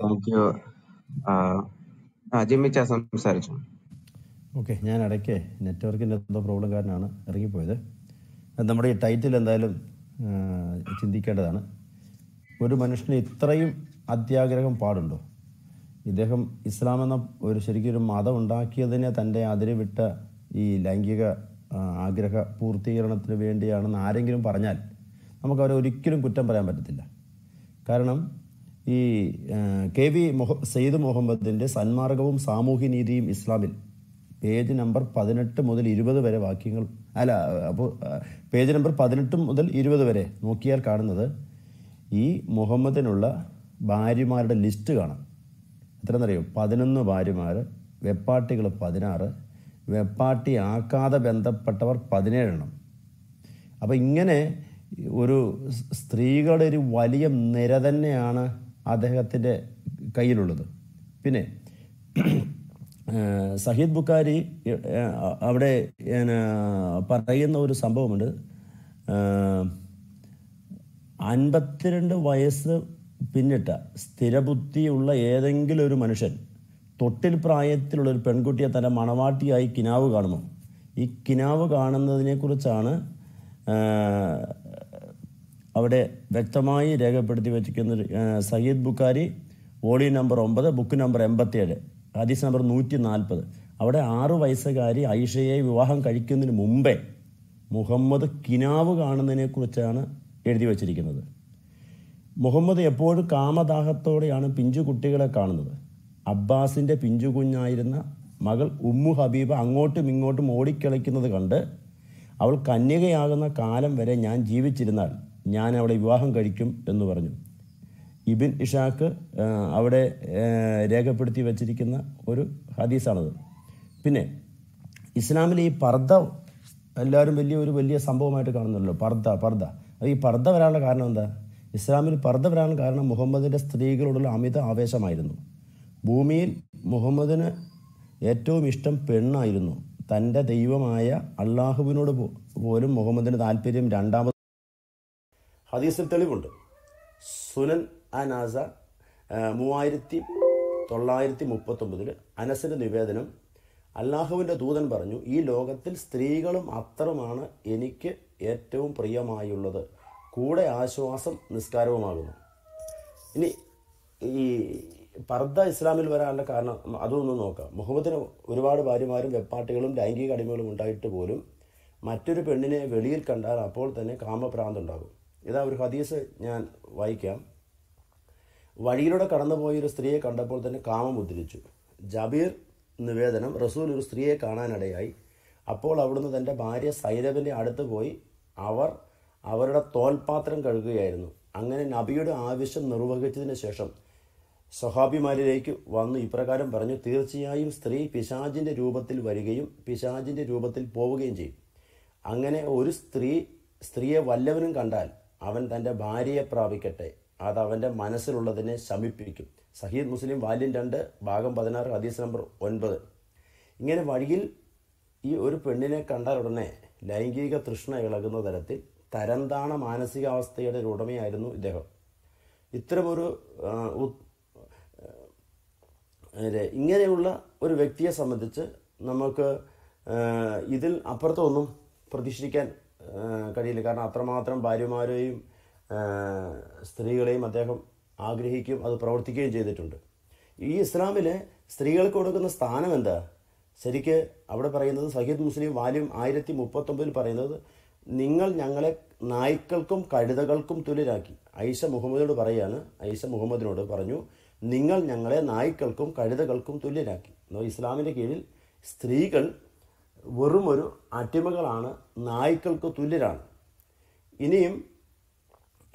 Thank you ജിമ്മിച്ച സംസാരിച്ചു okay ഞാൻ ഇടയ്ക്ക് നെറ്റ്വർക്കിൻ്റെ എന്തോ പ്രോബ്ലം കാരണമാണ് ഇറങ്ങിപ്പോയത് നമ്മുടെ ഈ ടൈറ്റിൽ എന്തായാലും ചിന്തിക്കേണ്ടതാണ് ഒരു മനുഷ്യന് ഇത്രയും അത്യാഗ്രഹം പാടുണ്ടോ ഇദ്ദേഹം ഇസ്ലാം എന്ന ഒരു ശരിക്കും ഒരു മതം ഉണ്ടാക്കിയതിനെ തൻ്റെ അതിരുവിട്ട ഈ ലൈംഗിക ആഗ്രഹ പൂർത്തീകരണത്തിന് വേണ്ടിയാണെന്ന് ആരെങ്കിലും പറഞ്ഞാൽ നമുക്കവരെ ഒരിക്കലും കുറ്റം പറയാൻ പറ്റത്തില്ല കാരണം ഈ കെ വി മൊഹ സയ്യിദ് മുഹമ്മദിൻ്റെ സന്മാർഗവും സാമൂഹ്യനീതിയും ഇസ്ലാമിൽ പേജ് നമ്പർ പതിനെട്ട് മുതൽ ഇരുപത് വരെ വാക്യങ്ങൾ അല്ല അപ്പോൾ പേജ് നമ്പർ പതിനെട്ട് മുതൽ ഇരുപത് വരെ നോക്കിയാൽ കാണുന്നത് ഈ മുഹമ്മദിനുള്ള ഭാര്യമാരുടെ ലിസ്റ്റ് കാണാം എത്രയെന്നറിയോ പതിനൊന്ന് ഭാര്യമാർ വെപ്പാട്ടികൾ പതിനാറ് വെപ്പാട്ടി ആക്കാതെ ബന്ധപ്പെട്ടവർ പതിനേഴെണ്ണം അപ്പോൾ ഇങ്ങനെ ഒരു സ്ത്രീകളുടെ ഒരു വലിയ നിര തന്നെയാണ് അദ്ദേഹത്തിൻ്റെ കയ്യിലുള്ളത് പിന്നെ സഹീദ് ബുക്കാരി അവിടെ പറയുന്ന ഒരു സംഭവമുണ്ട് അൻപത്തിരണ്ട് വയസ്സ് പിന്നിട്ട സ്ഥിരബുദ്ധിയുള്ള ഏതെങ്കിലും ഒരു മനുഷ്യൻ തൊട്ടിൽ പ്രായത്തിലുള്ള ഒരു പെൺകുട്ടിയെ തന്നെ മണവാട്ടിയായി കിനാവ് കാണുമോ ഈ കിനാവ് കാണുന്നതിനെക്കുറിച്ചാണ് അവിടെ വ്യക്തമായി രേഖപ്പെടുത്തി വെച്ചിരിക്കുന്ന സയ്യിദ് ബുക്കാരി വോളിയം നമ്പർ ഒമ്പത് ബുക്ക് നമ്പർ എൺപത്തിയേഴ് ഹദീസ് നമ്പർ നൂറ്റി നാൽപ്പത് അവിടെ ആറ് വയസ്സുകാരി ഐഷയെ വിവാഹം കഴിക്കുന്നതിന് മുമ്പേ മുഹമ്മദ് കിനാവ് കാണുന്നതിനെക്കുറിച്ചാണ് എഴുതി വച്ചിരിക്കുന്നത് മുഹമ്മദ് എപ്പോഴും കാമദാഹത്തോടെയാണ് പിഞ്ചു കുട്ടികളെ കാണുന്നത് അബ്ബാസിൻ്റെ പിഞ്ചു കുഞ്ഞായിരുന്ന മകൾ ഉമ്മു ഹബീബ അങ്ങോട്ടും ഇങ്ങോട്ടും ഓടിക്കളിക്കുന്നത് കണ്ട് അവൾ കന്യകയാകുന്ന കാലം വരെ ഞാൻ ജീവിച്ചിരുന്നാൽ ഞാൻ അവിടെ വിവാഹം കഴിക്കും എന്ന് പറഞ്ഞു ഇബിൻ ഇഷാക്ക് അവിടെ രേഖപ്പെടുത്തി വച്ചിരിക്കുന്ന ഒരു ഹദീസാണത് പിന്നെ ഇസ്ലാമിൽ ഈ പർദ്ദ എല്ലാവരും വലിയ ഒരു വലിയ സംഭവമായിട്ട് കാണുന്നുണ്ടല്ലോ പർദ്ദ പർദ്ദ അത് ഈ പർദ്ദ വരാനുള്ള കാരണം എന്താ ഇസ്ലാമിൽ പർദ്ദ വരാനുള്ള കാരണം മുഹമ്മദിൻ്റെ സ്ത്രീകളോടുള്ള അമിത ആവേശമായിരുന്നു ഭൂമിയിൽ മുഹമ്മദിന് ഏറ്റവും ഇഷ്ടം പെണ്ണായിരുന്നു തൻ്റെ ദൈവമായ അള്ളാഹുവിനോട് പോലും മുഹമ്മദിന് താല്പര്യം രണ്ടാമത് ഹദീസിൽ തെളിവുണ്ട് സുനൻ അനാസ മൂവായിരത്തി തൊള്ളായിരത്തി മുപ്പത്തൊമ്പതിൽ അനസിൻ്റെ നിവേദനം അള്ളാഹുവിൻ്റെ ദൂതൻ പറഞ്ഞു ഈ ലോകത്തിൽ സ്ത്രീകളും അത്രമാണ് എനിക്ക് ഏറ്റവും പ്രിയമായുള്ളത് കൂടെ ആശ്വാസം നിസ്കാരവുമാകുന്നു ഇനി ഈ പർദ്ദ ഇസ്ലാമിൽ വരാനുള്ള കാരണം അതൊന്നും നോക്കാം മുഹമ്മദിന് ഒരുപാട് ഭാര്യമാരും വെപ്പാട്ടികളും ലൈംഗിക അടിമകളും ഉണ്ടായിട്ട് പോലും മറ്റൊരു പെണ്ണിനെ വെളിയിൽ കണ്ടാൽ അപ്പോൾ തന്നെ ഉണ്ടാകും ഇതാ ഒരു ഹദീസ് ഞാൻ വായിക്കാം വഴിയിലൂടെ കടന്നുപോയ ഒരു സ്ത്രീയെ കണ്ടപ്പോൾ തന്നെ കാമം ഉദ്ധരിച്ചു ജബീർ നിവേദനം റസൂൽ ഒരു സ്ത്രീയെ കാണാനിടയായി അപ്പോൾ അവിടുന്ന് തൻ്റെ ഭാര്യ സൈലബിൻ്റെ അടുത്ത് പോയി അവർ അവരുടെ തോൽപാത്രം കഴുകുകയായിരുന്നു അങ്ങനെ നബിയുടെ ആവശ്യം നിർവഹിച്ചതിന് ശേഷം സഹാബിമാരിലേക്ക് വന്ന് ഇപ്രകാരം പറഞ്ഞു തീർച്ചയായും സ്ത്രീ പിശാജിൻ്റെ രൂപത്തിൽ വരികയും പിശാജിൻ്റെ രൂപത്തിൽ പോവുകയും ചെയ്യും അങ്ങനെ ഒരു സ്ത്രീ സ്ത്രീയെ വല്ലവനും കണ്ടാൽ അവൻ തൻ്റെ ഭാര്യയെ പ്രാപിക്കട്ടെ അത് അവൻ്റെ മനസ്സിലുള്ളതിനെ ശമിപ്പിക്കും സഹീദ് മുസ്ലിം വാല്യം രണ്ട് ഭാഗം പതിനാറ് ഹദീസ് നമ്പർ ഒൻപത് ഇങ്ങനെ വഴിയിൽ ഈ ഒരു പെണ്ണിനെ കണ്ടാൽ ഉടനെ ലൈംഗിക തൃഷ്ണ ഇളകുന്ന തരത്തിൽ തരംതാണ മാനസികാവസ്ഥയുടെ ഒരു ഉടമയായിരുന്നു ഇദ്ദേഹം ഇത്തരമൊരു ഇങ്ങനെയുള്ള ഒരു വ്യക്തിയെ സംബന്ധിച്ച് നമുക്ക് ഇതിൽ അപ്പുറത്തൊന്നും പ്രതീക്ഷിക്കാൻ കഴിയില്ല കാരണം അത്രമാത്രം ഭാര്യമാരെയും സ്ത്രീകളെയും അദ്ദേഹം ആഗ്രഹിക്കുകയും അത് പ്രവർത്തിക്കുകയും ചെയ്തിട്ടുണ്ട് ഈ ഇസ്ലാമിലെ സ്ത്രീകൾക്ക് കൊടുക്കുന്ന സ്ഥാനം എന്താ ശരിക്ക് അവിടെ പറയുന്നത് സഹീദ് മുസ്ലിം വാല്യം ആയിരത്തി മുപ്പത്തൊമ്പതിൽ പറയുന്നത് നിങ്ങൾ ഞങ്ങളെ നായ്ക്കൾക്കും കഴുതകൾക്കും തുല്യരാക്കി ഐഷ മുഹമ്മദിനോട് പറയാണ് ഐഷ മുഹമ്മദിനോട് പറഞ്ഞു നിങ്ങൾ ഞങ്ങളെ നായ്ക്കൾക്കും കഴുതകൾക്കും തുല്യരാക്കി ഇസ്ലാമിൻ്റെ കീഴിൽ സ്ത്രീകൾ വെറുമൊരു ഒരു അടിമകളാണ് നായ്ക്കൾക്ക് തുല്യരാണ് ഇനിയും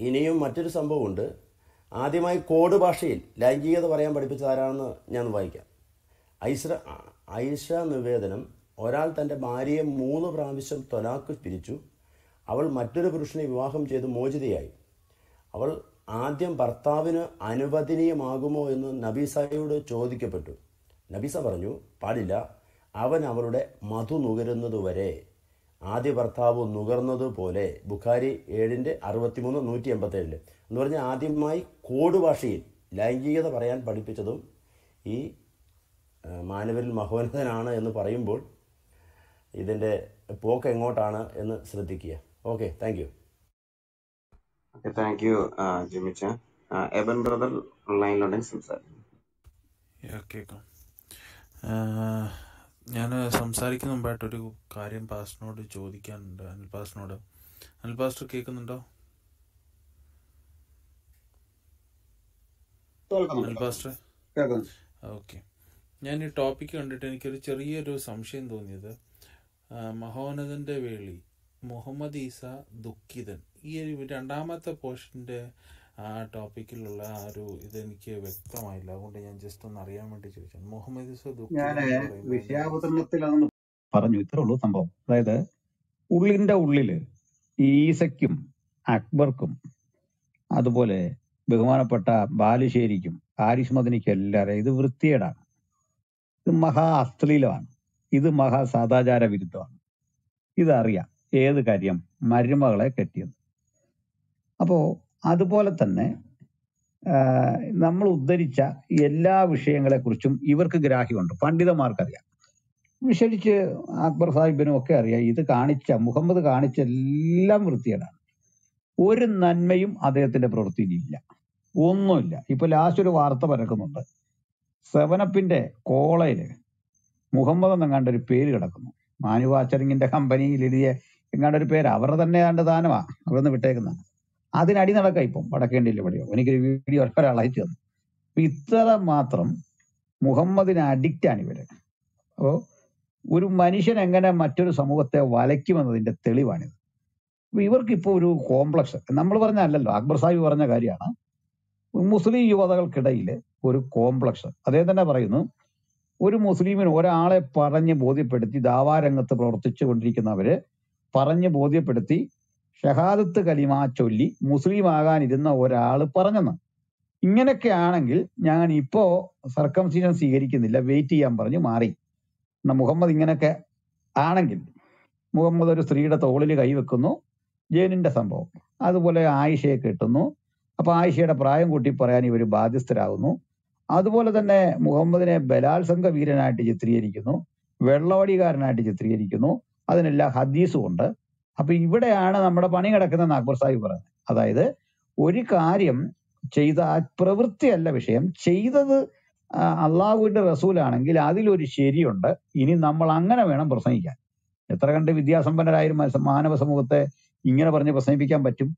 ഇനിയും മറ്റൊരു സംഭവമുണ്ട് ആദ്യമായി കോഡ് ഭാഷയിൽ ലൈംഗികത പറയാൻ പഠിപ്പിച്ച ആരാണെന്ന് ഞാൻ വായിക്കാം ഐശ്ര ഐഷ നിവേദനം ഒരാൾ തൻ്റെ ഭാര്യയെ മൂന്ന് പ്രാവശ്യം തൊലാക്ക് പിരിച്ചു അവൾ മറ്റൊരു പുരുഷനെ വിവാഹം ചെയ്ത് മോചിതയായി അവൾ ആദ്യം ഭർത്താവിന് അനുവദനീയമാകുമോ എന്ന് നബീസയോട് ചോദിക്കപ്പെട്ടു നബീസ പറഞ്ഞു പാടില്ല അവൻ അവളുടെ മധു നുകരുന്നതുവരെ ആദ്യ ഭർത്താവ് നുകർന്നതുപോലെ ബുഖാരി ഏഴിൻ്റെ അറുപത്തിമൂന്ന് നൂറ്റി എൺപത്തേഴിൽ എന്ന് പറഞ്ഞാൽ ആദ്യമായി കോഡ് ഭാഷയിൽ ലൈംഗികത പറയാൻ പഠിപ്പിച്ചതും ഈ മാനവരിൽ മഹോന്നതനാണ് എന്ന് പറയുമ്പോൾ ഇതിൻ്റെ പോക്ക് എങ്ങോട്ടാണ് എന്ന് ശ്രദ്ധിക്കുക okay thank you thank you ജിമിച്ച എബൻ ബ്രദർ ഓൺലൈനിലുണ്ടെങ്കിൽ സംസാരിക്കും ഞാൻ സംസാരിക്കുന്ന മുമ്പായിട്ടൊരു കാര്യം പാസ്റ്റിനോട് ചോദിക്കാനുണ്ട് അനിൽ പാസ്റ്റിനോട് അനിൽ പാസ്റ്റർ കേൾക്കുന്നുണ്ടോ അനിൽ പാസ്റ്റർ ഓക്കെ ഞാൻ ഈ ടോപ്പിക്ക് കണ്ടിട്ട് എനിക്കൊരു ചെറിയൊരു സംശയം തോന്നിയത് മഹോനദന്റെ വേളി മുഹമ്മദ് ഈസ ദുഃഖിതൻ ഈ രണ്ടാമത്തെ പോർഷന്റെ ആ ടോപ്പിക്കിലുള്ള ആ ഒരു എനിക്ക് വ്യക്തമായില്ല അതുകൊണ്ട് ഞാൻ ജസ്റ്റ് ഒന്ന് അറിയാൻ വേണ്ടി ചോദിച്ചു മുഹമ്മദ് പറഞ്ഞു ഇത്രേ ഉള്ളൂ സംഭവം അതായത് ഉള്ളിന്റെ ഉള്ളില് ഈസയ്ക്കും അക്ബർക്കും അതുപോലെ ബഹുമാനപ്പെട്ട ബാലുശ്ശേരിക്കും ആരിഷ് മദനിക്കും ഇത് വൃത്തികേടാണ് ഇത് മഹാ അശ്ലീലമാണ് ഇത് മഹാ സദാചാര വിരുദ്ധമാണ് ഇതറിയാം ഏത് കാര്യം മരുമകളെ കെട്ടിയത് അപ്പോൾ അതുപോലെ തന്നെ നമ്മൾ ഉദ്ധരിച്ച എല്ലാ വിഷയങ്ങളെക്കുറിച്ചും ഇവർക്ക് ഗ്രാഹ്യമുണ്ട് പണ്ഡിതന്മാർക്കറിയാം വിശദിച്ച് അക്ബർ സാഹിബിനും ഒക്കെ അറിയാം ഇത് കാണിച്ച മുഹമ്മദ് കാണിച്ച എല്ലാം വൃത്തികേടാണ് ഒരു നന്മയും അദ്ദേഹത്തിന്റെ പ്രവൃത്തിയിലില്ല ഒന്നുമില്ല ഇപ്പൊ ലാസ്റ്റ് ഒരു വാർത്ത പരക്കുന്നുണ്ട് സെവനപ്പിന്റെ കോളയിൽ മുഹമ്മദ് എന്നെങ്ങാണ്ട് ഒരു പേര് കിടക്കുന്നു മാനുവാച്ചറിങ്ങിന്റെ കമ്പനിയിൽ എഴുതിയ എങ്ങാണ്ട് ഒരു പേര് അവരുടെ തന്നെ ഏതാണ്ട് ദാനമാണ് അവിടെ നിന്ന് വിട്ടേക്കുന്നതാണ് അതിനടി നടക്ക ഇപ്പം വടക്കേണ്ടി എവിടെയോ എനിക്കൊരു വീഡിയോ ഒരാളയച്ചു തന്നു അപ്പൊ ഇത്ര മാത്രം മുഹമ്മദിന് ആണ് ഇവര് അപ്പോൾ ഒരു മനുഷ്യൻ എങ്ങനെ മറ്റൊരു സമൂഹത്തെ വലയ്ക്കുമെന്നതിൻ്റെ തെളിവാണിത് ഇവർക്ക് ഇവർക്കിപ്പോൾ ഒരു കോംപ്ലക്സ് നമ്മൾ അല്ലല്ലോ അക്ബർ സാഹിബ് പറഞ്ഞ കാര്യമാണ് മുസ്ലിം യുവതകൾക്കിടയിൽ ഒരു കോംപ്ലക്സ് അദ്ദേഹം തന്നെ പറയുന്നു ഒരു മുസ്ലിമിന് ഒരാളെ പറഞ്ഞ് ബോധ്യപ്പെടുത്തി ദാവാരംഗത്ത് പ്രവർത്തിച്ചു കൊണ്ടിരിക്കുന്നവര് പറഞ്ഞ് ബോധ്യപ്പെടുത്തി ഷഹാദത്ത് കലിമ ചൊല്ലി മുസ്ലിം ആകാനിരുന്ന ഒരാൾ പറഞ്ഞെന്ന് ഇങ്ങനെയൊക്കെ ആണെങ്കിൽ ഞാൻ ഇപ്പോ സർക്കംസീഷൻ സ്വീകരിക്കുന്നില്ല വെയിറ്റ് ചെയ്യാൻ പറഞ്ഞു മാറി എന്നാ മുഹമ്മദ് ഇങ്ങനെയൊക്കെ ആണെങ്കിൽ മുഹമ്മദ് ഒരു സ്ത്രീയുടെ തോളിൽ കൈവെക്കുന്നു ജേനിന്റെ സംഭവം അതുപോലെ ആയിഷയെ കിട്ടുന്നു അപ്പൊ ആയിഷയുടെ പ്രായം കൂട്ടി പറയാൻ ഇവർ ബാധ്യസ്ഥരാകുന്നു അതുപോലെ തന്നെ മുഹമ്മദിനെ ബലാത്സംഗ വീരനായിട്ട് ചിത്രീകരിക്കുന്നു വെള്ളവടികാരനായിട്ട് ചിത്രീകരിക്കുന്നു അതിനെല്ലാം ഹദീസും ഉണ്ട് അപ്പൊ ഇവിടെയാണ് നമ്മുടെ പണി കിടക്കുന്ന അക്ബർ സാഹിബ് പറയുന്നത് അതായത് ഒരു കാര്യം ചെയ്ത പ്രവൃത്തിയല്ല വിഷയം ചെയ്തത് അള്ളാഹുവിന്റെ റസൂലാണെങ്കിൽ അതിലൊരു ശരിയുണ്ട് ഇനി നമ്മൾ അങ്ങനെ വേണം പ്രസംഗിക്കാൻ എത്ര കണ്ട് വിദ്യാസമ്പന്നരായാലും മാനവ സമൂഹത്തെ ഇങ്ങനെ പറഞ്ഞ് പ്രസംഗിപ്പിക്കാൻ പറ്റും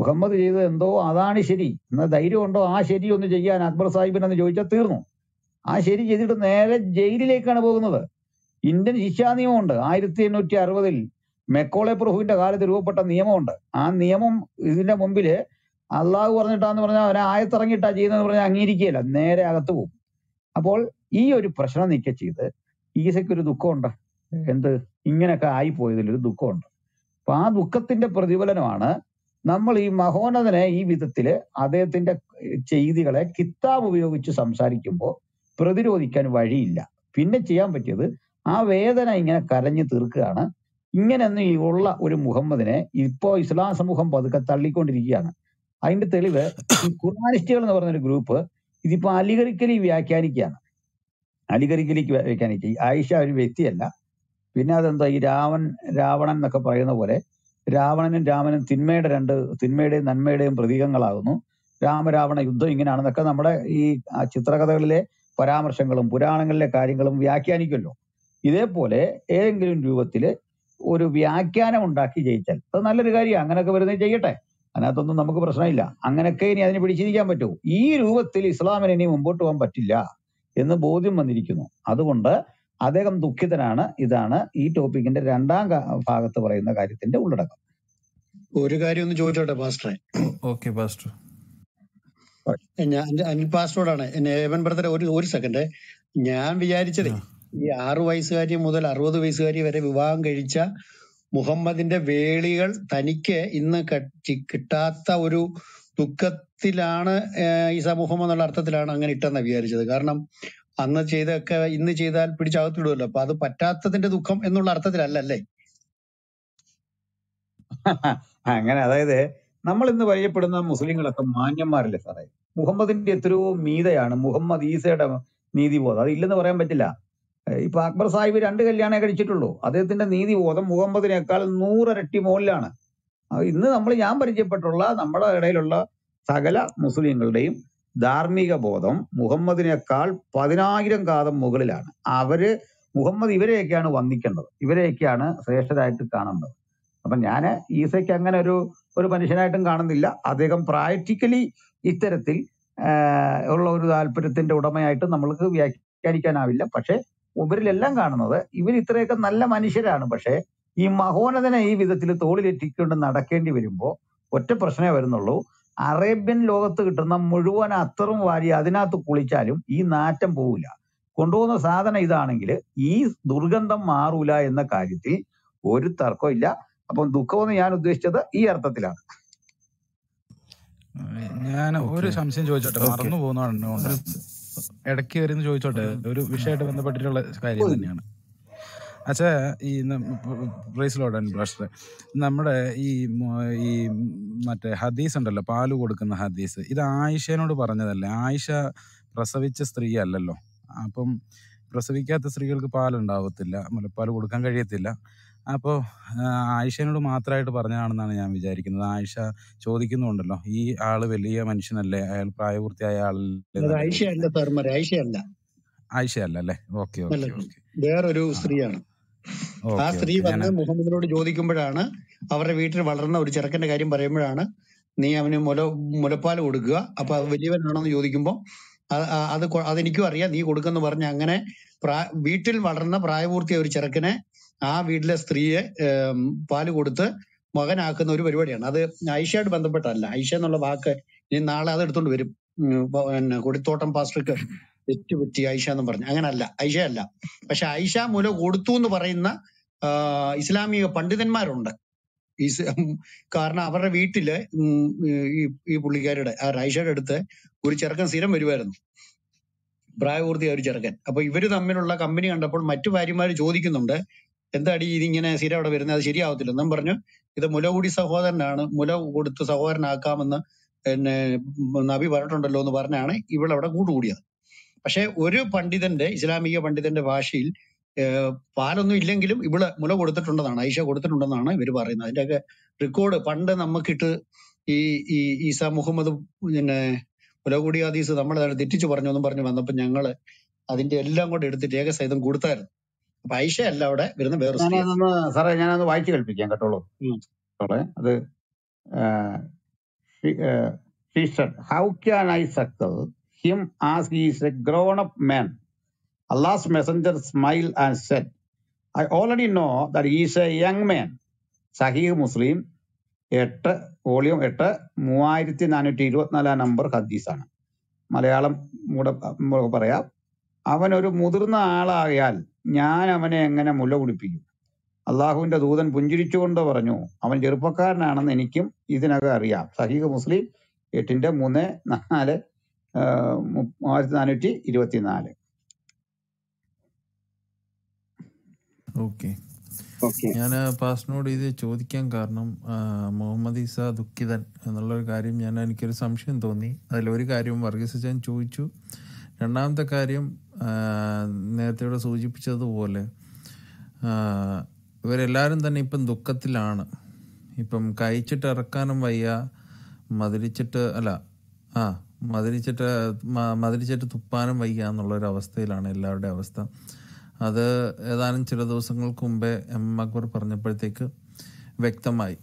മുഹമ്മദ് ചെയ്തത് എന്തോ അതാണ് ശരി എന്ന ധൈര്യമുണ്ടോ ആ ശരി ഒന്ന് ചെയ്യാൻ അക്ബർ സാഹിബിനെന്ന് ചോദിച്ചാൽ തീർന്നു ആ ശരി ചെയ്തിട്ട് നേരെ ജയിലിലേക്കാണ് പോകുന്നത് ഇന്ത്യൻ ശിക്ഷാ നിയമമുണ്ട് ആയിരത്തി എണ്ണൂറ്റി അറുപതിൽ മെക്കോളെ പ്രഭുവിന്റെ കാലത്ത് രൂപപ്പെട്ട നിയമമുണ്ട് ആ നിയമം ഇതിന്റെ മുമ്പില് അള്ളാഹു പറഞ്ഞിട്ടാന്ന് പറഞ്ഞാൽ അവനെ ആയത്തിറങ്ങിയിട്ടാ ചെയ്യുന്നതെന്ന് പറഞ്ഞാൽ അംഗീകരിക്കുകയില്ല നേരെ അകത്ത് പോകും അപ്പോൾ ഈ ഒരു പ്രശ്നം നീക്കം ചെയ്ത് ഈസയ്ക്ക് ഒരു ദുഃഖമുണ്ട് എന്ത് ഇങ്ങനെയൊക്കെ ആയിപ്പോയതിൽ ഒരു ദുഃഖമുണ്ട് അപ്പൊ ആ ദുഃഖത്തിന്റെ പ്രതിഫലനമാണ് നമ്മൾ ഈ മഹോന്നതനെ ഈ വിധത്തില് അദ്ദേഹത്തിന്റെ ചെയ്തികളെ കിതാബ് ഉപയോഗിച്ച് സംസാരിക്കുമ്പോൾ പ്രതിരോധിക്കാൻ വഴിയില്ല പിന്നെ ചെയ്യാൻ പറ്റിയത് ആ വേദന ഇങ്ങനെ കരഞ്ഞു തീർക്കുകയാണ് ഇങ്ങനെയൊന്നും ഈ ഉള്ള ഒരു മുഹമ്മദിനെ ഇപ്പോ ഇസ്ലാം സമൂഹം പതുക്കെ തള്ളിക്കൊണ്ടിരിക്കുകയാണ് അതിന്റെ തെളിവ് ഈ ഖുർആാനിസ്റ്റുകൾ എന്ന് പറഞ്ഞൊരു ഗ്രൂപ്പ് ഇതിപ്പോ അലിഗറിക്കലി വ്യാഖ്യാനിക്കുകയാണ് അലിഗറിക്കലിക്ക് വ്യാഖ്യാനിക്കുക ആയിഷ ഒരു വ്യക്തിയല്ല പിന്നെ അതെന്താ ഈ രാവൺ രാവണൻ എന്നൊക്കെ പറയുന്ന പോലെ രാവണനും രാമനും തിന്മയുടെ രണ്ട് തിന്മയുടെയും നന്മയുടെയും പ്രതീകങ്ങളാകുന്നു രാമരാവണ യുദ്ധം ഇങ്ങനെയാണെന്നൊക്കെ നമ്മുടെ ഈ ചിത്രകഥകളിലെ പരാമർശങ്ങളും പുരാണങ്ങളിലെ കാര്യങ്ങളും വ്യാഖ്യാനിക്കുമല്ലോ ഇതേപോലെ ഏതെങ്കിലും രൂപത്തിൽ ഒരു വ്യാഖ്യാനം ഉണ്ടാക്കി ജയിച്ചാൽ അത് നല്ലൊരു കാര്യമാണ് അങ്ങനെയൊക്കെ വരുന്നത് ചെയ്യട്ടെ അതിനകത്തൊന്നും നമുക്ക് പ്രശ്നമില്ല അങ്ങനെയൊക്കെ ഇനി അതിനെ പിടിച്ചിരിക്കാൻ പറ്റൂ ഈ രൂപത്തിൽ ഇസ്ലാമിന് ഇനി മുമ്പോട്ട് പോകാൻ പറ്റില്ല എന്ന് ബോധ്യം വന്നിരിക്കുന്നു അതുകൊണ്ട് അദ്ദേഹം ദുഃഖിതനാണ് ഇതാണ് ഈ ടോപ്പിക്കിന്റെ രണ്ടാം ഭാഗത്ത് പറയുന്ന കാര്യത്തിന്റെ ഉള്ളടക്കം ഒരു കാര്യം ഒന്ന് ചോദിച്ചോട്ടെ പാസ്റ്ററെ ഓക്കെ പാസ്റ്റർ ഞാൻ അനിൽ പാസ്റ്ററോടാണ് ഏവൻ ബ്രദറെ ഒരു ഒരു സെക്കൻഡ് ഞാൻ വിചാരിച്ചതേ ഈ ആറു വയസ്സുകാരി മുതൽ അറുപത് വയസ്സുകാരി വരെ വിവാഹം കഴിച്ച മുഹമ്മദിന്റെ വേളികൾ തനിക്ക് ഇന്ന് കിട്ടാത്ത ഒരു ദുഃഖത്തിലാണ് ഈ സമൂഹം എന്നുള്ള അർത്ഥത്തിലാണ് അങ്ങനെ ഇട്ടെന്ന് വിചാരിച്ചത് കാരണം അന്ന് ചെയ്തൊക്കെ ഇന്ന് ചെയ്താൽ പിടിച്ചകത്തിടുമല്ലോ അപ്പൊ അത് പറ്റാത്തതിന്റെ ദുഃഖം എന്നുള്ള അർത്ഥത്തിലല്ലല്ലേ അങ്ങനെ അതായത് നമ്മൾ ഇന്ന് പരിചയപ്പെടുന്ന മുസ്ലിങ്ങളൊക്കെ മാന്യന്മാരല്ലേ സാറേ മുഹമ്മദിന്റെ എത്രയോ മീതയാണ് മുഹമ്മദ് ഈസയുടെ നീതി പോലെ അത് ഇല്ലെന്ന് പറയാൻ പറ്റില്ല ഇപ്പൊ അക്ബർ സാഹിബ് രണ്ട് കല്യാണേ കഴിച്ചിട്ടുള്ളൂ അദ്ദേഹത്തിന്റെ നീതി ബോധം മുഹമ്മദിനേക്കാൾ നൂറരട്ടി മുകളിലാണ് ഇന്ന് നമ്മൾ ഞാൻ പരിചയപ്പെട്ടുള്ള നമ്മുടെ ഇടയിലുള്ള സകല മുസ്ലിങ്ങളുടെയും ധാർമ്മിക ബോധം മുഹമ്മദിനേക്കാൾ പതിനായിരം കാതം മുകളിലാണ് അവര് മുഹമ്മദ് ഇവരെയൊക്കെയാണ് വന്നിക്കേണ്ടത് ഇവരെയൊക്കെയാണ് ശ്രേഷ്ഠരായിട്ട് കാണേണ്ടത് അപ്പൊ ഞാൻ ഈസയ്ക്ക് അങ്ങനെ ഒരു ഒരു മനുഷ്യനായിട്ടും കാണുന്നില്ല അദ്ദേഹം പ്രാക്ടിക്കലി ഇത്തരത്തിൽ ഉള്ള ഒരു താല്പര്യത്തിന്റെ ഉടമയായിട്ട് നമ്മൾക്ക് വ്യാഖ്യാനിക്കാനാവില്ല പക്ഷേ ഇവരിലെല്ലാം കാണുന്നത് ഇവർ ഇത്രയൊക്കെ നല്ല മനുഷ്യരാണ് പക്ഷേ ഈ മഹോനതനെ ഈ വിധത്തിൽ തോളിലെറ്റിക്കൊണ്ട് നടക്കേണ്ടി വരുമ്പോൾ ഒറ്റ പ്രശ്നമേ വരുന്നുള്ളൂ അറേബ്യൻ ലോകത്ത് കിട്ടുന്ന മുഴുവൻ അത്തറും വാരി അതിനകത്ത് കുളിച്ചാലും ഈ നാറ്റം പോവില്ല കൊണ്ടുപോകുന്ന സാധനം ഇതാണെങ്കിൽ ഈ ദുർഗന്ധം മാറൂല എന്ന കാര്യത്തിൽ ഒരു തർക്കവും ഇല്ല അപ്പം ദുഃഖമെന്ന് ഞാൻ ഉദ്ദേശിച്ചത് ഈ അർത്ഥത്തിലാണ് ഞാൻ ഒരു സംശയം ചോദിച്ചോട്ടെ മറന്നു പോകുന്ന ഇടയ്ക്ക് വരുന്ന ചോദിച്ചോട്ടെ ഒരു വിഷയമായിട്ട് ബന്ധപ്പെട്ടിട്ടുള്ള കാര്യം തന്നെയാണ് അച്ഛാ ഈ പ്രൈസ് ലോഡ് ആൻഡ് ബ്രഷ് നമ്മുടെ ഈ ഈ മറ്റേ ഹദീസ് ഉണ്ടല്ലോ പാല് കൊടുക്കുന്ന ഹദീസ് ഇത് ആയിഷേനോട് പറഞ്ഞതല്ലേ ആയിഷ പ്രസവിച്ച സ്ത്രീ അല്ലല്ലോ അപ്പം പ്രസവിക്കാത്ത സ്ത്രീകൾക്ക് പാലുണ്ടാവത്തില്ല മുലപ്പാൽ കൊടുക്കാൻ കഴിയത്തില്ല അപ്പോൾ ആയിഷനോട് മാത്രമായിട്ട് പറഞ്ഞതാണെന്നാണ് ഞാൻ വിചാരിക്കുന്നത് ആയിഷ ചോദിക്കുന്നുണ്ടല്ലോ ഈ ആള് വലിയ മനുഷ്യനല്ലേ അയാൾ പ്രായപൂർത്തിയായ ആളല്ലേ ആയിഷ അല്ല അല്ലേ ഓക്കെ വേറൊരു സ്ത്രീയാണ് ആ സ്ത്രീ വന്ന് മുഹമ്മദിനോട് ചോദിക്കുമ്പോഴാണ് അവരുടെ വീട്ടിൽ വളർന്ന ഒരു ചെറുക്കന്റെ കാര്യം പറയുമ്പോഴാണ് നീ അവന് മുല മുലപ്പാൽ കൊടുക്കുക അപ്പൊ എന്ന് ചോദിക്കുമ്പോൾ അത് അതെനിക്കും അറിയാം നീ കൊടുക്കുന്നു പറഞ്ഞ അങ്ങനെ വീട്ടിൽ വളർന്ന പ്രായപൂർത്തിയ ഒരു ചെറുക്കനെ ആ വീട്ടിലെ സ്ത്രീയെ പാല് കൊടുത്ത് മകനാക്കുന്ന ഒരു പരിപാടിയാണ് അത് ഐഷയായിട്ട് ബന്ധപ്പെട്ടല്ല ഐഷ എന്നുള്ള വാക്ക് ഇനി നാളെ അത് എടുത്തോണ്ട് വരും പിന്നെ കൊടിത്തോട്ടം പാസ്റ്റർക്ക് പറ്റി ഐഷ എന്ന് പറഞ്ഞു അങ്ങനല്ല ഐഷ അല്ല പക്ഷെ ഐഷ മുല കൊടുത്തു എന്ന് പറയുന്ന ഇസ്ലാമിക പണ്ഡിതന്മാരുണ്ട് കാരണം അവരുടെ വീട്ടില് ഈ പുള്ളിക്കാരുടെ ആ ഐഷയുടെ അടുത്ത് ഒരു ചെറുക്കൻ സ്ഥിരം വരുമായിരുന്നു പ്രായപൂർത്തിയായ ഒരു ചെറുക്കൻ അപ്പൊ ഇവര് തമ്മിലുള്ള കമ്പനി കണ്ടപ്പോൾ മറ്റു ഭാര്യമാര് ചോദിക്കുന്നുണ്ട് എന്താടി ഇതിങ്ങനെ സ്ഥിരം അവിടെ വരുന്നത് അത് ശരിയാവത്തില്ല എന്നും പറഞ്ഞു ഇത് മുല കൂടി സഹോദരനാണ് മുല കൊടുത്ത് സഹോദരനാക്കാമെന്ന് പിന്നെ നബി പറഞ്ഞിട്ടുണ്ടല്ലോ എന്ന് പറഞ്ഞാണ് ഇവളവിടെ കൂട്ടുകൂടിയത് പക്ഷെ ഒരു പണ്ഡിതന്റെ ഇസ്ലാമിക പണ്ഡിതന്റെ ഭാഷയിൽ പാലൊന്നും ഇല്ലെങ്കിലും ഇവള് മുല കൊടുത്തിട്ടുണ്ടെന്നാണ് ഐഷ കൊടുത്തിട്ടുണ്ടെന്നാണ് ഇവർ പറയുന്നത് ഒക്കെ റെക്കോർഡ് പണ്ട് നമുക്കിട്ട് ഈ ഈ ഈസ മുഹമ്മദ് പിന്നെ മുലകൂടി ഹദീസ് നമ്മൾ തെറ്റിച്ചു പറഞ്ഞു എന്നും പറഞ്ഞു വന്നപ്പോൾ ഞങ്ങള് അതിന്റെ എല്ലാം കൂടെ എടുത്തിട്ട് ഏക സഹിതം കൊടുത്തായിരുന്നു അപ്പൊ അവിടെ വരുന്ന വേറെ സാറേ ഞാനത് വായിച്ചു കേൾപ്പിക്കാം കേട്ടോളൂ അത് how can I suckle him as him a grown up man grown messenger smile Allah's messenger smiled and said, I already know that സഹീഹ് മുസ്ലിം എട്ട് വോളിയം എട്ട് മൂവായിരത്തി നാനൂറ്റി ഇരുപത്തിനാലാം നമ്പർ ഹദീസാണ് മലയാളം കൂടെ പറയാം അവനൊരു മുതിർന്ന ആളായാൽ ഞാൻ അവനെ എങ്ങനെ മുല കുടിപ്പിക്കും അള്ളാഹുവിന്റെ ദൂതൻ പുഞ്ചിരിച്ചുകൊണ്ട് പറഞ്ഞു അവൻ ചെറുപ്പക്കാരനാണെന്ന് എനിക്കും ഇതിനകം അറിയാം സഹീഖ് മുസ്ലിം എട്ടിന്റെ മൂന്ന് നാല് ആയിരത്തി നാനൂറ്റി ഇരുപത്തിനാല് ഓക്കെ ഞാൻ പാസ്റ്റിനോട് ഇത് ചോദിക്കാൻ കാരണം മുഹമ്മദ് ഇസ ദുഃഖിതൻ എന്നുള്ള ഒരു കാര്യം ഞാൻ എനിക്കൊരു സംശയം തോന്നി അതിലൊരു കാര്യം വർഗീസ് ചോദിച്ചു രണ്ടാമത്തെ കാര്യം നേരത്തെ ഇവിടെ സൂചിപ്പിച്ചതുപോലെ ഇവരെല്ലാവരും തന്നെ ഇപ്പം ദുഃഖത്തിലാണ് ഇപ്പം കഴിച്ചിട്ട് ഇറക്കാനും വയ്യ മതിരിച്ചിട്ട് അല്ല ആ മതിരിച്ചിട്ട് മതിരിച്ചിട്ട് തുപ്പാനും വയ്യ എന്നുള്ളൊരവസ്ഥയിലാണ് എല്ലാവരുടെയും അവസ്ഥ അത് ഏതാനും ചില ദിവസങ്ങൾക്ക് മുമ്പേ എം അക്ബർ പറഞ്ഞപ്പോഴത്തേക്ക് വ്യക്തമായി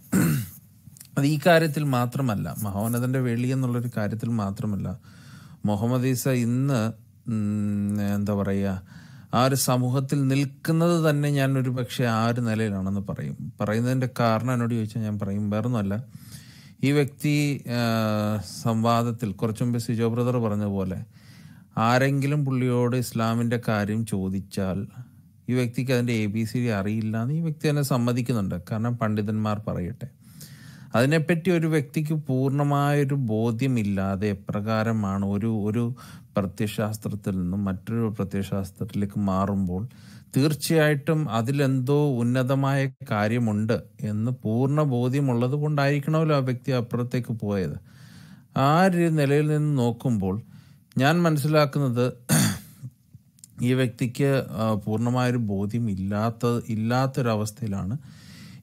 അത് ഈ കാര്യത്തിൽ മാത്രമല്ല മഹോന്നതൻ്റെ വെളി എന്നുള്ളൊരു കാര്യത്തിൽ മാത്രമല്ല മുഹമ്മദ് ഈസ ഇന്ന് എന്താ പറയുക ആ ഒരു സമൂഹത്തിൽ നിൽക്കുന്നത് തന്നെ ഞാൻ ഒരു പക്ഷേ ആ ഒരു നിലയിലാണെന്ന് പറയും പറയുന്നതിൻ്റെ കാരണം എന്നോട് ചോദിച്ചാൽ ഞാൻ പറയും വേറൊന്നുമല്ല ഈ വ്യക്തി സംവാദത്തിൽ കുറച്ചു മുമ്പ് സിജോ ബ്രദർ പറഞ്ഞ പോലെ ആരെങ്കിലും പുള്ളിയോട് ഇസ്ലാമിൻ്റെ കാര്യം ചോദിച്ചാൽ ഈ വ്യക്തിക്ക് അതിൻ്റെ എ ബി സി ഡി അറിയില്ല എന്ന് ഈ വ്യക്തി തന്നെ സമ്മതിക്കുന്നുണ്ട് കാരണം പണ്ഡിതന്മാർ പറയട്ടെ അതിനെപ്പറ്റി ഒരു വ്യക്തിക്ക് പൂർണ്ണമായൊരു ബോധ്യമില്ലാതെ എപ്രകാരമാണ് ഒരു ഒരു പ്രത്യശാസ്ത്രത്തിൽ നിന്നും മറ്റൊരു പ്രത്യശാസ്ത്രത്തിലേക്ക് മാറുമ്പോൾ തീർച്ചയായിട്ടും അതിലെന്തോ ഉന്നതമായ കാര്യമുണ്ട് എന്ന് പൂർണ്ണ ബോധ്യമുള്ളത് കൊണ്ടായിരിക്കണമല്ലോ ആ വ്യക്തി അപ്പുറത്തേക്ക് പോയത് ആ ഒരു നിലയിൽ നിന്ന് നോക്കുമ്പോൾ ഞാൻ മനസ്സിലാക്കുന്നത് ഈ വ്യക്തിക്ക് പൂർണ്ണമായൊരു ബോധ്യം ഇല്ലാത്ത ഇല്ലാത്തൊരവസ്ഥയിലാണ്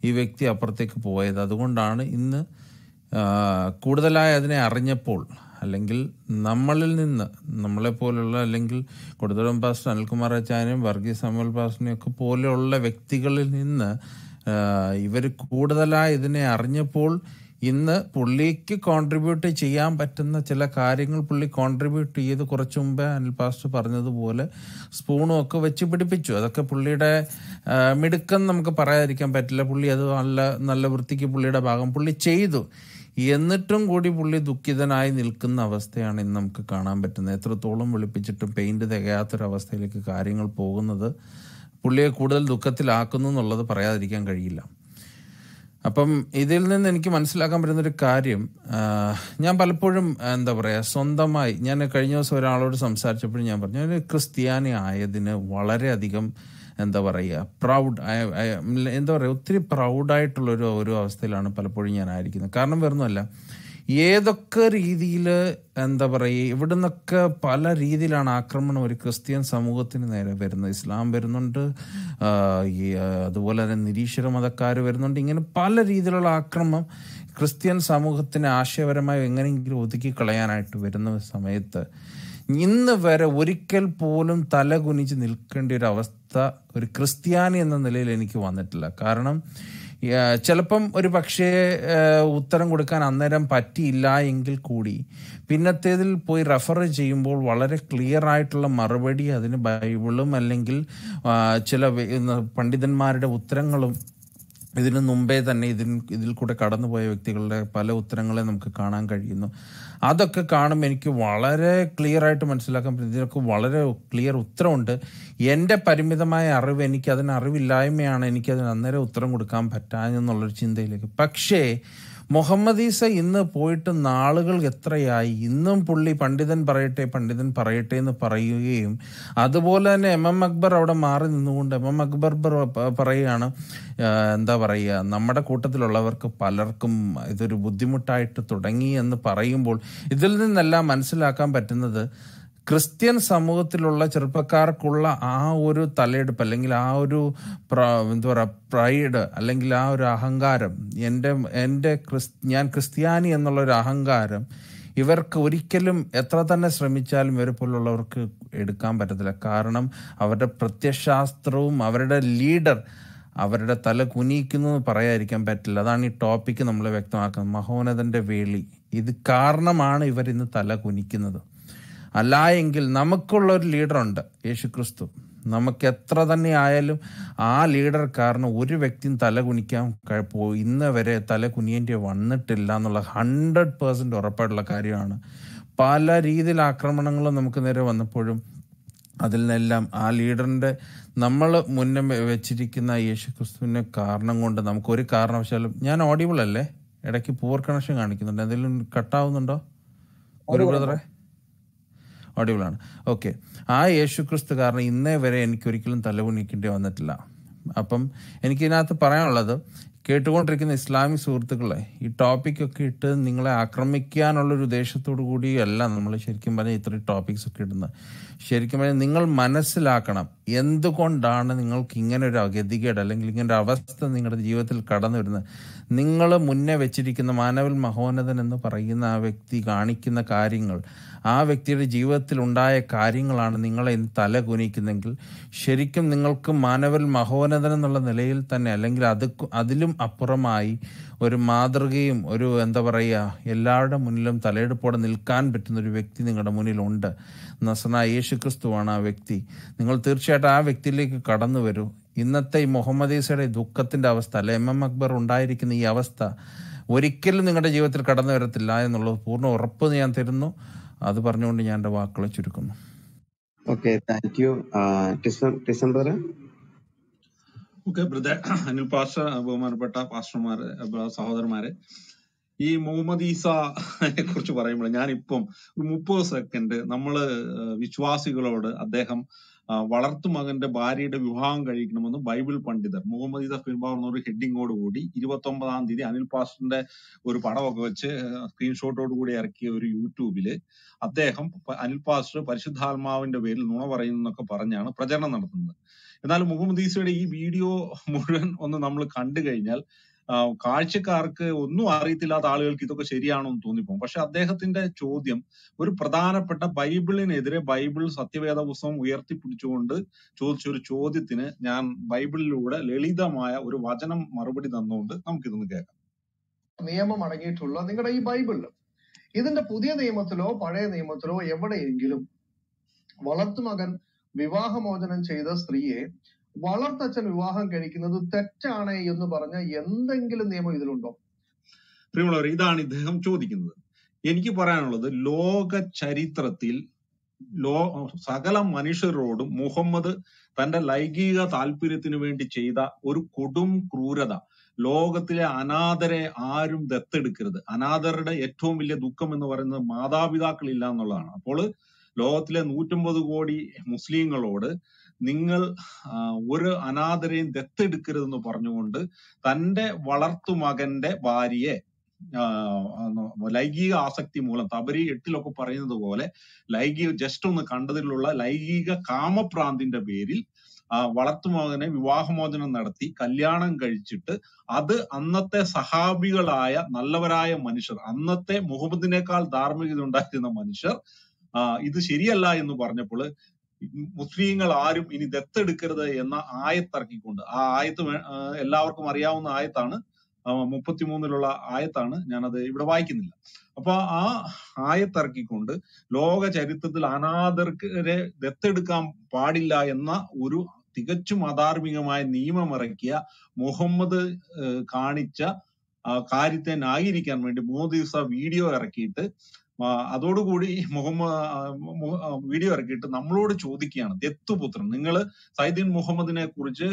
ഈ വ്യക്തി അപ്പുറത്തേക്ക് പോയത് അതുകൊണ്ടാണ് ഇന്ന് കൂടുതലായി അതിനെ അറിഞ്ഞപ്പോൾ അല്ലെങ്കിൽ നമ്മളിൽ നിന്ന് നമ്മളെപ്പോലുള്ള അല്ലെങ്കിൽ കൊടുത്തടം പാസ്റ്റർ അനിൽകുമാർ അച്ചാനും വർഗീസ് സമൽ പാസ്റ്ററിനെയും ഒക്കെ പോലെയുള്ള വ്യക്തികളിൽ നിന്ന് ഇവർ കൂടുതലായി ഇതിനെ അറിഞ്ഞപ്പോൾ ഇന്ന് പുള്ളിക്ക് കോൺട്രിബ്യൂട്ട് ചെയ്യാൻ പറ്റുന്ന ചില കാര്യങ്ങൾ പുള്ളി കോൺട്രിബ്യൂട്ട് ചെയ്ത് കുറച്ച് മുമ്പേ അനിൽ പാസ്റ്റർ പറഞ്ഞതുപോലെ സ്പൂണും ഒക്കെ വെച്ച് പിടിപ്പിച്ചു അതൊക്കെ പുള്ളിയുടെ മിടുക്കം നമുക്ക് പറയാതിരിക്കാൻ പറ്റില്ല പുള്ളി അത് നല്ല നല്ല വൃത്തിക്ക് പുള്ളിയുടെ ഭാഗം പുള്ളി ചെയ്തു എന്നിട്ടും കൂടി പുള്ളി ദുഃഖിതനായി നിൽക്കുന്ന അവസ്ഥയാണ് ഇന്ന് നമുക്ക് കാണാൻ പറ്റുന്നത് എത്രത്തോളം വെളുപ്പിച്ചിട്ടും പെയിൻറ് തികയാത്തൊരവസ്ഥയിലേക്ക് കാര്യങ്ങൾ പോകുന്നത് പുള്ളിയെ കൂടുതൽ ദുഃഖത്തിലാക്കുന്നു എന്നുള്ളത് പറയാതിരിക്കാൻ കഴിയില്ല അപ്പം ഇതിൽ നിന്ന് എനിക്ക് മനസ്സിലാക്കാൻ പറ്റുന്ന ഒരു കാര്യം ഞാൻ പലപ്പോഴും എന്താ പറയുക സ്വന്തമായി ഞാൻ കഴിഞ്ഞ ദിവസം ഒരാളോട് സംസാരിച്ചപ്പോഴും ഞാൻ പറഞ്ഞു ഒരു ക്രിസ്ത്യാനി ആയതിന് വളരെയധികം എന്താ പറയുക പ്രൗഡ് എന്താ പറയുക ഒത്തിരി പ്രൗഡായിട്ടുള്ളൊരു ഒരു അവസ്ഥയിലാണ് പലപ്പോഴും ഞാൻ ആയിരിക്കുന്നത് കാരണം വരുന്നതല്ല ഏതൊക്കെ രീതിയിൽ എന്താ പറയുക ഇവിടെ നിന്നൊക്കെ പല രീതിയിലാണ് ആക്രമണം ഒരു ക്രിസ്ത്യൻ സമൂഹത്തിന് നേരെ വരുന്നത് ഇസ്ലാം വരുന്നുണ്ട് ഈ അതുപോലെ തന്നെ നിരീശ്വര മതക്കാർ വരുന്നുണ്ട് ഇങ്ങനെ പല രീതിയിലുള്ള ആക്രമം ക്രിസ്ത്യൻ സമൂഹത്തിനെ ആശയപരമായി എങ്ങനെയെങ്കിലും ഒതുക്കി കളയാനായിട്ട് വരുന്ന സമയത്ത് ഇന്ന് വരെ ഒരിക്കൽ പോലും തലകുനിച്ച് നിൽക്കേണ്ട ഒരു അവസ്ഥ ഒരു ക്രിസ്ത്യാനി എന്ന നിലയിൽ എനിക്ക് വന്നിട്ടില്ല കാരണം ചിലപ്പം ഒരു പക്ഷേ ഉത്തരം കൊടുക്കാൻ അന്നേരം പറ്റിയില്ല എങ്കിൽ കൂടി പിന്നത്തേതിൽ പോയി റെഫർ ചെയ്യുമ്പോൾ വളരെ ക്ലിയർ ആയിട്ടുള്ള മറുപടി അതിന് ബൈബിളും അല്ലെങ്കിൽ ചില പണ്ഡിതന്മാരുടെ ഉത്തരങ്ങളും ഇതിനു മുമ്പേ തന്നെ ഇതിന് ഇതിൽ കൂടെ കടന്നുപോയ വ്യക്തികളുടെ പല ഉത്തരങ്ങളെ നമുക്ക് കാണാൻ കഴിയുന്നു അതൊക്കെ കാണുമ്പോൾ എനിക്ക് വളരെ ക്ലിയർ ആയിട്ട് മനസ്സിലാക്കാൻ ഇതിനൊക്കെ വളരെ ക്ലിയർ ഉത്തരമുണ്ട് എൻ്റെ പരിമിതമായ അറിവ് എനിക്ക് അതിന് അറിവില്ലായ്മയാണ് എനിക്കതിന് അന്നേരം ഉത്തരം കൊടുക്കാൻ എന്നുള്ളൊരു ചിന്തയിലേക്ക് പക്ഷേ മുഹമ്മദ് ഈസ ഇന്ന് പോയിട്ട് നാളുകൾ എത്രയായി ഇന്നും പുള്ളി പണ്ഡിതൻ പറയട്ടെ പണ്ഡിതൻ പറയട്ടെ എന്ന് പറയുകയും അതുപോലെ തന്നെ എം എം അക്ബർ അവിടെ മാറി നിന്നുകൊണ്ട് എം എം അക്ബർ പറയുകയാണ് എന്താ പറയുക നമ്മുടെ കൂട്ടത്തിലുള്ളവർക്ക് പലർക്കും ഇതൊരു ബുദ്ധിമുട്ടായിട്ട് തുടങ്ങി എന്ന് പറയുമ്പോൾ ഇതിൽ നിന്നെല്ലാം മനസ്സിലാക്കാൻ പറ്റുന്നത് ക്രിസ്ത്യൻ സമൂഹത്തിലുള്ള ചെറുപ്പക്കാർക്കുള്ള ആ ഒരു തലയെടുപ്പ് അല്ലെങ്കിൽ ആ ഒരു എന്താ പറയുക പ്രൈഡ് അല്ലെങ്കിൽ ആ ഒരു അഹങ്കാരം എൻ്റെ എൻ്റെ ഞാൻ ക്രിസ്ത്യാനി എന്നുള്ള ഒരു അഹങ്കാരം ഇവർക്ക് ഒരിക്കലും എത്ര തന്നെ ശ്രമിച്ചാലും ഇവരെ പോലുള്ളവർക്ക് എടുക്കാൻ പറ്റത്തില്ല കാരണം അവരുടെ പ്രത്യശാസ്ത്രവും അവരുടെ ലീഡർ അവരുടെ തല കുനിയിക്കുന്നു പറയാതിരിക്കാൻ പറ്റില്ല അതാണ് ഈ ടോപ്പിക്ക് നമ്മൾ വ്യക്തമാക്കുന്നത് മഹോനതൻ്റെ വേളി ഇത് കാരണമാണ് ഇവർ ഇന്ന് തല കുനിക്കുന്നത് അല്ല എങ്കിൽ നമുക്കുള്ള ഒരു ലീഡറുണ്ട് യേശു ക്രിസ്തു നമുക്ക് എത്ര തന്നെ ആയാലും ആ ലീഡർ കാരണം ഒരു വ്യക്തിയും തല കുനിക്കാൻ ഇന്ന് വരെ തല കുനിയേണ്ടി വന്നിട്ടില്ല എന്നുള്ള ഹൺഡ്രഡ് പേഴ്സൻറ്റ് ഉറപ്പായിട്ടുള്ള കാര്യമാണ് പല രീതിയിൽ ആക്രമണങ്ങളും നമുക്ക് നേരെ വന്നപ്പോഴും അതിൽ നിന്നെല്ലാം ആ ലീഡറിൻ്റെ നമ്മൾ മുന്നേ വെച്ചിരിക്കുന്ന യേശു ക്രിസ്തുവിൻ്റെ കാരണം കൊണ്ട് നമുക്കൊരു കാരണവശാലും ഞാൻ ഓഡിയബിൾ അല്ലേ ഇടയ്ക്ക് പൂർ കണക്ഷൻ കാണിക്കുന്നുണ്ട് എന്തെങ്കിലും കട്ടാവുന്നുണ്ടോ ഒരു ബ്രദറെ അടിപൊളിയാണ് ഓക്കെ ആ യേശുക്രിസ്തു കാരണം ഇന്നേ വരെ എനിക്കൊരിക്കലും തലകുണിക്കേണ്ടി വന്നിട്ടില്ല അപ്പം എനിക്കിതിനകത്ത് പറയാനുള്ളത് കേട്ടുകൊണ്ടിരിക്കുന്ന ഇസ്ലാമിക് സുഹൃത്തുക്കളെ ഈ ടോപ്പിക്കൊക്കെ ഇട്ട് നിങ്ങളെ ആക്രമിക്കാനുള്ളൊരു ഉദ്ദേശത്തോടു കൂടിയല്ല നമ്മൾ ശരിക്കും പറഞ്ഞാൽ ഇത്രയും ടോപ്പിക്സ് ഒക്കെ ഇടുന്നത് ശരിക്കും പറഞ്ഞാൽ നിങ്ങൾ മനസ്സിലാക്കണം എന്തുകൊണ്ടാണ് നിങ്ങൾക്ക് ഇങ്ങനെ ഒരു അഗതികേട് അല്ലെങ്കിൽ ഇങ്ങനെ ഒരു അവസ്ഥ നിങ്ങളുടെ ജീവിതത്തിൽ കടന്നു വരുന്നത് നിങ്ങൾ മുന്നേ വെച്ചിരിക്കുന്ന മാനവൽ മഹോന്നതൻ എന്ന് പറയുന്ന ആ വ്യക്തി കാണിക്കുന്ന കാര്യങ്ങൾ ആ വ്യക്തിയുടെ ജീവിതത്തിൽ ഉണ്ടായ കാര്യങ്ങളാണ് നിങ്ങളെ ഇന്ന് തല കുനിക്കുന്നെങ്കിൽ ശരിക്കും നിങ്ങൾക്ക് മാനവൽ മഹോന്നതൻ എന്നുള്ള നിലയിൽ തന്നെ അല്ലെങ്കിൽ അത് അതിലും അപ്പുറമായി ഒരു മാതൃകയും ഒരു എന്താ പറയുക എല്ലാവരുടെ മുന്നിലും തലയെടുപ്പോടെ നിൽക്കാൻ പറ്റുന്ന ഒരു വ്യക്തി നിങ്ങളുടെ മുന്നിലുണ്ട് നസന യേശു ക്രിസ്തുവാണ് ആ വ്യക്തി നിങ്ങൾ തീർച്ചയായിട്ടും ആ വ്യക്തിയിലേക്ക് കടന്നു വരൂ ഇന്നത്തെ ഈ മുഹമ്മദ് ഈസയുടെ ദുഃഖത്തിൻ്റെ അവസ്ഥ അല്ലെ എം എം അക്ബർ ഉണ്ടായിരിക്കുന്ന ഈ അവസ്ഥ ഒരിക്കലും നിങ്ങളുടെ ജീവിതത്തിൽ കടന്നു വരത്തില്ല എന്നുള്ളത് പൂർണ്ണ ഉറപ്പ് ഞാൻ തരുന്നു അത് പറഞ്ഞുകൊണ്ട് ഞാൻ എൻ്റെ വാക്കുകളെ ചുരുക്കുന്നു okay thank you December okay brother അനുപാഷ ബഹുമാനപ്പെട്ട പാസ്റ്റർമാർ സഹോദരന്മാരെ ഈ മുഹമ്മദ് ഈസയെ കുറിച്ച് പറയുമ്പോൾ ഞാനിപ്പം ഒരു മുപ്പത് സെക്കൻഡ് നമ്മൾ വിശ്വാസികളോട് അദ്ദേഹം വളർത്തു മകന്റെ ഭാര്യയുടെ വിവാഹം കഴിക്കണമെന്ന് ബൈബിൾ പണ്ഡിതർ മുഹമ്മദ് ഈസ ഫിർബാവ് എന്നൊരു ഹെഡിങ്ങോട് കൂടി ഇരുപത്തി ഒമ്പതാം തീയതി അനിൽ പാസ്റ്ററിന്റെ ഒരു പടമൊക്കെ വെച്ച് സ്ക്രീൻഷോട്ടോട് കൂടി ഇറക്കിയ ഒരു യൂട്യൂബില് അദ്ദേഹം അനിൽ പാസ്റ്റർ പരിശുദ്ധാത്മാവിന്റെ പേരിൽ നുണ പറയുന്നു എന്നൊക്കെ പറഞ്ഞാണ് പ്രചരണം നടത്തുന്നത് എന്നാൽ മുഹമ്മദ് ഈസയുടെ ഈ വീഡിയോ മുഴുവൻ ഒന്ന് നമ്മൾ കണ്ടു കഴിഞ്ഞാൽ കാഴ്ചക്കാർക്ക് ഒന്നും അറിയത്തില്ലാത്ത ആളുകൾക്ക് ഇതൊക്കെ ശരിയാണോ എന്ന് തോന്നിപ്പോകും പക്ഷെ അദ്ദേഹത്തിന്റെ ചോദ്യം ഒരു പ്രധാനപ്പെട്ട ബൈബിളിനെതിരെ ബൈബിൾ സത്യവേദ പുസ്തകം ഉയർത്തിപ്പിടിച്ചുകൊണ്ട് ചോദിച്ച ഒരു ചോദ്യത്തിന് ഞാൻ ബൈബിളിലൂടെ ലളിതമായ ഒരു വചനം മറുപടി തന്നുകൊണ്ട് നമുക്കിതൊന്ന് കേൾക്കാം നിയമം അടങ്ങിയിട്ടുള്ള നിങ്ങളുടെ ഈ ബൈബിളിൽ ഇതിന്റെ പുതിയ നിയമത്തിലോ പഴയ നിയമത്തിലോ എവിടെയെങ്കിലും വളർത്തുമകൻ വിവാഹമോചനം ചെയ്ത സ്ത്രീയെ വളർത്തച്ഛൻ വിവാഹം കഴിക്കുന്നത് തെറ്റാണ് എന്ന് പറഞ്ഞ എന്തെങ്കിലും നിയമം ഇതിലുണ്ടോ പ്രിയമുള്ളവർ ഇതാണ് ഇദ്ദേഹം ചോദിക്കുന്നത് എനിക്ക് പറയാനുള്ളത് ലോക ചരിത്രത്തിൽ ലോ സകല മനുഷ്യരോടും മുഹമ്മദ് തന്റെ ലൈംഗിക താല്പര്യത്തിന് വേണ്ടി ചെയ്ത ഒരു കൊടും ക്രൂരത ലോകത്തിലെ അനാഥരെ ആരും ദത്തെടുക്കരുത് അനാഥരുടെ ഏറ്റവും വലിയ ദുഃഖം എന്ന് പറയുന്നത് മാതാപിതാക്കളില്ല എന്നുള്ളതാണ് അപ്പോൾ ലോകത്തിലെ നൂറ്റമ്പത് കോടി മുസ്ലിങ്ങളോട് നിങ്ങൾ ഒരു അനാഥരെയും ദത്തെടുക്കരുതെന്ന് പറഞ്ഞുകൊണ്ട് തന്റെ വളർത്തു മകന്റെ ഭാര്യയെ ലൈംഗിക ആസക്തി മൂലം തബരി എട്ടിലൊക്കെ പറയുന്നത് പോലെ ലൈംഗിക ജസ്റ്റ് ഒന്ന് കണ്ടതിലുള്ള ലൈംഗിക കാമപ്രാന്തിന്റെ പേരിൽ വളർത്തുമകനെ വിവാഹമോചനം നടത്തി കല്യാണം കഴിച്ചിട്ട് അത് അന്നത്തെ സഹാബികളായ നല്ലവരായ മനുഷ്യർ അന്നത്തെ മുഹമ്മദിനേക്കാൾ ധാർമ്മികത ഉണ്ടായിരുന്ന മനുഷ്യർ ഇത് ശരിയല്ല എന്ന് പറഞ്ഞപ്പോൾ മുസ്ലിങ്ങൾ ആരും ഇനി ദത്തെടുക്കരുത് എന്ന ആയത്തിറക്കിക്കൊണ്ട് ആ ആയത്ത് എല്ലാവർക്കും അറിയാവുന്ന ആയത്താണ് മുപ്പത്തിമൂന്നിലുള്ള ആയത്താണ് ഞാനത് ഇവിടെ വായിക്കുന്നില്ല അപ്പൊ ആ ആയത്തിറക്കിക്കൊണ്ട് ലോക ചരിത്രത്തിൽ അനാഥർക്കരെ ദത്തെടുക്കാൻ പാടില്ല എന്ന ഒരു തികച്ചും അധാർമികമായ നിയമം ഇറക്കിയ മുഹമ്മദ് കാണിച്ച കാര്യത്തെ ന്യായീകരിക്കാൻ വേണ്ടി മൂന്ന് ദിവസ വീഡിയോ ഇറക്കിയിട്ട് അതോടുകൂടി മുഹമ്മദ് വീഡിയോ ഇറക്കിയിട്ട് നമ്മളോട് ചോദിക്കുകയാണ് ദത്തുപുത്രൻ നിങ്ങൾ സൈദീൻ മുഹമ്മദിനെ കുറിച്ച്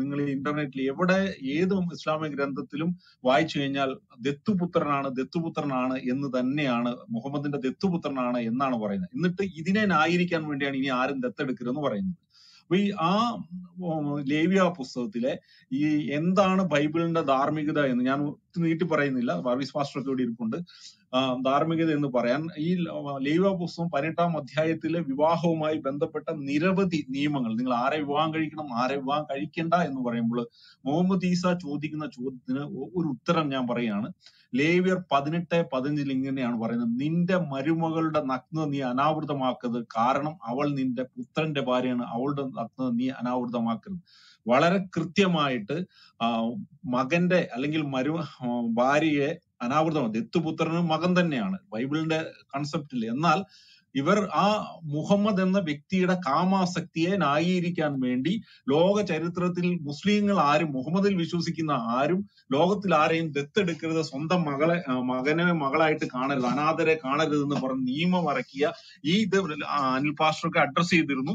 നിങ്ങൾ ഇന്റർനെറ്റിൽ എവിടെ ഏത് ഇസ്ലാമിക ഗ്രന്ഥത്തിലും വായിച്ചു കഴിഞ്ഞാൽ ദത്തുപുത്രനാണ് ദത്തുപുത്രനാണ് എന്ന് തന്നെയാണ് മുഹമ്മദിന്റെ ദത്തുപുത്രനാണ് എന്നാണ് പറയുന്നത് എന്നിട്ട് ഇതിനെ ന്യായീകരിക്കാൻ വേണ്ടിയാണ് ഇനി ആരും ദത്തെടുക്കരുതെന്ന് പറയുന്നത് അപ്പൊ ഈ ആ ലേവ്യ പുസ്തകത്തിലെ ഈ എന്താണ് ബൈബിളിന്റെ ധാർമ്മികത എന്ന് ഞാൻ നീട്ടി പറയുന്നില്ല വർഗീസ് മാസ്റ്റർ ഒക്കെ ഇരിപ്പുണ്ട് ധാർമ്മികത എന്ന് പറയാൻ ഈ ലൈവ പുസ്തകം പതിനെട്ടാം അധ്യായത്തിലെ വിവാഹവുമായി ബന്ധപ്പെട്ട നിരവധി നിയമങ്ങൾ നിങ്ങൾ ആരെ വിവാഹം കഴിക്കണം ആരെ വിവാഹം കഴിക്കണ്ട എന്ന് പറയുമ്പോൾ മുഹമ്മദ് ഈസ ചോദിക്കുന്ന ചോദ്യത്തിന് ഒരു ഉത്തരം ഞാൻ പറയുകയാണ് ലേവ്യർ പതിനെട്ട് പതിനഞ്ചിൽ ഇങ്ങനെയാണ് പറയുന്നത് നിന്റെ മരുമകളുടെ നഗ്നത നീ അനാവൃതമാക്കരുത് കാരണം അവൾ നിന്റെ പുത്രന്റെ ഭാര്യയാണ് അവളുടെ നഗ്നത നീ അനാവൃതമാക്കരുത് വളരെ കൃത്യമായിട്ട് മകന്റെ അല്ലെങ്കിൽ മരു ഭാര്യയെ അനാവൃതമാണ് ദത്തുപുത്രനും മകൻ തന്നെയാണ് ബൈബിളിന്റെ കൺസെപ്റ്റിൽ എന്നാൽ ഇവർ ആ മുഹമ്മദ് എന്ന വ്യക്തിയുടെ കാമാസക്തിയെ ന്യായീകരിക്കാൻ വേണ്ടി ലോക ചരിത്രത്തിൽ മുസ്ലിങ്ങൾ ആരും മുഹമ്മദിൽ വിശ്വസിക്കുന്ന ആരും ലോകത്തിൽ ആരെയും ദത്തെടുക്കരുത് സ്വന്തം മകളെ മകനെ മകളായിട്ട് കാണരുത് അനാഥരെ കാണരുത് എന്ന് പറഞ്ഞ് നിയമം ഇറക്കിയ ഈ ഇത് അനിൽ പാസ്റ്റർക്ക് അഡ്രസ് ചെയ്തിരുന്നു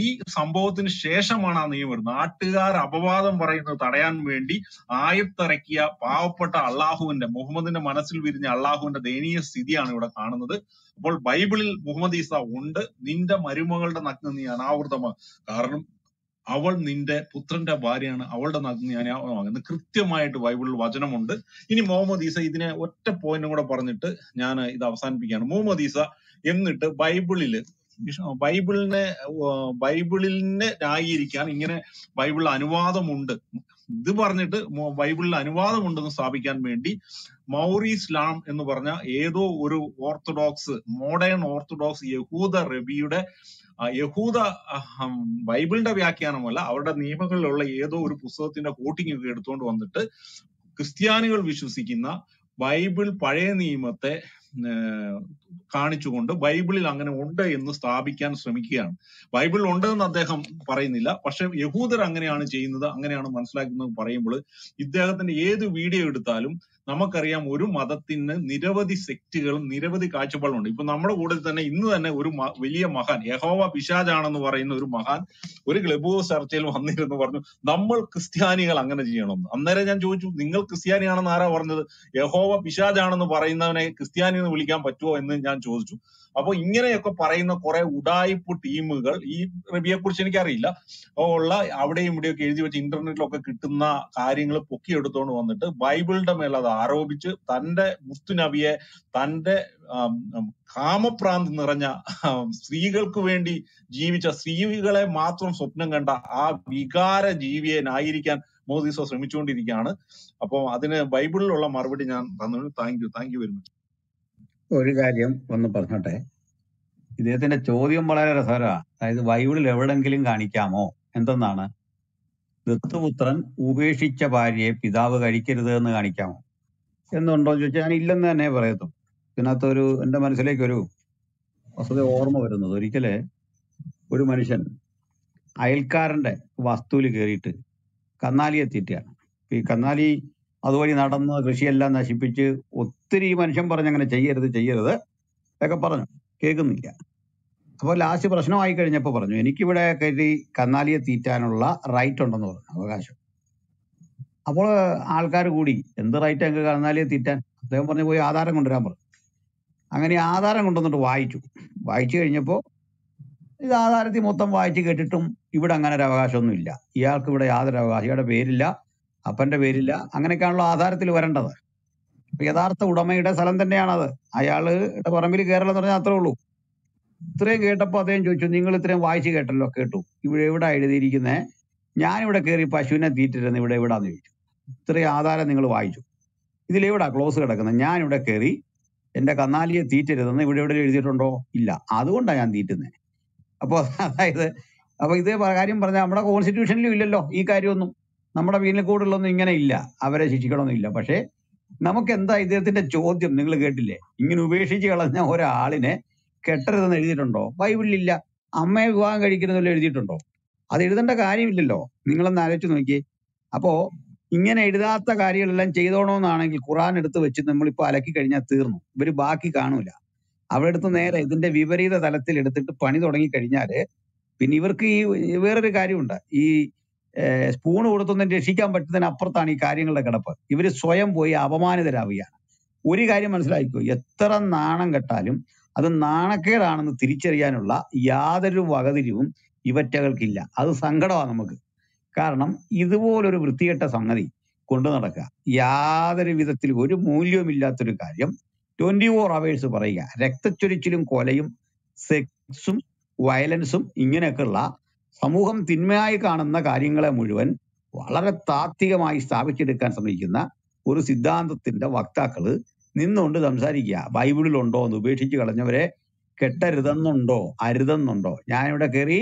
ഈ സംഭവത്തിന് ശേഷമാണ് ആ നിയമം വരുന്നത് നാട്ടുകാർ അപവാദം പറയുന്നത് തടയാൻ വേണ്ടി ആയത്തിറക്കിയ പാവപ്പെട്ട അള്ളാഹുവിന്റെ മുഹമ്മദിന്റെ മനസ്സിൽ വിരിഞ്ഞ അള്ളാഹുവിന്റെ ദയനീയ സ്ഥിതിയാണ് ഇവിടെ കാണുന്നത് അപ്പോൾ ബൈബിളിൽ മുഹമ്മദ് ഈസ ഉണ്ട് നിന്റെ മരുമകളുടെ നഗ്ന നീ അനാവൃതമാണ് കാരണം അവൾ നിന്റെ പുത്രന്റെ ഭാര്യയാണ് അവളുടെ നഗ്നി അനാവൃതമാകുന്നത് കൃത്യമായിട്ട് ബൈബിളിൽ വചനമുണ്ട് ഇനി മുഹമ്മദ് ഈസ ഇതിനെ ഒറ്റ പോയിന്റും കൂടെ പറഞ്ഞിട്ട് ഞാൻ ഇത് അവസാനിപ്പിക്കുകയാണ് മുഹമ്മദ് ഈസ എന്നിട്ട് ബൈബിളിൽ ബൈബിളിനെ ബൈബിളിനെ ആയിരിക്കാൻ ഇങ്ങനെ ബൈബിളിൽ അനുവാദമുണ്ട് ഇത് പറഞ്ഞിട്ട് ബൈബിളിൽ അനുവാദമുണ്ടെന്ന് സ്ഥാപിക്കാൻ വേണ്ടി മൗറി ഇസ്ലാം എന്ന് പറഞ്ഞ ഏതോ ഒരു ഓർത്തഡോക്സ് മോഡേൺ ഓർത്തഡോക്സ് യഹൂദ റബിയുടെ യഹൂദ ബൈബിളിന്റെ വ്യാഖ്യാനമല്ല അവരുടെ നിയമങ്ങളിലുള്ള ഏതോ ഒരു പുസ്തകത്തിന്റെ കോട്ടിംഗ് ഒക്കെ എടുത്തുകൊണ്ട് വന്നിട്ട് ക്രിസ്ത്യാനികൾ വിശ്വസിക്കുന്ന ബൈബിൾ പഴയ നിയമത്തെ കാണിച്ചുകൊണ്ട് ബൈബിളിൽ അങ്ങനെ ഉണ്ട് എന്ന് സ്ഥാപിക്കാൻ ശ്രമിക്കുകയാണ് ബൈബിൾ ഉണ്ട് എന്ന് അദ്ദേഹം പറയുന്നില്ല പക്ഷെ യഹൂദർ അങ്ങനെയാണ് ചെയ്യുന്നത് അങ്ങനെയാണ് മനസ്സിലാക്കുന്നത് പറയുമ്പോൾ ഇദ്ദേഹത്തിന്റെ ഏത് വീഡിയോ എടുത്താലും നമുക്കറിയാം ഒരു മതത്തിന് നിരവധി സെക്റ്റുകളും നിരവധി കാഴ്ചപ്പാടുമുണ്ട് ഇപ്പൊ നമ്മുടെ കൂടെ തന്നെ ഇന്ന് തന്നെ ഒരു വലിയ മഹാൻ യഹോവ പിശാജാണെന്ന് പറയുന്ന ഒരു മഹാൻ ഒരു ക്ലബ് ചർച്ചയിൽ വന്നിരുന്നു പറഞ്ഞു നമ്മൾ ക്രിസ്ത്യാനികൾ അങ്ങനെ ചെയ്യണമെന്ന് അന്നേരം ഞാൻ ചോദിച്ചു നിങ്ങൾ ക്രിസ്ത്യാനിയാണെന്ന് ആരാ പറഞ്ഞത് യഹോവ പിശാജാണെന്ന് പറയുന്നവനെ ക്രിസ്ത്യാനി എന്ന് വിളിക്കാൻ പറ്റുമോ എന്ന് ഞാൻ ചോദിച്ചു അപ്പൊ ഇങ്ങനെയൊക്കെ പറയുന്ന കുറെ ഉടായിപ്പ് ടീമുകൾ ഈ റബിയെ കുറിച്ച് എനിക്കറിയില്ല ഉള്ള അവിടെയും ഒക്കെ എഴുതി വെച്ച് ഇന്റർനെറ്റിലൊക്കെ കിട്ടുന്ന കാര്യങ്ങൾ പൊക്കിയെടുത്തോണ്ട് വന്നിട്ട് ബൈബിളിന്റെ മേൽ അത് ആരോപിച്ച് തന്റെ നബിയെ തന്റെ കാമപ്രാന്ത് നിറഞ്ഞ സ്ത്രീകൾക്ക് വേണ്ടി ജീവിച്ച സ്ത്രീകളെ മാത്രം സ്വപ്നം കണ്ട ആ വികാര ന്യായീകരിക്കാൻ മോദീസോ ശ്രമിച്ചുകൊണ്ടിരിക്കുകയാണ് അപ്പോൾ അതിന് ബൈബിളിലുള്ള മറുപടി ഞാൻ തന്നു thank you thank you very much ഒരു കാര്യം ഒന്ന് പറഞ്ഞോട്ടെ ഇദ്ദേഹത്തിന്റെ ചോദ്യം വളരെ രസകരമാണ് അതായത് ബൈബിളിൽ എവിടെങ്കിലും കാണിക്കാമോ എന്തെന്നാണ് ദത്തുപുത്രൻ ഉപേക്ഷിച്ച ഭാര്യയെ പിതാവ് കഴിക്കരുത് എന്ന് കാണിക്കാമോ എന്നുണ്ടോ എന്ന് ചോദിച്ചാൽ ഞാൻ ഇല്ലെന്ന് തന്നെ പറയത്തു ഇതിനകത്തൊരു എൻ്റെ മനസ്സിലേക്ക് ഒരു വസ്തുത ഓർമ്മ വരുന്നത് ഒരിക്കലെ ഒരു മനുഷ്യൻ അയൽക്കാരൻ്റെ വസ്തുവിൽ കയറിയിട്ട് കന്നാലിയെ തീറ്റയാണ് ഈ കന്നാലി അതുവഴി നടന്ന് കൃഷിയെല്ലാം നശിപ്പിച്ച് ഒത്തിരി മനുഷ്യൻ പറഞ്ഞ് അങ്ങനെ ചെയ്യരുത് ചെയ്യരുത് ഒക്കെ പറഞ്ഞു കേൾക്കുന്നില്ല അപ്പോൾ ലാസ്റ്റ് പ്രശ്നമായി കഴിഞ്ഞപ്പോൾ പറഞ്ഞു എനിക്കിവിടെ കയറ്റി കന്നാലിയെ തീറ്റാനുള്ള റൈറ്റ് ഉണ്ടെന്ന് പറഞ്ഞു അവകാശം അപ്പോൾ ആൾക്കാർ കൂടി എന്ത് റൈറ്റ് എനിക്ക് കന്നാലിയെ തീറ്റാൻ അദ്ദേഹം പറഞ്ഞു പോയി ആധാരം കൊണ്ടുവരാൻ പറഞ്ഞു അങ്ങനെ ആധാരം കൊണ്ടുവന്നിട്ട് വായിച്ചു വായിച്ചു കഴിഞ്ഞപ്പോൾ ഇത് ആധാരത്തിൽ മൊത്തം വായിച്ച് കേട്ടിട്ടും ഇവിടെ അങ്ങനെ ഒരു അവകാശമൊന്നുമില്ല ഇയാൾക്ക് ഇവിടെ യാതൊരു അവകാശം ഇയാളുടെ പേരില്ല അപ്പന്റെ പേരില്ല അങ്ങനെയൊക്കെയാണല്ലോ ആധാരത്തിൽ വരേണ്ടത് ഇപ്പൊ യഥാർത്ഥ ഉടമയുടെ സ്ഥലം തന്നെയാണത് അയാളുടെ പറമ്പിൽ കയറലെന്ന് പറഞ്ഞാൽ അത്രേ ഉള്ളൂ ഇത്രയും കേട്ടപ്പോൾ അദ്ദേഹം ചോദിച്ചു നിങ്ങൾ ഇത്രയും വായിച്ച് കേട്ടല്ലോ കേട്ടു ഇവിടെ എവിടെ എഴുതിയിരിക്കുന്നത് ഞാനിവിടെ കയറി പശുവിനെ തീറ്റിരുന്ന് ഇവിടെ എവിടാന്ന് ചോദിച്ചു ഇത്രയും ആധാരം നിങ്ങൾ വായിച്ചു ഇതിലെവിടാ ക്ലോസ് കിടക്കുന്നത് ഞാനിവിടെ കയറി എൻ്റെ കന്നാലിയെ തീറ്റരുതെന്ന് ഇവിടെ എവിടെ എഴുതിയിട്ടുണ്ടോ ഇല്ല അതുകൊണ്ടാണ് ഞാൻ തീറ്റുന്നത് അപ്പോൾ അതായത് അപ്പോൾ ഇതേ കാര്യം പറഞ്ഞാൽ നമ്മുടെ കോൺസ്റ്റിറ്റ്യൂഷനിലും ഇല്ലല്ലോ ഈ കാര്യമൊന്നും നമ്മുടെ വീനൽക്കൂടുള്ളൊന്നും ഇങ്ങനെ ഇല്ല അവരെ ശിക്ഷിക്കണമെന്നില്ല പക്ഷേ നമുക്ക് എന്താ ഇദ്ദേഹത്തിന്റെ ചോദ്യം നിങ്ങൾ കേട്ടില്ലേ ഇങ്ങനെ ഉപേക്ഷിച്ച് കളഞ്ഞ ഒരാളിനെ കെട്ടരുതെന്ന് എഴുതിയിട്ടുണ്ടോ ബൈബിളിലില്ല അമ്മയെ വിവാഹം കഴിക്കരുതെന്നല്ലോ എഴുതിയിട്ടുണ്ടോ അത് എഴുതേണ്ട കാര്യമില്ലല്ലോ നിങ്ങളൊന്ന് ആലോചിച്ച് നോക്കി അപ്പോ ഇങ്ങനെ എഴുതാത്ത കാര്യങ്ങളെല്ലാം ചെയ്തോണോന്നാണെങ്കിൽ ഖുറാൻ എടുത്ത് വെച്ച് നമ്മളിപ്പോ അലക്കി കഴിഞ്ഞാൽ തീർന്നു ഇവർ ബാക്കി കാണൂല അവരെടുത്ത് നേരെ ഇതിന്റെ വിപരീത തലത്തിൽ എടുത്തിട്ട് പണി തുടങ്ങി കഴിഞ്ഞാല് പിന്നെ ഇവർക്ക് ഈ വേറൊരു കാര്യമുണ്ട് ഈ സ്പൂൺ കൊടുത്തൊന്നും രക്ഷിക്കാൻ പറ്റുന്നതിനപ്പുറത്താണ് ഈ കാര്യങ്ങളുടെ കിടപ്പ് ഇവർ സ്വയം പോയി അപമാനിതരാവുകയാണ് ഒരു കാര്യം മനസ്സിലാക്കിക്കോ എത്ര നാണം കെട്ടാലും അത് നാണക്കേടാണെന്ന് തിരിച്ചറിയാനുള്ള യാതൊരു വകതിരിവും ഇവറ്റകൾക്കില്ല അത് സങ്കടമാണ് നമുക്ക് കാരണം ഇതുപോലൊരു വൃത്തികെട്ട സംഗതി കൊണ്ടു നടക്കുക യാതൊരു വിധത്തിൽ ഒരു മൂല്യവുമില്ലാത്തൊരു കാര്യം ട്വന്റി ഫോർ അവേഴ്സ് പറയുക രക്തച്ചൊരിച്ചിലും കൊലയും സെക്സും വയലൻസും ഇങ്ങനെയൊക്കെയുള്ള സമൂഹം തിന്മയായി കാണുന്ന കാര്യങ്ങളെ മുഴുവൻ വളരെ താത്വികമായി സ്ഥാപിച്ചെടുക്കാൻ ശ്രമിക്കുന്ന ഒരു സിദ്ധാന്തത്തിന്റെ വക്താക്കൾ നിന്നുകൊണ്ട് സംസാരിക്കുക ബൈബിളിലുണ്ടോ എന്ന് ഉപേക്ഷിച്ച് കളഞ്ഞവരെ കെട്ടരുതെന്നുണ്ടോ അരുതെന്നുണ്ടോ ഞാനിവിടെ കയറി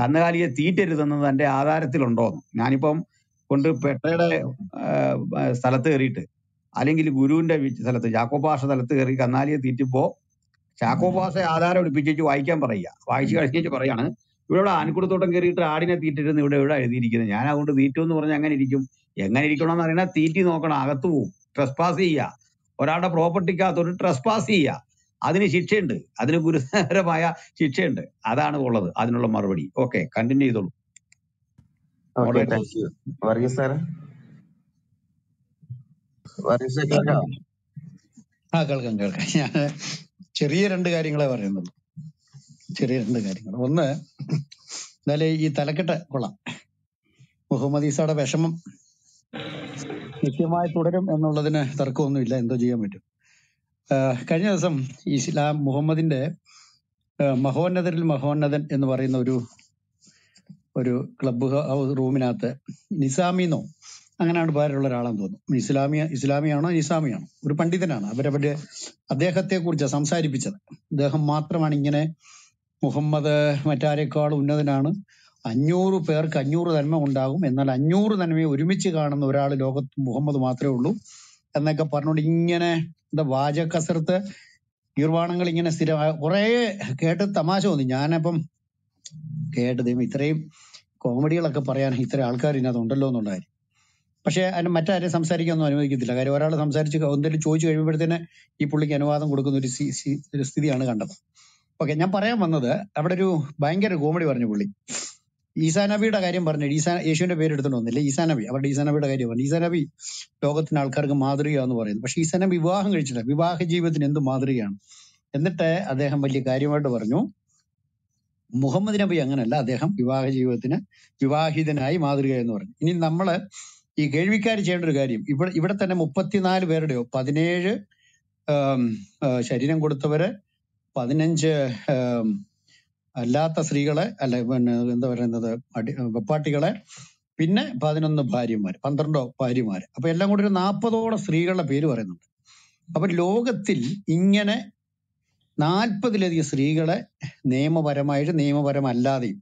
കന്നുകാലിയെ തീറ്റരുതെന്ന് തൻ്റെ ആധാരത്തിലുണ്ടോ ഞാനിപ്പം കൊണ്ട് പെട്ടയുടെ സ്ഥലത്ത് കയറിയിട്ട് അല്ലെങ്കിൽ ഗുരുവിന്റെ സ്ഥലത്ത് ചാക്കോപാഷ സ്ഥലത്ത് കയറി കന്നാലിയെ തീറ്റുമ്പോൾ ചാക്കോപാഷ ആധാരം എടുപ്പിച്ചു വായിക്കാൻ പറയുക വായിച്ച് കഴിഞ്ഞിട്ട് പറയാണ് ഇവിടെ ഇവിടെ ആൻകുടത്തോട്ടം കയറിയിട്ട് ആടിനെ തീറ്റിരുന്ന് ഇവിടെ ഇവിടെ എഴുതിയിരിക്കുന്നത് ഞാൻ അതുകൊണ്ട് തീറ്റു എന്ന് പറഞ്ഞാൽ അങ്ങനെ ഇരിക്കും എങ്ങനെ ഇരിക്കണമെന്ന് അറിയണ തീറ്റി നോക്കണം അകത്ത് പോവും പാസ് ചെയ്യുക ഒരാളുടെ പ്രോപ്പർട്ടിക്കകത്ത് ഒരു പാസ് ചെയ്യുക അതിന് ശിക്ഷയുണ്ട് അതിന് ഗുരുതരമായ ശിക്ഷയുണ്ട് അതാണ് ഉള്ളത് അതിനുള്ള മറുപടി ഓക്കെ കണ്ടിന്യൂ ചെയ്തോളൂ ആ കേൾക്കാം കേൾക്കാം ഞാൻ ചെറിയ രണ്ട് കാര്യങ്ങളെ പറയുന്നുള്ളൂ ചെറിയ രണ്ട് കാര്യങ്ങൾ ഒന്ന് എന്നാലേ ഈ തലക്കെട്ട് കൊള്ളാം മുഹമ്മദ് ഈസയുടെ വിഷമം കൃത്യമായി തുടരും എന്നുള്ളതിന് തർക്കമൊന്നുമില്ല എന്തോ ചെയ്യാൻ പറ്റും കഴിഞ്ഞ ദിവസം ഇസ്ലാം മുഹമ്മദിന്റെ മഹോന്നതരിൽ മഹോന്നതൻ എന്ന് പറയുന്ന ഒരു ഒരു ക്ലബ് റൂമിനകത്ത് നിസാമിന്നോ അങ്ങനെയാണ് പേരുള്ള ഒരാളെന്ന് തോന്നുന്നു ഇസ്ലാമിയ ഇസ്ലാമിയാണോ നിസാമിയാണോ ഒരു പണ്ഡിതനാണ് അവരവരുടെ അദ്ദേഹത്തെ കുറിച്ച് സംസാരിപ്പിച്ചത് അദ്ദേഹം മാത്രമാണ് ഇങ്ങനെ മുഹമ്മദ് മറ്റാരേക്കാൾ ഉന്നതനാണ് അഞ്ഞൂറ് പേർക്ക് അഞ്ഞൂറ് നന്മ ഉണ്ടാകും എന്നാൽ അഞ്ഞൂറ് നന്മയെ ഒരുമിച്ച് കാണുന്ന ഒരാൾ ലോകത്ത് മുഹമ്മദ് മാത്രമേ ഉള്ളൂ എന്നൊക്കെ പറഞ്ഞുകൊണ്ട് ഇങ്ങനെ എന്താ വാചകസരത്ത് ഈർവാണങ്ങൾ ഇങ്ങനെ സ്ഥിരമായ കുറേ കേട്ട് തമാശ തോന്നി ഞാനപ്പം കേട്ടത് ഇത്രയും കോമഡികളൊക്കെ പറയാൻ ഇത്ര ആൾക്കാർ ഇതിനകത്ത് ഉണ്ടല്ലോ എന്നുണ്ടായിരുന്നു പക്ഷേ അതിന് മറ്റാരെയും സംസാരിക്കാനൊന്നും അനുവദിക്കത്തില്ല കാര്യം ഒരാൾ സംസാരിച്ച് എന്തെങ്കിലും ചോദിച്ചു കഴിയുമ്പോഴത്തേനെ ഈ പുള്ളിക്ക് അനുവാദം കൊടുക്കുന്ന ഒരു സ്ഥിതിയാണ് കണ്ടത് ഓക്കെ ഞാൻ പറയാൻ വന്നത് അവിടെ ഒരു ഭയങ്കര കോമഡി പറഞ്ഞു പുള്ളി ഈസാനബിയുടെ കാര്യം പറഞ്ഞു ഈസാ യേശുവിന്റെ പേര് എടുത്തുകൊണ്ട് വന്നില്ലേ ഈസാനബി അവരുടെ ഈസാനബിയുടെ കാര്യം പറഞ്ഞു ഈസാനബി ലോകത്തിന് ആൾക്കാർക്ക് എന്ന് പറയുന്നത് പക്ഷെ ഈസാനബി വിവാഹം കഴിച്ചില്ല വിവാഹ ജീവിതത്തിന് എന്ത് മാതൃകയാണ് എന്നിട്ട് അദ്ദേഹം വലിയ കാര്യമായിട്ട് പറഞ്ഞു മുഹമ്മദ് നബി അങ്ങനല്ല അദ്ദേഹം വിവാഹ ജീവിതത്തിന് വിവാഹിതനായി മാതൃക എന്ന് പറഞ്ഞു ഇനി നമ്മള് ഈ കേൾവിക്കാർ ചെയ്യേണ്ട ഒരു കാര്യം ഇവിടെ ഇവിടെ തന്നെ മുപ്പത്തിനാല് പേരുടെയോ പതിനേഴ് ശരീരം കൊടുത്തവര് പതിനഞ്ച് അല്ലാത്ത സ്ത്രീകളെ അല്ല പിന്നെ എന്താ പറയുന്നത് വെപ്പാട്ടികളെ പിന്നെ പതിനൊന്ന് ഭാര്യമാർ പന്ത്രണ്ടോ ഭാര്യമാർ അപ്പൊ എല്ലാം കൂടി ഒരു നാൽപ്പതോളം സ്ത്രീകളുടെ പേര് പറയുന്നുണ്ട് അപ്പൊ ലോകത്തിൽ ഇങ്ങനെ നാൽപ്പതിലധികം സ്ത്രീകളെ നിയമപരമായിട്ട് നിയമപരമല്ലാതെയും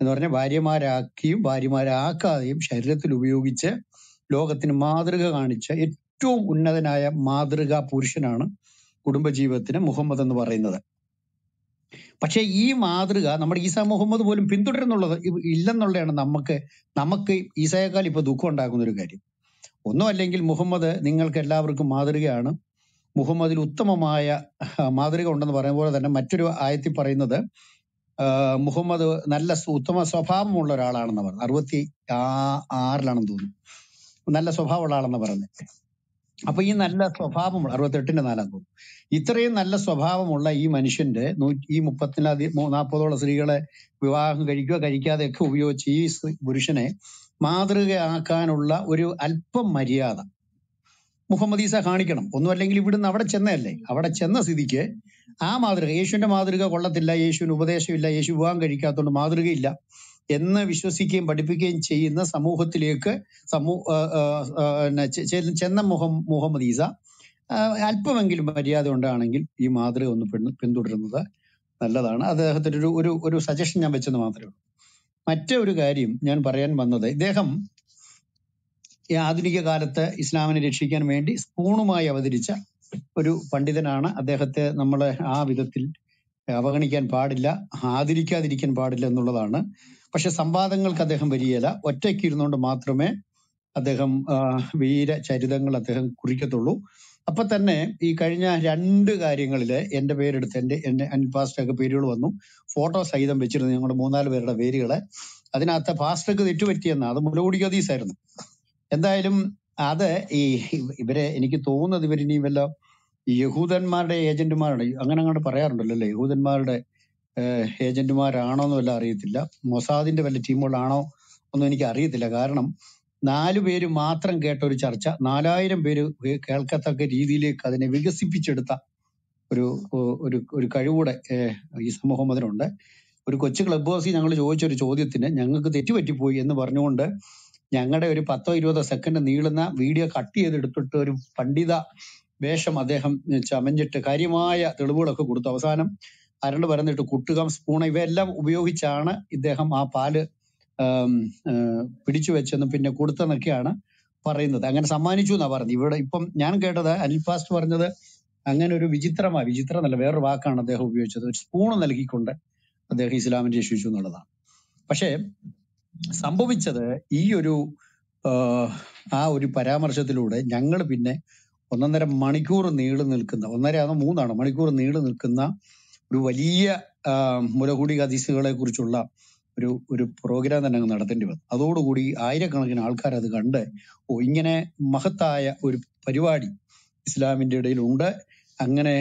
എന്ന് പറഞ്ഞാൽ ഭാര്യമാരാക്കിയും ഭാര്യമാരാക്കാതെയും ശരീരത്തിൽ ഉപയോഗിച്ച് ലോകത്തിന് മാതൃക കാണിച്ച ഏറ്റവും ഉന്നതനായ മാതൃകാ പുരുഷനാണ് കുടുംബജീവിതത്തിന് മുഹമ്മദ് എന്ന് പറയുന്നത് പക്ഷേ ഈ മാതൃക നമ്മുടെ ഈസാ മുഹമ്മദ് പോലും പിന്തുടരുന്നുള്ളത് ഇല്ലെന്നുള്ളതാണ് നമുക്ക് നമുക്ക് ഈസായേക്കാൾ ഇപ്പൊ ദുഃഖം ഉണ്ടാക്കുന്ന ഒരു കാര്യം ഒന്നും അല്ലെങ്കിൽ മുഹമ്മദ് നിങ്ങൾക്ക് എല്ലാവർക്കും മാതൃകയാണ് മുഹമ്മദിൽ ഉത്തമമായ മാതൃക ഉണ്ടെന്ന് പറയുന്ന പോലെ തന്നെ മറ്റൊരു ആയത്തിൽ പറയുന്നത് മുഹമ്മദ് നല്ല ഉത്തമ സ്വഭാവമുള്ള ഒരാളാണെന്ന് പറഞ്ഞു അറുപത്തി ആറിലാണെന്ന് തോന്നുന്നു നല്ല സ്വഭാവമുള്ള ആളാണെന്ന് പറഞ്ഞു അപ്പൊ ഈ നല്ല സ്വഭാവം അറുപത്തെട്ടിന്റെ നാലാം തോന്നുന്നു ഇത്രയും നല്ല സ്വഭാവമുള്ള ഈ മനുഷ്യന്റെ ഈ മുപ്പത്തിനാധികം നാൽപ്പതോളം സ്ത്രീകളെ വിവാഹം കഴിക്കുക കഴിക്കാതെയൊക്കെ ഉപയോഗിച്ച് ഈ പുരുഷനെ മാതൃകയാക്കാനുള്ള ഒരു അല്പം മര്യാദ മുഹമ്മദ് ഈസ കാണിക്കണം അല്ലെങ്കിൽ ഇവിടുന്ന് അവിടെ ചെന്നതല്ലേ അവിടെ ചെന്ന സ്ഥിതിക്ക് ആ മാതൃക യേശുവിന്റെ മാതൃക കൊള്ളത്തില്ല യേശുവിന് ഉപദേശമില്ല യേശു വിവാഹം കഴിക്കാത്തതുകൊണ്ട് മാതൃകയില്ല എന്ന് വിശ്വസിക്കുകയും പഠിപ്പിക്കുകയും ചെയ്യുന്ന സമൂഹത്തിലേക്ക് സമൂഹ ചെന്ന മുഹം മുഹമ്മദ് ഈസ അല്പമെങ്കിലും മര്യാദ ഉണ്ടാണെങ്കിൽ ഈ മാതൃക ഒന്ന് പിന്തുടരുന്നത് നല്ലതാണ് അദ്ദേഹത്തിന് ഒരു ഒരു ഒരു സജഷൻ ഞാൻ വെച്ചെന്ന് മാത്രമേ ഉള്ളൂ മറ്റേ ഒരു കാര്യം ഞാൻ പറയാൻ വന്നത് ഇദ്ദേഹം ഈ ആധുനിക കാലത്ത് ഇസ്ലാമിനെ രക്ഷിക്കാൻ വേണ്ടി സ്പൂണുമായി അവതരിച്ച ഒരു പണ്ഡിതനാണ് അദ്ദേഹത്തെ നമ്മൾ ആ വിധത്തിൽ അവഗണിക്കാൻ പാടില്ല ആദരിക്കാതിരിക്കാൻ പാടില്ല എന്നുള്ളതാണ് പക്ഷെ സംവാദങ്ങൾക്ക് അദ്ദേഹം വരികയില്ല ഒറ്റയ്ക്ക് ഇരുന്നുകൊണ്ട് മാത്രമേ അദ്ദേഹം വീര ചരിതങ്ങൾ അദ്ദേഹം കുറിക്കത്തുള്ളൂ അപ്പൊ തന്നെ ഈ കഴിഞ്ഞ രണ്ട് കാര്യങ്ങളിൽ എൻ്റെ പേരെടുത്ത് എൻ്റെ എൻ്റെ അനിൽ ഒക്കെ പേരുകൾ വന്നു ഫോട്ടോ സഹിതം വെച്ചിരുന്നു ഞങ്ങളുടെ മൂന്നാല് പേരുടെ പേരുകളെ അതിനകത്ത് പാസ്റ്റർക്ക് തെറ്റുപറ്റിയെന്ന അത് മുലകുടി ആയിരുന്നു എന്തായാലും അത് ഈ ഇവരെ എനിക്ക് തോന്നുന്നത് ഇവരിനി വല്ല യഹൂദന്മാരുടെ ഏജന്റുമാരാണ് അങ്ങനെ അങ്ങോട്ട് പറയാറുണ്ടല്ലോ യഹൂദന്മാരുടെ ഏജന്റുമാരാണോ എന്ന് വല്ല അറിയത്തില്ല മൊസാദിന്റെ വല്ല ടീമുകളാണോ ഒന്നും എനിക്ക് അറിയത്തില്ല കാരണം നാലു പേര് മാത്രം കേട്ട ഒരു ചർച്ച നാലായിരം പേര് കേൾക്കത്തക്ക രീതിയിലേക്ക് അതിനെ വികസിപ്പിച്ചെടുത്ത ഒരു ഒരു ഒരു കഴിവൂടെ ഈ സമൂഹം അതിനുണ്ട് ഒരു കൊച്ചു ക്ലബ് ഹൗസിൽ ഞങ്ങൾ ചോദിച്ചൊരു ചോദ്യത്തിന് ഞങ്ങൾക്ക് തെറ്റുപറ്റിപ്പോയി എന്ന് പറഞ്ഞുകൊണ്ട് ഞങ്ങളുടെ ഒരു പത്തോ ഇരുപതോ സെക്കൻഡ് നീളുന്ന വീഡിയോ കട്ട് ചെയ്തെടുത്തിട്ട് ഒരു പണ്ഡിത വേഷം അദ്ദേഹം ചമഞ്ഞിട്ട് കാര്യമായ തെളിവുകളൊക്കെ കൊടുത്തു അവസാനം അരണ്ട് പറഞ്ഞിട്ട് കുട്ടുകം സ്പൂൺ ഇവയെല്ലാം ഉപയോഗിച്ചാണ് ഇദ്ദേഹം ആ പാല് പിടിച്ചു വെച്ചെന്നും പിന്നെ കൊടുത്തെന്നൊക്കെയാണ് പറയുന്നത് അങ്ങനെ സമ്മാനിച്ചു എന്നാ പറഞ്ഞത് ഇവിടെ ഇപ്പം ഞാൻ കേട്ടത് അനിൽ ഫാസ്റ്റ് പറഞ്ഞത് അങ്ങനെ ഒരു വിചിത്രമായി വിചിത്രം എന്നല്ല വേറൊരു വാക്കാണ് അദ്ദേഹം ഉപയോഗിച്ചത് ഒരു സ്പൂൺ നൽകിക്കൊണ്ട് അദ്ദേഹം ഇസ്ലാമിനെ രക്ഷിച്ചു എന്നുള്ളതാണ് പക്ഷേ സംഭവിച്ചത് ഈ ഒരു ആ ഒരു പരാമർശത്തിലൂടെ ഞങ്ങൾ പിന്നെ ഒന്നൊന്നര മണിക്കൂർ നീണ്ടു നിൽക്കുന്ന ഒന്നര മൂന്നാണോ മണിക്കൂർ നീണ്ടു നിൽക്കുന്ന ഒരു വലിയ മുലകുടി ഹദീസുകളെ കുറിച്ചുള്ള ഒരു ഒരു പ്രോഗ്രാം തന്നെ അങ്ങ് നടത്തേണ്ടി വന്നു അതോടുകൂടി ആയിരക്കണക്കിന് ആൾക്കാർ അത് കണ്ട് ഓ ഇങ്ങനെ മഹത്തായ ഒരു പരിപാടി ഇസ്ലാമിൻ്റെ ഇടയിലുണ്ട് അങ്ങനെ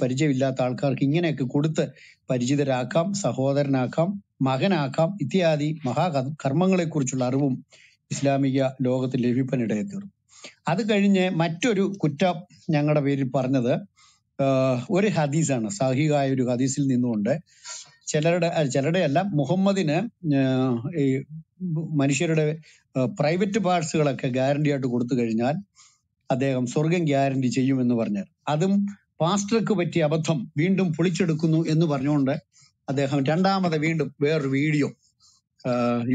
പരിചയമില്ലാത്ത ആൾക്കാർക്ക് ഇങ്ങനെയൊക്കെ കൊടുത്ത് പരിചിതരാക്കാം സഹോദരനാക്കാം മകനാക്കാം ഇത്യാദി മഹാ കർമ്മങ്ങളെക്കുറിച്ചുള്ള അറിവും ഇസ്ലാമിക ലോകത്തിൽ ലഭിപ്പനിടയെ തീർന്നു അത് കഴിഞ്ഞ് മറ്റൊരു കുറ്റം ഞങ്ങളുടെ പേരിൽ പറഞ്ഞത് ഒരു ഹദീസാണ് സാഹികായ ഒരു ഹദീസിൽ നിന്നുകൊണ്ട് ചിലരുടെ ചിലരുടെ അല്ല മുഹമ്മദിന് ഈ മനുഷ്യരുടെ പ്രൈവറ്റ് പാർട്സുകളൊക്കെ ഗ്യാരണ്ടി ആയിട്ട് കൊടുത്തു കഴിഞ്ഞാൽ അദ്ദേഹം സ്വർഗം ഗ്യാരണ്ടി ചെയ്യുമെന്ന് പറഞ്ഞാൽ അതും പാസ്റ്റർക്ക് പറ്റിയ അബദ്ധം വീണ്ടും പൊളിച്ചെടുക്കുന്നു എന്ന് പറഞ്ഞുകൊണ്ട് അദ്ദേഹം രണ്ടാമത് വീണ്ടും വേറൊരു വീഡിയോ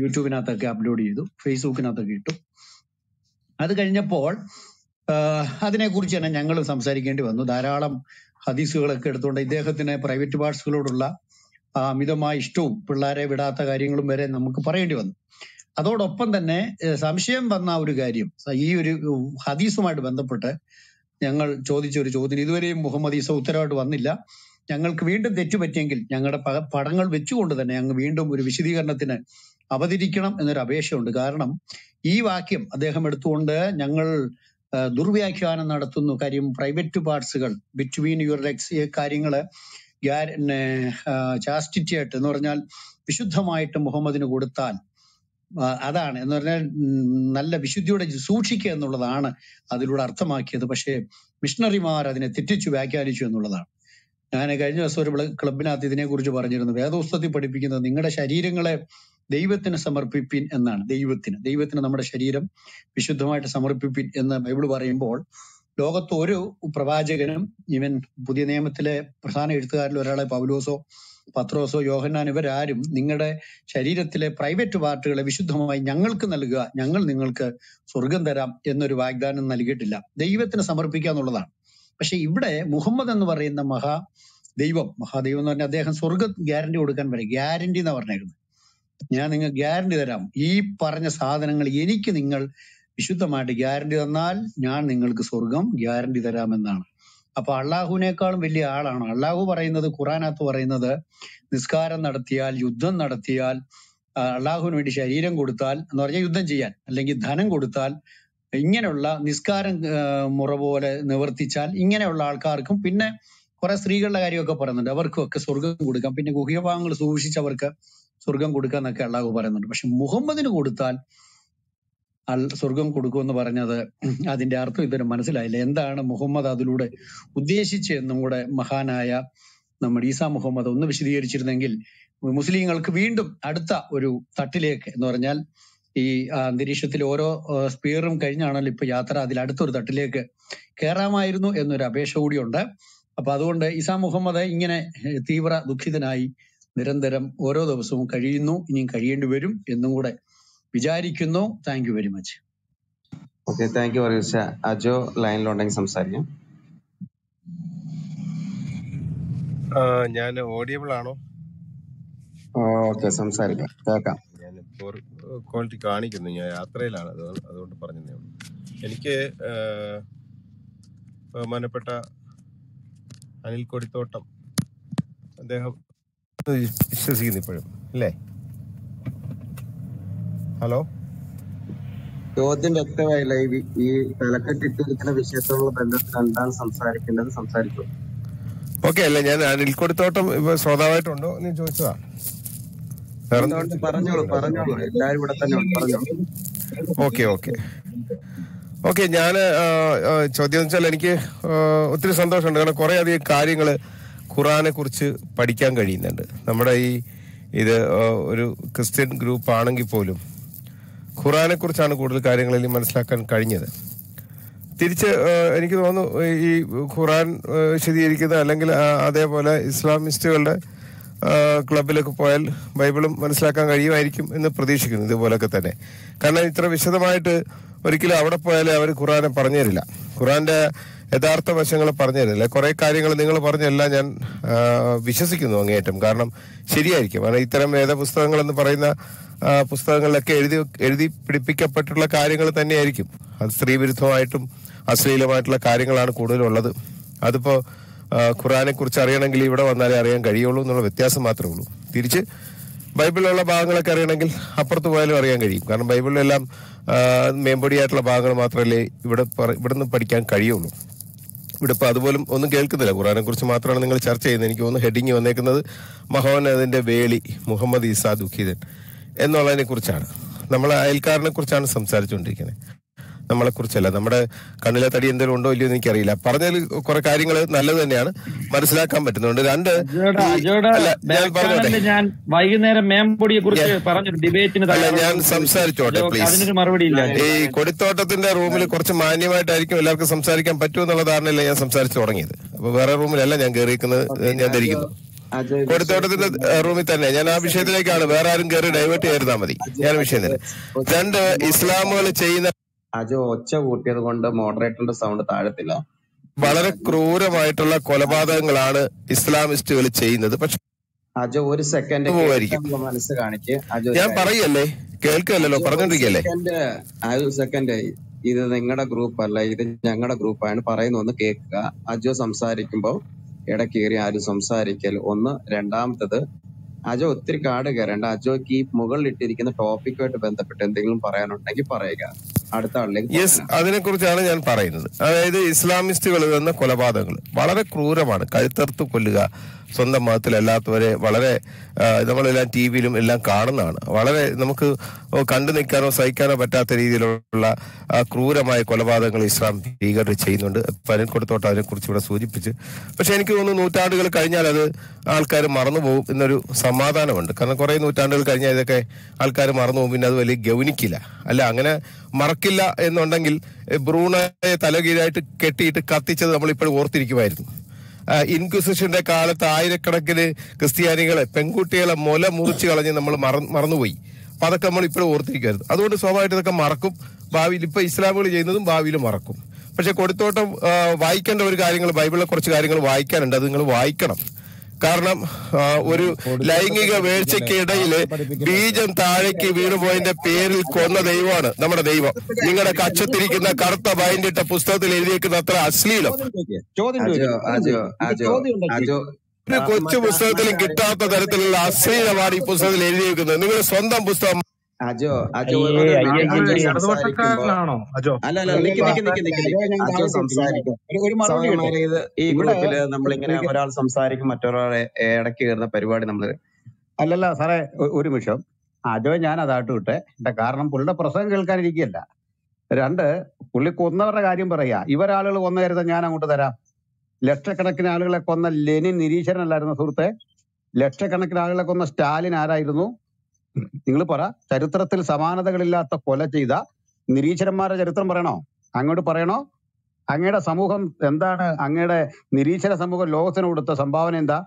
യൂട്യൂബിനകത്തൊക്കെ അപ്ലോഡ് ചെയ്തു ഫേസ്ബുക്കിനകത്തൊക്കെ ഇട്ടു അത് കഴിഞ്ഞപ്പോൾ അതിനെക്കുറിച്ച് തന്നെ ഞങ്ങൾ സംസാരിക്കേണ്ടി വന്നു ധാരാളം ഹദീസുകളൊക്കെ എടുത്തുകൊണ്ട് ഇദ്ദേഹത്തിന് പ്രൈവറ്റ് പാർട്സുകളോടുള്ള അമിതമായ ഇഷ്ടവും പിള്ളേരെ വിടാത്ത കാര്യങ്ങളും വരെ നമുക്ക് പറയേണ്ടി വന്നു അതോടൊപ്പം തന്നെ സംശയം വന്ന ഒരു കാര്യം ഈ ഒരു ഹദീസുമായിട്ട് ബന്ധപ്പെട്ട് ഞങ്ങൾ ചോദിച്ച ഒരു ചോദ്യം ഇതുവരെയും മുഹമ്മദ് ഈസ ഉത്തരവായിട്ട് വന്നില്ല ഞങ്ങൾക്ക് വീണ്ടും തെറ്റുപറ്റിയെങ്കിൽ ഞങ്ങളുടെ പടങ്ങൾ വെച്ചുകൊണ്ട് തന്നെ ഞങ്ങൾ വീണ്ടും ഒരു വിശദീകരണത്തിന് അവതരിക്കണം എന്നൊരു അപേക്ഷയുണ്ട് കാരണം ഈ വാക്യം അദ്ദേഹം എടുത്തുകൊണ്ട് ഞങ്ങൾ ദുർവ്യാഖ്യാനം നടത്തുന്നു കാര്യം പ്രൈവറ്റ് പാർട്സുകൾ ബിറ്റ്വീൻ യുവർ ലെഗ്സ് കാര്യങ്ങള് പിന്നെ ചാസ്റ്റിറ്റി ആയിട്ട് എന്ന് പറഞ്ഞാൽ വിശുദ്ധമായിട്ട് മുഹമ്മദിന് കൊടുത്താൽ അതാണ് എന്ന് പറഞ്ഞാൽ നല്ല വിശുദ്ധിയോടെ സൂക്ഷിക്കുക എന്നുള്ളതാണ് അതിലൂടെ അർത്ഥമാക്കിയത് പക്ഷേ മിഷണറിമാർ അതിനെ തെറ്റിച്ചു വ്യാഖ്യാനിച്ചു എന്നുള്ളതാണ് ഞാൻ കഴിഞ്ഞ ദിവസം ഒരു ക്ലബിനകത്ത് കുറിച്ച് പറഞ്ഞിരുന്നു വേദോസ്തത്തിൽ പഠിപ്പിക്കുന്നത് നിങ്ങളുടെ ശരീരങ്ങളെ ദൈവത്തിന് സമർപ്പിപ്പിൻ എന്നാണ് ദൈവത്തിന് ദൈവത്തിന് നമ്മുടെ ശരീരം വിശുദ്ധമായിട്ട് സമർപ്പിപ്പിൻ എന്ന് ബൈബിൾ പറയുമ്പോൾ ലോകത്ത് ഒരു പ്രവാചകനും ഈവൻ പുതിയ നിയമത്തിലെ പ്രധാന എഴുത്തുകാരിൽ ഒരാളെ പൗലോസോ പത്രോസോ യോഹന്നാൻ ഇവരാരും നിങ്ങളുടെ ശരീരത്തിലെ പ്രൈവറ്റ് പാർട്ടുകളെ വിശുദ്ധമായി ഞങ്ങൾക്ക് നൽകുക ഞങ്ങൾ നിങ്ങൾക്ക് സ്വർഗം തരാം എന്നൊരു വാഗ്ദാനം നൽകിയിട്ടില്ല ദൈവത്തിന് സമർപ്പിക്കുക എന്നുള്ളതാണ് പക്ഷെ ഇവിടെ മുഹമ്മദ് എന്ന് പറയുന്ന മഹാ ദൈവം മഹാദൈവം എന്ന് പറഞ്ഞാൽ അദ്ദേഹം സ്വർഗം ഗ്യാരണ്ടി കൊടുക്കാൻ പറയും ഗ്യാരണ്ടി എന്ന് പറഞ്ഞേക്കുന്നത് ഞാൻ നിങ്ങൾ ഗ്യാരണ്ടി തരാം ഈ പറഞ്ഞ സാധനങ്ങൾ എനിക്ക് നിങ്ങൾ വിശുദ്ധമായിട്ട് ഗ്യാരണ്ടി തന്നാൽ ഞാൻ നിങ്ങൾക്ക് സ്വർഗം ഗ്യാരണ്ടി തരാമെന്നാണ് അപ്പൊ അള്ളാഹുവിനേക്കാളും വലിയ ആളാണ് അള്ളാഹു പറയുന്നത് ഖുറാനാത്ത് പറയുന്നത് നിസ്കാരം നടത്തിയാൽ യുദ്ധം നടത്തിയാൽ അള്ളാഹുവിന് വേണ്ടി ശരീരം കൊടുത്താൽ എന്ന് പറഞ്ഞാൽ യുദ്ധം ചെയ്യാൻ അല്ലെങ്കിൽ ധനം കൊടുത്താൽ ഇങ്ങനെയുള്ള നിസ്കാരം മുറ പോലെ നിവർത്തിച്ചാൽ ഇങ്ങനെയുള്ള ആൾക്കാർക്കും പിന്നെ കുറെ സ്ത്രീകളുടെ കാര്യമൊക്കെ പറയുന്നുണ്ട് അവർക്കും ഒക്കെ സ്വർഗം കൊടുക്കാം പിന്നെ ഗുഹ്യഭാഗങ്ങൾ സൂക്ഷിച്ചവർക്ക് സ്വർഗം കൊടുക്കാന്നൊക്കെ അള്ളാഹു പറയുന്നുണ്ട് പക്ഷെ മുഹമ്മദിന് കൊടുത്താൽ അൽ സ്വർഗം കൊടുക്കുമെന്ന് പറഞ്ഞത് അതിന്റെ അർത്ഥം ഇതുവരെ മനസ്സിലായില്ല എന്താണ് മുഹമ്മദ് അതിലൂടെ ഉദ്ദേശിച്ചെന്നും കൂടെ മഹാനായ നമ്മുടെ ഈസാ മുഹമ്മദ് ഒന്ന് വിശദീകരിച്ചിരുന്നെങ്കിൽ മുസ്ലിങ്ങൾക്ക് വീണ്ടും അടുത്ത ഒരു തട്ടിലേക്ക് എന്ന് പറഞ്ഞാൽ ഈ അന്തരീക്ഷത്തിൽ ഓരോ സ്പീറും കഴിഞ്ഞാണല്ലോ ഇപ്പൊ യാത്ര അതിൽ അടുത്തൊരു തട്ടിലേക്ക് കയറാമായിരുന്നു എന്നൊരു അപേക്ഷ കൂടിയുണ്ട് അപ്പൊ അതുകൊണ്ട് ഇസാ മുഹമ്മദ് ഇങ്ങനെ തീവ്ര ദുഃഖിതനായി നിരന്തരം ഓരോ ദിവസവും കഴിയുന്നു ഇനിയും കഴിയേണ്ടി വരും എന്നും കൂടെ വിചാരിക്കുന്നു thank you very much okay thank you അറിയിച്ച അജോ ലൈനിലുണ്ടെങ്കിൽ സംസാരിക്കാം ഞാൻ ഓഡിയബിൾ ആണോ ഓക്കെ സംസാരിക്കാം കേൾക്കാം ഞാൻ ക്വാളിറ്റി കാണിക്കുന്നു ഞാൻ യാത്രയിലാണ് അതുകൊണ്ട് പറഞ്ഞതേ ഉള്ളൂ എനിക്ക് ബഹുമാനപ്പെട്ട അനിൽ കൊടിത്തോട്ടം അദ്ദേഹം വിശ്വസിക്കുന്നു ഇപ്പോഴും അല്ലേ ഹലോ ചോദ്യം വ്യക്തമായില്ല ഈ തലക്കെട്ടിട്ടിരിക്കുന്ന വിഷയത്തോടുള്ള ബന്ധത്തിൽ എന്താണ് സംസാരിക്കേണ്ടത് സംസാരിക്കും ഓക്കെ അല്ല ഞാൻ അനിൽ കൊടുത്തോട്ടം ഇപ്പൊ ശ്രോതാവായിട്ടുണ്ടോ നീ ചോദിച്ചതാ പറഞ്ഞോളൂ പറഞ്ഞോളൂ എല്ലാരും ഇവിടെ തന്നെ പറഞ്ഞോളൂ ഓക്കെ ഓക്കെ ഓക്കെ ഞാൻ ചോദ്യം വെച്ചാൽ എനിക്ക് ഒത്തിരി സന്തോഷമുണ്ട് കാരണം കുറെ അധികം കാര്യങ്ങൾ ഖുറാനെ കുറിച്ച് പഠിക്കാൻ കഴിയുന്നുണ്ട് നമ്മുടെ ഈ ഇത് ഒരു ക്രിസ്ത്യൻ ഗ്രൂപ്പ് ആണെങ്കിൽ പോലും കുറിച്ചാണ് കൂടുതൽ കാര്യങ്ങളിൽ മനസ്സിലാക്കാൻ കഴിഞ്ഞത് തിരിച്ച് എനിക്ക് തോന്നുന്നു ഈ ഖുറാൻ വിശദീകരിക്കുന്ന അല്ലെങ്കിൽ അതേപോലെ ഇസ്ലാമിസ്റ്റുകളുടെ ക്ലബിലൊക്കെ പോയാൽ ബൈബിളും മനസ്സിലാക്കാൻ കഴിയുമായിരിക്കും എന്ന് പ്രതീക്ഷിക്കുന്നു ഇതുപോലൊക്കെ തന്നെ കാരണം ഇത്ര വിശദമായിട്ട് ഒരിക്കലും അവിടെ പോയാലേ അവർ ഖുറാനെ പറഞ്ഞു തരില്ല ഖുറാന്റെ യഥാർത്ഥ വശങ്ങൾ പറഞ്ഞു തരുന്നില്ല കുറേ കാര്യങ്ങൾ നിങ്ങൾ പറഞ്ഞെല്ലാം ഞാൻ വിശ്വസിക്കുന്നു അങ്ങേയറ്റം കാരണം ശരിയായിരിക്കും കാരണം ഇത്തരം വേദപുസ്തകങ്ങൾ എന്ന് പറയുന്ന പുസ്തകങ്ങളിലൊക്കെ എഴുതി എഴുതി പിടിപ്പിക്കപ്പെട്ടുള്ള കാര്യങ്ങൾ തന്നെയായിരിക്കും അത് സ്ത്രീവിരുദ്ധമായിട്ടും അശ്ലീലമായിട്ടുള്ള കാര്യങ്ങളാണ് കൂടുതലുള്ളത് അതിപ്പോ ഖുറാനെ കുറിച്ച് അറിയണമെങ്കിൽ ഇവിടെ വന്നാലേ അറിയാൻ കഴിയുള്ളൂ എന്നുള്ള വ്യത്യാസം മാത്രമേ ഉള്ളൂ തിരിച്ച് ബൈബിളിലുള്ള ഭാഗങ്ങളൊക്കെ അറിയണമെങ്കിൽ അപ്പുറത്ത് പോയാലും അറിയാൻ കഴിയും കാരണം ബൈബിളിലെല്ലാം മേമ്പൊടിയായിട്ടുള്ള ഭാഗങ്ങൾ മാത്രമല്ലേ ഇവിടെ ഇവിടെ നിന്ന് പഠിക്കാൻ കഴിയുള്ളൂ ഇവിടെ ഇപ്പോൾ അതുപോലും ഒന്നും കേൾക്കുന്നില്ല ഖുറാനെ കുറിച്ച് മാത്രമാണ് നിങ്ങൾ ചർച്ച ചെയ്യുന്നത് എനിക്ക് ഒന്ന് ഹെഡിങ് വന്നേക്കുന്നത് മഹോന്നതിൻ്റെ വേളി മുഹമ്മദ് ഈസാ ദുഖീദൻ എന്നുള്ളതിനെ കുറിച്ചാണ് നമ്മൾ അയൽക്കാരനെ കുറിച്ചാണ് സംസാരിച്ചുകൊണ്ടിരിക്കുന്നത് നമ്മളെ കുറിച്ചല്ല നമ്മുടെ കണ്ണിലെ തടി എന്തെങ്കിലും ഉണ്ടോ ഇല്ലയോ എന്ന് എനിക്കറിയില്ല പറഞ്ഞതിൽ കുറെ കാര്യങ്ങൾ നല്ലത് തന്നെയാണ് മനസ്സിലാക്കാൻ പറ്റുന്നുണ്ട് രണ്ട് ഞാൻ വൈകുന്നേരം കുറിച്ച് അല്ല ഞാൻ സംസാരിച്ചോട്ടെ പ്ലീസ് മറുപടി ഇല്ല ഈ കൊടിത്തോട്ടത്തിന്റെ റൂമിൽ കുറച്ച് മാന്യമായിട്ടായിരിക്കും എല്ലാവർക്കും സംസാരിക്കാൻ പറ്റുമെന്നുള്ള ധാരണയല്ല ഞാൻ സംസാരിച്ചു തുടങ്ങിയത് അപ്പൊ വേറെ റൂമിലല്ല ഞാൻ കയറിയിരിക്കുന്നത് ഞാൻ ധരിക്കുന്നു കൊടുത്തോട്ടത്തിന്റെ റൂമിൽ തന്നെ ഞാൻ ആ വിഷയത്തിലേക്കാണ് വേറെ ആരും കയറി ഡൈവേർട്ട് ചെയ്തിരുന്നാൽ മതി ഞാൻ തന്നെ രണ്ട് ഇസ്ലാമുകൾ ചെയ്യുന്ന അജു ഒച്ച കൂട്ടിയത് കൊണ്ട് മോഡറേറ്ററിന്റെ സൗണ്ട് താഴത്തില്ല വളരെ ക്രൂരമായിട്ടുള്ള കൊലപാതകങ്ങളാണ് ഇസ്ലാമിസ്റ്റുകൾ ചെയ്യുന്നത് പക്ഷെ അജു ഒരു സെക്കൻഡ് മനസ്സ് കാണിച്ച് അജു ഞാൻ പറയല്ലേ കേൾക്കല്ലോ പറഞ്ഞോണ്ടിരിക്കല്ലേ അജു സെക്കൻഡ് ഇത് നിങ്ങളുടെ ഗ്രൂപ്പ് അല്ല ഇത് ഞങ്ങളുടെ ഗ്രൂപ്പാണ് പറയുന്ന ഒന്ന് കേൾക്കുക അജു സംസാരിക്കുമ്പോ ഇടക്കേറി ആരും സംസാരിക്കൽ ഒന്ന് രണ്ടാമത്തത് അജോ ഒത്തിരി കാട് കയറേണ്ട അജോക്ക് ഈ മുകളിലിട്ടിരിക്കുന്ന ടോപ്പിക്കുമായിട്ട് ബന്ധപ്പെട്ട് എന്തെങ്കിലും പറയാനുണ്ടെങ്കിൽ പറയുക അടുത്ത ആളിലേക്ക് യെസ് അതിനെക്കുറിച്ചാണ് ഞാൻ പറയുന്നത് അതായത് ഇസ്ലാമിസ്റ്റുകൾ എന്ന കൊലപാതകങ്ങൾ വളരെ ക്രൂരമാണ് കഴുത്തർത്ത് കൊല്ലുക സ്വന്തം മതത്തിലല്ലാത്തവരെ വളരെ നമ്മളെല്ലാം ടി വിയിലും എല്ലാം കാണുന്നതാണ് വളരെ നമുക്ക് കണ്ടു നിൽക്കാനോ സഹിക്കാനോ പറ്റാത്ത രീതിയിലുള്ള ക്രൂരമായ കൊലപാതകങ്ങൾ ഇസ്ലാം ഭീകരർ ചെയ്യുന്നുണ്ട് അതിനെ അതിനെക്കുറിച്ച് ഇവിടെ സൂചിപ്പിച്ച് പക്ഷെ എനിക്ക് തോന്നുന്നു നൂറ്റാണ്ടുകൾ കഴിഞ്ഞാൽ അത് ആൾക്കാർ മറന്നുപോകും എന്നൊരു സമാധാനമുണ്ട് കാരണം കുറേ നൂറ്റാണ്ടുകൾ കഴിഞ്ഞാൽ ഇതൊക്കെ ആൾക്കാർ മറന്നുപോകും പിന്നെ അത് വലിയ ഗൗനിക്കില്ല അല്ല അങ്ങനെ മറ നടക്കില്ല എന്നുണ്ടെങ്കിൽ ബ്രൂണയെ തലകീഴായിട്ട് കെട്ടിയിട്ട് കത്തിച്ചത് നമ്മളിപ്പോൾ ഓർത്തിരിക്കുമായിരുന്നു ഇൻക്വിസിഷന്റെ കാലത്ത് ആയിരക്കണക്കിന് ക്രിസ്ത്യാനികളെ പെൺകുട്ടികളെ മുല മുറിച്ച് കളഞ്ഞ് നമ്മൾ മറന്നുപോയി അപ്പൊ അതൊക്കെ നമ്മൾ ഇപ്പോഴും ഓർത്തിരിക്കുമായിരുന്നു അതുകൊണ്ട് സ്വാഭാവികമായിട്ട് ഇതൊക്കെ മറക്കും ഭാവിയിൽ ഇപ്പൊ ഇസ്ലാമുകൾ ചെയ്യുന്നതും ഭാവിയിൽ മറക്കും പക്ഷെ കൊടുത്തോട്ടം വായിക്കേണ്ട ഒരു കാര്യങ്ങൾ ബൈബിളിലെ കുറച്ച് കാര്യങ്ങൾ വായിക്കാനുണ്ട് അത് നിങ്ങൾ വായിക്കണം കാരണം ഒരു ലൈംഗിക വീഴ്ചയ്ക്ക് ബീജം താഴേക്ക് വീണുപോയതിന്റെ പേരിൽ കൊന്ന ദൈവമാണ് നമ്മുടെ ദൈവം നിങ്ങളുടെ കച്ചത്തിരിക്കുന്ന കറുത്ത ബൈൻഡിട്ട പുസ്തകത്തിൽ എഴുതിയിരിക്കുന്ന അത്ര അശ്ലീലം ഒരു കൊച്ചു പുസ്തകത്തിലും കിട്ടാത്ത തരത്തിലുള്ള അശ്ലീലമാണ് ഈ പുസ്തകത്തിൽ എഴുതിയിരിക്കുന്നത് നിങ്ങളുടെ സ്വന്തം പുസ്തകം അജോ അജോ അജോ നിക്ക് നിക്ക് നിക്ക് നിക്ക് അജോ ഒരു ഈ ഗ്രൂപ്പില് നമ്മളിങ്ങനെ ഒരാൾ സംസാരിക്കും മറ്റൊരാളെ ഇടയ്ക്ക് കയറുന്ന പരിപാടി നമ്മള് അല്ലല്ല സാറേ ഒരു നിമിഷം അജോ ഞാൻ അതാട്ട് വിട്ടെ എന്റെ കാരണം പുള്ളിയുടെ പ്രസംഗം കേൾക്കാനിരിക്കുകയല്ല രണ്ട് പുള്ളി കൊന്നവരുടെ കാര്യം പറയാ ഇവരാളുകൾ കൊന്ന കരുത ഞാൻ അങ്ങോട്ട് തരാം ലക്ഷക്കണക്കിന് ആളുകളെ കൊന്ന ലെനിൻ അല്ലായിരുന്നു സുഹൃത്തെ ലക്ഷക്കണക്കിന് ആളുകളെ കൊന്ന സ്റ്റാലിൻ ആരായിരുന്നു നിങ്ങൾ പറ ചരിത്രത്തിൽ സമാനതകളില്ലാത്ത കൊല ചെയ്ത നിരീശ്വരന്മാരുടെ ചരിത്രം പറയണോ അങ്ങോട്ട് പറയണോ അങ്ങയുടെ സമൂഹം എന്താണ് അങ്ങയുടെ നിരീശ്വര സമൂഹം ലോകത്തിന് കൊടുത്ത സംഭാവന എന്താ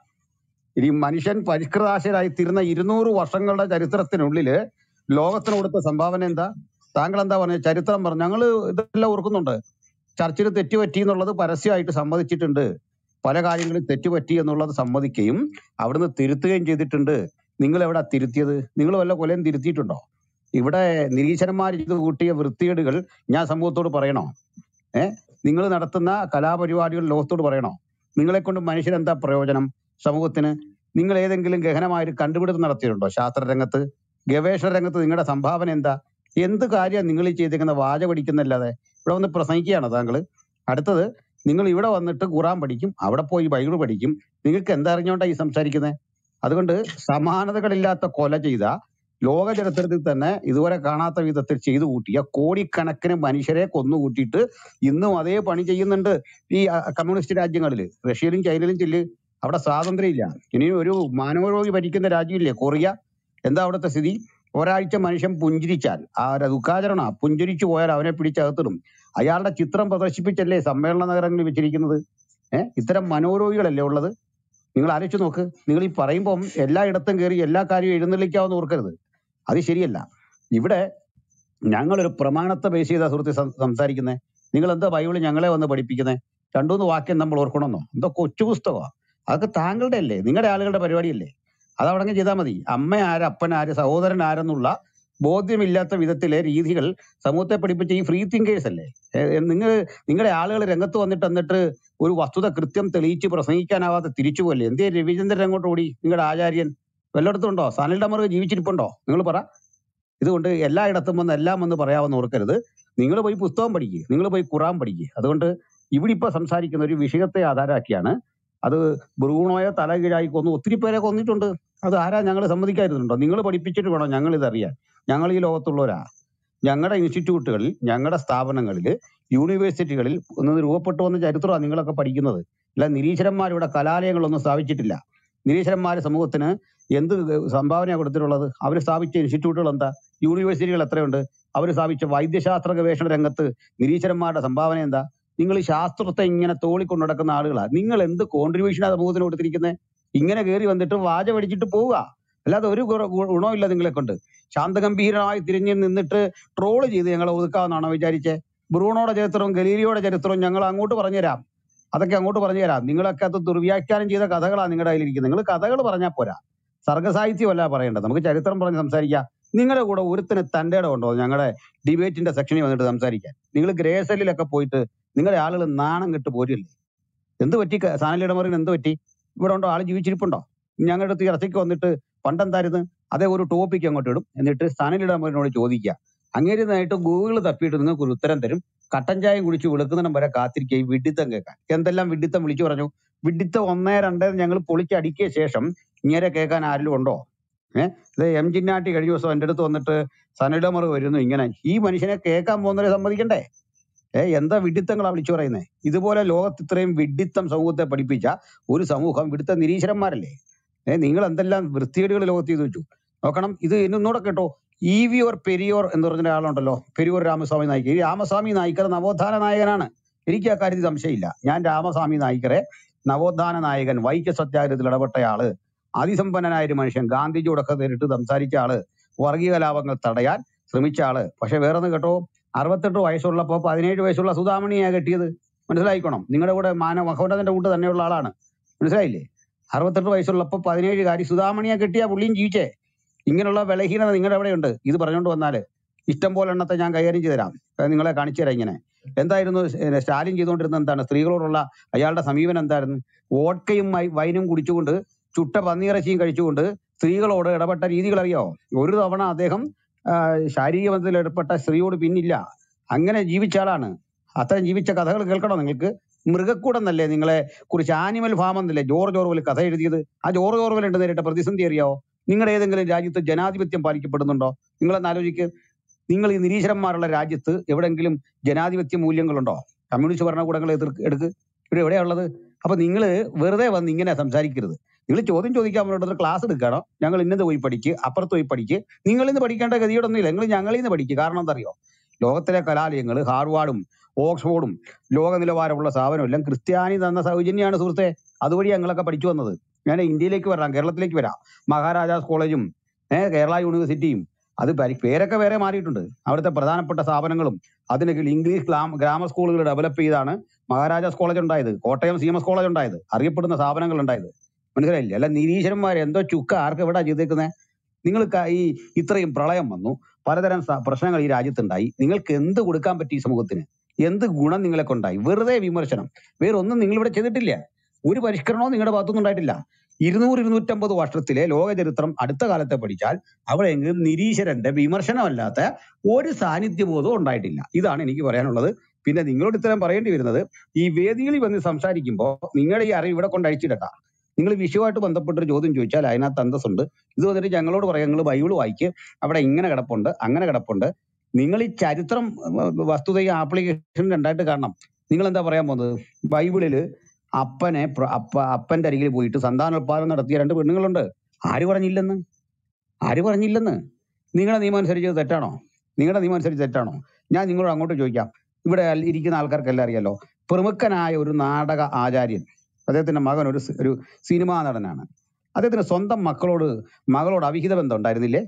ഇനി മനുഷ്യൻ പരിഷ്കൃതാശരായി തീർന്ന ഇരുന്നൂറ് വർഷങ്ങളുടെ ചരിത്രത്തിനുള്ളിൽ ലോകത്തിന് കൊടുത്ത സംഭാവന എന്താ താങ്കൾ എന്താ പറഞ്ഞത് ചരിത്രം പറഞ്ഞു ഞങ്ങൾ ഇതെല്ലാം ഓർക്കുന്നുണ്ട് ചർച്ചിൽ തെറ്റുപറ്റി എന്നുള്ളത് പരസ്യമായിട്ട് സമ്മതിച്ചിട്ടുണ്ട് പല കാര്യങ്ങളും തെറ്റുപറ്റി എന്നുള്ളത് സമ്മതിക്കുകയും അവിടുന്ന് തിരുത്തുകയും ചെയ്തിട്ടുണ്ട് നിങ്ങൾ എവിടെ തിരുത്തിയത് നിങ്ങൾ വല്ല കൊലയും തിരുത്തിയിട്ടുണ്ടോ ഇവിടെ നിരീശ്വരന്മാർ ഇത് കൂട്ടിയ വൃത്തികേടുകൾ ഞാൻ സമൂഹത്തോട് പറയണോ ഏ നിങ്ങൾ നടത്തുന്ന കലാപരിപാടികൾ ലോകത്തോട് പറയണോ നിങ്ങളെ കൊണ്ട് മനുഷ്യരെന്താ പ്രയോജനം സമൂഹത്തിന് നിങ്ങൾ ഏതെങ്കിലും ഗഹനമായൊരു കണ്ടുപിടുത്തം നടത്തിയിട്ടുണ്ടോ രംഗത്ത് ഗവേഷണ രംഗത്ത് നിങ്ങളുടെ സംഭാവന എന്താ എന്ത് കാര്യം നിങ്ങൾ ഈ ചെയ്തേക്കുന്ന വാച പഠിക്കുന്നല്ലാതെ ഇവിടെ വന്ന് പ്രസംഗിക്കുകയാണ് താങ്കൾ അടുത്തത് നിങ്ങൾ ഇവിടെ വന്നിട്ട് ഖുറാൻ പഠിക്കും അവിടെ പോയി ബൈബിൾ പഠിക്കും നിങ്ങൾക്ക് എന്താ അറിഞ്ഞോണ്ടാ ഈ സംസാരിക്കുന്നത് അതുകൊണ്ട് സമാനതകളില്ലാത്ത കൊല ചെയ്ത ലോക ചരിത്രത്തിൽ തന്നെ ഇതുവരെ കാണാത്ത വിധത്തിൽ ചെയ്തു കൂട്ടിയ കോടിക്കണക്കിന് മനുഷ്യരെ കൊന്നുകൂട്ടിയിട്ട് ഇന്നും അതേ പണി ചെയ്യുന്നുണ്ട് ഈ കമ്മ്യൂണിസ്റ്റ് രാജ്യങ്ങളിൽ റഷ്യയിലും ചൈനയിലും ചെല്ല് അവിടെ സ്വാതന്ത്ര്യമില്ല ഇനി ഒരു മാനവരോഗി ഭരിക്കുന്ന രാജ്യമില്ലേ കൊറിയ എന്താ അവിടുത്തെ സ്ഥിതി ഒരാഴ്ച മനുഷ്യൻ പുഞ്ചിരിച്ചാൽ ആ ദുഃഖാചരണ പുഞ്ചിരിച്ചു പോയാൽ അവനെ പിടിച്ചകത്തിടും അയാളുടെ ചിത്രം പ്രദർശിപ്പിച്ചല്ലേ സമ്മേളന നഗരങ്ങളിൽ വെച്ചിരിക്കുന്നത് ഏഹ് ഇത്തരം മനോരോഗികളല്ലേ ഉള്ളത് നിങ്ങൾ ആലോചിച്ച് നോക്ക് നിങ്ങൾ ഈ പറയുമ്പം എല്ലായിടത്തും കയറി എല്ലാ കാര്യവും എഴുന്നള്ളിക്കാമെന്ന് ഓർക്കരുത് അത് ശരിയല്ല ഇവിടെ ഞങ്ങളൊരു പ്രമാണത്തെ ബേസ് ചെയ്ത സുഹൃത്തി സംസാരിക്കുന്നത് നിങ്ങൾ എന്താ ബൈബിൾ ഞങ്ങളെ വന്ന് പഠിപ്പിക്കുന്നത് രണ്ടുമൂന്ന് വാക്യം നമ്മൾ ഓർക്കണമെന്നോ എന്തോ കൊച്ചു പുസ്തകമാണ് അതൊക്കെ താങ്കളുടെ അല്ലേ നിങ്ങളുടെ ആളുകളുടെ പരിപാടിയല്ലേ അതവിടെ ചെയ്താൽ മതി അമ്മ ആര് അപ്പൻ ആര് സഹോദരൻ ആരെന്നുള്ള ബോധ്യമില്ലാത്ത വിധത്തിലെ രീതികൾ സമൂഹത്തെ പഠിപ്പിച്ച ഈ ഫ്രീ തിങ്കേഴ്സ് അല്ലേ നിങ്ങൾ നിങ്ങളുടെ ആളുകൾ രംഗത്ത് വന്നിട്ട് എന്നിട്ട് ഒരു വസ്തുത കൃത്യം തെളിയിച്ച് പ്രസംഗിക്കാനാവാത്ത തിരിച്ചു പോലെ എന്തേ രവിചന്ദ്രൻ അങ്ങോട്ട് ഓടി നിങ്ങളുടെ ആചാര്യൻ വല്ലയിടത്തുണ്ടോ സനിൽ ഡമർ ജീവിച്ചിരിപ്പുണ്ടോ നിങ്ങൾ പറ ഇതുകൊണ്ട് എല്ലായിടത്തും വന്ന് എല്ലാം വന്ന് പറയാമെന്ന് ഓർക്കരുത് നിങ്ങൾ പോയി പുസ്തകം പഠിക്കുക നിങ്ങൾ പോയി ഖുറാൻ പഠിക്കുക അതുകൊണ്ട് ഇവിടെ ഇപ്പൊ സംസാരിക്കുന്ന ഒരു വിഷയത്തെ ആധാരമാക്കിയാണ് അത് ബ്രൂണോയ തലകീഴായി കൊന്നു ഒത്തിരി പേരെ കൊന്നിട്ടുണ്ട് അത് ആരാ ഞങ്ങൾ സമ്മതിക്കാതിരുന്നുണ്ടോ നിങ്ങൾ പഠിപ്പിച്ചിട്ട് വേണോ ഞങ്ങൾ ഇതറിയാൻ ഞങ്ങൾ ഈ ലോകത്തുള്ളവരാ ഞങ്ങളുടെ ഇൻസ്റ്റിറ്റ്യൂട്ടുകളിൽ ഞങ്ങളുടെ സ്ഥാപനങ്ങളിൽ യൂണിവേഴ്സിറ്റികളിൽ ഒന്ന് രൂപപ്പെട്ടു വന്ന ചരിത്രമാണ് നിങ്ങളൊക്കെ പഠിക്കുന്നത് അല്ല നിരീശ്വരന്മാരുടെ കലാലയങ്ങളൊന്നും സ്ഥാപിച്ചിട്ടില്ല നിരീശ്വരന്മാർ സമൂഹത്തിന് എന്ത് സംഭാവനയാണ് കൊടുത്തിട്ടുള്ളത് അവർ സ്ഥാപിച്ച ഇൻസ്റ്റിറ്റ്യൂട്ടുകൾ എന്താ യൂണിവേഴ്സിറ്റികൾ എത്രയുണ്ട് അവർ സ്ഥാപിച്ച വൈദ്യശാസ്ത്ര ഗവേഷണ രംഗത്ത് നിരീശ്വരന്മാരുടെ സംഭാവന എന്താ നിങ്ങൾ ഈ ശാസ്ത്രത്തെ ഇങ്ങനെ തോളിക്കൊണ്ട് നടക്കുന്ന ആളുകളാണ് നിങ്ങൾ എന്ത് കോൺട്രിബ്യൂഷനാണ് സമൂഹത്തിന് കൊടുത്തിരിക്കുന്നത് ഇങ്ങനെ കയറി വന്നിട്ട് വാച പഠിച്ചിട്ട് പോവുക അല്ലാതെ ഒരു ഗുണമില്ല നിങ്ങളെ കൊണ്ട് ശാന്തഗംഭീരമായി തിരിഞ്ഞ് നിന്നിട്ട് ട്രോള് ചെയ്ത് ഞങ്ങൾ ഒതുക്കാമെന്നാണോ വിചാരിച്ചേ ബ്രൂണോടെ ചരിത്രവും ഗലീലിയുടെ ചരിത്രവും ഞങ്ങൾ അങ്ങോട്ട് പറഞ്ഞുതരാം അതൊക്കെ അങ്ങോട്ട് പറഞ്ഞു തരാം നിങ്ങളൊക്കെ അത് ദുർവ്യാഖ്യാനം ചെയ്ത കഥകളാണ് നിങ്ങളുടെ കയ്യിലിരിക്കുന്നത് നിങ്ങൾ കഥകൾ പറഞ്ഞാൽ പോരാ സർഗസാഹിത്യമല്ല പറയേണ്ടത് നമുക്ക് ചരിത്രം പറഞ്ഞ് സംസാരിക്കാം നിങ്ങളുടെ കൂടെ ഒരുത്തിന് തൻ്റെ ഇടം ഉണ്ടോ ഞങ്ങളുടെ ഡിബേറ്റിന്റെ സെക്ഷനിൽ വന്നിട്ട് സംസാരിക്കാൻ നിങ്ങൾ ഗ്രേസലിലൊക്കെ പോയിട്ട് നിങ്ങളുടെ ആളുകൾ നാണം കെട്ട് പോരില്ലേ എന്ത് പറ്റി സാനലിടമറിന് എന്ത് പറ്റി ഇവിടെ ഉണ്ടോ ആൾ ജീവിച്ചിരിപ്പുണ്ടോ ഞങ്ങളുടെ അടുത്ത് ഇറച്ചിക്ക് വന്നിട്ട് പണ്ടെന്തായിരുന്നു അതേ ഒരു ടോപ്പിക് അങ്ങോട്ട് ഇടും എന്നിട്ട് സനലിടമോനോട് ചോദിക്കുക അങ്ങേരുന്നതായിട്ട് ഗൂഗിൾ തപ്പിയിട്ട് നിങ്ങൾക്ക് ഒരു ഉത്തരം തരും കട്ടൻ ചായം കുടിച്ച് വിളക്കുന്നിടം വരെ കാത്തിരിക്കുകയും വിഡിത്തം കേൾക്കാൻ എന്തെല്ലാം വിഡിത്തം വിളിച്ചു പറഞ്ഞു വിഡിത്തം ഒന്നേ രണ്ടേ ഞങ്ങൾ പൊളിച്ചടിക്കിയ ശേഷം ഇങ്ങനെ കേൾക്കാൻ ആരിലും ഉണ്ടോ ഏഹ് ഇത് എം ചിന്നാട്ടി കഴിഞ്ഞ ദിവസം എൻ്റെ അടുത്ത് വന്നിട്ട് സനലിടമർ വരുന്നു ഇങ്ങനെ ഈ മനുഷ്യനെ കേൾക്കാൻ പോകുന്നവരെ സമ്മതിക്കണ്ടേ ഏ എന്താ വിഡിത്തങ്ങളാണ് വിളിച്ചു പറയുന്നത് ഇതുപോലെ ലോകത്ത് ഇത്രയും വിഡിത്തം സമൂഹത്തെ പഠിപ്പിച്ച ഒരു സമൂഹം വിഡിത്ത നിരീശ്വരന്മാരല്ലേ ഏഹ് നിങ്ങൾ എന്തെല്ലാം വൃത്തികേടുകൾ ലോകത്ത് ചെയ്തു വെച്ചു നോക്കണം ഇത് ഇന്നൊന്നുകൂടെ കേട്ടോ ഇ വി ഓർ പെരിയോർ എന്ന് പറഞ്ഞ ഒരാളുണ്ടല്ലോ പെരിയോർ രാമസ്വാമി നായിക്ക് ഈ രാമസ്വാമി നായിക്കർ നവോത്ഥാന നായകനാണ് എനിക്ക് ആ കാര്യത്തിൽ സംശയമില്ല ഞാൻ രാമസ്വാമി നായിക്കറെ നവോത്ഥാന നായകൻ വൈക്യ സത്യാഗ്രഹത്തിൽ ഇടപെട്ടയാള് അതിസമ്പന്നനായ ഒരു മനുഷ്യൻ ഗാന്ധിജിയോടൊക്കെ നേരിട്ട് സംസാരിച്ച ആള് വർഗീയ കലാപങ്ങൾ തടയാൻ ശ്രമിച്ച ആള് പക്ഷെ ഒന്ന് കേട്ടോ അറുപത്തെട്ട് വയസ്സുള്ളപ്പോൾ പതിനേഴ് വയസ്സുള്ള സുധാമണിയാണ് കെട്ടിയത് മനസ്സിലായിക്കോണം നിങ്ങളുടെ കൂടെ മാന മഹോന്നതന്റെ കൂട്ട് തന്നെയുള്ള ആളാണ് മനസ്സിലായില്ലേ അറുപത്തെട്ട് വയസ്സുള്ളപ്പോൾ കാര്യം സുധാമണിയാണ് കെട്ടിയ പുള്ളിയും ജീവിച്ചേ ഇങ്ങനെയുള്ള ബലഹീനത നിങ്ങളുടെ എവിടെയുണ്ട് ഇത് പറഞ്ഞുകൊണ്ട് വന്നാല് ഇഷ്ടം പോലെ എണ്ണത്തെ ഞാൻ കൈകാര്യം ചെയ്തു തരാം നിങ്ങളെ കാണിച്ചു തരാം ഇങ്ങനെ എന്തായിരുന്നു സ്റ്റാലിൻ ചെയ്തുകൊണ്ടിരുന്ന എന്താണ് സ്ത്രീകളോടുള്ള അയാളുടെ സമീപനം എന്തായിരുന്നു വോഡ്കയും വൈനും കുടിച്ചുകൊണ്ട് ചുട്ട പന്നിയിറച്ചിയും കഴിച്ചുകൊണ്ട് സ്ത്രീകളോട് ഇടപെട്ട രീതികൾ അറിയാവോ ഒരു തവണ അദ്ദേഹം ശാരീരിക ബന്ധത്തിൽ ഏർപ്പെട്ട സ്ത്രീയോട് പിന്നില്ല അങ്ങനെ ജീവിച്ച ആളാണ് അത്തരം ജീവിച്ച കഥകൾ കേൾക്കണോ നിങ്ങൾക്ക് മൃഗക്കൂടം നിങ്ങളെ കുറിച്ച് ആനിമൽ ഫാം എന്നല്ലേ ജോർജ് ഓർവൽ കഥ എഴുതിയത് ആ ജോർജ് ഓർവൽ ഉണ്ട് നേരിട്ട പ്രതിസന്ധി അറിയാവോ നിങ്ങളുടെ ഏതെങ്കിലും രാജ്യത്ത് ജനാധിപത്യം പാലിക്കപ്പെടുന്നുണ്ടോ നിങ്ങളെന്ന് ആലോചിക്ക് നിങ്ങൾ ഈ നിരീശ്വരന്മാരുള്ള രാജ്യത്ത് എവിടെയെങ്കിലും ജനാധിപത്യ മൂല്യങ്ങളുണ്ടോ കമ്മ്യൂണിസ്റ്റ് ഭരണകൂടങ്ങളെ എതിർക്ക് എടുക്ക് ഇവിടെ എവിടെയുള്ളത് അപ്പൊ നിങ്ങൾ വെറുതെ വന്ന് ഇങ്ങനെ സംസാരിക്കരുത് നിങ്ങൾ ചോദ്യം ചോദിക്കാൻ വേണ്ടത് ക്ലാസ് എടുക്കണം ഞങ്ങൾ ഇന്നത് പോയി പഠിക്ക് അപ്പുറത്ത് പോയി പഠിക്ക് നിങ്ങൾ ഇന്ന് പഠിക്കേണ്ട ഒന്നുമില്ല നിങ്ങൾ ഞങ്ങളിൽ നിന്ന് പഠിക്കുക കാരണം എന്തറിയോ ലോകത്തിലെ കലാലയങ്ങൾ ഹാർവാർഡും ഓക്സ്ഫോർഡും ലോക നിലവാരമുള്ള സ്ഥാപനം എല്ലാം ക്രിസ്ത്യാനി തന്ന സൗജന്യമാണ് സുഹൃത്തെ അതുവഴി ഞങ്ങളൊക്കെ പഠിച്ചു വന്നത് ഞാൻ ഇന്ത്യയിലേക്ക് വരാം കേരളത്തിലേക്ക് വരാം മഹാരാജാസ് കോളേജും കേരള യൂണിവേഴ്സിറ്റിയും അത് പേരൊക്കെ വേറെ മാറിയിട്ടുണ്ട് അവിടുത്തെ പ്രധാനപ്പെട്ട സ്ഥാപനങ്ങളും അതിന് ഇംഗ്ലീഷ് ഗ്രാമ സ്കൂളുകൾ ഡെവലപ്പ് ചെയ്താണ് മഹാരാജാസ് കോളേജ് ഉണ്ടായത് Kottayam C M S college ഉണ്ടായത് അറിയപ്പെടുന്ന സ്ഥാപനങ്ങൾ ഉണ്ടായത് മനസ്സിലായില്ലേ അല്ല നിരീശ്വരന്മാർ എന്തോ ചുക്ക ആർക്ക് എവിടെ ചെയ്തേക്കുന്നത് നിങ്ങൾ ഈ ഇത്രയും പ്രളയം വന്നു പലതരം പ്രശ്നങ്ങൾ ഈ രാജ്യത്തുണ്ടായി നിങ്ങൾക്ക് എന്ത് കൊടുക്കാൻ പറ്റി സമൂഹത്തിന് എന്ത് ഗുണം നിങ്ങളെ കൊണ്ടായി വെറുതെ വിമർശനം വേറൊന്നും നിങ്ങളിവിടെ ചെയ്തിട്ടില്ല ഒരു പരിഷ്കരണവും നിങ്ങളുടെ ഭാഗത്തൊന്നും ഉണ്ടായിട്ടില്ല ഇരുന്നൂറ് ഇരുന്നൂറ്റമ്പത് വർഷത്തിലെ ലോകചരിത്രം അടുത്ത കാലത്തെ പഠിച്ചാൽ അവിടെയെങ്കിലും നിരീശ്വരന്റെ വിമർശനമല്ലാത്ത ഒരു സാന്നിധ്യബോധവും ഉണ്ടായിട്ടില്ല ഇതാണ് എനിക്ക് പറയാനുള്ളത് പിന്നെ നിങ്ങളോട് ഇത്തരം പറയേണ്ടി വരുന്നത് ഈ വേദികളിൽ വന്ന് സംസാരിക്കുമ്പോൾ നിങ്ങളുടെ ഈ അറിവ് ഇവിടെ കൊണ്ട് നിങ്ങൾ വിഷുവായിട്ട് ബന്ധപ്പെട്ടൊരു ചോദ്യം ചോദിച്ചാൽ അതിനകത്ത് അന്തസ്സുണ്ട് ഇത് വന്നിട്ട് ഞങ്ങളോട് പറയാം നിങ്ങൾ ബൈബിൾ വായിക്ക് അവിടെ ഇങ്ങനെ കിടപ്പുണ്ട് അങ്ങനെ കിടപ്പുണ്ട് നിങ്ങൾ ഈ ചരിത്രം വസ്തുതയും ആപ്ലിക്കേഷൻ രണ്ടായിട്ട് കാണണം നിങ്ങൾ എന്താ പറയാൻ പോകുന്നത് ബൈബിളിൽ അപ്പനെ അപ്പ അപ്പന്റെ അരികിൽ പോയിട്ട് സന്താനോത്പാദനം നടത്തിയ രണ്ട് പെണ്ണുങ്ങളുണ്ട് ആര് പറഞ്ഞില്ലെന്ന് ആര് പറഞ്ഞില്ലെന്ന് നിങ്ങളുടെ നിയമം അനുസരിച്ച് തെറ്റാണോ നിങ്ങളുടെ നിയമം അനുസരിച്ച് തെറ്റാണോ ഞാൻ നിങ്ങളോട് അങ്ങോട്ട് ചോദിക്കാം ഇവിടെ ഇരിക്കുന്ന ആൾക്കാർക്കെല്ലാം അറിയാലോ പ്രമുഖനായ ഒരു നാടക ആചാര്യൻ അദ്ദേഹത്തിന്റെ മകൻ ഒരു ഒരു സിനിമാ നടനാണ് അദ്ദേഹത്തിന്റെ സ്വന്തം മക്കളോട് മകളോട് അവിഹിത ബന്ധം ഉണ്ടായിരുന്നില്ലേ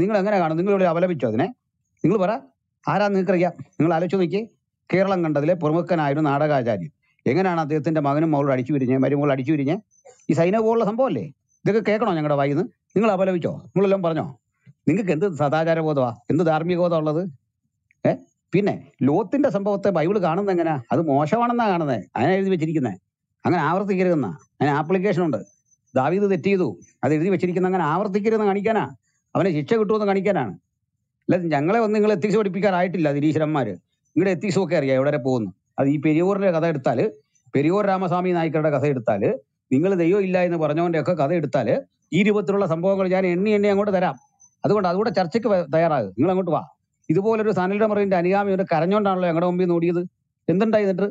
നിങ്ങൾ എങ്ങനെ കാണും നിങ്ങൾ അവലപിച്ചോ അതിനെ നിങ്ങൾ പറ ആരാ നിങ്ങൾക്കറിയാം നിങ്ങൾ ആലോചിച്ച് നോക്കിയേ കേരളം കണ്ടതിലെ പ്രമുഖനായ ഒരു നാടകാചാര്യൻ എങ്ങനെയാണ് അദ്ദേഹത്തിന്റെ മകനും മകളും അടിച്ചു വിരിഞ്ഞ് മരുമകൾ അടിച്ചു വിരിഞ്ഞ് ഈ സൈന പോലുള്ള സംഭവമല്ലേ ഇതൊക്കെ കേൾക്കണോ ഞങ്ങളുടെ വായിന്ന് നിങ്ങൾ അപലപിച്ചോ നിങ്ങളെല്ലാം പറഞ്ഞോ നിങ്ങൾക്ക് എന്ത് സദാചാര ബോധമാ എന്ത് ധാർമ്മികബോധം ഉള്ളത് ഏ പിന്നെ ലോത്തിന്റെ സംഭവത്തെ ബൈബിൾ കാണുന്നത് എങ്ങനെയാ അത് മോശമാണെന്നാണ് കാണുന്നത് അതിനെ എഴുതി വെച്ചിരിക്കുന്നത് അങ്ങനെ ആവർത്തിക്കരുതെന്ന അതിന് ആപ്ലിക്കേഷൻ ഉണ്ട് ദാവീദ് തെറ്റ് ചെയ്തു അത് എഴുതി വെച്ചിരിക്കുന്ന അങ്ങനെ ആവർത്തിക്കരുതെന്ന് കാണിക്കാനാ അവനെ ശിക്ഷ കിട്ടുമെന്ന് കാണിക്കാനാണ് അല്ല ഞങ്ങളെ ഒന്ന് നിങ്ങൾ എത്തിച്ച് പഠിപ്പിക്കാറായിട്ടില്ല അതിരീശ്വരന്മാർ നിങ്ങളുടെ എത്തിച്ചു ഒക്കെ അറിയാം എവിടെ വരെ പോകുന്നു അത് ഈ പെരിയൂറിന്റെ കഥ എടുത്താൽ പെരിയൂർ രാമസ്വാമി നായ്ക്കരുടെ കഥ എടുത്താൽ നിങ്ങൾ ദൈവം ഇല്ല എന്ന് പറഞ്ഞവന്റെ ഒക്കെ കഥ എടുത്താൽ ഈ രൂപത്തിലുള്ള സംഭവങ്ങൾ ഞാൻ എണ്ണി എണ്ണി അങ്ങോട്ട് തരാം അതുകൊണ്ട് അതുകൂടെ ചർച്ചയ്ക്ക് തയ്യാറാകും നിങ്ങൾ അങ്ങോട്ട് വാ ഇതുപോലൊരു സനലിന്റെ മറിന്റെ അനുഗാമി ഒരു കരഞ്ഞോണ്ടാണല്ലോ ഞങ്ങളുടെ മുമ്പിൽ നോടിയത് എന്തുണ്ടായി എന്നിട്ട്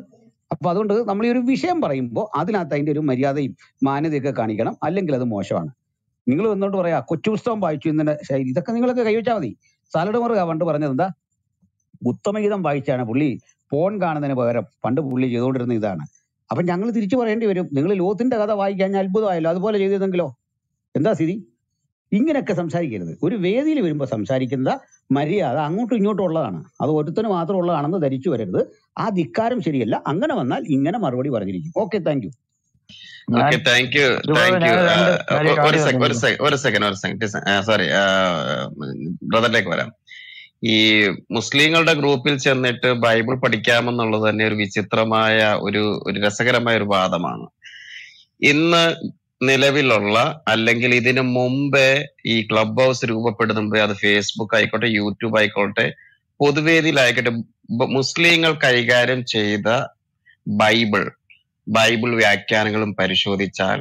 അപ്പൊ അതുകൊണ്ട് നമ്മൾ ഈ ഒരു വിഷയം പറയുമ്പോൾ അതിനകത്ത് അതിന്റെ ഒരു മര്യാദയും മാന്യതയൊക്കെ കാണിക്കണം അല്ലെങ്കിൽ അത് മോശമാണ് നിങ്ങൾ എന്നോട് പറയാ കൊച്ചുപുസ്തകം വായിച്ചു എന്നതിന്റെ ശൈലി ഇതൊക്കെ നിങ്ങളൊക്കെ കൈവച്ചാൽ മതി സാലഡ് മറുക പണ്ട് പറഞ്ഞത് എന്താ ഉത്തമഗീതം വായിച്ചാണ് പുള്ളി ഫോൺ കാണുന്നതിന് പകരം പണ്ട് പുള്ളി ചെയ്തുകൊണ്ടിരുന്ന ഇതാണ് അപ്പൊ ഞങ്ങൾ തിരിച്ചു പറയേണ്ടി വരും നിങ്ങൾ ലോത്തിന്റെ കഥ വായിക്കാൻ ഞാൻ അത്ഭുതമായല്ലോ അതുപോലെ ചെയ്തിരുന്നെങ്കിലോ എന്താ സ്ഥിതി ഇങ്ങനെയൊക്കെ സംസാരിക്കരുത് ഒരു വേദിയിൽ വരുമ്പോൾ സംസാരിക്കുന്ന മര്യാദ അങ്ങോട്ടും ഇങ്ങോട്ടും ഉള്ളതാണ് അത് ഒരുത്തന് മാത്രം ഉള്ളതാണെന്ന് ധരിച്ചു വരരുത് ആ ധിക്കാരം ശരിയല്ല അങ്ങനെ വന്നാൽ ഇങ്ങനെ മറുപടി പറഞ്ഞിരിക്കും okay thank you thank you thank you ഒരു സെക്കൻഡ് ഒരു സെക്കൻഡ് സോറി ബ്രദറിലേക്ക് വരാം ഈ മുസ്ലിങ്ങളുടെ ഗ്രൂപ്പിൽ ചെന്നിട്ട് ബൈബിൾ പഠിക്കാമെന്നുള്ളത് തന്നെ ഒരു വിചിത്രമായ ഒരു ഒരു രസകരമായ ഒരു വാദമാണ് ഇന്ന് നിലവിലുള്ള അല്ലെങ്കിൽ ഇതിനു മുമ്പേ ഈ ക്ലബ് ഹൗസ് രൂപപ്പെടുത്തുമ്പോൾ അത് ഫേസ്ബുക്ക് ആയിക്കോട്ടെ യൂട്യൂബ് ആയിക്കോട്ടെ പൊതുവേദിയിലായിക്കോട്ടെ മുസ്ലിങ്ങൾ കൈകാര്യം ചെയ്ത ബൈബിൾ ബൈബിൾ വ്യാഖ്യാനങ്ങളും പരിശോധിച്ചാൽ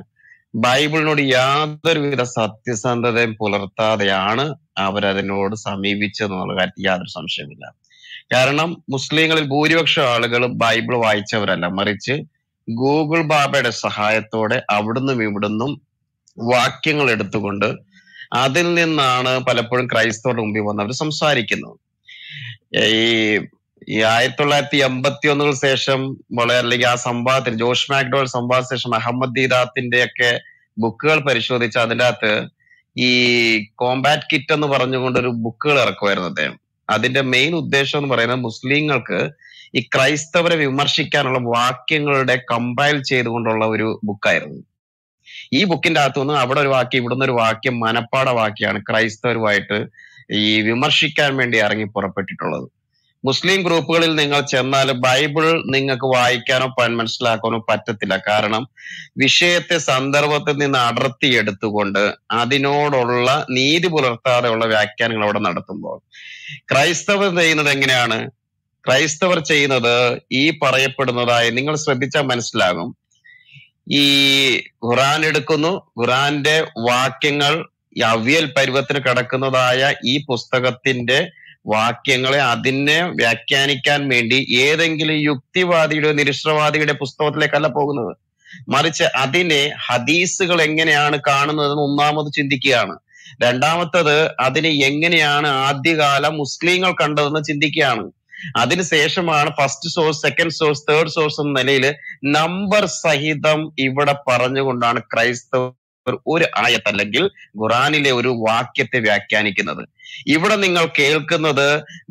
ബൈബിളിനോട് യാതൊരുവിധ സത്യസന്ധതയും പുലർത്താതെയാണ് അവരതിനോട് സമീപിച്ചതെന്നുള്ള കാര്യത്തിൽ യാതൊരു സംശയമില്ല കാരണം മുസ്ലിങ്ങളിൽ ഭൂരിപക്ഷം ആളുകളും ബൈബിൾ വായിച്ചവരല്ല മറിച്ച് ഗൂഗിൾ ബാബയുടെ സഹായത്തോടെ അവിടുന്നും ഇവിടുന്നും വാക്യങ്ങൾ എടുത്തുകൊണ്ട് അതിൽ നിന്നാണ് പലപ്പോഴും ക്രൈസ്തവരുടെ മുമ്പിൽ വന്നവർ സംസാരിക്കുന്നത് ഈ ഈ ആയിരത്തി തൊള്ളായിരത്തി എൺപത്തി ഒന്നുകൾ ശേഷം വളരെ അല്ലെങ്കിൽ ആ സംവാദത്തിൽ ജോഷ് മാക്ഡോൾ സംവാദ ശേഷം അഹമ്മദ് ദീദാത്തിന്റെ ഒക്കെ ബുക്കുകൾ പരിശോധിച്ച അതിനകത്ത് ഈ കോമ്പാറ്റ് കിറ്റ് എന്ന് പറഞ്ഞുകൊണ്ട് ഒരു ബുക്കുകൾ ഇറക്കുമായിരുന്നു അദ്ദേഹം അതിന്റെ മെയിൻ ഉദ്ദേശം എന്ന് പറയുന്നത് മുസ്ലിങ്ങൾക്ക് ഈ ക്രൈസ്തവരെ വിമർശിക്കാനുള്ള വാക്യങ്ങളുടെ കമ്പയൽ ചെയ്തുകൊണ്ടുള്ള ഒരു ബുക്കായിരുന്നു ഈ ബുക്കിന്റെ അകത്തുനിന്ന് അവിടെ ഒരു വാക്യം ഇവിടുന്ന് ഒരു വാക്യം മനപ്പാട വാക്യാണ് ക്രൈസ്തവരുമായിട്ട് ഈ വിമർശിക്കാൻ വേണ്ടി ഇറങ്ങി പുറപ്പെട്ടിട്ടുള്ളത് മുസ്ലിം ഗ്രൂപ്പുകളിൽ നിങ്ങൾ ചെന്നാൽ ബൈബിൾ നിങ്ങൾക്ക് വായിക്കാനോ മനസ്സിലാക്കാനോ പറ്റത്തില്ല കാരണം വിഷയത്തെ സന്ദർഭത്തിൽ നിന്ന് അടർത്തി എടുത്തുകൊണ്ട് അതിനോടുള്ള നീതി പുലർത്താതെയുള്ള വ്യാഖ്യാനങ്ങൾ അവിടെ നടത്തുമ്പോൾ ക്രൈസ്തവർ ചെയ്യുന്നത് എങ്ങനെയാണ് ക്രൈസ്തവർ ചെയ്യുന്നത് ഈ പറയപ്പെടുന്നതായി നിങ്ങൾ ശ്രദ്ധിച്ചാൽ മനസ്സിലാകും ഈ ഖുറാൻ എടുക്കുന്നു ഖുറാന്റെ വാക്യങ്ങൾ അവ്യൽ പരുവത്തിന് കിടക്കുന്നതായ ഈ പുസ്തകത്തിന്റെ വാക്യങ്ങളെ അതിനെ വ്യാഖ്യാനിക്കാൻ വേണ്ടി ഏതെങ്കിലും യുക്തിവാദിയുടെ നിരീശ്വരവാദിയുടെ പുസ്തകത്തിലേക്കല്ല പോകുന്നത് മറിച്ച് അതിനെ ഹദീസുകൾ എങ്ങനെയാണ് എന്ന് ഒന്നാമത് ചിന്തിക്കുകയാണ് രണ്ടാമത്തത് അതിനെ എങ്ങനെയാണ് ആദ്യകാല മുസ്ലിങ്ങൾ കണ്ടതെന്ന് ചിന്തിക്കുകയാണ് അതിനുശേഷമാണ് first source second source third source എന്ന നിലയിൽ നമ്പർ സഹിതം ഇവിടെ പറഞ്ഞുകൊണ്ടാണ് ക്രൈസ്തവ ഒരു ആയത്ത് അല്ലെങ്കിൽ ഖുറാനിലെ ഒരു വാക്യത്തെ വ്യാഖ്യാനിക്കുന്നത് ഇവിടെ നിങ്ങൾ കേൾക്കുന്നത്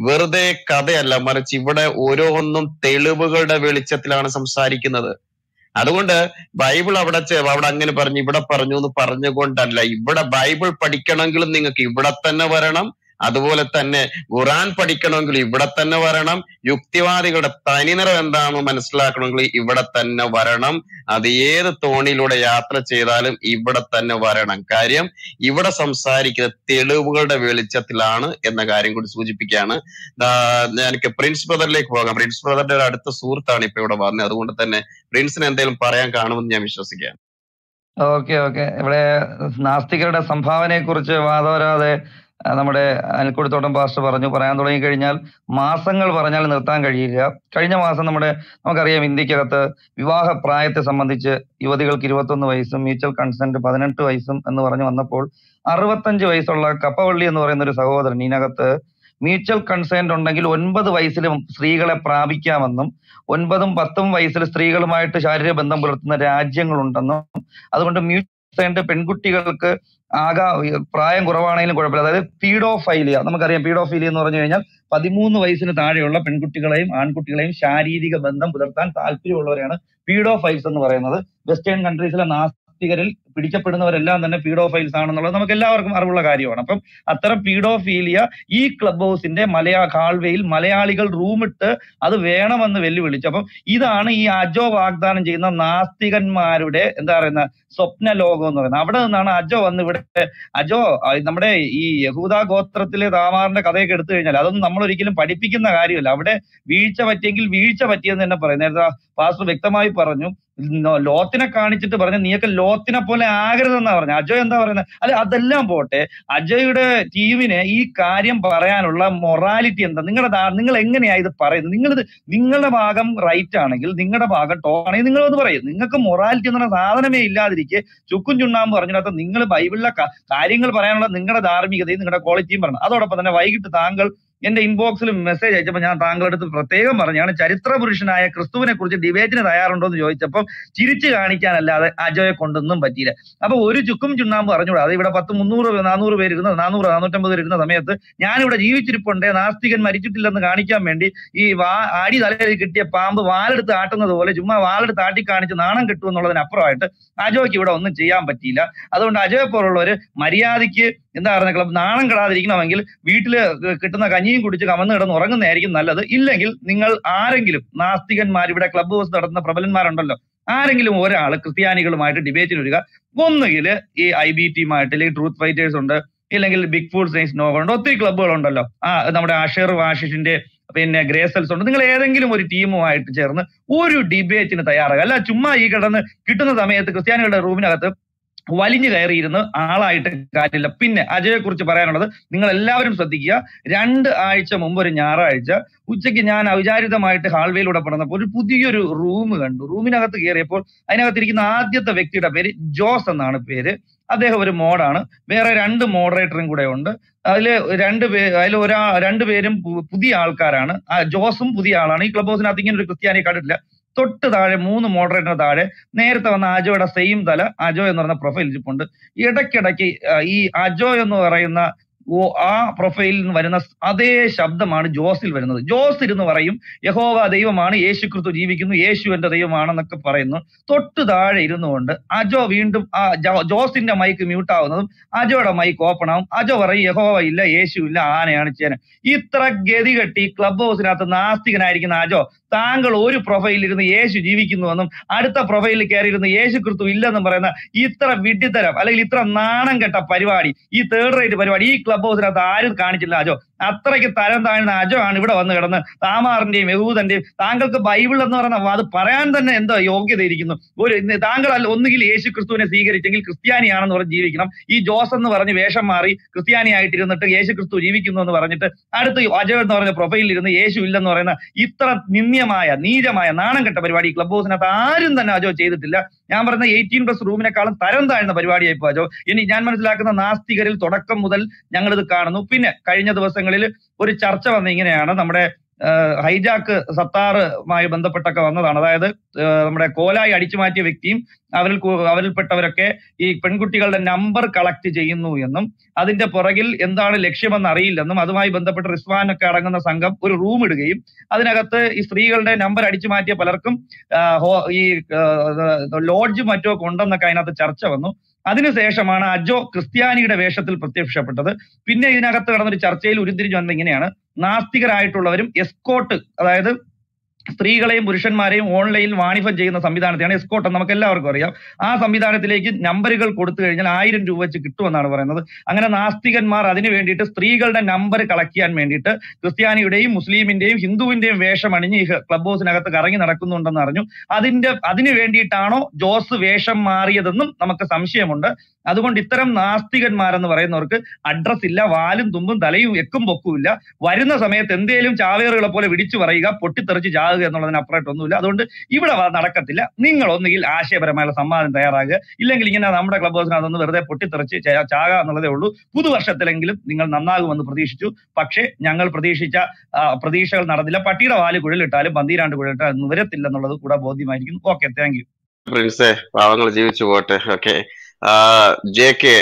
വെറുതെ കഥയല്ല മറിച്ച് ഇവിടെ ഓരോന്നും തെളിവുകളുടെ വെളിച്ചത്തിലാണ് സംസാരിക്കുന്നത് അതുകൊണ്ട് ബൈബിൾ അവിടെ അവിടെ അങ്ങനെ പറഞ്ഞു ഇവിടെ പറഞ്ഞു എന്ന് പറഞ്ഞുകൊണ്ടല്ല ഇവിടെ ബൈബിൾ പഠിക്കണമെങ്കിലും നിങ്ങൾക്ക് ഇവിടെ തന്നെ വരണം അതുപോലെ തന്നെ ഖുറാൻ പഠിക്കണമെങ്കിൽ ഇവിടെ തന്നെ വരണം യുക്തിവാദികളുടെ തനിനിറം എന്താണെന്ന് മനസ്സിലാക്കണമെങ്കിൽ ഇവിടെ തന്നെ വരണം അത് ഏത് തോണിയിലൂടെ യാത്ര ചെയ്താലും ഇവിടെ തന്നെ വരണം കാര്യം ഇവിടെ സംസാരിക്കുന്ന തെളിവുകളുടെ വെളിച്ചത്തിലാണ് എന്ന കാര്യം കൂടി സൂചിപ്പിക്കുകയാണ് എനിക്ക് പ്രിൻസ് ബ്രദറിലേക്ക് പോകാം പ്രിൻസ് ബ്രദറിന്റെ ഒരു അടുത്ത സുഹൃത്താണ് ഇപ്പൊ ഇവിടെ വന്നത് അതുകൊണ്ട് തന്നെ പ്രിൻസിന് എന്തെങ്കിലും പറയാൻ കാണുമെന്ന് ഞാൻ വിശ്വസിക്കുകയാണ് ഓക്കെ ഓക്കെ ഇവിടെ നാസ്തികരുടെ സംഭാവനയെ കുറിച്ച് വാദവരാതെ നമ്മുടെ അനിൽക്കൂടത്തോട്ടം പാസ്റ്റർ പറഞ്ഞു പറയാൻ തുടങ്ങി കഴിഞ്ഞാൽ മാസങ്ങൾ പറഞ്ഞാൽ നിർത്താൻ കഴിയില്ല കഴിഞ്ഞ മാസം നമ്മുടെ നമുക്കറിയാം ഇന്ത്യക്കകത്ത് വിവാഹ പ്രായത്തെ സംബന്ധിച്ച് യുവതികൾക്ക് ഇരുപത്തൊന്ന് വയസ്സും മ്യൂച്വൽ കൺസെന്റ് പതിനെട്ട് വയസ്സും എന്ന് പറഞ്ഞു വന്നപ്പോൾ അറുപത്തഞ്ച് വയസ്സുള്ള കപ്പവള്ളി എന്ന് പറയുന്ന ഒരു സഹോദരൻ ഇതിനകത്ത് മ്യൂച്വൽ കൺസേൺ ഉണ്ടെങ്കിൽ ഒൻപത് വയസ്സിലും സ്ത്രീകളെ പ്രാപിക്കാമെന്നും ഒൻപതും പത്തും വയസ്സിൽ സ്ത്രീകളുമായിട്ട് ശാരീരിക ബന്ധം പുലർത്തുന്ന രാജ്യങ്ങളുണ്ടെന്നും അതുകൊണ്ട് മ്യൂച്വൽ കൺസേന്റ് പെൺകുട്ടികൾക്ക് ആകെ പ്രായം കുറവാണെങ്കിലും കുഴപ്പമില്ല അതായത് പീഡോഫൈലിയ നമുക്കറിയാം പീഡോഫീലിയ എന്ന് പറഞ്ഞു കഴിഞ്ഞാൽ പതിമൂന്ന് വയസ്സിന് താഴെയുള്ള പെൺകുട്ടികളെയും ആൺകുട്ടികളെയും ശാരീരിക ബന്ധം പുലർത്താൻ താല്പര്യമുള്ളവരെയാണ് പീഡോഫൈൽസ് എന്ന് പറയുന്നത് വെസ്റ്റേൺ കൺട്രീസിലെ നാസ്തികരിൽ പിടിക്കപ്പെടുന്നവരെല്ലാം തന്നെ പീഡോഫൈൽസ് ആണെന്നുള്ളത് നമുക്ക് എല്ലാവർക്കും അറിവുള്ള കാര്യമാണ് അപ്പം അത്തരം പീഡോഫീലിയ ഈ ക്ലബ് ഹൗസിന്റെ മലയാ കാൾവയിൽ മലയാളികൾ റൂമിട്ട് അത് വേണമെന്ന് വെല്ലുവിളിച്ചു അപ്പം ഇതാണ് ഈ അജോ വാഗ്ദാനം ചെയ്യുന്ന നാസ്തികന്മാരുടെ എന്താ പറയുന്ന സ്വപ്ന ലോകം എന്ന് പറയുന്നത് അവിടെ നിന്നാണ് അജോ വന്ന് ഇവിടെ അജോ നമ്മുടെ ഈ യഹൂദ ഗോത്രത്തിലെ താമാറിന്റെ കഥയൊക്കെ എടുത്തു കഴിഞ്ഞാൽ അതൊന്നും നമ്മൾ ഒരിക്കലും പഠിപ്പിക്കുന്ന കാര്യമല്ല അവിടെ വീഴ്ച പറ്റിയെങ്കിൽ വീഴ്ച പറ്റിയെന്ന് തന്നെ പറയും നേരത്തെ പാസ്റ്റർ വ്യക്തമായി പറഞ്ഞു ലോത്തിനെ കാണിച്ചിട്ട് പറഞ്ഞു നീയൊക്കെ ലോത്തിനെ പോലെ അങ്ങനെ ആകരുതെന്നാ പറഞ്ഞ അജയ് എന്താ പറയുന്നത് അല്ല അതെല്ലാം പോട്ടെ അജയുടെ ടീമിനെ ഈ കാര്യം പറയാനുള്ള മൊറാലിറ്റി എന്താ നിങ്ങളുടെ നിങ്ങൾ എങ്ങനെയാ ഇത് പറയുന്നത് നിങ്ങളിത് നിങ്ങളുടെ ഭാഗം റൈറ്റ് ആണെങ്കിൽ നിങ്ങളുടെ ഭാഗം ടോ ആണെങ്കിൽ നിങ്ങൾ അത് പറയും നിങ്ങൾക്ക് മൊറാലിറ്റി പറഞ്ഞ സാധനമേ ഇല്ലാതിരിക്കെ ചുക്കും ചുണ്ണാമ്പ് പറഞ്ഞിട്ട് നിങ്ങൾ ബൈബിളിലെ കാര്യങ്ങൾ പറയാനുള്ള നിങ്ങളുടെ ധാർമ്മികതയും നിങ്ങളുടെ ക്വാളിറ്റിയും പറഞ്ഞു അതോടൊപ്പം തന്നെ വൈകിട്ട് താങ്കൾ എന്റെ ഇൻബോക്സിൽ മെസ്സേജ് അയച്ചപ്പോൾ ഞാൻ താങ്കളുടെ അടുത്ത് പ്രത്യേകം പറഞ്ഞാണ് ചരിത്ര പുരുഷനായ ക്രിസ്തുവിനെ കുറിച്ച് ഡിബേറ്റിന് തയ്യാറുണ്ടോ എന്ന് ചോദിച്ചപ്പോൾ ചിരിച്ചു കാണിക്കാനല്ലാതെ അജോയെ കൊണ്ടൊന്നും പറ്റിയില്ല അപ്പൊ ഒരു ചുക്കും ചുണ്ണാമ്പ് പറഞ്ഞുകൂടാ അത് ഇവിടെ പത്ത് മുന്നൂറ് നാനൂറ് പേര് ഇരുന്ന നാനൂറ് നാനൂറ്റമ്പത് ഇരുന്ന സമയത്ത് ഞാനിവിടെ ജീവിച്ചിരിപ്പുണ്ടേ നാസ്തികൻ മരിച്ചിട്ടില്ലെന്ന് കാണിക്കാൻ വേണ്ടി ഈ വാ അടി തലയിൽ കിട്ടിയ പാമ്പ് വാലെടുത്ത് ആട്ടുന്നത് പോലെ ചുമ്മാ വാലെടുത്ത് ആട്ടി കാണിച്ച് നാണം കിട്ടുമെന്നുള്ളതിനപ്പുറമായിട്ട് അജോയ്ക്ക് ഇവിടെ ഒന്നും ചെയ്യാൻ പറ്റിയില്ല അതുകൊണ്ട് അജോയെ പോലുള്ളവർ മര്യാദയ്ക്ക് എന്താ ക്ലബ് നാണം കെടാതിരിക്കണമെങ്കിൽ വീട്ടിൽ കിട്ടുന്ന കഞ്ഞിയും കുടിച്ച് കമന്ന് കിടന്ന് ഉറങ്ങുന്നതായിരിക്കും നല്ലത് ഇല്ലെങ്കിൽ നിങ്ങൾ ആരെങ്കിലും നാസ്തികന്മാർ ഇവിടെ ക്ലബ് ഹൗസ് നടത്തുന്ന പ്രബലന്മാരുണ്ടല്ലോ ആരെങ്കിലും ഒരാൾ ക്രിസ്ത്യാനികളുമായിട്ട് ഡിബേറ്റിന് വരിക ഒന്നുകിൽ ഈ ഐ ബി ടിയുമായിട്ട് അല്ലെങ്കിൽ ട്രൂത്ത് ഫൈറ്റേഴ്സ് ഉണ്ട് ഇല്ലെങ്കിൽ ബിഗ് ഫുഡ് സയൻസ് നോക്കുന്നുണ്ട് ഒത്തിരി ക്ലബ്ബുകളുണ്ടല്ലോ ആ നമ്മുടെ അഷർ വാഷിഷിന്റെ പിന്നെ ഗ്രേസൽസ് ഉണ്ട് നിങ്ങൾ ഏതെങ്കിലും ഒരു ടീമുമായിട്ട് ചേർന്ന് ഒരു ഡിബേറ്റിന് തയ്യാറാകുക അല്ല ചുമ്മാ ഈ കിടന്ന് കിട്ടുന്ന സമയത്ത് ക്രിസ്ത്യാനികളുടെ റൂമിനകത്ത് വലിഞ്ഞു കയറിയിരുന്ന് ആളായിട്ട് കാര്യമില്ല പിന്നെ അജയെ കുറിച്ച് പറയാനുള്ളത് നിങ്ങൾ എല്ലാവരും ശ്രദ്ധിക്കുക രണ്ട് ആഴ്ച മുമ്പ് ഒരു ഞായറാഴ്ച ഉച്ചയ്ക്ക് ഞാൻ ഔചാരിതമായിട്ട് ഹാൾവേയിലൂടെ പറഞ്ഞപ്പോൾ ഒരു പുതിയൊരു റൂം കണ്ടു റൂമിനകത്ത് കയറിയപ്പോൾ അതിനകത്ത് ഇരിക്കുന്ന ആദ്യത്തെ വ്യക്തിയുടെ പേര് ജോസ് എന്നാണ് പേര് അദ്ദേഹം ഒരു മോഡാണ് വേറെ രണ്ട് മോഡറേറ്ററും കൂടെ ഉണ്ട് അതിൽ രണ്ട് പേ അതിൽ ഒരാ രണ്ടുപേരും പുതിയ ആൾക്കാരാണ് ജോസും പുതിയ ആളാണ് ഈ ക്ലബ് ഹൗസിനകത്ത് ഇങ്ങനെ ഒരു ക്രിസ്ത്യാനി കണ്ടിട്ടില്ല തൊട്ട് താഴെ മൂന്ന് മോഡറേറ്ററിന് താഴെ നേരത്തെ വന്ന അജോയുടെ സെയിം തല അജോ എന്ന് പറയുന്ന പ്രൊഫൈൽ ഉണ്ട് ഇടയ്ക്കിടയ്ക്ക് ഈ അജോ എന്ന് പറയുന്ന ആ പ്രൊഫൈലിൽ നിന്ന് വരുന്ന അതേ ശബ്ദമാണ് ജോസിൽ വരുന്നത് ജോസ് ഇരുന്ന് പറയും യഹോവ ദൈവമാണ് യേശു ക്രിസ്തു ജീവിക്കുന്നു യേശു എന്റെ ദൈവമാണെന്നൊക്കെ പറയുന്നു തൊട്ടു താഴെ കൊണ്ട് അജോ വീണ്ടും ആ ജോസിന്റെ മൈക്ക് മ്യൂട്ട് ആവുന്നതും അജോയുടെ മൈക്ക് ഓപ്പൺ ആവും അജോ പറയും യഹോവ ഇല്ല യേശു ഇല്ല ആനയാണ് ചേന ഇത്ര കെട്ടി ക്ലബ് ഹൗസിനകത്ത് നാസ്തികനായിരിക്കുന്ന അജോ താങ്കൾ ഒരു പ്രൊഫൈലിൽ ഇരുന്ന് യേശു ജീവിക്കുന്നുവെന്നും അടുത്ത പ്രൊഫൈലിൽ കയറിയിരുന്ന് യേശു ക്രിസ്തു ഇല്ലെന്നും പറയുന്ന ഇത്ര വിഡിത്തരം അല്ലെങ്കിൽ ഇത്ര നാണം കെട്ട പരിപാടി ഈ തേർഡ് റേറ്റ് പരിപാടി ഈ ക്ലബ് സബ്ഹൗസിനകത്ത് ആരും കാണിച്ചില്ല അജോ അത്രയ്ക്ക് തരം താഴ്ന്ന അജോ ആണ് ഇവിടെ വന്ന് കിടന്ന് താമാറിന്റെയും യഹൂദന്റെയും താങ്കൾക്ക് ബൈബിൾ എന്ന് പറയുന്ന അത് പറയാൻ തന്നെ എന്തോ യോഗ്യത ഇരിക്കുന്നു ഒരു താങ്കൾ അല്ല ഒന്നുകിൽ യേശു ക്രിസ്തുവിനെ സ്വീകരിച്ചെങ്കിൽ ക്രിസ്ത്യാനിയാണെന്ന് പറഞ്ഞ് ജീവിക്കണം ഈ ജോസ് എന്ന് പറഞ്ഞ് വേഷം മാറി ക്രിസ്ത്യാനി ആയിട്ടിരുന്നിട്ട് യേശു ക്രിസ്തു ജീവിക്കുന്നു എന്ന് പറഞ്ഞിട്ട് അടുത്ത് അജോ എന്ന് പറഞ്ഞ പ്രൊഫൈലിൽ ഇരുന്ന് യേശു ഇല്ലെന്ന് പറയുന്ന ഇത്ര നിന്ദ്യമായ നീചമായ നാണം കെട്ട പരിപാടി ക്ലബ് ഹൗസിനകത്ത് ആരും തന്നെ അജോ ചെയ്തിട്ടില്ല ഞാൻ പറഞ്ഞ എയ്റ്റീൻ പ്ലസ് റൂമിനെക്കാളും തരം താഴ്ന്ന പരിപാടിയായി പോയോ ഇനി ഞാൻ മനസ്സിലാക്കുന്ന നാസ്തികരിൽ തുടക്കം മുതൽ ഞങ്ങളിത് കാണുന്നു പിന്നെ കഴിഞ്ഞ ദിവസങ്ങളിൽ ഒരു ചർച്ച വന്ന ഇങ്ങനെയാണ് നമ്മുടെ ഹൈജാക്ക് സത്താറുമായി ബന്ധപ്പെട്ടൊക്കെ വന്നതാണ് അതായത് നമ്മുടെ കോലായി അടിച്ചു മാറ്റിയ വ്യക്തിയും അവരിൽ അവരിൽപ്പെട്ടവരൊക്കെ ഈ പെൺകുട്ടികളുടെ നമ്പർ കളക്ട് ചെയ്യുന്നു എന്നും അതിന്റെ പുറകിൽ എന്താണ് ലക്ഷ്യമെന്ന് അറിയില്ലെന്നും അതുമായി ബന്ധപ്പെട്ട് റിസ്വാൻ ഒക്കെ അടങ്ങുന്ന സംഘം ഒരു റൂം ഇടുകയും അതിനകത്ത് ഈ സ്ത്രീകളുടെ നമ്പർ അടിച്ചു മാറ്റിയ പലർക്കും ഈ ലോഡ്ജ് മറ്റോ കൊണ്ടെന്നൊക്കെ അതിനകത്ത് ചർച്ച വന്നു അതിനുശേഷമാണ് അജോ ക്രിസ്ത്യാനിയുടെ വേഷത്തിൽ പ്രത്യക്ഷപ്പെട്ടത് പിന്നെ ഇതിനകത്ത് കടന്നൊരു ചർച്ചയിൽ ഉരുത്തിരിഞ്ഞു വന്നത് ഇങ്ങനെയാണ് നാസ്തികരായിട്ടുള്ളവരും എസ്കോട്ട് അതായത് സ്ത്രീകളെയും പുരുഷന്മാരെയും ഓൺലൈനിൽ വാണിഭം ചെയ്യുന്ന സംവിധാനത്തെയാണ് എസ്കോട്ട് നമുക്ക് എല്ലാവർക്കും അറിയാം ആ സംവിധാനത്തിലേക്ക് നമ്പറുകൾ കൊടുത്തു കഴിഞ്ഞാൽ ആയിരം രൂപ വെച്ച് കിട്ടുമെന്നാണ് പറയുന്നത് അങ്ങനെ നാസ്തികന്മാർ അതിനു വേണ്ടിയിട്ട് സ്ത്രീകളുടെ നമ്പർ കളക്ട് ചെയ്യാൻ വേണ്ടിയിട്ട് ക്രിസ്ത്യാനിയുടെയും മുസ്ലിമിന്റെയും ഹിന്ദുവിന്റെയും വേഷം അണിഞ്ഞ് ഈ ക്ലബ് ഹൗസിനകത്ത് കറങ്ങി നടക്കുന്നുണ്ടെന്ന് അറിഞ്ഞു അതിന്റെ അതിനു വേണ്ടിയിട്ടാണോ ജോസ് വേഷം മാറിയതെന്നും നമുക്ക് സംശയമുണ്ട് അതുകൊണ്ട് ഇത്തരം നാസ്തികന്മാരെന്ന് പറയുന്നവർക്ക് അഡ്രസ് ഇല്ല വാലും തുമ്പും തലയും എക്കും പൊക്കുമില്ല വരുന്ന സമയത്ത് എന്തേലും ചാവേറുകളെ പോലെ വിടിച്ചു പറയുക പൊട്ടിത്തെറിച്ച് ചാകുക എന്നുള്ളതിനപ്പുറമായിട്ട് ഒന്നുമില്ല അതുകൊണ്ട് ഇവിടെ നടക്കത്തില്ല നിങ്ങൾ ഒന്നുകിൽ ആശയപരമായ സമ്മാനം തയ്യാറാകുക ഇല്ലെങ്കിൽ ഇങ്ങനെ നമ്മുടെ ക്ലബ് ഹൗസിനകത്തൊന്ന് വെറുതെ പൊട്ടിത്തെറിച്ച് ചാകുക എന്നുള്ളതേ ഉള്ളൂ പുതുവർഷത്തിലെങ്കിലും നിങ്ങൾ നന്നാകുമെന്ന് പ്രതീക്ഷിച്ചു പക്ഷേ ഞങ്ങൾ പ്രതീക്ഷിച്ച പ്രതീക്ഷകൾ നടന്നില്ല പട്ടിയുടെ വാല് കുഴലിട്ടാലും പന്തീരാണ്ട് കുഴലിട്ടാലും നിവരത്തില്ലെന്നുള്ളത് കൂടെ ബോധ്യമായിരിക്കും ഓക്കെ താങ്ക് യു പാവങ്ങൾ ജീവിച്ചു പോട്ടെ okay J K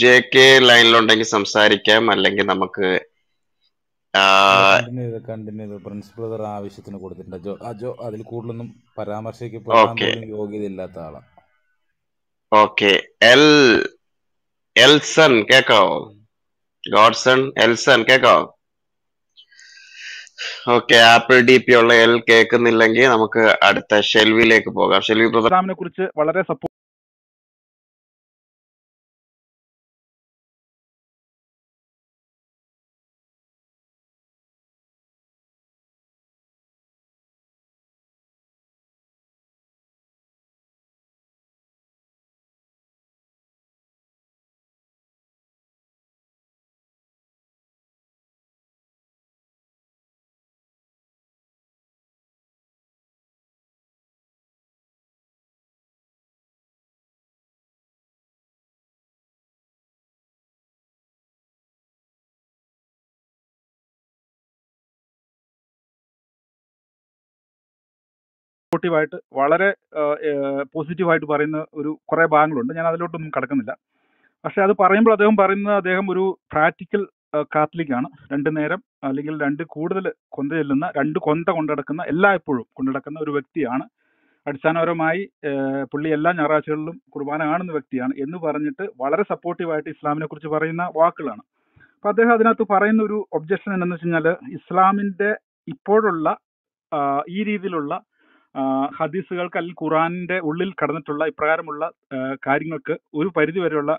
J K ലൈനിലുണ്ടെങ്കിൽ സംസാരിക്കാം അല്ലെങ്കിൽ നമുക്ക് പ്രിൻസിപ്പൽ ആവശ്യത്തിന് കൊടുത്തിട്ടുണ്ട് അജോ അതിൽ ഓക്കെ എൽ എൽസൺ കേക്കാവോ ഗോഡ്സൺ എൽസൺ കേക്കാവോ ഓക്കെ ആപ്പിൾ ഡി പി ഉള്ള എൽ കേൾക്കുന്നില്ലെങ്കിൽ നമുക്ക് അടുത്ത ഷെൽവിലേക്ക് പോകാം ഷെൽവി പ്രോഗ്രാമിനെ കുറിച്ച് വളരെ സപ്പോർട്ടീവായിട്ട് വളരെ പോസിറ്റീവായിട്ട് പറയുന്ന ഒരു കുറേ ഭാഗങ്ങളുണ്ട് ഞാൻ അതിലോട്ടൊന്നും കടക്കുന്നില്ല പക്ഷെ അത് പറയുമ്പോൾ അദ്ദേഹം പറയുന്നത് അദ്ദേഹം ഒരു പ്രാക്ടിക്കൽ കാത്തലിക്കാണ് രണ്ട് നേരം അല്ലെങ്കിൽ രണ്ട് കൂടുതൽ കൊന്ത ചെല്ലുന്ന രണ്ട് കൊന്ത കൊണ്ടടക്കുന്ന എല്ലായ്പ്പോഴും കൊണ്ടടക്കുന്ന ഒരു വ്യക്തിയാണ് അടിസ്ഥാനപരമായി പുള്ളി എല്ലാ ഞായറാഴ്ചകളിലും കുർബാന കാണുന്ന വ്യക്തിയാണ് എന്ന് പറഞ്ഞിട്ട് വളരെ സപ്പോർട്ടീവായിട്ട് ഇസ്ലാമിനെ കുറിച്ച് പറയുന്ന വാക്കുകളാണ് അപ്പൊ അദ്ദേഹം അതിനകത്ത് പറയുന്ന ഒരു ഒബ്ജക്ഷൻ എന്താണെന്ന് വെച്ച് കഴിഞ്ഞാൽ ഇസ്ലാമിന്റെ ഇപ്പോഴുള്ള ഈ രീതിയിലുള്ള ഹദീസുകൾക്ക് അല്ലെങ്കിൽ ഖുറാനിന്റെ ഉള്ളിൽ കടന്നിട്ടുള്ള ഇപ്രകാരമുള്ള കാര്യങ്ങൾക്ക് ഒരു പരിധി വരെയുള്ള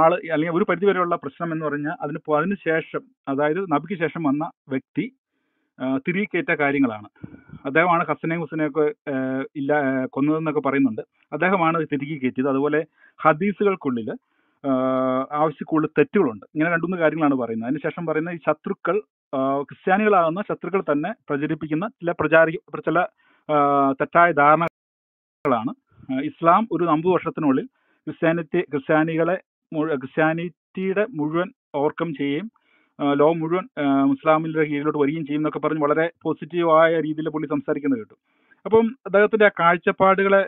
ആള് അല്ലെങ്കിൽ ഒരു പരിധി വരെയുള്ള പ്രശ്നം എന്ന് പറഞ്ഞാൽ അതിന് അതിന് ശേഷം അതായത് നബിക്ക് ശേഷം വന്ന വ്യക്തി തിരികെ കയറ്റ കാര്യങ്ങളാണ് അദ്ദേഹമാണ് ഹസനെ ഹുസനെയൊക്കെ ഇല്ല കൊന്നതെന്നൊക്കെ പറയുന്നുണ്ട് അദ്ദേഹമാണ് തിരികെ കയറ്റിയത് അതുപോലെ ഹദീസുകൾക്കുള്ളിൽ ആവശ്യ കൂടുതൽ തെറ്റുകളുണ്ട് ഇങ്ങനെ രണ്ടുമൂന്ന് കാര്യങ്ങളാണ് പറയുന്നത് അതിനുശേഷം പറയുന്ന ഈ ശത്രുക്കൾ ക്രിസ്ത്യാനികളാകുന്ന ശത്രുക്കൾ തന്നെ പ്രചരിപ്പിക്കുന്ന ചില പ്രചാര ചില തെറ്റായ ധാരണകളാണ് ഇസ്ലാം ഒരു അമ്പത് വർഷത്തിനുള്ളിൽ ക്രിസ്ത്യാനിറ്റി ക്രിസ്ത്യാനികളെ ക്രിസ്ത്യാനിറ്റിയുടെ മുഴുവൻ ഓവർകം ചെയ്യുകയും ലോ മുഴുവൻ ഇസ്ലാമിൻ്റെ കീഴിലോട്ട് വരികയും ചെയ്യും എന്നൊക്കെ പറഞ്ഞ് വളരെ പോസിറ്റീവായ രീതിയിൽ പുള്ളി സംസാരിക്കുന്നത് കേട്ടു അപ്പം അദ്ദേഹത്തിന്റെ ആ കാഴ്ചപ്പാടുകളെ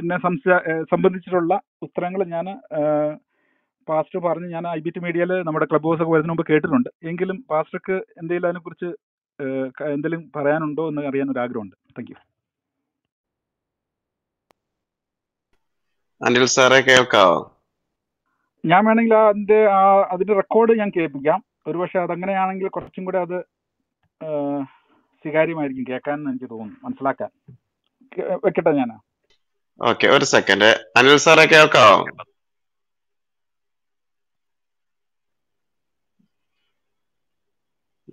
എന്നെ സംശ സംബന്ധിച്ചിട്ടുള്ള ഉത്തരങ്ങൾ ഞാൻ പാസ്റ്റർ പറഞ്ഞ് ഞാൻ ഐ ബി ടി മീഡിയയിൽ നമ്മുടെ ക്ലബ് ഹൗസ് ഒക്കെ വരുന്നതിന് മുമ്പ് കേട്ടിട്ടുണ്ട് എങ്കിലും പാസ്റ്റർക്ക് എന്തെങ്കിലും അതിനെക്കുറിച്ച് എന്തെങ്കിലും പറയാനുണ്ടോ എന്ന് അറിയാൻ ഒരു ആഗ്രഹമുണ്ട് താങ്ക് യു അനിൽ സാറേ കേൾക്കാവോ ഞാൻ വേണമെങ്കിൽ അതിന്റെ ആ അതിന്റെ റെക്കോർഡ് ഞാൻ കേൾപ്പിക്കാം ഒരുപക്ഷെ അതങ്ങനെയാണെങ്കിൽ കുറച്ചും കൂടെ അത് സ്വീകാര്യമായിരിക്കും കേൾക്കാൻ എനിക്ക് തോന്നുന്നു മനസ്സിലാക്കാൻ വെക്കട്ടെ ഞാനാ ഓക്കെ ഒരു സെക്കൻഡ് അനിൽ സാറെ കേൾക്കാവോ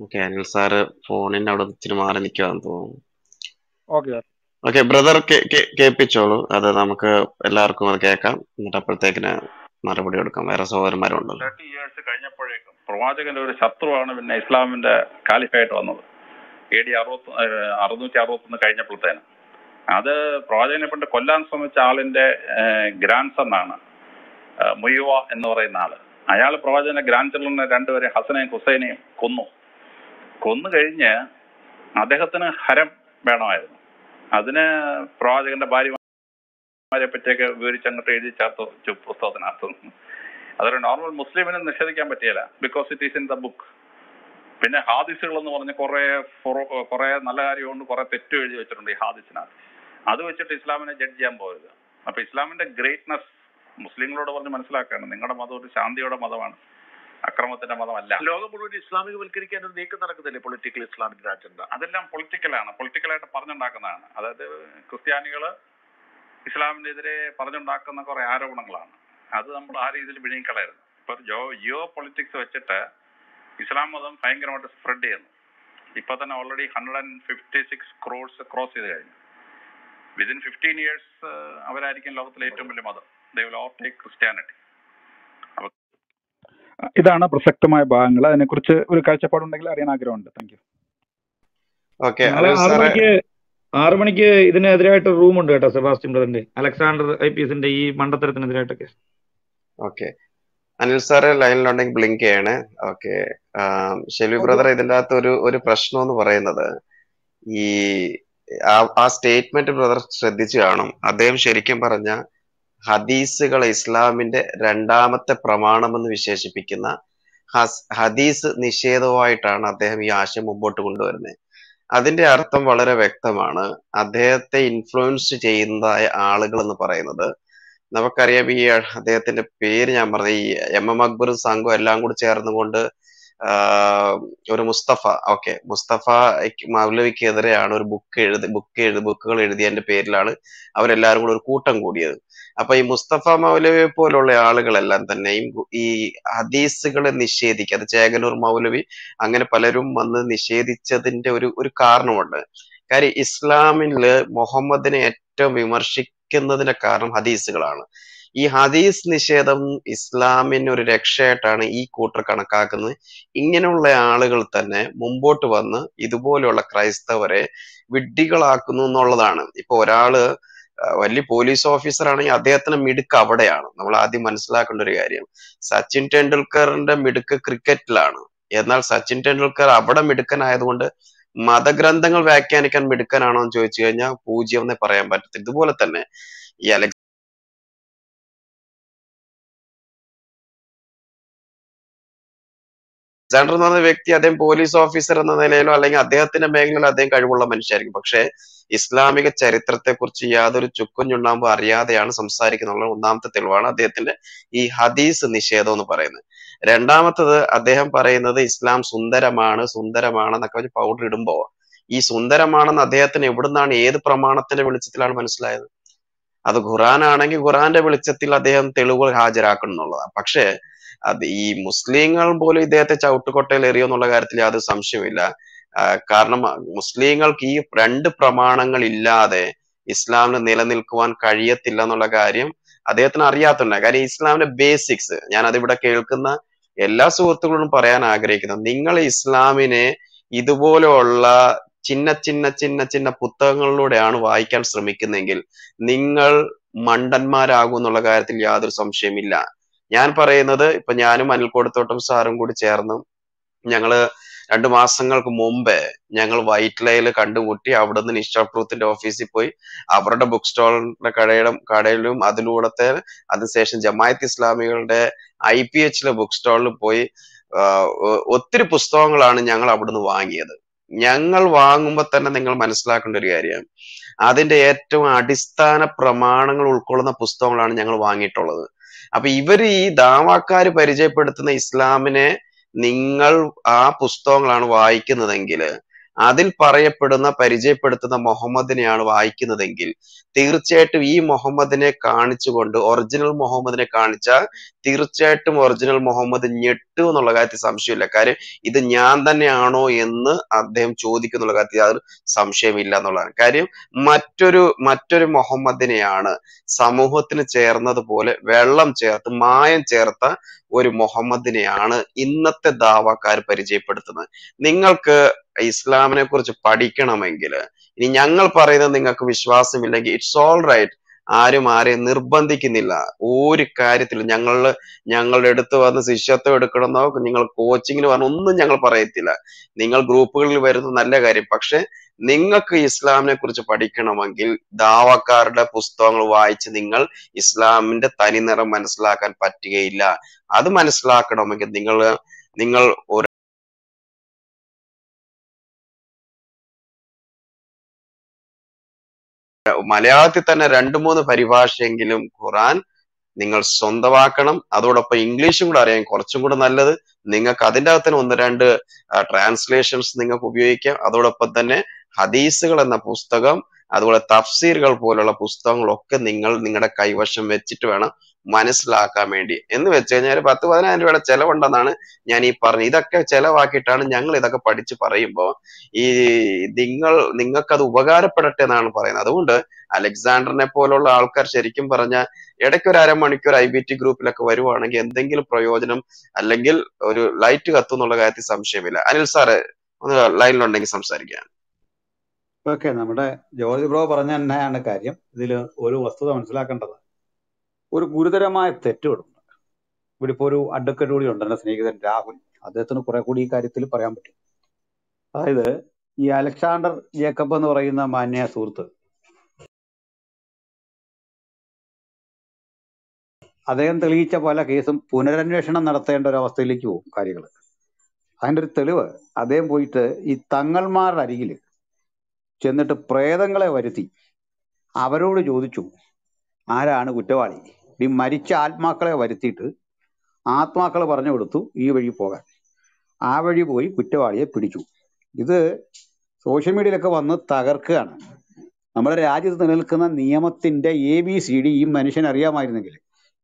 ഓക്കെ അനിൽ സാറ് ഫോണിന്റെ അവിടെ ഇച്ചിരി മാറി നിൽക്കുവാന്ന് തോന്നുന്നു ഓക്കെ ബ്രദർ കേൾപ്പിച്ചോളൂ അത് നമുക്ക് എല്ലാവർക്കും അത് കേൾക്കാം എന്നിട്ട് അപ്പോഴത്തേക്കിന് മറുപടി കൊടുക്കാം വേറെ സഹോദരന്മാരും ഉണ്ടല്ലോ ഇയേഴ്സ് കഴിഞ്ഞപ്പോഴേക്കും പ്രവാചകന്റെ ഒരു ശത്രുവാണ് പിന്നെ ഇസ്ലാമിന്റെ കാലിഫായിട്ട് വന്നത് എ ഡി അറുപത്തി അറുന്നൂറ്റി അറുപത്തൊന്ന് കഴിഞ്ഞപ്പോഴത്തേനും അത് പ്രവാചകനെ പണ്ട് കൊല്ലാൻ ശ്രമിച്ച ആളിന്റെ ഗ്രാൻഡ് ആണ് മുയുവ എന്ന് പറയുന്ന ആള് അയാൾ പ്രവാചകന്റെ ഗ്രാൻഡ് ചിൽഡ്രനെ രണ്ടുപേരെ ഹസനെയും ഹുസൈനെയും കൊന്നു കൊന്നു കഴിഞ്ഞ് അദ്ദേഹത്തിന് ഹരം വേണമായിരുന്നു അതിന് പ്രവാചകന്റെ ഭാര്യമാരെ പറ്റിയൊക്കെ വിവരിച്ച് അങ്ങോട്ട് എഴുതി ചേർത്തു പുസ്തകത്തിനകത്ത് അതൊരു നോർമൽ മുസ്ലിമിനെ നിഷേധിക്കാൻ പറ്റിയല്ല because it is in the book പിന്നെ ഹാദിസുകൾ എന്ന് പറഞ്ഞ് കുറേ കുറേ നല്ല കാര്യമുണ്ട് കുറേ തെറ്റും എഴുതി വെച്ചിട്ടുണ്ട് ഈ ഹാദിസിനകത്ത് അത് വെച്ചിട്ട് ഇസ്ലാമിനെ ജഡ്ജ് ചെയ്യാൻ പോകരുത് അപ്പൊ ഇസ്ലാമിന്റെ ഗ്രേറ്റ്നസ് മുസ്ലിങ്ങളോട് പറഞ്ഞ് മനസ്സിലാക്കാണ് നിങ്ങളുടെ മതം ഒരു ശാന്തിയുടെ മതമാണ് അക്രമത്തിന്റെ മതമല്ല ലോകം മുഴുവൻ ഇസ്ലാമികവൽക്കരിക്കാൻ ഒരു നീക്കം നടക്കുന്നില്ലേ പൊളിറ്റിക്കൽ ഇസ്ലാമിന്റെ അജണ്ട അതെല്ലാം പൊളിറ്റിക്കലാണ് പൊളിറ്റിക്കലായിട്ട് പറഞ്ഞുണ്ടാക്കുന്നതാണ് അതായത് ക്രിസ്ത്യാനികൾ ഇസ്ലാമിനെതിരെ പറഞ്ഞുണ്ടാക്കുന്ന കുറെ ആരോപണങ്ങളാണ് അത് നമ്മൾ ആ രീതിയിൽ വിഴുങ്ങിക്കളയരുത് ഇപ്പൊ ജോ ജിയോ പൊളിറ്റിക്സ് വെച്ചിട്ട് ഇസ്ലാം മതം ഭയങ്കരമായിട്ട് സ്പ്രെഡ് ചെയ്യുന്നു ഇപ്പൊ തന്നെ already hundred and fifty six crores cross ചെയ്ത് കഴിഞ്ഞു വിതിൻ ഫിഫ്റ്റീൻ ഇയേഴ്സ് അവരായിരിക്കും ലോകത്തിലെ ഏറ്റവും വലിയ മതം ദേ വിൽ ഓവർടേക്ക് ക്രിസ്ത്യാനിറ്റി ഇതാണ് പ്രസക്തമായ ഭാഗങ്ങൾ അതിനെക്കുറിച്ച് ഒരു കാഴ്ചപ്പാടുണ്ടെങ്കിൽ അറിയാൻ ആഗ്രഹമുണ്ട് താങ്ക് യു ആറു മണിക്ക് ഇതിനെതിരായിട്ട് റൂമുണ്ട് കേട്ടോ സെബാസ്റ്റിൻ ബ്രദറിന്റെ അലക്സാണ്ടർ ഐ പി എസിന്റെ ഈ മണ്ടത്തരത്തിനെതിരായിട്ടൊക്കെ ഓക്കെ അനിൽ സാറ് ലൈനിലുണ്ടെങ്കിൽ ബ്ലിങ്ക് ചെയ്യാണ് ഓക്കെ ഷെൽവി ബ്രദർ ഇതിൻ്റെ അകത്ത് ഒരു ഒരു പ്രശ്നം എന്ന് പറയുന്നത് ഈ ആ സ്റ്റേറ്റ്മെന്റ് ബ്രദർ ശ്രദ്ധിച്ചു കാണും അദ്ദേഹം ശരിക്കും പറഞ്ഞ ഹദീസുകൾ ഇസ്ലാമിന്റെ രണ്ടാമത്തെ പ്രമാണമെന്ന് വിശേഷിപ്പിക്കുന്ന ഹദീസ് നിഷേധവുമായിട്ടാണ് അദ്ദേഹം ഈ ആശയം മുമ്പോട്ട് കൊണ്ടുവരുന്നത് അതിന്റെ അർത്ഥം വളരെ വ്യക്തമാണ് അദ്ദേഹത്തെ ഇൻഫ്ലുവൻസ് ചെയ്യുന്നതായ ആളുകൾ എന്ന് പറയുന്നത് നമുക്കറിയാം ഈ അദ്ദേഹത്തിന്റെ പേര് ഞാൻ പറഞ്ഞ ഈ എം എം അക്ബറും സംഘവും എല്ലാം കൂടി ചേർന്നുകൊണ്ട് ഒരു മുസ്തഫ ഓക്കെ മുസ്തഫ മൗലവിക്കെതിരെയാണ് ഒരു ബുക്ക് എഴുതി ബുക്ക് എഴുതി ബുക്കുകൾ എഴുതിയതിന്റെ പേരിലാണ് അവരെല്ലാവരും കൂടെ ഒരു കൂട്ടം കൂടിയത് അപ്പൊ ഈ മുസ്തഫ മൗലവിയെ പോലുള്ള ആളുകളെല്ലാം തന്നെ ഈ ഹദീസുകളെ നിഷേധിക്കുക അത് ചേകനൂർ മൗലവി അങ്ങനെ പലരും വന്ന് നിഷേധിച്ചതിന്റെ ഒരു ഒരു കാരണമുണ്ട് കാര്യം ഇസ്ലാമില് മുഹമ്മദിനെ ഏറ്റവും വിമർശിക്കുന്നതിന്റെ കാരണം ഹദീസുകളാണ് ഈ ഹദീസ് നിഷേധം ഇസ്ലാമിന് ഒരു രക്ഷയായിട്ടാണ് ഈ കൂട്ടർ കണക്കാക്കുന്നത് ഇങ്ങനെയുള്ള ആളുകൾ തന്നെ മുമ്പോട്ട് വന്ന് ഇതുപോലെയുള്ള ക്രൈസ്തവരെ വിഡ്ഢികളാക്കുന്നു എന്നുള്ളതാണ് ഇപ്പൊ ഒരാള് വലിയ പോലീസ് ഓഫീസർ ആണെങ്കിൽ അദ്ദേഹത്തിന്റെ മിടുക്ക് അവിടെയാണ് നമ്മൾ ആദ്യം മനസ്സിലാക്കേണ്ട ഒരു കാര്യം സച്ചിൻ ടെണ്ടുൽക്കറിന്റെ മിടുക്ക് ക്രിക്കറ്റിലാണ് എന്നാൽ സച്ചിൻ ടെണ്ടുൽക്കർ അവിടെ മിടുക്കനായതുകൊണ്ട് മതഗ്രന്ഥങ്ങൾ വ്യാഖ്യാനിക്കാൻ മിടുക്കനാണോ എന്ന് ചോദിച്ചു കഴിഞ്ഞാൽ പൂജ്യം എന്നേ പറയാൻ പറ്റത്തില്ല ഇതുപോലെ തന്നെ ഈ അലക്സാണ്ടർ എന്ന് പറഞ്ഞ വ്യക്തി അദ്ദേഹം പോലീസ് ഓഫീസർ എന്ന നിലയിലോ അല്ലെങ്കിൽ അദ്ദേഹത്തിന്റെ മേഖലയിലോ അദ്ദേഹം കഴിവുള്ള മനുഷ്യരായിരിക്കും പക്ഷേ ഇസ്ലാമിക ചരിത്രത്തെക്കുറിച്ച് യാതൊരു ചുക്കും ചുണ്ണാമ്പോ അറിയാതെയാണ് സംസാരിക്കുന്നുള്ള ഒന്നാമത്തെ തെളിവാണ് അദ്ദേഹത്തിന്റെ ഈ ഹദീസ് നിഷേധം എന്ന് പറയുന്നത് രണ്ടാമത്തത് അദ്ദേഹം പറയുന്നത് ഇസ്ലാം സുന്ദരമാണ് സുന്ദരമാണെന്നൊക്കെ വെച്ച് പൗഡർ ഇടുമ്പോ ഈ സുന്ദരമാണെന്ന് അദ്ദേഹത്തിന് എവിടുന്നാണ് ഏത് പ്രമാണത്തിന്റെ വെളിച്ചത്തിലാണ് മനസ്സിലായത് അത് ഖുറാൻ ആണെങ്കിൽ ഖുറാന്റെ വെളിച്ചത്തിൽ അദ്ദേഹം തെളിവുകൾ ഹാജരാക്കണം എന്നുള്ളതാണ് പക്ഷേ അത് ഈ മുസ്ലിങ്ങൾ പോലും ഇദ്ദേഹത്തെ ചവിട്ടുകൊട്ടയിൽ എറിയോ എന്നുള്ള കാര്യത്തിൽ യാതൊരു സംശയമില്ല കാരണം മുസ്ലിങ്ങൾക്ക് ഈ രണ്ട് പ്രമാണങ്ങൾ ഇല്ലാതെ ഇസ്ലാമിന് നിലനിൽക്കുവാൻ കഴിയത്തില്ല എന്നുള്ള കാര്യം അദ്ദേഹത്തിന് അറിയാത്തുണ്ട് കാര്യം ഇസ്ലാമിന്റെ ബേസിക്സ് ഞാൻ അതിവിടെ കേൾക്കുന്ന എല്ലാ സുഹൃത്തുക്കളോടും പറയാൻ ആഗ്രഹിക്കുന്നത് നിങ്ങൾ ഇസ്ലാമിനെ ഇതുപോലെയുള്ള ചിന്ന ചിന്ന ചിന്ന ചിന്ന പുസ്തകങ്ങളിലൂടെയാണ് വായിക്കാൻ ശ്രമിക്കുന്നതെങ്കിൽ നിങ്ങൾ മണ്ടന്മാരാകും എന്നുള്ള കാര്യത്തിൽ യാതൊരു സംശയമില്ല ഞാൻ പറയുന്നത് ഇപ്പൊ ഞാനും അനിൽക്കോടത്തോട്ടം സാറും കൂടി ചേർന്ന് ഞങ്ങള് രണ്ടു മാസങ്ങൾക്ക് മുമ്പേ ഞങ്ങൾ വൈറ്റ്ലയിൽ കണ്ടുമുട്ടി അവിടെ നിന്ന് നിഷ പ്രൂത്തിന്റെ ഓഫീസിൽ പോയി അവരുടെ ബുക്ക് സ്റ്റാളിന്റെ കടയിലും കടയിലും അതിലൂടത്തെ അതിനുശേഷം ജമായത്ത് ഇസ്ലാമികളുടെ ഐ പി എച്ചിലെ ബുക്ക് സ്റ്റാളിൽ പോയി ഒത്തിരി പുസ്തകങ്ങളാണ് ഞങ്ങൾ അവിടുന്ന് വാങ്ങിയത് ഞങ്ങൾ വാങ്ങുമ്പോൾ തന്നെ നിങ്ങൾ മനസ്സിലാക്കേണ്ട ഒരു കാര്യമാണ് അതിന്റെ ഏറ്റവും അടിസ്ഥാന പ്രമാണങ്ങൾ ഉൾക്കൊള്ളുന്ന പുസ്തകങ്ങളാണ് ഞങ്ങൾ വാങ്ങിയിട്ടുള്ളത് അപ്പൊ ഇവർ ഈ ദാവാക്കാർ പരിചയപ്പെടുത്തുന്ന ഇസ്ലാമിനെ നിങ്ങൾ ആ പുസ്തകങ്ങളാണ് വായിക്കുന്നതെങ്കിൽ അതിൽ പറയപ്പെടുന്ന പരിചയപ്പെടുത്തുന്ന മുഹമ്മദിനെയാണ് വായിക്കുന്നതെങ്കിൽ തീർച്ചയായിട്ടും ഈ മുഹമ്മദിനെ കാണിച്ചുകൊണ്ട് ഒറിജിനൽ മുഹമ്മദിനെ കാണിച്ചാൽ തീർച്ചയായിട്ടും ഒറിജിനൽ മുഹമ്മദ് ഞെട്ടു എന്നുള്ള കാര്യത്തിൽ സംശയമില്ല കാര്യം ഇത് ഞാൻ തന്നെയാണോ എന്ന് അദ്ദേഹം ചോദിക്കുന്നുള്ള കാര്യത്തിൽ അത് സംശയമില്ല എന്നുള്ളതാണ് കാര്യം മറ്റൊരു മറ്റൊരു മുഹമ്മദിനെയാണ് സമൂഹത്തിന് ചേർന്നതുപോലെ വെള്ളം ചേർത്ത് മായം ചേർത്ത ഒരു മുഹമ്മദിനെയാണ് ഇന്നത്തെ ദാവാക്കാർ പരിചയപ്പെടുത്തുന്നത് നിങ്ങൾക്ക് ഇസ്ലാമിനെ കുറിച്ച് പഠിക്കണമെങ്കിൽ ഇനി ഞങ്ങൾ പറയുന്നത് നിങ്ങൾക്ക് വിശ്വാസമില്ലെങ്കിൽ ഇറ്റ്സ് ഓൾ റൈറ്റ് ആരും ആരെയും നിർബന്ധിക്കുന്നില്ല ഒരു കാര്യത്തിൽ ഞങ്ങൾ ഞങ്ങളുടെ അടുത്ത് വന്ന് ശിഷ്യത്വം എടുക്കണമെന്നോ നിങ്ങൾ കോച്ചിങ്ങിന് വരണം ഒന്നും ഞങ്ങൾ പറയത്തില്ല നിങ്ങൾ ഗ്രൂപ്പുകളിൽ വരുന്നത് നല്ല കാര്യം പക്ഷെ നിങ്ങൾക്ക് ഇസ്ലാമിനെ കുറിച്ച് പഠിക്കണമെങ്കിൽ ദാവക്കാരുടെ പുസ്തകങ്ങൾ വായിച്ച് നിങ്ങൾ ഇസ്ലാമിന്റെ തനിനിറം മനസ്സിലാക്കാൻ പറ്റുകയില്ല അത് മനസ്സിലാക്കണമെങ്കിൽ നിങ്ങൾ നിങ്ങൾ ഒരു മലയാളത്തിൽ തന്നെ രണ്ട് മൂന്ന് പരിഭാഷയെങ്കിലും ഖുറാൻ നിങ്ങൾ സ്വന്തമാക്കണം അതോടൊപ്പം ഇംഗ്ലീഷും കൂടെ അറിയാം കുറച്ചും കൂടെ നല്ലത് നിങ്ങൾക്ക് അതിൻ്റെ അകത്തുനിന്ന് ഒന്ന് രണ്ട് ട്രാൻസ്ലേഷൻസ് നിങ്ങൾക്ക് ഉപയോഗിക്കാം അതോടൊപ്പം തന്നെ ഹദീസുകൾ എന്ന പുസ്തകം അതുപോലെ തഫ്സീറുകൾ പോലുള്ള പുസ്തകങ്ങളൊക്കെ നിങ്ങൾ നിങ്ങളുടെ കൈവശം വെച്ചിട്ട് വേണം മനസ്സിലാക്കാൻ വേണ്ടി എന്ന് വെച്ച് കഴിഞ്ഞാൽ പത്ത് പതിനായിരം രൂപയുടെ ചെലവുണ്ടെന്നാണ് ഞാൻ ഈ പറഞ്ഞത് ഇതൊക്കെ ചെലവാക്കിയിട്ടാണ് ഞങ്ങൾ ഇതൊക്കെ പഠിച്ച് പറയുമ്പോൾ ഈ നിങ്ങൾ നിങ്ങൾക്കത് ഉപകാരപ്പെടട്ടെ എന്നാണ് പറയുന്നത് അതുകൊണ്ട് അലക്സാണ്ടറിനെ പോലുള്ള ആൾക്കാർ ശരിക്കും പറഞ്ഞ ഇടയ്ക്ക് ഒരു അരമണിക്കൂർ ഐ ബി ടി ഗ്രൂപ്പിലൊക്കെ വരുവാണെങ്കിൽ എന്തെങ്കിലും പ്രയോജനം അല്ലെങ്കിൽ ഒരു ലൈറ്റ് കത്തുന്നുള്ള കാര്യത്തിൽ സംശയമില്ല അനിൽ സാറ് ഒന്ന് ലൈനിലുണ്ടെങ്കിൽ സംസാരിക്കാം ഓക്കെ നമ്മുടെ ജോർജ് ബ്രോ പറഞ്ഞ തന്നെയാണ് കാര്യം ഇതിൽ ഒരു വസ്തുത മനസ്സിലാക്കേണ്ടത് ഒരു ഗുരുതരമായ തെറ്റ് ഇവിടുണ്ട് ഇവിടെ ഇപ്പോൾ ഒരു അഡ്വക്കേറ്റ് കൂടി ഉണ്ട് എന്റെ സ്നേഹിതൻ രാഹുൽ അദ്ദേഹത്തിന് കുറെ കൂടി ഈ കാര്യത്തിൽ പറയാൻ പറ്റും അതായത് ഈ അലക്സാണ്ടർ ജേക്കബ് എന്ന് പറയുന്ന മാന്യ സുഹൃത്ത് അദ്ദേഹം തെളിയിച്ച പല കേസും പുനരന്വേഷണം നടത്തേണ്ട ഒരു അവസ്ഥയിലേക്ക് പോകും കാര്യങ്ങൾ അതിൻ്റെ ഒരു തെളിവ് അദ്ദേഹം പോയിട്ട് ഈ തങ്ങൾമാരുടെ അരികിൽ ചെന്നിട്ട് പ്രേതങ്ങളെ വരുത്തി അവരോട് ചോദിച്ചു ആരാണ് കുറ്റവാളി ഈ മരിച്ച ആത്മാക്കളെ വരുത്തിയിട്ട് ആത്മാക്കൾ പറഞ്ഞു കൊടുത്തു ഈ വഴി പോകാൻ ആ വഴി പോയി കുറ്റവാളിയെ പിടിച്ചു ഇത് സോഷ്യൽ മീഡിയയിലൊക്കെ വന്ന് തകർക്കുകയാണ് നമ്മുടെ രാജ്യത്ത് നിലനിൽക്കുന്ന നിയമത്തിന്റെ എ ബി സി ഡി ഈ മനുഷ്യൻ അറിയാമായിരുന്നെങ്കിൽ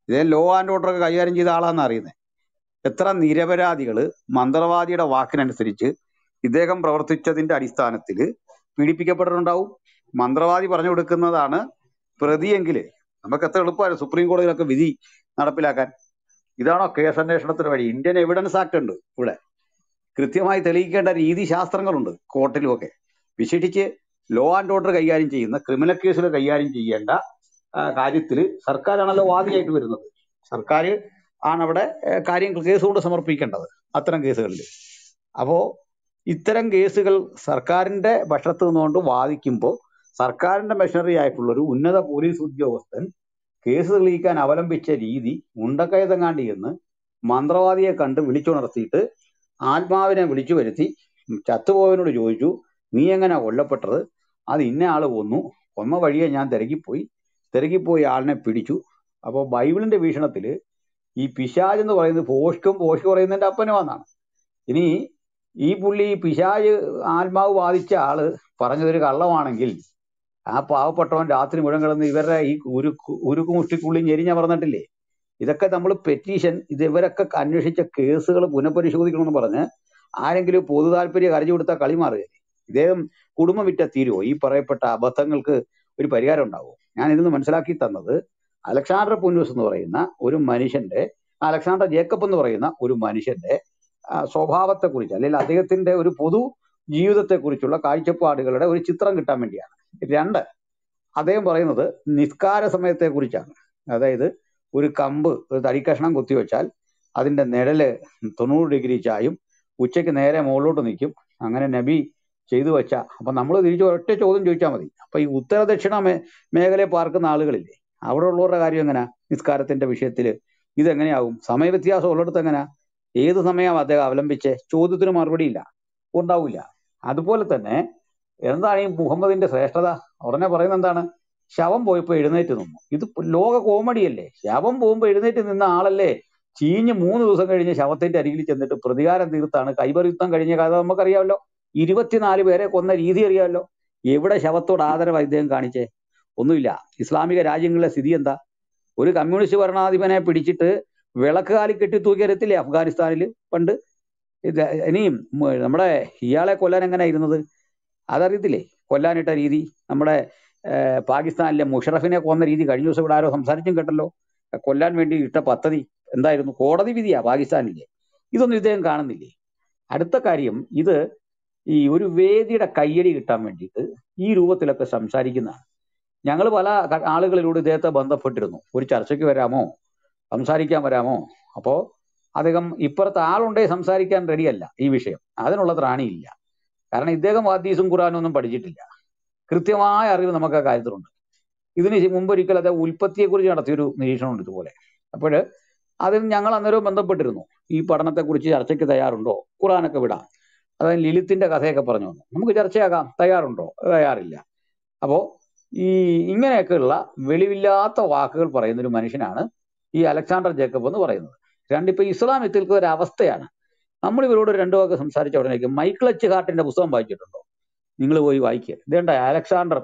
ഇതേ ലോ ആൻഡ് ഓർഡർ ഒക്കെ കൈകാര്യം ചെയ്ത ആളാണെന്ന് അറിയുന്നത് എത്ര നിരപരാധികൾ മന്ത്രവാദിയുടെ വാക്കിനനുസരിച്ച് ഇദ്ദേഹം പ്രവർത്തിച്ചതിന്റെ അടിസ്ഥാനത്തിൽ പീഡിപ്പിക്കപ്പെട്ടിട്ടുണ്ടാവും മന്ത്രവാദി പറഞ്ഞു കൊടുക്കുന്നതാണ് പ്രതിയെങ്കിൽ നമുക്ക് എത്ര എളുപ്പമാണ് സുപ്രീം കോടതിയിലൊക്കെ വിധി നടപ്പിലാക്കാൻ ഇതാണോ കേസ് അന്വേഷണത്തിന് വഴി ഇന്ത്യൻ എവിഡൻസ് ആക്ട് ഉണ്ട് ഇവിടെ കൃത്യമായി തെളിയിക്കേണ്ട രീതി ശാസ്ത്രങ്ങളുണ്ട് കോർട്ടിലുമൊക്കെ വിശേഷിച്ച് ലോ ആൻഡ് ഓർഡർ കൈകാര്യം ചെയ്യുന്ന ക്രിമിനൽ കേസുകൾ കൈകാര്യം ചെയ്യേണ്ട കാര്യത്തിൽ സർക്കാരാണല്ലോ വാദിയായിട്ട് വരുന്നത് സർക്കാർ ആണ് അവിടെ കാര്യങ്ങൾ കേസ് കൊണ്ട് സമർപ്പിക്കേണ്ടത് അത്തരം കേസുകളിൽ അപ്പോൾ ഇത്തരം കേസുകൾ സർക്കാരിൻ്റെ പക്ഷത്തു നിന്നുകൊണ്ട് വാദിക്കുമ്പോൾ സർക്കാരിൻ്റെ മെഷനറി ഒരു ഉന്നത പോലീസ് ഉദ്യോഗസ്ഥൻ കേസ് തെളിയിക്കാൻ അവലംബിച്ച രീതി മുണ്ടക്കയതങ്ങാണ്ടി എന്ന് മന്ത്രവാദിയെ കണ്ട് വിളിച്ചുണർത്തിയിട്ട് ആത്മാവിനെ വിളിച്ചു വരുത്തി ചത്തുപോയവനോട് ചോദിച്ചു നീ എങ്ങനെ കൊല്ലപ്പെട്ടത് അത് ഇന്ന ആൾ കൊന്നു കൊന്ന വഴിയെ ഞാൻ തിരക്കിപ്പോയി തിരക്കിപ്പോയി ആളിനെ പിടിച്ചു അപ്പോൾ ബൈബിളിൻ്റെ വീക്ഷണത്തിൽ ഈ പിശാജ് എന്ന് പറയുന്നത് പോഷ്കും പോഷ്ക് പറയുന്നതിൻ്റെ അപ്പനുമാണെന്നാണ് ഇനി ഈ പുള്ളി പിശാജ് ആത്മാവ് ബാധിച്ച ആള് പറഞ്ഞതൊരു കള്ളമാണെങ്കിൽ ആ പാവപ്പെട്ടവൻ രാത്രി മുഴുവൻ കിടന്ന് ഇവരുടെ ഈ ഉരുക്ക് ഉരുക്ക് മുഷ്ടിക്കുള്ളിൽ ഞെരിഞ്ഞ പറഞ്ഞിട്ടില്ലേ ഇതൊക്കെ നമ്മൾ പെറ്റീഷൻ ഇത് ഇവരൊക്കെ അന്വേഷിച്ച കേസുകൾ പുനഃപരിശോധിക്കണമെന്ന് പറഞ്ഞ് ആരെങ്കിലും പൊതു താല്പര്യം കരഞ്ഞു കൊടുത്താൽ കളി മാറുകയല്ലേ ഇദ്ദേഹം കുടുംബം വിറ്റ തീരുമോ ഈ പറയപ്പെട്ട അബദ്ധങ്ങൾക്ക് ഒരു പരിഹാരം ഉണ്ടാവുമോ ഞാൻ ഇതിന്ന് മനസ്സിലാക്കി തന്നത് അലക്സാണ്ടർ പുന്നൂസ് എന്ന് പറയുന്ന ഒരു മനുഷ്യന്റെ അലക്സാണ്ടർ ജേക്കബ് എന്ന് പറയുന്ന ഒരു മനുഷ്യന്റെ സ്വഭാവത്തെക്കുറിച്ച് അല്ലെങ്കിൽ അദ്ദേഹത്തിന്റെ ഒരു പൊതു ജീവിതത്തെക്കുറിച്ചുള്ള കാഴ്ചപ്പാടുകളുടെ ഒരു ചിത്രം കിട്ടാൻ വേണ്ടിയാണ് രണ്ട് അദ്ദേഹം പറയുന്നത് നിസ്കാര സമയത്തെക്കുറിച്ചാണ് അതായത് ഒരു കമ്പ് ഒരു തടിക്കഷ്ണം കുത്തിവെച്ചാൽ അതിൻ്റെ നിഴല് തൊണ്ണൂറ് ഡിഗ്രി ചായും ഉച്ചയ്ക്ക് നേരെ മുകളിലോട്ട് നിൽക്കും അങ്ങനെ നബി ചെയ്തു വെച്ച അപ്പം നമ്മൾ തിരിച്ചു ഒറ്റ ചോദ്യം ചോദിച്ചാൽ മതി അപ്പം ഈ ഉത്തരദക്ഷിണ മേ മേഖലയെ പാർക്കുന്ന ആളുകളില്ലേ അവിടെ ഉള്ളവരുടെ കാര്യം എങ്ങനെയാ നിസ്കാരത്തിന്റെ വിഷയത്തിൽ ഇതെങ്ങനെയാവും സമയവ്യത്യാസം ഉള്ളിടത്ത് എങ്ങനെയാ ഏത് സമയം അദ്ദേഹം അവലംബിച്ച് ചോദ്യത്തിന് മറുപടിയില്ല ഉണ്ടാവില്ല അതുപോലെ തന്നെ എന്താണ് ഈ മുഹമ്മദിന്റെ ശ്രേഷ്ഠത ഉടനെ പറയുന്നത് എന്താണ് ശവം പോയപ്പോൾ എഴുന്നേറ്റ് നിന്നു ഇത് ലോക കോമഡിയല്ലേ ശവം പോകുമ്പോൾ എഴുന്നേറ്റ് നിന്ന ആളല്ലേ ചീഞ്ഞ് മൂന്ന് ദിവസം കഴിഞ്ഞ് ശവത്തിന്റെ അരികിൽ ചെന്നിട്ട് പ്രതികാരം തീർത്താണ് കൈബർ യുദ്ധം കഴിഞ്ഞ കഥ നമുക്കറിയാമല്ലോ ഇരുപത്തിനാല് പേരെ കൊന്ന രീതി അറിയാമല്ലോ എവിടെ ശവത്തോട് ആദരവ് ഇദ്ദേഹം കാണിച്ചേ ഒന്നുമില്ല ഇസ്ലാമിക രാജ്യങ്ങളിലെ സ്ഥിതി എന്താ ഒരു കമ്മ്യൂണിസ്റ്റ് ഭരണാധിപനെ പിടിച്ചിട്ട് വിളക്ക് കാലി കെട്ടിത്തൂക്കിയരത്തില്ലേ അഫ്ഗാനിസ്ഥാനിൽ പണ്ട് ഇത് ഇനിയും നമ്മുടെ ഇയാളെ കൊല്ലാൻ എങ്ങനെ ഇരുന്നത് അതറിയത്തില്ലേ കൊല്ലാനിട്ട രീതി നമ്മുടെ പാകിസ്ഥാനിലെ മുഷറഫിനെ കൊന്ന രീതി കഴിഞ്ഞ ദിവസം ഇവിടെ ആരോ സംസാരിച്ചും കേട്ടല്ലോ കൊല്ലാൻ വേണ്ടി ഇട്ട പദ്ധതി എന്തായിരുന്നു കോടതി വിധിയാ പാകിസ്ഥാനിലെ ഇതൊന്നും ഇദ്ദേഹം കാണുന്നില്ലേ അടുത്ത കാര്യം ഇത് ഈ ഒരു വേദിയുടെ കയ്യടി കിട്ടാൻ വേണ്ടിയിട്ട് ഈ രൂപത്തിലൊക്കെ സംസാരിക്കുന്നതാണ് ഞങ്ങൾ പല ആളുകളിലൂടെ ഇദ്ദേഹത്തെ ബന്ധപ്പെട്ടിരുന്നു ഒരു ചർച്ചയ്ക്ക് വരാമോ സംസാരിക്കാൻ വരാമോ അപ്പോൾ അദ്ദേഹം ഇപ്പുറത്ത് ആളുണ്ടേ സംസാരിക്കാൻ റെഡിയല്ല ഈ വിഷയം അതിനുള്ള ത്രാണിയില്ല കാരണം ഇദ്ദേഹം ഹദീസും ഖുറാനും ഒന്നും പഠിച്ചിട്ടില്ല കൃത്യമായ അറിവ് നമുക്ക് ആ കാര്യത്തിലുണ്ട് ഇതിന് മുമ്പൊരിക്കൽ അദ്ദേഹം ഉൽപ്പത്തിയെക്കുറിച്ച് നടത്തിയൊരു നിരീക്ഷണമുണ്ട് ഇതുപോലെ അപ്പോൾ അതിൽ ഞങ്ങൾ അന്നേരവും ബന്ധപ്പെട്ടിരുന്നു ഈ പഠനത്തെക്കുറിച്ച് ചർച്ചയ്ക്ക് തയ്യാറുണ്ടോ ഖുറാനൊക്കെ വിടാം അതായത് ലിലിത്തിന്റെ കഥയൊക്കെ പറഞ്ഞു വന്നു നമുക്ക് ചർച്ചയാകാം തയ്യാറുണ്ടോ തയ്യാറില്ല അപ്പോൾ ഈ ഇങ്ങനെയൊക്കെയുള്ള വെളിവില്ലാത്ത വാക്കുകൾ പറയുന്ന ഒരു മനുഷ്യനാണ് ഈ അലക്സാണ്ടർ ജേക്കബ് എന്ന് പറയുന്നത് രണ്ടിപ്പോൾ ഇസ്ലാം എത്തിക്കുന്ന ഒരു അവസ്ഥയാണ് നമ്മൾ ഇവരോട് രണ്ടു വാക്ക് സംസാരിച്ച ഉടനേക്ക് മൈക്കിൾ എച്ച് ഹാർട്ടിന്റെ പുസ്തകം വായിച്ചിട്ടുണ്ടോ നിങ്ങൾ പോയി വായിക്കുക ഇതേണ്ട അലക്സാണ്ടർ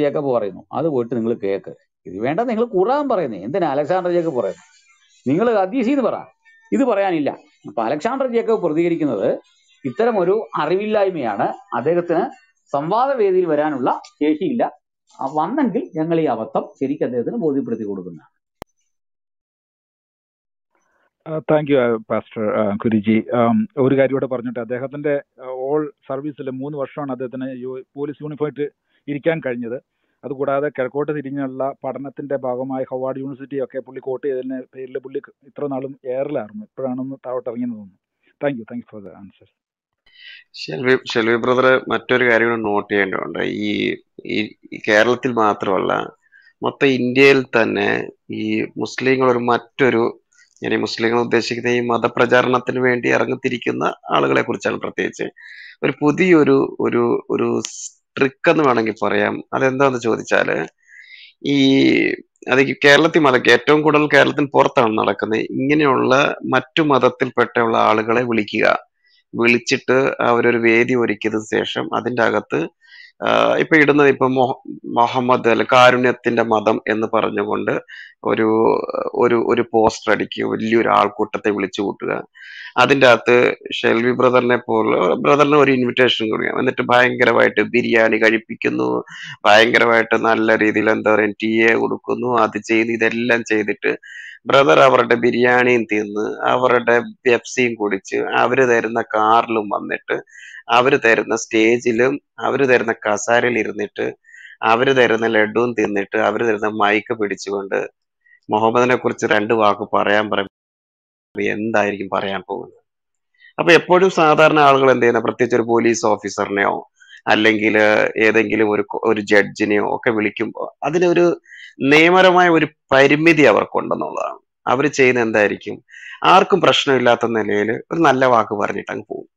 ജേക്കബ് പറയുന്നു അത് പോയിട്ട് നിങ്ങൾ കേക്ക് ഇത് വേണ്ട നിങ്ങൾ കുറാൻ പറയുന്നേ എന്തിനാ അലക്സാണ്ടർ ജേക്കബ് പറയുന്നത് നിങ്ങൾ ഹദീസി എന്ന് പറ ഇത് പറയാനില്ല അപ്പൊ അലക്സാണ്ടർ ജേക്കബ് പ്രതികരിക്കുന്നത് ഇത്തരം ഒരു അറിവില്ലായ്മയാണ് അദ്ദേഹത്തിന് സംവാദ വേദിയിൽ വരാനുള്ള ശേഷിയില്ല വന്നെങ്കിൽ ഞങ്ങൾ ഈ അബദ്ധം ശരിക്കും അദ്ദേഹത്തിന് ബോധ്യപ്പെടുത്തി കൊടുക്കുന്നതാണ് താങ്ക് യു പാസ്റ്റർ കുരുജി ഒരു കാര്യം കൂടെ പറഞ്ഞിട്ട് അദ്ദേഹത്തിന്റെ ഓൾ സർവീസിൽ മൂന്ന് വർഷമാണ് അദ്ദേഹത്തിന് പോലീസ് യൂണിഫോമായിട്ട് ഇരിക്കാൻ കഴിഞ്ഞത് അതുകൂടാതെ കിഴക്കോട്ട് തിരിഞ്ഞുള്ള പഠനത്തിന്റെ ഭാഗമായി ഹവാർഡ് യൂണിവേഴ്സിറ്റി ഒക്കെ പുള്ളി കോട്ട് ചെയ്തതിന് പേരിൽ പുള്ളി ഇത്ര നാളും എയറിലായിരുന്നു ഇപ്പോഴാണെന്ന് താഴോട്ട് ഇറങ്ങിയെന്ന് തോന്നുന്നു thank you thank you for the answer Shelvy Shelvy brother മറ്റൊരു കാര്യം കൂടെ നോട്ട് ചെയ്യേണ്ടതുണ്ട് ഈ ഈ കേരളത്തിൽ മാത്രമല്ല മൊത്തം ഇന്ത്യയിൽ തന്നെ ഈ മുസ്ലിങ്ങൾ ഒരു മറ്റൊരു ഇനി മുസ്ലിങ്ങൾ ഉദ്ദേശിക്കുന്ന ഈ മതപ്രചാരണത്തിന് വേണ്ടി ഇറങ്ങിത്തിരിക്കുന്ന ആളുകളെ കുറിച്ചാണ് പ്രത്യേകിച്ച് ഒരു പുതിയൊരു ഒരു ഒരു ട്രിക്ക് എന്ന് വേണമെങ്കിൽ പറയാം അതെന്താന്ന് ചോദിച്ചാൽ ഈ അത് കേരളത്തിൽ മതക്ക് ഏറ്റവും കൂടുതൽ കേരളത്തിന് പുറത്താണ് നടക്കുന്നത് ഇങ്ങനെയുള്ള മറ്റു മതത്തിൽപ്പെട്ടുള്ള ആളുകളെ വിളിക്കുക വിളിച്ചിട്ട് അവരൊരു വേദി ഒരുക്കിയതിനു ശേഷം അതിൻ്റെ അകത്ത് ഇപ്പൊ ഇടുന്നത് ഇപ്പൊ മുഹമ്മദ് അല്ല കാരുണ്യത്തിന്റെ മതം എന്ന് പറഞ്ഞുകൊണ്ട് ഒരു ഒരു ഒരു പോസ്റ്റർ അടിക്കുക വലിയൊരു ആൾക്കൂട്ടത്തെ വിളിച്ചു കൂട്ടുക അതിൻ്റെ അകത്ത് ഷെൽവി ബ്രദറിനെ പോലെ ബ്രദറിന് ഒരു ഇൻവിറ്റേഷൻ കൊടുക്കുക എന്നിട്ട് ഭയങ്കരമായിട്ട് ബിരിയാണി കഴിപ്പിക്കുന്നു ഭയങ്കരമായിട്ട് നല്ല രീതിയിൽ എന്താ പറയുക ടീയെ കൊടുക്കുന്നു അത് ചെയ്ത് ഇതെല്ലാം ചെയ്തിട്ട് ബ്രദർ അവരുടെ ബിരിയാണിയും തിന്ന് അവരുടെ പെപ്സിയും കുടിച്ച് അവർ തരുന്ന കാറിലും വന്നിട്ട് അവർ തരുന്ന സ്റ്റേജിലും അവർ തരുന്ന കസാരയിൽ ഇരുന്നിട്ട് അവർ തരുന്ന ലഡുവും തിന്നിട്ട് അവർ തരുന്ന മൈക്ക് പിടിച്ചുകൊണ്ട് മുഹമ്മദിനെ കുറിച്ച് രണ്ട് വാക്ക് പറയാൻ പറയും എന്തായിരിക്കും പറയാൻ പോകുന്നത് അപ്പൊ എപ്പോഴും സാധാരണ ആളുകൾ എന്ത് ചെയ്യുന്ന പ്രത്യേകിച്ച് ഒരു പോലീസ് ഓഫീസറിനെയോ അല്ലെങ്കിൽ ഏതെങ്കിലും ഒരു ഒരു ജഡ്ജിനെയോ ഒക്കെ വിളിക്കുമ്പോൾ അതിനൊരു നിയമപരമായ ഒരു പരിമിതി അവർക്കുണ്ടെന്നുള്ളതാണ് അവർ ചെയ്യുന്ന എന്തായിരിക്കും ആർക്കും പ്രശ്നമില്ലാത്ത നിലയിൽ ഒരു നല്ല വാക്ക് പറഞ്ഞിട്ട് അങ്ങ് പോകും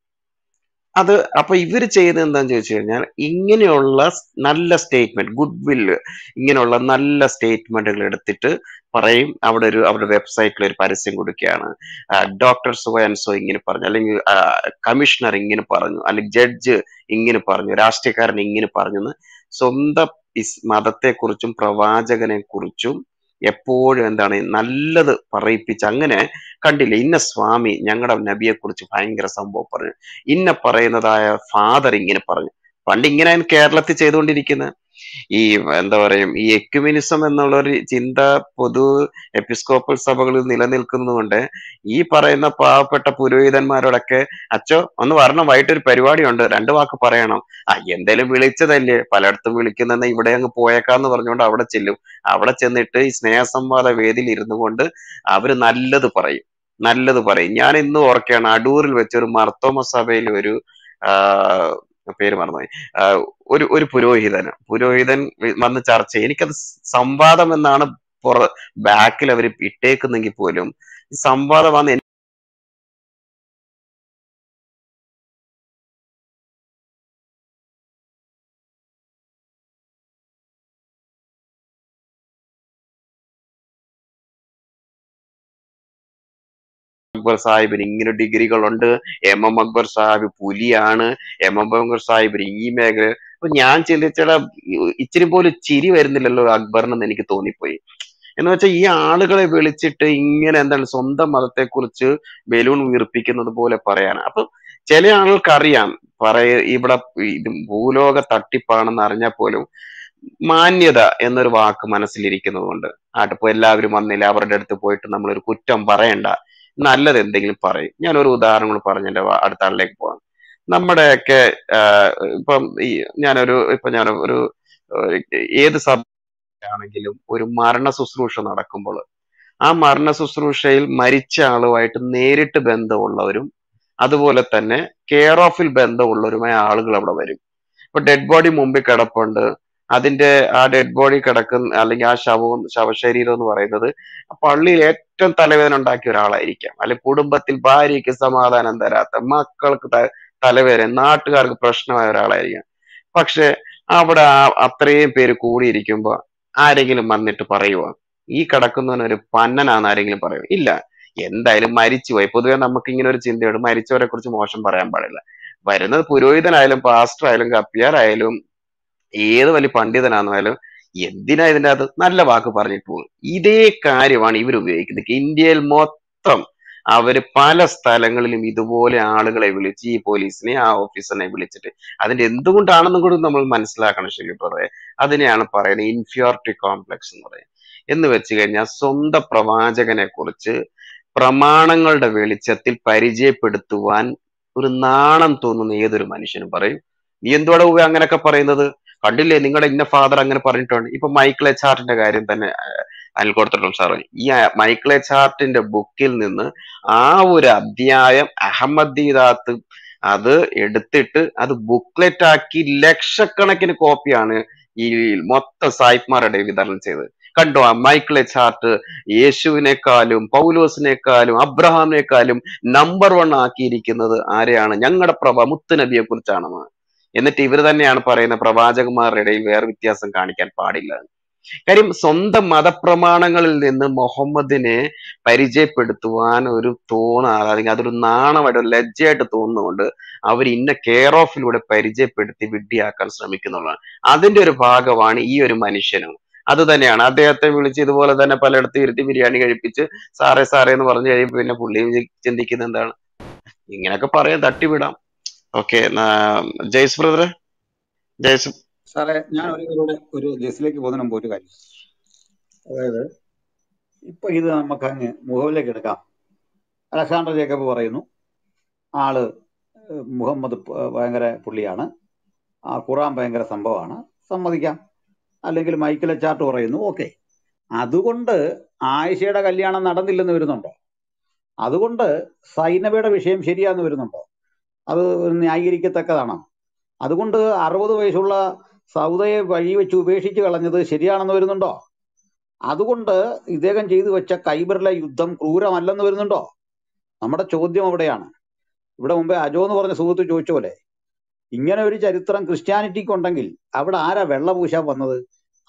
അത് അപ്പൊ ഇവർ ചെയ്യുന്നത് എന്താണെന്ന് ചോദിച്ചു കഴിഞ്ഞാൽ ഇങ്ങനെയുള്ള നല്ല സ്റ്റേറ്റ്മെന്റ് ഗുഡ് വില്ല് ഇങ്ങനെയുള്ള നല്ല സ്റ്റേറ്റ്മെന്റുകൾ എടുത്തിട്ട് പറയും അവിടെ ഒരു അവരുടെ വെബ്സൈറ്റിൽ ഒരു പരസ്യം കൊടുക്കുകയാണ് ഡോക്ടർ സുവൻസോ ഇങ്ങനെ പറഞ്ഞു അല്ലെങ്കിൽ കമ്മീഷണർ ഇങ്ങനെ പറഞ്ഞു അല്ലെങ്കിൽ ജഡ്ജ് ഇങ്ങനെ പറഞ്ഞു രാഷ്ട്രീയക്കാരൻ ഇങ്ങനെ പറഞ്ഞു സ്വന്തം ഇസ് മതത്തെക്കുറിച്ചും പ്രവാചകനെക്കുറിച്ചും എപ്പോഴും എന്താണ് നല്ലത് പറയിപ്പിച്ച് അങ്ങനെ കണ്ടില്ല ഇന്ന സ്വാമി ഞങ്ങളുടെ നബിയെക്കുറിച്ച് ഭയങ്കര സംഭവം പറഞ്ഞു ഇന്ന പറയുന്നതായ ഫാദർ ഇങ്ങനെ പറഞ്ഞു പണ്ട് ഇങ്ങനെയാണ് കേരളത്തിൽ ചെയ്തുകൊണ്ടിരിക്കുന്നത് ഈ എന്താ പറയും ഈ എക്യുമിനിസം എന്നുള്ള ഒരു ചിന്ത പൊതു എപ്പിസ്കോപ്പൽ സഭകളിൽ നിലനിൽക്കുന്നതുകൊണ്ട് ഈ പറയുന്ന പാവപ്പെട്ട പുരോഹിതന്മാരോടൊക്കെ അച്ചോ ഒന്ന് വരണം വൈകിട്ട് ഒരു പരിപാടിയുണ്ട് രണ്ട് വാക്ക് പറയണം ആ എന്തേലും വിളിച്ചതല്ലേ പലയിടത്തും വിളിക്കുന്ന ഇവിടെ അങ്ങ് പോയേക്കാന്ന് പറഞ്ഞുകൊണ്ട് അവിടെ ചെല്ലും അവിടെ ചെന്നിട്ട് ഈ സ്നേഹസംവാദ വേദിയിൽ ഇരുന്നു കൊണ്ട് അവര് നല്ലത് പറയും നല്ലത് പറയും ഞാൻ ഇന്ന് ഓർക്കുകയാണ് അടൂരിൽ വെച്ച് ഒരു മർത്തോമ സഭയിൽ ഒരു പേര് മറന്നുപോയി ഒരു ഒരു പുരോഹിതൻ പുരോഹിതൻ വന്ന് ചർച്ച എനിക്കത് സംവാദം എന്നാണ് പുറ ബാക്കിൽ അവർ ഇട്ടേക്കുന്നെങ്കിൽ പോലും സംവാദമാണ് അക്ബർ സാഹിബിന് ഇങ്ങനെ ഡിഗ്രികളുണ്ട് എം എം അക്ബർ സാഹിബ് പുലിയാണ് എം എം അക്ബർ സാഹിബിന് ഈ മേഖല അപ്പൊ ഞാൻ ചിന്തിച്ചട ഇച്ചിരി പോലും ചിരി വരുന്നില്ലല്ലോ അക്ബറിനെന്ന് എനിക്ക് തോന്നിപ്പോയി എന്ന് വെച്ചാൽ ഈ ആളുകളെ വിളിച്ചിട്ട് ഇങ്ങനെ എന്താണ് സ്വന്തം മതത്തെക്കുറിച്ച് ബലൂൺ വീർപ്പിക്കുന്നത് പോലെ പറയാനാണ് അപ്പൊ ചില ആളുകൾക്കറിയാം പറയ ഇവിടെ ഇത് ഭൂലോക തട്ടിപ്പാണെന്ന് അറിഞ്ഞാൽ പോലും മാന്യത എന്നൊരു വാക്ക് മനസ്സിലിരിക്കുന്നത് കൊണ്ട് ആട്ടിപ്പോ എല്ലാവരും വന്നില്ല അവരുടെ അടുത്ത് പോയിട്ട് നമ്മൾ ഒരു കുറ്റം പറയണ്ട നല്ലത് എന്തെങ്കിലും പറയും ഞാൻ ഒരു ഉദാഹരണം കൂടി പറഞ്ഞ് എൻ്റെ അടുത്ത ആളിലേക്ക് പോകാം നമ്മുടെയൊക്കെ ഇപ്പം ഈ ഞാനൊരു ഇപ്പൊ ഞാൻ ഒരു ഏത് സഭയാണെങ്കിലും ഒരു മരണ ശുശ്രൂഷ നടക്കുമ്പോൾ ആ മരണ ശുശ്രൂഷയിൽ മരിച്ച ആളുമായിട്ട് നേരിട്ട് ബന്ധമുള്ളവരും അതുപോലെ തന്നെ കെയർ ഓഫിൽ ബന്ധമുള്ളവരുമായ ആളുകൾ അവിടെ വരും ഇപ്പൊ ഡെഡ് ബോഡി മുമ്പിൽ കിടപ്പുണ്ട് അതിന്റെ ആ ഡെഡ് ബോഡി കിടക്കുന്ന അല്ലെങ്കിൽ ആ ശവവും ശവശരീരം എന്ന് പറയുന്നത് പള്ളിയിൽ ഏറ്റവും തലവേദന ഉണ്ടാക്കിയ ഒരാളായിരിക്കാം അല്ലെങ്കിൽ കുടുംബത്തിൽ ഭാര്യയ്ക്ക് സമാധാനം തരാത്ത മക്കൾക്ക് തലവേദന നാട്ടുകാർക്ക് പ്രശ്നമായ ഒരാളായിരിക്കാം പക്ഷെ അവിടെ അത്രയും പേര് കൂടിയിരിക്കുമ്പോ ആരെങ്കിലും വന്നിട്ട് പറയുക ഈ കിടക്കുന്നവനൊരു പന്നനാന്ന് ആരെങ്കിലും പറയും ഇല്ല എന്തായാലും മരിച്ചുപോയി പൊതുവെ നമുക്ക് ഇങ്ങനെ ഒരു ചിന്തയുണ്ട് മരിച്ചവരെ കുറിച്ച് മോശം പറയാൻ പാടില്ല വരുന്നത് പുരോഹിതനായാലും പാസ്റ്റർ ആയാലും കപ്പിയാർ ആയാലും ഏത് വലിയ പണ്ഡിതനാണെന്നാലും എന്തിനാ ഇതിൻ്റെ അകത്ത് നല്ല വാക്ക് പറഞ്ഞിട്ട് പോകും ഇതേ കാര്യമാണ് ഇവർ ഉപയോഗിക്കുന്നത് ഇന്ത്യയിൽ മൊത്തം അവര് പല സ്ഥലങ്ങളിലും ഇതുപോലെ ആളുകളെ വിളിച്ച് ഈ പോലീസിനെ ആ ഓഫീസറിനെ വിളിച്ചിട്ട് അതിന്റെ എന്തുകൊണ്ടാണെന്നും കൂടി നമ്മൾ മനസ്സിലാക്കണം ശരിപ്പറേ അതിനെയാണ് പറയുന്നത് ഇൻഫിയോറിറ്റി കോംപ്ലക്സ് എന്ന് പറയുന്നത് എന്ന് വെച്ച് കഴിഞ്ഞാൽ സ്വന്തം പ്രവാചകനെ കുറിച്ച് പ്രമാണങ്ങളുടെ വെളിച്ചത്തിൽ പരിചയപ്പെടുത്തുവാൻ ഒരു നാണം തോന്നുന്ന ഏതൊരു മനുഷ്യനും പറയും നീ എന്തുവാടെ അങ്ങനെയൊക്കെ പറയുന്നത് കണ്ടില്ലേ നിങ്ങളുടെ ഇന്ന ഫാദർ അങ്ങനെ പറഞ്ഞിട്ടുണ്ട് ഇപ്പൊ മൈക്കിൾ എച്ച് ആർട്ടിന്റെ കാര്യം തന്നെ അനിൽ കൊടുത്തിട്ടും സാറ് ഈ മൈക്കിൾ എച്ച് ആർട്ടിന്റെ ബുക്കിൽ നിന്ന് ആ ഒരു അധ്യായം അഹമ്മദീദാത്ത് അത് എടുത്തിട്ട് അത് ബുക്ക്ലെറ്റ് ആക്കി ലക്ഷക്കണക്കിന് കോപ്പിയാണ് ഈ മൊത്തം സായിപ്മാരുടെ വിതരണം ചെയ്തത് കണ്ടോ മൈക്കിൾ എച്ച് ആർട്ട് യേശുവിനേക്കാളും പൗലോസിനേക്കാളും അബ്രഹാമിനേക്കാളും നമ്പർ വൺ ആക്കിയിരിക്കുന്നത് ആരെയാണ് ഞങ്ങളുടെ പ്രഭ മുത്തുനബിയെ കുറിച്ചാണെന്ന് എന്നിട്ട് ഇവർ തന്നെയാണ് പറയുന്ന പ്രവാചകന്മാരുടെ ഇടയിൽ വേറെ വ്യത്യാസം കാണിക്കാൻ പാടില്ല കാര്യം സ്വന്തം മതപ്രമാണങ്ങളിൽ നിന്ന് മുഹമ്മദിനെ പരിചയപ്പെടുത്തുവാൻ ഒരു തോന്നാറ് അല്ലെങ്കിൽ അതൊരു നാണമായിട്ട് ഒരു ലജ്ജയായിട്ട് തോന്നുന്നുകൊണ്ട് അവർ ഇന്ന കെയർ ഓഫിലൂടെ പരിചയപ്പെടുത്തി വിഡ്ഢിയാക്കാൻ ശ്രമിക്കുന്നുള്ളതാണ് അതിന്റെ ഒരു ഭാഗമാണ് ഈ ഒരു മനുഷ്യനും അത് തന്നെയാണ് അദ്ദേഹത്തെ വിളിച്ച് ഇതുപോലെ തന്നെ പലയിടത്തും ഇരുത്തി ബിരിയാണി കഴിപ്പിച്ച് സാറേ സാറേ എന്ന് പറഞ്ഞു കഴിയുമ്പോൾ പിന്നെ പുള്ളിയും ചിന്തിക്കുന്ന എന്താണ് ഇങ്ങനെയൊക്കെ പറയാൻ തട്ടിവിടാം ഓക്കെ ജയ്സ് ബ്രദർ ജയ്സ് സാറേ ഞാൻ ഒരു ഒരു ജയ്സിലേക്ക് പോകുന്നതിന് മുമ്പ് ഒരു കാര്യം അതായത് ഇപ്പൊ ഇത് നമുക്ക് അങ്ങ് മുഹബിലേക്ക് എടുക്കാം അലക്സാണ്ടർ ജേക്കബ് പറയുന്നു ആള് മുഹമ്മദ് ഭയങ്കര പുള്ളിയാണ് ആ ഖുറാൻ ഭയങ്കര സംഭവമാണ് സമ്മതിക്കാം അല്ലെങ്കിൽ മൈക്കിൾ ചാർട്ട് പറയുന്നു ഓക്കെ അതുകൊണ്ട് ആയിഷയുടെ കല്യാണം നടന്നില്ലെന്ന് വരുന്നുണ്ടോ അതുകൊണ്ട് സൈനബയുടെ വിഷയം ശരിയാന്ന് വരുന്നുണ്ടോ അത് ന്യായീകരിക്കത്തക്കതാണോ അതുകൊണ്ട് അറുപത് വയസ്സുള്ള സൗദയെ വഴി വെച്ച് ഉപേക്ഷിച്ച് കളഞ്ഞത് ശരിയാണെന്ന് വരുന്നുണ്ടോ അതുകൊണ്ട് ഇദ്ദേഹം ചെയ്തു വെച്ച കൈബറിലെ യുദ്ധം ക്രൂരമല്ലെന്ന് വരുന്നുണ്ടോ നമ്മുടെ ചോദ്യം അവിടെയാണ് ഇവിടെ മുമ്പേ അജോ എന്ന് പറഞ്ഞ സുഹൃത്ത് ചോദിച്ച പോലെ ഇങ്ങനെ ഒരു ചരിത്രം ക്രിസ്ത്യാനിറ്റിക്ക് ഉണ്ടെങ്കിൽ അവിടെ ആരാ വെള്ള പൂശാൻ വന്നത്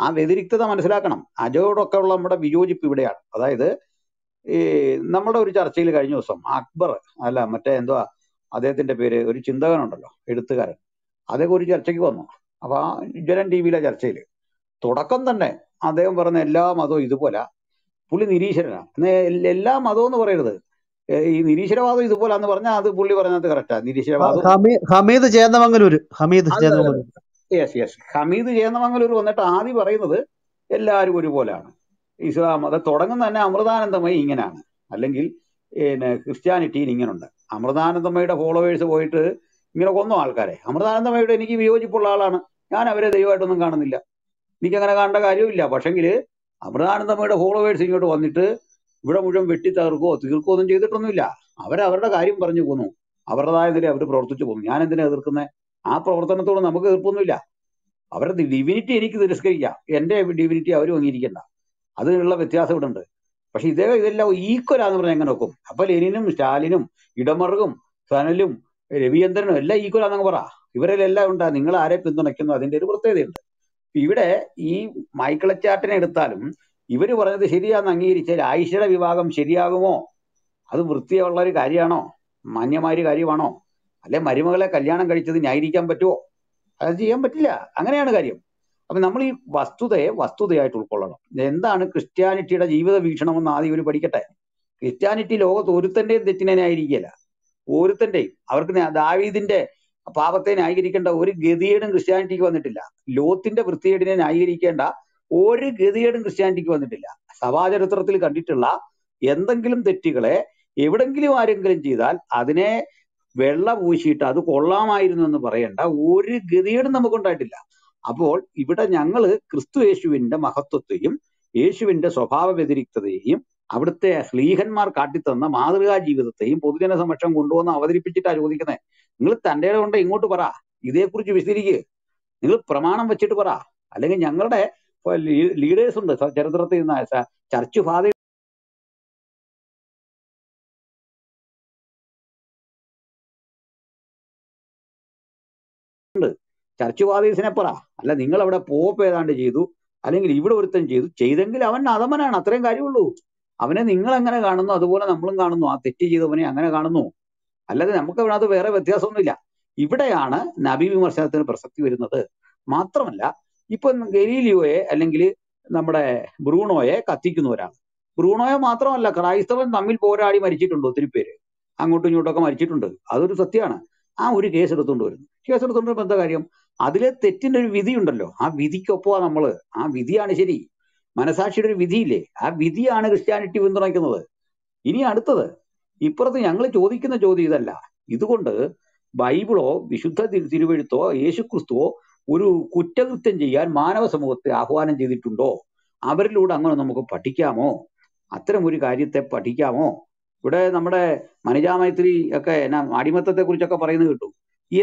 ആ വ്യതിരിക്തത മനസ്സിലാക്കണം അജോടൊക്കെ ഉള്ള നമ്മുടെ വിയോജിപ്പ് ഇവിടെയാണ് അതായത് ഈ നമ്മുടെ ഒരു ചർച്ചയിൽ കഴിഞ്ഞ ദിവസം അക്ബർ അല്ല മറ്റേ എന്തുവാ അദ്ദേഹത്തിന്റെ പേര് ഒരു ചിന്തകനുണ്ടല്ലോ എഴുത്തുകാരൻ അദ്ദേഹം ഒരു ചർച്ചയ്ക്ക് വന്നു അപ്പൊ ആ ജ്വലൻ ടി വിയിലെ ചർച്ചയിൽ തുടക്കം തന്നെ അദ്ദേഹം പറഞ്ഞ എല്ലാ മതവും ഇതുപോലെ പുള്ളി നിരീശ്വരനാണ് എല്ലാ മതവും എന്ന് പറയരുത് ഈ നിരീശ്വരവാദം ഇതുപോലെ എന്ന് പറഞ്ഞാൽ അത് പുള്ളി പറഞ്ഞത് കറക്റ്റാ നിരീശ്വരവാദം ഹമീദ് ഹമീദ് യെസ് യെസ് ഹമീദ് ചേന്നമംഗലൂർ വന്നിട്ട് ആദ്യം പറയുന്നത് എല്ലാവരും ഒരുപോലെയാണ് ഇസ്ലാം അത് തുടങ്ങുന്ന തന്നെ അമൃതാനന്ദമായി ഇങ്ങനെയാണ് അല്ലെങ്കിൽ ക്രിസ്ത്യാനിറ്റിയിൽ ഇങ്ങനെയുണ്ട് അമൃതാനന്ദമ്മയുടെ ഫോളോവേഴ്സ് പോയിട്ട് ഇങ്ങനെ കൊന്നു ആൾക്കാരെ അമൃതാനന്ദമ്മയുടെ എനിക്ക് വിയോജിപ്പുള്ള ആളാണ് ഞാൻ അവരെ ദൈവമായിട്ടൊന്നും കാണുന്നില്ല എനിക്ക് അങ്ങനെ കാണേണ്ട കാര്യമില്ല പക്ഷെങ്കിൽ അമൃതാനന്ദമ്മയുടെ ഫോളോവേഴ്സ് ഇങ്ങോട്ട് വന്നിട്ട് ഇവിടെ മുഴുവൻ വെട്ടി തീർക്കോ ഒന്നും ചെയ്തിട്ടൊന്നുമില്ല അവരവരുടെ കാര്യം പറഞ്ഞു പോന്നു അവരുടേതായ നില അവർ പ്രവർത്തിച്ചു പോന്നു ഞാൻ എന്തിനാ എതിർക്കുന്നത് ആ പ്രവർത്തനത്തോട് നമുക്ക് എതിർപ്പൊന്നുമില്ല അവരുടെ ഡിവിനിറ്റി എനിക്ക് തിരസ്കരിക്കാം എൻ്റെ ഡിവിനിറ്റി അവരും അംഗീകരിക്കണ്ട അതിനുള്ള വ്യത്യാസം ഇവിടെ ഉണ്ട് പക്ഷെ ഇതേ ഇതെല്ലാം ഈക്വലാന്ന് പറഞ്ഞാൽ എങ്ങനെ നോക്കും അപ്പൊ ലെനിനും സ്റ്റാലിനും ഇടമറുകും സനലും രവീന്ദ്രനും എല്ലാം ഈക്വലാന്നങ്ങ് പറ ഇവരിലെല്ലാം ഉണ്ടാ നിങ്ങൾ ആരെ പിന്തുണയ്ക്കുന്നു അതിന്റെ ഒരു പ്രത്യേകതയുണ്ട് ഇവിടെ ഈ മൈക്കിളച്ചാട്ടിനെ എടുത്താലും ഇവര് പറഞ്ഞത് ശരിയാന്ന് അംഗീകരിച്ചാൽ ആയിഷയുടെ വിവാഹം ശരിയാകുമോ അത് വൃത്തിയുള്ള ഒരു കാര്യമാണോ മാന്യമായ കാര്യമാണോ അല്ലെ മരുമകളെ കല്യാണം കഴിച്ചത് ന്യായീകരിക്കാൻ പറ്റുമോ അത് ചെയ്യാൻ പറ്റില്ല അങ്ങനെയാണ് കാര്യം അപ്പൊ നമ്മൾ ഈ വസ്തുതയെ വസ്തുതയായിട്ട് ഉൾക്കൊള്ളണം എന്താണ് ക്രിസ്ത്യാനിറ്റിയുടെ ജീവിത വീക്ഷണം എന്ന് ആദ്യം ഇവർ പഠിക്കട്ടെ ക്രിസ്ത്യാനിറ്റി ലോകത്ത് ഒരുത്തന്റെയും തെറ്റിനായിരിക്കില്ല ന്യായീകരിക്കുകയില്ല ഒരുത്തന്റെയും അവർക്ക് ദാവീദിന്റെ പാപത്തെ ന്യായീകരിക്കേണ്ട ഒരു ഗതിയേടും ക്രിസ്ത്യാനിറ്റിക്ക് വന്നിട്ടില്ല ലോത്തിന്റെ വൃത്തികേടിനെ ന്യായീകരിക്കേണ്ട ഒരു ഗതിയേടും ക്രിസ്ത്യാനിറ്റിക്ക് വന്നിട്ടില്ല സഭാചരിത്രത്തിൽ കണ്ടിട്ടുള്ള എന്തെങ്കിലും തെറ്റുകളെ എവിടെങ്കിലും ആരെങ്കിലും ചെയ്താൽ അതിനെ വെള്ള പൂശിയിട്ട് അത് കൊള്ളാമായിരുന്നു എന്ന് പറയേണ്ട ഒരു നമുക്ക് ഉണ്ടായിട്ടില്ല അപ്പോൾ ഇവിടെ ഞങ്ങൾ ക്രിസ്തു യേശുവിന്റെ മഹത്വത്തെയും യേശുവിന്റെ സ്വഭാവ വ്യതിരിക്തതയെയും അവിടുത്തെ ശ്ലീഹന്മാർ കാട്ടിത്തന്ന മാതൃകാ ജീവിതത്തെയും പൊതുജന സമക്ഷം കൊണ്ടുവന്ന് അവതരിപ്പിച്ചിട്ടാ ചോദിക്കുന്നത് നിങ്ങൾ തൻ്റെ കൊണ്ട് ഇങ്ങോട്ട് പറ ഇതേക്കുറിച്ച് വിശദീകരിക്കുക നിങ്ങൾ പ്രമാണം വെച്ചിട്ട് പറ അല്ലെങ്കിൽ ഞങ്ങളുടെ ലീഡേഴ്സ് ഉണ്ട് ചരിത്രത്തിൽ നിന്ന് ചർച്ച് ഫാദർ ചർച്ച് പറ അല്ല നിങ്ങൾ അവിടെ പോപ്പ് ഏതാണ്ട് ചെയ്തു അല്ലെങ്കിൽ ഇവിടെ ഒരുത്തൻ ചെയ്തു ചെയ്തെങ്കിൽ അവൻ അധമനാണ് അത്രയും കാര്യമുള്ളൂ അവനെ നിങ്ങൾ എങ്ങനെ കാണുന്നു അതുപോലെ നമ്മളും കാണുന്നു ആ തെറ്റ് ചെയ്തവനെ അങ്ങനെ കാണുന്നു അല്ലാതെ നമുക്ക് അതിനകത്ത് വേറെ വ്യത്യാസമൊന്നുമില്ല ഇവിടെയാണ് നബി വിമർശനത്തിന് പ്രസക്തി വരുന്നത് മാത്രമല്ല ഇപ്പൊ ഗലീലിയോയെ അല്ലെങ്കിൽ നമ്മുടെ ബ്രൂണോയെ കത്തിക്കുന്നവരാണ് ബ്രൂണോയെ മാത്രമല്ല ക്രൈസ്തവൻ തമ്മിൽ പോരാടി മരിച്ചിട്ടുണ്ട് ഒത്തിരി പേര് അങ്ങോട്ടും ഒക്കെ മരിച്ചിട്ടുണ്ട് അതൊരു സത്യമാണ് ആ ഒരു കേസ് എടുത്തുകൊണ്ട് വരുന്നു കേസ് എടുത്തുകൊണ്ട് എന്താ കാര്യം അതിലെ തെറ്റിന്റെ ഒരു വിധിയുണ്ടല്ലോ ആ വിധിക്കൊപ്പമാ നമ്മൾ ആ വിധിയാണ് ശരി മനസാക്ഷിയുടെ ഒരു വിധിയില്ലേ ആ വിധിയാണ് ക്രിസ്ത്യാനിറ്റി പിന്തുണയ്ക്കുന്നത് ഇനി അടുത്തത് ഇപ്പുറത്ത് ഞങ്ങൾ ചോദിക്കുന്ന ചോദ്യം ഇതല്ല ഇതുകൊണ്ട് ബൈബിളോ വിശുദ്ധ തിരുവഴുത്തോ യേശുക്രിസ്തുവോ ഒരു കുറ്റകൃത്യം ചെയ്യാൻ മാനവ സമൂഹത്തെ ആഹ്വാനം ചെയ്തിട്ടുണ്ടോ അവരിലൂടെ അങ്ങനെ നമുക്ക് പഠിക്കാമോ അത്തരം ഒരു കാര്യത്തെ പഠിക്കാമോ ഇവിടെ നമ്മുടെ മനുജാമൈത്രി ഒക്കെ എന്നാ അടിമത്തത്തെ കുറിച്ചൊക്കെ പറയുന്നത് കിട്ടും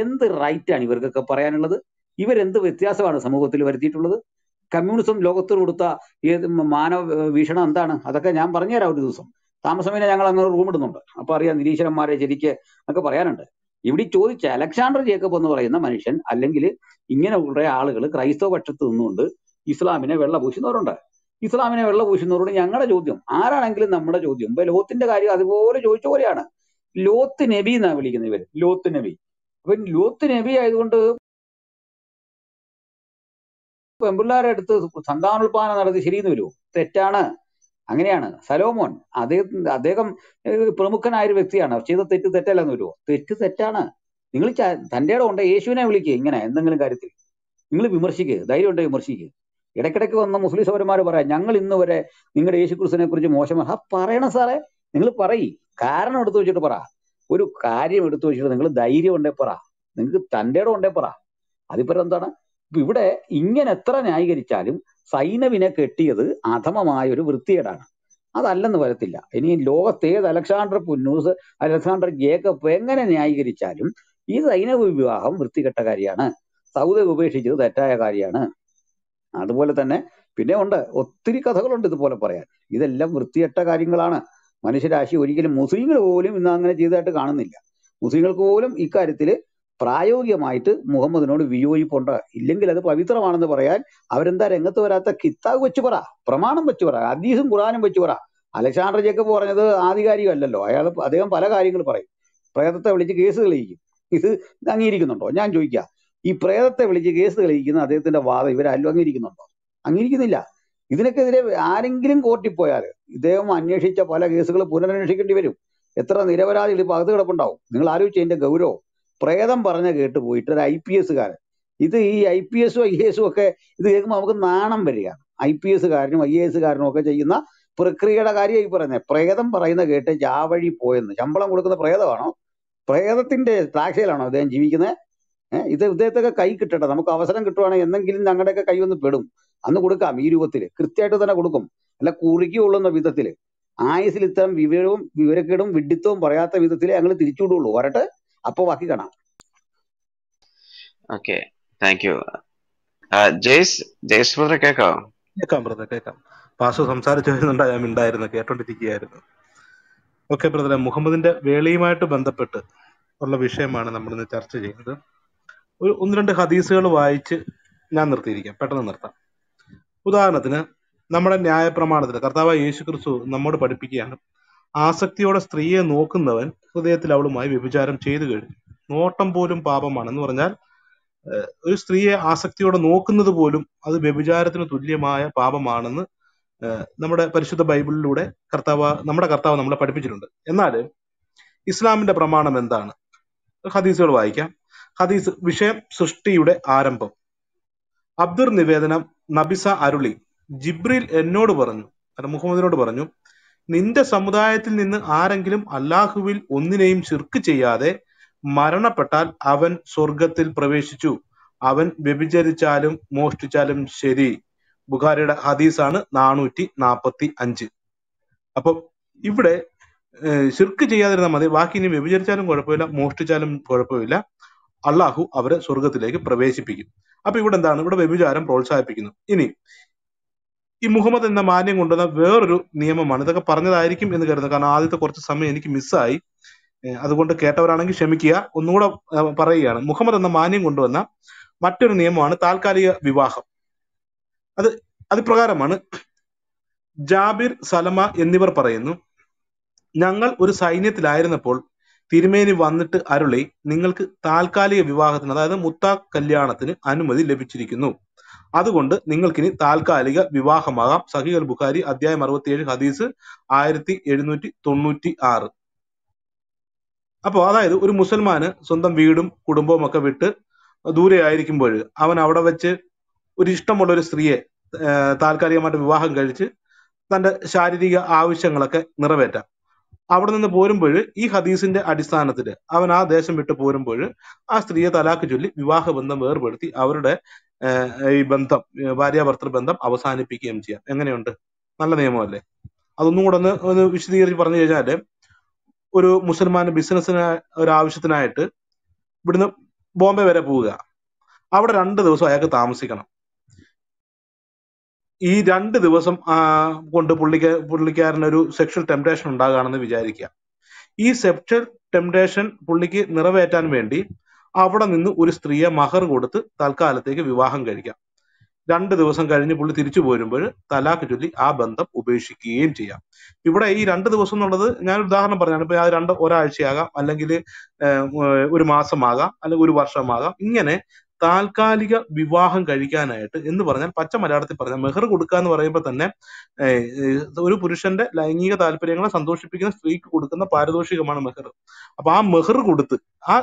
എന്ത് റൈറ്റാണ് ഇവർക്കൊക്കെ പറയാനുള്ളത് ഇവരെന്ത് വ്യത്യാസമാണ് സമൂഹത്തിൽ വരുത്തിയിട്ടുള്ളത് കമ്മ്യൂണിസം ലോകത്ത് കൊടുത്ത ഏത് മാനവ വീക്ഷണം എന്താണ് അതൊക്കെ ഞാൻ പറഞ്ഞുതരാം ഒരു ദിവസം താമസമേന ഞങ്ങൾ അങ്ങനെ റൂം അപ്പൊ അറിയാം നിരീശ്വരന്മാരെ ശരിക്ക് ഒക്കെ പറയാനുണ്ട് ഇവിടെ ചോദിച്ച അലക്സാണ്ടർ ജേക്കബ് എന്ന് പറയുന്ന മനുഷ്യൻ അല്ലെങ്കിൽ ഇങ്ങനെ ആളുകൾ ക്രൈസ്തവ പക്ഷത്ത് നിന്നുകൊണ്ട് ഇസ്ലാമിനെ വെള്ള പൂശുന്നവരുണ്ട് ഇസ്ലാമിനെ വെള്ള പൂശുന്നവരോട് ഞങ്ങളുടെ ചോദ്യം ആരാണെങ്കിലും നമ്മുടെ ചോദ്യം ഇപ്പൊ ലോത്തിന്റെ കാര്യം അതുപോലെ ചോദിച്ച പോലെയാണ് ലോത്ത് നബി എന്നാണ് വിളിക്കുന്നത് ഇവർ ലോത്ത് നബി അപ്പൊ ലൂത്ത് നബി ആയതുകൊണ്ട് പെമ്പിള്ളാരെ അടുത്ത് സന്താനോൽപാദനം നടത്തി ശരിയെന്ന് വരുമോ തെറ്റാണ് അങ്ങനെയാണ് സലോമോൻ അദ്ദേഹം അദ്ദേഹം പ്രമുഖനായ ഒരു വ്യക്തിയാണ് ചെയ്ത തെറ്റ് തെറ്റല്ലെന്ന് വരുമോ തെറ്റ് തെറ്റാണ് നിങ്ങൾ തൻ്റെ ഇടം ഉണ്ട് യേശുവിനെ വിളിക്കുക ഇങ്ങനെ എന്തെങ്കിലും കാര്യത്തിൽ നിങ്ങൾ വിമർശിക്കുക ധൈര്യം ഉണ്ടെങ്കിൽ വിമർശിക്കുക ഇടയ്ക്കിടയ്ക്ക് വന്ന മുസ്ലിം സൗരന്മാർ പറയാം ഞങ്ങൾ ഇന്ന് വരെ നിങ്ങളുടെ യേശുക്രിസ്തുവിനെ കുറിച്ച് മോശമാണ് ആ പറയണം സാറേ നിങ്ങൾ പറയ് കാരണം എടുത്തു വെച്ചിട്ട് പറ ഒരു കാര്യം എടുത്തു വെച്ചിട്ട് നിങ്ങൾ ധൈര്യം ഉണ്ടേ പറ നിങ്ങൾക്ക് തൻ്റെ ഇടം ഉണ്ടേ പറ അതിപ്പോ എന്താണ് ഇവിടെ ഇങ്ങനെ എത്ര ന്യായീകരിച്ചാലും സൈനവിനെ കെട്ടിയത് അധമമായ ഒരു വൃത്തിയേടാണ് അതല്ലെന്ന് വരത്തില്ല ഇനി ലോകത്തേത് അലക്സാണ്ടർ പുന്നൂസ് അലക്സാണ്ടർ ജേക്കബ് എങ്ങനെ ന്യായീകരിച്ചാലും ഈ സൈനവ് വിവാഹം വൃത്തികെട്ട കാര്യമാണ് സൗദി ഉപേക്ഷിച്ചത് തെറ്റായ കാര്യമാണ് അതുപോലെ തന്നെ പിന്നെ ഉണ്ട് ഒത്തിരി കഥകളുണ്ട് ഇതുപോലെ പറയാൻ ഇതെല്ലാം വൃത്തികെട്ട കാര്യങ്ങളാണ് മനുഷ്യരാശി ഒരിക്കലും മുസ്ലിങ്ങൾ പോലും ഇന്ന് അങ്ങനെ ചെയ്തതായിട്ട് കാണുന്നില്ല മുസ്ലിങ്ങൾക്ക് പോലും ഇക്കാര്യത്തിൽ പ്രായോഗികമായിട്ട് മുഹമ്മദിനോട് വിയോജിപ്പുണ്ട് ഇല്ലെങ്കിൽ അത് പവിത്രമാണെന്ന് പറയാൻ അവരെന്താ രംഗത്ത് വരാത്ത കിത്താബ് വെച്ച് പറ പ്രമാണം വെച്ച് പറ ഹദീസും ഖുറാനും വെച്ച് പറ അലക്സാണ്ടർ ജേക്കബ് പറഞ്ഞത് ആധികാരികമല്ലല്ലോ അയാൾ അദ്ദേഹം പല കാര്യങ്ങൾ പറയും പ്രേതത്തെ വിളിച്ച് കേസ് തെളിയിക്കും ഇത് അംഗീകരിക്കുന്നുണ്ടോ ഞാൻ ചോദിക്കാം ഈ പ്രേതത്തെ വിളിച്ച് കേസ് തെളിയിക്കുന്ന അദ്ദേഹത്തിന്റെ വാദം ഇവരാരും അംഗീകരിക്കുന്നുണ്ടോ അംഗീകരിക്കുന്നില്ല ഇതിനൊക്കെതിരെ ആരെങ്കിലും കോർട്ടിൽ പോയാൽ ഇദ്ദേഹം അന്വേഷിച്ച പല കേസുകൾ പുനരന്വേഷിക്കേണ്ടി വരും എത്ര നിരപരാധികൾ ഇപ്പൊ അകത്ത് കിടപ്പുണ്ടാവും നിങ്ങൾ ആലോചിച്ച് എന്റെ ഗൗരവം പ്രേതം പറഞ്ഞ കേട്ട് പോയിട്ട് ഒരു ഐ പി എസ്സുകാരൻ ഇത് ഈ ഐ പി എസും ഐ എസും ഒക്കെ ഇത് കേൾക്കുമ്പോൾ നമുക്ക് നാണം വരികയാണ് ഐ പി എസ്സുകാരനും ഐ എ എസ്സുകാരനും ഒക്കെ ചെയ്യുന്ന പ്രക്രിയയുടെ കാര്യമായി പറയുന്നത് പ്രേതം പറയുന്ന കേട്ട് ജാവഴി പോയെന്ന് ശമ്പളം കൊടുക്കുന്ന പ്രേതമാണോ പ്രേതത്തിന്റെ താക്ഷയിലാണോ അദ്ദേഹം ജീവിക്കുന്നത് ഇത് ഇദ്ദേഹത്തൊക്കെ കൈ കിട്ടട്ടെ നമുക്ക് അവസരം കിട്ടുവാണെങ്കിൽ എന്തെങ്കിലും ഞങ്ങളുടെയൊക്കെ കൈ ഒന്ന് പെടും അന്ന് കൊടുക്കാം ഈ രൂപത്തിൽ കൃത്യമായിട്ട് തന്നെ കൊടുക്കും അല്ല കുറുകി കൊള്ളുന്ന വിധത്തിൽ ആയുസിൽ ഇത്തരം വിവരവും വിവരക്കേടും വിഡിത്തവും പറയാത്ത വിധത്തിലേ ഞങ്ങൾ തിരിച്ചുവിടുള്ളൂ വരട്ടെ അപ്പൊ ബാക്കി കാണാം okay thank you Jais Jais brother കേക്കാം കേക്കാം ബ്രദർ കേക്കാം പാസു സംസാരിച്ചു വരുന്നുണ്ട് ഞാൻ ഉണ്ടായിരുന്നു കേട്ടോണ്ടിരിക്കുകയായിരുന്നു ഓക്കെ ബ്രദർ മുഹമ്മദിന്റെ വേളിയുമായിട്ട് ബന്ധപ്പെട്ട് ഉള്ള വിഷയമാണ് നമ്മൾ ഇന്ന് ചർച്ച ചെയ്യുന്നത് ഒരു ഒന്ന് രണ്ട് ഹദീസുകൾ വായിച്ച് ഞാൻ നിർത്തിയിരിക്കാം പെട്ടെന്ന് നിർത്താം ഉദാഹരണത്തിന് നമ്മുടെ പ്രമാണത്തിൽ കർത്താവ് യേശു ക്രിസ്തു നമ്മോട് പഠിപ്പിക്കുകയാണ് ആസക്തിയോടെ സ്ത്രീയെ നോക്കുന്നവൻ ഹൃദയത്തിൽ അവളുമായി വ്യഭിചാരം ചെയ്തു കഴിഞ്ഞു നോട്ടം പോലും പാപമാണെന്ന് പറഞ്ഞാൽ ഒരു സ്ത്രീയെ ആസക്തിയോടെ നോക്കുന്നത് പോലും അത് വ്യഭിചാരത്തിന് തുല്യമായ പാപമാണെന്ന് നമ്മുടെ പരിശുദ്ധ ബൈബിളിലൂടെ കർത്താവ് നമ്മുടെ കർത്താവ് നമ്മളെ പഠിപ്പിച്ചിട്ടുണ്ട് എന്നാൽ ഇസ്ലാമിന്റെ പ്രമാണം എന്താണ് ഹദീസുകൾ വായിക്കാം ഹദീസ് വിഷയം സൃഷ്ടിയുടെ ആരംഭം അബ്ദുർ നിവേദനം നബിസ അരുളി ജിബ്രിൽ എന്നോട് പറഞ്ഞു മുഹമ്മദിനോട് പറഞ്ഞു നിന്റെ സമുദായത്തിൽ നിന്ന് ആരെങ്കിലും അള്ളാഹുവിൽ ഒന്നിനെയും ശിർക്ക് ചെയ്യാതെ മരണപ്പെട്ടാൽ അവൻ സ്വർഗത്തിൽ പ്രവേശിച്ചു അവൻ വ്യഭിചരിച്ചാലും മോഷ്ടിച്ചാലും ശരി ബുഖാരിയുടെ ഹദീസാണ് നാനൂറ്റി നാപ്പത്തി അഞ്ച് അപ്പൊ ഇവിടെ ശിർക്ക് ചെയ്യാതിരുന്നാൽ മതി ബാക്കി ഇനി വ്യഭിചരിച്ചാലും കുഴപ്പമില്ല മോഷ്ടിച്ചാലും കുഴപ്പമില്ല അള്ളാഹു അവരെ സ്വർഗത്തിലേക്ക് പ്രവേശിപ്പിക്കും അപ്പൊ ഇവിടെ എന്താണ് ഇവിടെ വ്യഭിചാരം പ്രോത്സാഹിപ്പിക്കുന്നു ഇനി ഈ മുഹമ്മദ് എന്ന മാന്യം കൊണ്ടുവന്ന വേറൊരു നിയമമാണ് ഇതൊക്കെ പറഞ്ഞതായിരിക്കും എന്ന് കരുതുന്നു കാരണം ആദ്യത്തെ കുറച്ച് സമയം എനിക്ക് മിസ്സായി അതുകൊണ്ട് കേട്ടവരാണെങ്കിൽ ക്ഷമിക്കുക ഒന്നുകൂടെ പറയുകയാണ് മുഹമ്മദ് എന്ന മാന്യം കൊണ്ടുവന്ന മറ്റൊരു നിയമമാണ് താൽക്കാലിക വിവാഹം അത് അതിപ്രകാരമാണ് ജാബിർ സലമ എന്നിവർ പറയുന്നു ഞങ്ങൾ ഒരു സൈന്യത്തിലായിരുന്നപ്പോൾ തിരുമേനി വന്നിട്ട് അരുളി നിങ്ങൾക്ക് താൽക്കാലിക വിവാഹത്തിന് അതായത് മുത്താ കല്യാണത്തിന് അനുമതി ലഭിച്ചിരിക്കുന്നു അതുകൊണ്ട് നിങ്ങൾക്കിനി താൽക്കാലിക വിവാഹമാകാം സഹികൾ ബുഖാരി അധ്യായം അറുപത്തിയേഴ് ഹദീസ് ആയിരത്തി എഴുന്നൂറ്റി തൊണ്ണൂറ്റി ആറ് അപ്പോൾ അതായത് ഒരു മുസൽമാന് സ്വന്തം വീടും കുടുംബവും ഒക്കെ വിട്ട് ദൂരെ ആയിരിക്കുമ്പോൾ അവൻ അവിടെ വെച്ച് ഒരു ഇഷ്ടമുള്ള ഒരു സ്ത്രീയെ താൽക്കാലികമായിട്ട് വിവാഹം കഴിച്ച് തന്റെ ശാരീരിക ആവശ്യങ്ങളൊക്കെ നിറവേറ്റാം അവിടെ നിന്ന് പോരുമ്പോൾ ഈ ഹദീസിന്റെ അടിസ്ഥാനത്തിൽ അവൻ ആ ദേശം വിട്ട് പോരുമ്പോൾ ആ സ്ത്രീയെ തലാക്ക് ചൊല്ലി വിവാഹബന്ധം വേർപെടുത്തി അവരുടെ ഈ ബന്ധം ഭാര്യാഭർത്തൃ ബന്ധം അവസാനിപ്പിക്കുകയും ചെയ്യാം എങ്ങനെയുണ്ട് നല്ല നിയമമല്ലേ അതൊന്നും കൂടെ ഒന്ന് ഒന്ന് വിശദീകരിച്ച് പറഞ്ഞു കഴിഞ്ഞാൽ ഒരു മുസൽമാൻ ബിസിനസ്സിന് ഒരു ആവശ്യത്തിനായിട്ട് ഇവിടുന്ന് ബോംബെ വരെ പോവുക അവിടെ രണ്ട് ദിവസം അയാൾക്ക് താമസിക്കണം ഈ രണ്ട് ദിവസം കൊണ്ട് പുള്ളിക്ക് പുള്ളിക്കാരനൊരു സെക്ഷൽ ടെംപ്ടേഷൻ ഉണ്ടാകാണെന്ന് വിചാരിക്കുക ഈ സെക്ഷൽ ടെംപ്ടേഷൻ പുള്ളിക്ക് നിറവേറ്റാൻ വേണ്ടി അവിടെ നിന്ന് ഒരു സ്ത്രീയെ മഹർ കൊടുത്ത് തൽക്കാലത്തേക്ക് വിവാഹം കഴിക്കാം രണ്ട് ദിവസം കഴിഞ്ഞ് പുള്ളി തിരിച്ചു പോരുമ്പോൾ തലാഖ് ചൊല്ലി ആ ബന്ധം ഉപേക്ഷിക്കുകയും ചെയ്യാം ഇവിടെ ഈ രണ്ട് ദിവസം എന്നുള്ളത് ഞാൻ ഉദാഹരണം പറഞ്ഞാണ് ഇപ്പൊ രണ്ട് ഒരാഴ്ചയാകാം അല്ലെങ്കിൽ ഒരു മാസമാകാം അല്ലെങ്കിൽ ഒരു വർഷമാകാം ഇങ്ങനെ താൽക്കാലിക വിവാഹം കഴിക്കാനായിട്ട് എന്ന് പറഞ്ഞാൽ പച്ച മലയാളത്തിൽ പറഞ്ഞാൽ മെഹർ കൊടുക്കുക എന്ന് പറയുമ്പോൾ തന്നെ ഒരു പുരുഷന്റെ ലൈംഗിക താല്പര്യങ്ങളെ സന്തോഷിപ്പിക്കുന്ന സ്ത്രീക്ക് കൊടുക്കുന്ന പാരിതോഷികമാണ് മെഹർ അപ്പൊ ആ മെഹർ കൊടുത്ത് ആ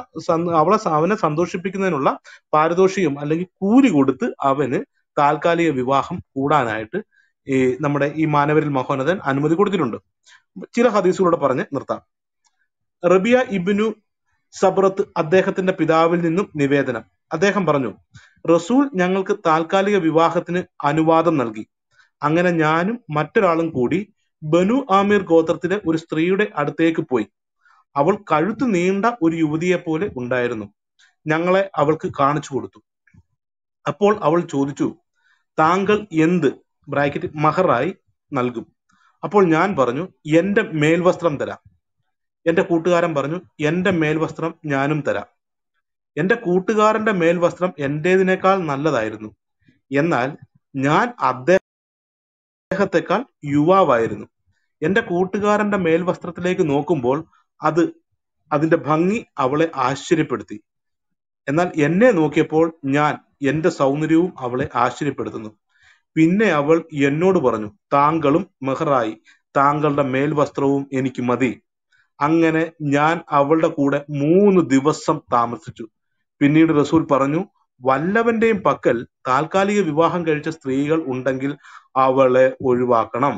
അവളെ അവനെ സന്തോഷിപ്പിക്കുന്നതിനുള്ള പാരിതോഷികം അല്ലെങ്കിൽ കൂലി കൊടുത്ത് അവന് താൽക്കാലിക വിവാഹം കൂടാനായിട്ട് ഈ നമ്മുടെ ഈ മാനവരിൽ മഹോന്നതൻ അനുമതി കൊടുത്തിട്ടുണ്ട് ചില ഹദീസുകളോട് പറഞ്ഞ് നിർത്താം റബിയ ഇബിനു സബ്രത്ത് അദ്ദേഹത്തിന്റെ പിതാവിൽ നിന്നും നിവേദനം അദ്ദേഹം പറഞ്ഞു റസൂൽ ഞങ്ങൾക്ക് താൽക്കാലിക വിവാഹത്തിന് അനുവാദം നൽകി അങ്ങനെ ഞാനും മറ്റൊരാളും കൂടി ബനു ആമീർ ഗോത്രത്തിലെ ഒരു സ്ത്രീയുടെ അടുത്തേക്ക് പോയി അവൾ കഴുത്ത് നീണ്ട ഒരു യുവതിയെ പോലെ ഉണ്ടായിരുന്നു ഞങ്ങളെ അവൾക്ക് കാണിച്ചു കൊടുത്തു അപ്പോൾ അവൾ ചോദിച്ചു താങ്കൾ എന്ത് ബ്രാക്കറ്റ് മഹറായി നൽകും അപ്പോൾ ഞാൻ പറഞ്ഞു എൻ്റെ മേൽവസ്ത്രം തരാം എൻ്റെ കൂട്ടുകാരൻ പറഞ്ഞു എൻ്റെ മേൽവസ്ത്രം ഞാനും തരാം എന്റെ കൂട്ടുകാരന്റെ മേൽവസ്ത്രം എന്റേതിനേക്കാൾ നല്ലതായിരുന്നു എന്നാൽ ഞാൻ അദ്ദേഹത്തെക്കാൾ യുവാവായിരുന്നു എന്റെ കൂട്ടുകാരന്റെ മേൽവസ്ത്രത്തിലേക്ക് നോക്കുമ്പോൾ അത് അതിന്റെ ഭംഗി അവളെ ആശ്ചര്യപ്പെടുത്തി എന്നാൽ എന്നെ നോക്കിയപ്പോൾ ഞാൻ എന്റെ സൗന്ദര്യവും അവളെ ആശ്ചര്യപ്പെടുത്തുന്നു പിന്നെ അവൾ എന്നോട് പറഞ്ഞു താങ്കളും മെഹറായി താങ്കളുടെ മേൽവസ്ത്രവും എനിക്ക് മതി അങ്ങനെ ഞാൻ അവളുടെ കൂടെ മൂന്ന് ദിവസം താമസിച്ചു പിന്നീട് റസൂൽ പറഞ്ഞു വല്ലവന്റെയും പക്കൽ താൽക്കാലിക വിവാഹം കഴിച്ച സ്ത്രീകൾ ഉണ്ടെങ്കിൽ അവളെ ഒഴിവാക്കണം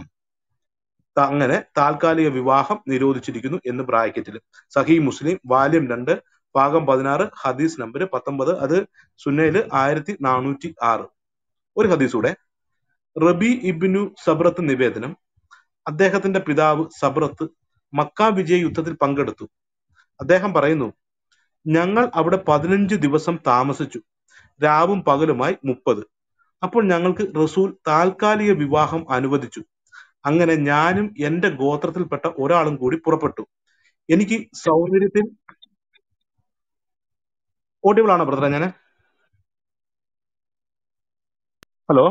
അങ്ങനെ താൽക്കാലിക വിവാഹം നിരോധിച്ചിരിക്കുന്നു എന്ന് ബ്രാക്കറ്റിൽ സഹി മുസ്ലിം വാല്യം രണ്ട് ഭാഗം പതിനാറ് ഹദീസ് നമ്പർ പത്തൊമ്പത് അത് സുന്നയില് ആയിരത്തി നാനൂറ്റി ആറ് ഒരു ഹദീസൂടെ റബി ഇബിനു സബ്രത്ത് നിവേദനം അദ്ദേഹത്തിന്റെ പിതാവ് സബ്രത്ത് മക്ക വിജയ യുദ്ധത്തിൽ പങ്കെടുത്തു അദ്ദേഹം പറയുന്നു ഞങ്ങൾ അവിടെ പതിനഞ്ച് ദിവസം താമസിച്ചു രാവും പകലുമായി മുപ്പത് അപ്പോൾ ഞങ്ങൾക്ക് റസൂൽ താൽക്കാലിക വിവാഹം അനുവദിച്ചു അങ്ങനെ ഞാനും എന്റെ ഗോത്രത്തിൽപ്പെട്ട ഒരാളും കൂടി പുറപ്പെട്ടു എനിക്ക് സൗന്ദര്യത്തിൽ ഓഡിബിൾ ആണോ ബ്രദറെ ഞാൻ ഹലോ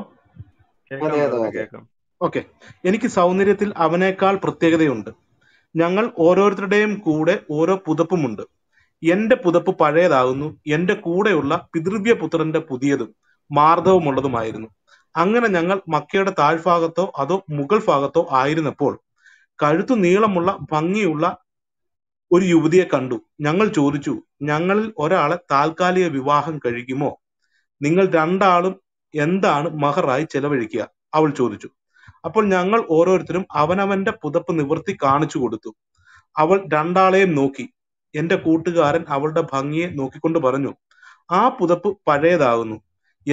ഓക്കെ എനിക്ക് സൗന്ദര്യത്തിൽ അവനേക്കാൾ പ്രത്യേകതയുണ്ട് ഞങ്ങൾ ഓരോരുത്തരുടെയും കൂടെ ഓരോ പുതപ്പുമുണ്ട് എന്റെ പുതപ്പ് പഴയതാകുന്നു എന്റെ കൂടെയുള്ള പിതൃവ്യ പുത്രന്റെ പുതിയതും മാർദ്ദവമുള്ളതുമായിരുന്നു അങ്ങനെ ഞങ്ങൾ മക്കയുടെ താഴ്ഭാഗത്തോ അതോ മുഗൾ ഭാഗത്തോ ആയിരുന്നപ്പോൾ കഴുത്തു നീളമുള്ള ഭംഗിയുള്ള ഒരു യുവതിയെ കണ്ടു ഞങ്ങൾ ചോദിച്ചു ഞങ്ങളിൽ ഒരാളെ താൽക്കാലിക വിവാഹം കഴിക്കുമോ നിങ്ങൾ രണ്ടാളും എന്താണ് മഹറായി ചെലവഴിക്കുക അവൾ ചോദിച്ചു അപ്പോൾ ഞങ്ങൾ ഓരോരുത്തരും അവനവന്റെ പുതപ്പ് നിവർത്തി കാണിച്ചു കൊടുത്തു അവൾ രണ്ടാളെയും നോക്കി എന്റെ കൂട്ടുകാരൻ അവളുടെ ഭംഗിയെ നോക്കിക്കൊണ്ട് പറഞ്ഞു ആ പുതപ്പ് പഴയതാകുന്നു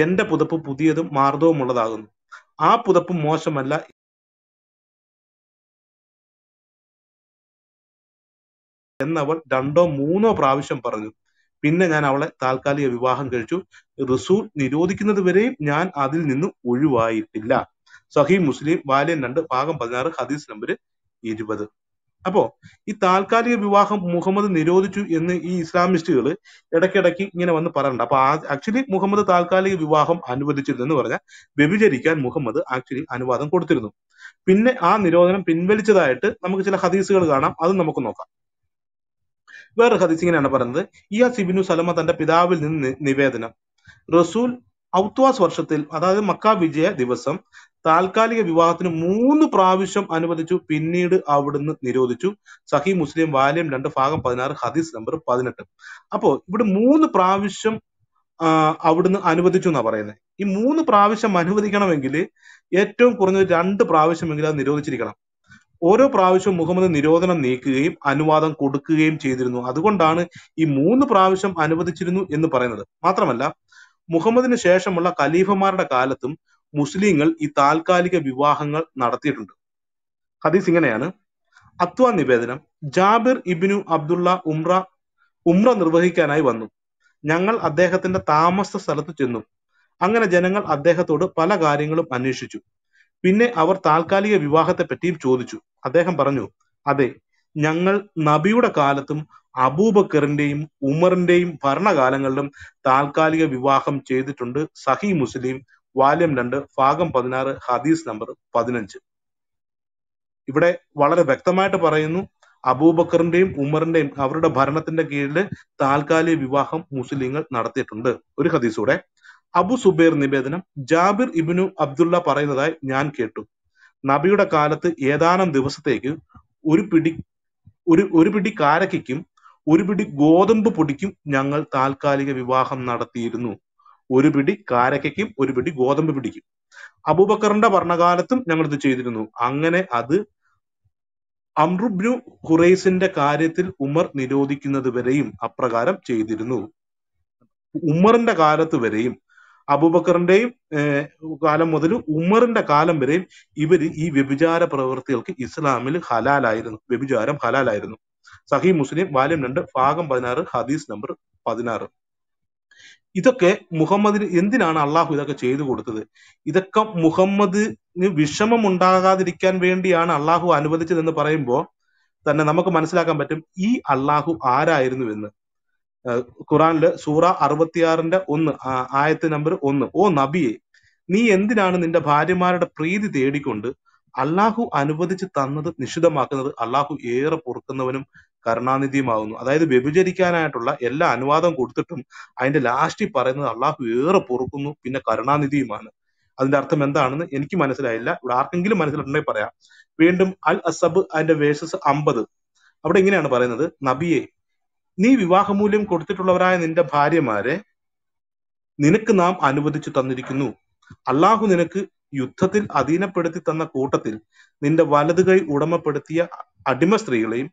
എന്റെ പുതപ്പ് പുതിയതും മാർദ്ദവുമുള്ളതാകുന്നു ആ പുതപ്പ് മോശമല്ല എന്നവൾ രണ്ടോ മൂന്നോ പ്രാവശ്യം പറഞ്ഞു പിന്നെ ഞാൻ അവളെ താൽക്കാലിക വിവാഹം കഴിച്ചു റസൂൽ നിരോധിക്കുന്നത് വരെയും ഞാൻ അതിൽ നിന്ന് ഒഴിവായിട്ടില്ല സഹി മുസ്ലിം വാല്യം രണ്ട് ഭാഗം പതിനാറ് ഹദീസ് നമ്പർ ഇരുപത് അപ്പോ ഈ താൽക്കാലിക വിവാഹം മുഹമ്മദ് നിരോധിച്ചു എന്ന് ഈ ഇസ്ലാമിസ്റ്റുകൾ ഇടയ്ക്കിടയ്ക്ക് ഇങ്ങനെ വന്ന് പറയണ്ട അപ്പൊ ആക്ച്വലി മുഹമ്മദ് താൽക്കാലിക വിവാഹം അനുവദിച്ചിരുന്നു എന്ന് പറഞ്ഞാൽ വ്യഭിചരിക്കാൻ മുഹമ്മദ് ആക്ച്വലി അനുവാദം കൊടുത്തിരുന്നു പിന്നെ ആ നിരോധനം പിൻവലിച്ചതായിട്ട് നമുക്ക് ചില ഹദീസുകൾ കാണാം അത് നമുക്ക് നോക്കാം വേറെ ഹദീസ് ഇങ്ങനെയാണ് പറയുന്നത് ഇയാ സിബിനു സലമ തന്റെ പിതാവിൽ നിന്ന് നിവേദനം റസൂൽ ഔത്വാസ് വർഷത്തിൽ അതായത് മക്ക വിജയ ദിവസം താൽക്കാലിക വിവാഹത്തിന് മൂന്ന് പ്രാവശ്യം അനുവദിച്ചു പിന്നീട് അവിടുന്ന് നിരോധിച്ചു സഹി മുസ്ലിം വാല്യം രണ്ട് ഭാഗം പതിനാറ് ഹദീസ് നമ്പർ പതിനെട്ട് അപ്പോ ഇവിടെ മൂന്ന് പ്രാവശ്യം അവിടുന്ന് അനുവദിച്ചു എന്നാ പറയുന്നത് ഈ മൂന്ന് പ്രാവശ്യം അനുവദിക്കണമെങ്കിൽ ഏറ്റവും കുറഞ്ഞ രണ്ട് പ്രാവശ്യമെങ്കിലും അത് നിരോധിച്ചിരിക്കണം ഓരോ പ്രാവശ്യവും മുഹമ്മദ് നിരോധനം നീക്കുകയും അനുവാദം കൊടുക്കുകയും ചെയ്തിരുന്നു അതുകൊണ്ടാണ് ഈ മൂന്ന് പ്രാവശ്യം അനുവദിച്ചിരുന്നു എന്ന് പറയുന്നത് മാത്രമല്ല മുഹമ്മദിന് ശേഷമുള്ള ഖലീഫമാരുടെ കാലത്തും മുസ്ലിങ്ങൾ ഈ താൽക്കാലിക വിവാഹങ്ങൾ നടത്തിയിട്ടുണ്ട് ഹദീസ് ഇങ്ങനെയാണ് അത്വ നിവേദനം ജാബിർ ഇബിനു അബ്ദുള്ള ഉംറ ഉംറ നിർവഹിക്കാനായി വന്നു ഞങ്ങൾ അദ്ദേഹത്തിന്റെ താമസ സ്ഥലത്ത് ചെന്നു അങ്ങനെ ജനങ്ങൾ അദ്ദേഹത്തോട് പല കാര്യങ്ങളും അന്വേഷിച്ചു പിന്നെ അവർ താൽക്കാലിക വിവാഹത്തെ പറ്റിയും ചോദിച്ചു അദ്ദേഹം പറഞ്ഞു അതെ ഞങ്ങൾ നബിയുടെ കാലത്തും അബൂബക്കറിന്റെയും ഉമറിന്റെയും ഭരണകാലങ്ങളിലും താൽക്കാലിക വിവാഹം ചെയ്തിട്ടുണ്ട് സഹി മുസ്ലിം വാല്യം രണ്ട് ഭാഗം പതിനാറ് ഹദീസ് നമ്പർ പതിനഞ്ച് ഇവിടെ വളരെ വ്യക്തമായിട്ട് പറയുന്നു അബൂബക്കറിന്റെയും ഉമറിന്റെയും അവരുടെ ഭരണത്തിന്റെ കീഴിൽ താൽക്കാലിക വിവാഹം മുസ്ലിങ്ങൾ നടത്തിയിട്ടുണ്ട് ഒരു ഹദീസൂടെ അബു സുബൈർ നിവേദനം ജാബിർ ഇബിനു അബ്ദുള്ള പറയുന്നതായി ഞാൻ കേട്ടു നബിയുടെ കാലത്ത് ഏതാനും ദിവസത്തേക്ക് ഒരു പിടി ഒരു ഒരു പിടി കാരക്കും ഒരു പിടി ഗോതമ്പ് പൊടിക്കും ഞങ്ങൾ താൽക്കാലിക വിവാഹം നടത്തിയിരുന്നു ഒരു പിടി കാരക്കയ്ക്കും ഒരു പിടി ഗോതമ്പ് പിടിക്കും അബൂബക്കറിന്റെ ഭരണകാലത്തും ഞങ്ങൾ ഇത് ചെയ്തിരുന്നു അങ്ങനെ അത് അമ്രുബ്നു ഖുറൈസിന്റെ കാര്യത്തിൽ ഉമർ നിരോധിക്കുന്നത് വരെയും അപ്രകാരം ചെയ്തിരുന്നു ഉമറിന്റെ കാലത്ത് വരെയും അബൂബക്കറിന്റെയും കാലം മുതൽ ഉമറിന്റെ കാലം വരെയും ഇവർ ഈ വ്യഭിചാര പ്രവൃത്തികൾക്ക് ഇസ്ലാമിൽ ഹലാലായിരുന്നു വ്യഭിചാരം ഹലാലായിരുന്നു സഹി മുസ്ലിം വാല്യം രണ്ട് ഭാഗം പതിനാറ് ഹദീസ് നമ്പർ പതിനാറ് ഇതൊക്കെ മുഹമ്മദിന് എന്തിനാണ് അള്ളാഹു ഇതൊക്കെ ചെയ്തു കൊടുത്തത് ഇതൊക്കെ മുഹമ്മദിന് വിഷമം ഉണ്ടാകാതിരിക്കാൻ വേണ്ടിയാണ് അള്ളാഹു അനുവദിച്ചതെന്ന് പറയുമ്പോൾ തന്നെ നമുക്ക് മനസ്സിലാക്കാൻ പറ്റും ഈ അള്ളാഹു ആരായിരുന്നു എന്ന് ഖുറാനില് സൂറ അറുപത്തിയാറിന്റെ ഒന്ന് ആയത്ത് നമ്പർ ഒന്ന് ഓ നബിയെ നീ എന്തിനാണ് നിന്റെ ഭാര്യമാരുടെ പ്രീതി തേടിക്കൊണ്ട് അള്ളാഹു അനുവദിച്ച് തന്നത് നിഷിദ്ധമാക്കുന്നത് അള്ളാഹു ഏറെ പൊറുക്കുന്നവനും കരുണാനിധിയുമാകുന്നു അതായത് വ്യഭിചരിക്കാനായിട്ടുള്ള എല്ലാ അനുവാദം കൊടുത്തിട്ടും അതിന്റെ ലാസ്റ്റിൽ പറയുന്നത് അള്ളാഹു ഏറെ പൊറുക്കുന്നു പിന്നെ കരുണാനിധിയുമാണ് അതിന്റെ അർത്ഥം എന്താണെന്ന് എനിക്ക് മനസ്സിലായില്ല ഇവിടെ ആർക്കെങ്കിലും മനസ്സിലുണ്ടെങ്കിൽ പറയാം വീണ്ടും അൽ അസബ് അതിന്റെ വേഴ്സസ് അമ്പത് അവിടെ ഇങ്ങനെയാണ് പറയുന്നത് നബിയെ നീ വിവാഹമൂല്യം കൊടുത്തിട്ടുള്ളവരായ നിന്റെ ഭാര്യമാരെ നിനക്ക് നാം അനുവദിച്ചു തന്നിരിക്കുന്നു അള്ളാഹു നിനക്ക് യുദ്ധത്തിൽ അധീനപ്പെടുത്തി തന്ന കൂട്ടത്തിൽ നിന്റെ വലതു കൈ ഉടമപ്പെടുത്തിയ അടിമ സ്ത്രീകളെയും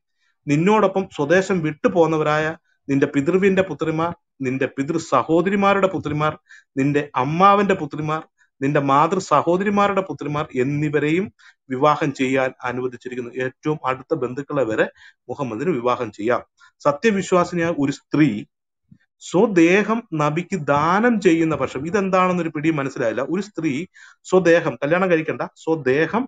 നിന്നോടൊപ്പം സ്വദേശം വിട്ടു പോന്നവരായ നിന്റെ പിതൃവിന്റെ പുത്രിമാർ നിന്റെ പിതൃ സഹോദരിമാരുടെ പുത്രിമാർ നിന്റെ അമ്മാവന്റെ പുത്രിമാർ നിന്റെ മാതൃ സഹോദരിമാരുടെ പുത്രിമാർ എന്നിവരെയും വിവാഹം ചെയ്യാൻ അനുവദിച്ചിരിക്കുന്നു ഏറ്റവും അടുത്ത ബന്ധുക്കളെ വരെ മുഹമ്മദിന് വിവാഹം ചെയ്യാം സത്യവിശ്വാസിനിയായ ഒരു സ്ത്രീ സ്വദേഹം നബിക്ക് ദാനം ചെയ്യുന്ന പക്ഷം ഇതെന്താണെന്നൊരു പിടി മനസ്സിലായില്ല ഒരു സ്ത്രീ സ്വദേഹം കല്യാണം കഴിക്കണ്ട സ്വദേഹം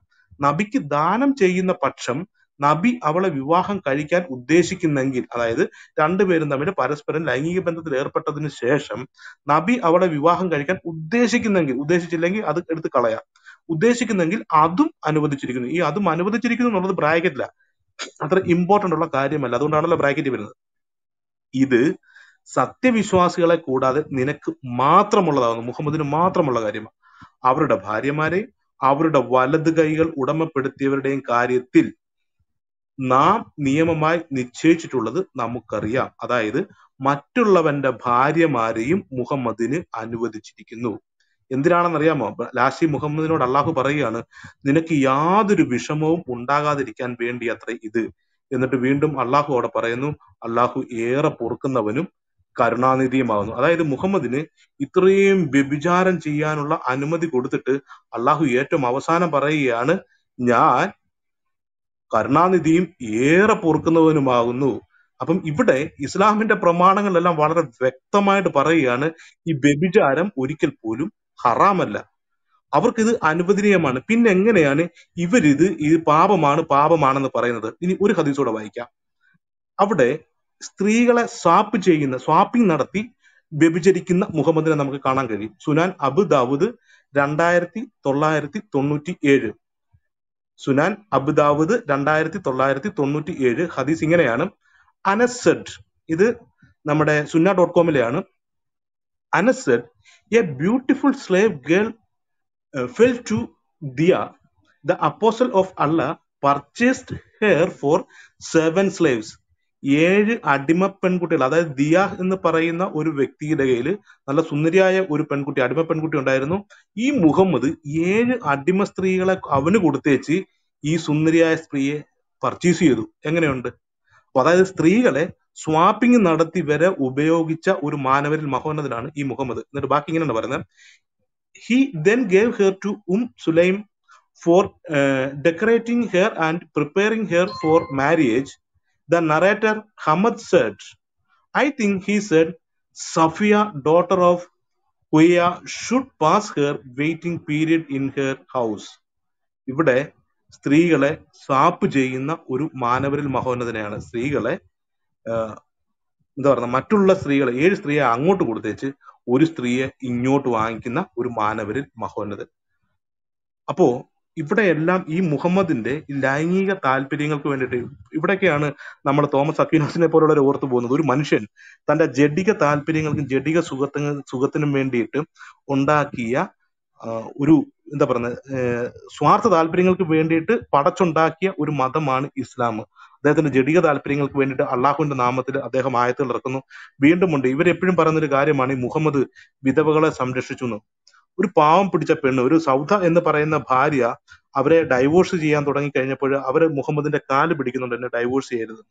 നബിക്ക് ദാനം ചെയ്യുന്ന പക്ഷം നബി അവളെ വിവാഹം കഴിക്കാൻ ഉദ്ദേശിക്കുന്നെങ്കിൽ അതായത് രണ്ടുപേരും തമ്മിൽ പരസ്പരം ലൈംഗിക ബന്ധത്തിൽ ഏർപ്പെട്ടതിന് ശേഷം നബി അവളെ വിവാഹം കഴിക്കാൻ ഉദ്ദേശിക്കുന്നെങ്കിൽ ഉദ്ദേശിച്ചില്ലെങ്കിൽ അത് എടുത്ത് കളയാം ഉദ്ദേശിക്കുന്നെങ്കിൽ അതും അനുവദിച്ചിരിക്കുന്നു ഈ അതും അനുവദിച്ചിരിക്കുന്നു എന്നുള്ളത് ബ്രാക്കറ്റില്ല അത്ര ഇമ്പോർട്ടന്റ് ഉള്ള കാര്യമല്ല അതുകൊണ്ടാണല്ലോ ബ്രാക്കറ്റ് വരുന്നത് ഇത് സത്യവിശ്വാസികളെ കൂടാതെ നിനക്ക് മാത്രമുള്ളതാകുന്നു മുഹമ്മദിന് മാത്രമുള്ള കാര്യമാണ് അവരുടെ ഭാര്യമാരെയും അവരുടെ വലത് കൈകൾ ഉടമപ്പെടുത്തിയവരുടെയും കാര്യത്തിൽ നാം നിയമമായി നിശ്ചയിച്ചിട്ടുള്ളത് നമുക്കറിയാം അതായത് മറ്റുള്ളവന്റെ ഭാര്യമാരെയും മുഹമ്മദിന് അനുവദിച്ചിരിക്കുന്നു എന്തിനാണെന്നറിയാമോ ലാസി മുഹമ്മദിനോട് അള്ളാഹു പറയുകയാണ് നിനക്ക് യാതൊരു വിഷമവും ഉണ്ടാകാതിരിക്കാൻ വേണ്ടി അത്ര ഇത് എന്നിട്ട് വീണ്ടും അള്ളാഹു അവിടെ പറയുന്നു അള്ളാഹു ഏറെ പൊറുക്കുന്നവനും കരുണാനിധിയുമാകുന്നു അതായത് മുഹമ്മദിന് ഇത്രയും വ്യഭിചാരം ചെയ്യാനുള്ള അനുമതി കൊടുത്തിട്ട് അള്ളാഹു ഏറ്റവും അവസാനം പറയുകയാണ് ഞാൻ കരുണാനിധിയും ഏറെ പൊറുക്കുന്നവനുമാകുന്നു അപ്പം ഇവിടെ ഇസ്ലാമിന്റെ പ്രമാണങ്ങളെല്ലാം വളരെ വ്യക്തമായിട്ട് പറയുകയാണ് ഈ വ്യഭിചാരം ഒരിക്കൽ പോലും ഹറാമല്ല അവർക്കിത് അനുവദനീയമാണ് പിന്നെ എങ്ങനെയാണ് ഇവരിത് ഇത് പാപമാണ് പാപമാണെന്ന് പറയുന്നത് ഇനി ഒരു ഹദീസോടെ വായിക്കാം അവിടെ സ്ത്രീകളെ സ്വാപ്പ് ചെയ്യുന്ന സ്വാപ്പിംഗ് നടത്തി വ്യഭിചരിക്കുന്ന മുഹമ്മദിനെ നമുക്ക് കാണാൻ കഴിയും സുനാൻ അബു ദാവൂദ് രണ്ടായിരത്തി തൊള്ളായിരത്തി തൊണ്ണൂറ്റി ഏഴ് സുനാൻ അബുദാവുദ് രണ്ടായിരത്തി തൊള്ളായിരത്തി തൊണ്ണൂറ്റി ഏഴ് ഹദീസ് ഇങ്ങനെയാണ് അനസഡ് ഇത് നമ്മുടെ സുന്ന ഡോട്ട് കോമിലെയാണ് അനസഡ് a beautiful slave girl fell to ദിയ the apostle of Allah purchased her for seven slaves ഏഴ് അടിമ പെൺകുട്ടികൾ അതായത് ദിയ എന്ന് പറയുന്ന ഒരു വ്യക്തിയുടെ കയ്യിൽ നല്ല സുന്ദരിയായ ഒരു പെൺകുട്ടി അടിമ പെൺകുട്ടി ഉണ്ടായിരുന്നു ഈ മുഹമ്മദ് ഏഴ് അടിമ സ്ത്രീകളെ അവന് കൊടുത്തേച്ച് ഈ സുന്ദരിയായ സ്ത്രീയെ പർച്ചേസ് ചെയ്തു എങ്ങനെയുണ്ട് അതായത് സ്ത്രീകളെ സ്വാപ്പിംഗ് നടത്തി വരെ ഉപയോഗിച്ച ഒരു മാനവരിൽ മഹോന്നതനാണ് ഈ മുഹമ്മദ് എന്നിട്ട് ബാക്കി ഇങ്ങനെയാണ് പറയുന്നത് he then gave her to Umm Sulaim for decorating her and preparing her for marriage the narrator Hamad said I think he said Safiya daughter of Huya, should pass her waiting period in her house ഇവിടെ സ്ത്രീകളെ sap ചെയ്യുന്ന ഒരു മാനവരിൽ മഹോന്നതനെയാണ് സ്ത്രീകളെ എന്താ പറയുക മറ്റുള്ള സ്ത്രീകളെ ഏഴ് സ്ത്രീയെ അങ്ങോട്ട് കൊടുത്തേച്ച് ഒരു സ്ത്രീയെ ഇങ്ങോട്ട് വാങ്ങിക്കുന്ന ഒരു മാനവരിൽ മഹോന്നതൻ അപ്പോ ഇവിടെ എല്ലാം ഈ മുഹമ്മദിന്റെ ലൈംഗിക താല്പര്യങ്ങൾക്ക് വേണ്ടിയിട്ട് ഇവിടെയൊക്കെയാണ് നമ്മൾ തോമസ് അക്വിനോസിനെ പോലുള്ള ഓർത്തു പോകുന്നത് ഒരു മനുഷ്യൻ തന്റെ ജഡിക താല്പര്യങ്ങൾക്കും ജഡിക സുഖത്തിന് സുഖത്തിനും വേണ്ടിയിട്ട് ഉണ്ടാക്കിയ ഒരു എന്താ പറയുന്നത് സ്വാർത്ഥ താല്പര്യങ്ങൾക്ക് വേണ്ടിയിട്ട് പടച്ചുണ്ടാക്കിയ ഒരു മതമാണ് ഇസ്ലാം അദ്ദേഹത്തിന്റെ ജഡിക താല്പര്യങ്ങൾക്ക് വേണ്ടിയിട്ട് അള്ളാഹുവിന്റെ നാമത്തിൽ അദ്ദേഹം ആയത്തിൽ ഇറക്കുന്നു വീണ്ടുമുണ്ട് ഇവരെപ്പോഴും പറയുന്ന ഒരു കാര്യമാണ് ഈ മുഹമ്മദ് വിധവകളെ സംരക്ഷിച്ചു എന്ന് ഒരു പാവം പിടിച്ച പെണ്ണ് ഒരു സൗദ എന്ന് പറയുന്ന ഭാര്യ അവരെ ഡൈവോഴ്സ് ചെയ്യാൻ തുടങ്ങി കഴിഞ്ഞപ്പോൾ അവർ മുഹമ്മദിന്റെ കാല് പിടിക്കുന്നുണ്ട് എന്നെ ഡൈവോഴ്സ് ചെയ്യരുത്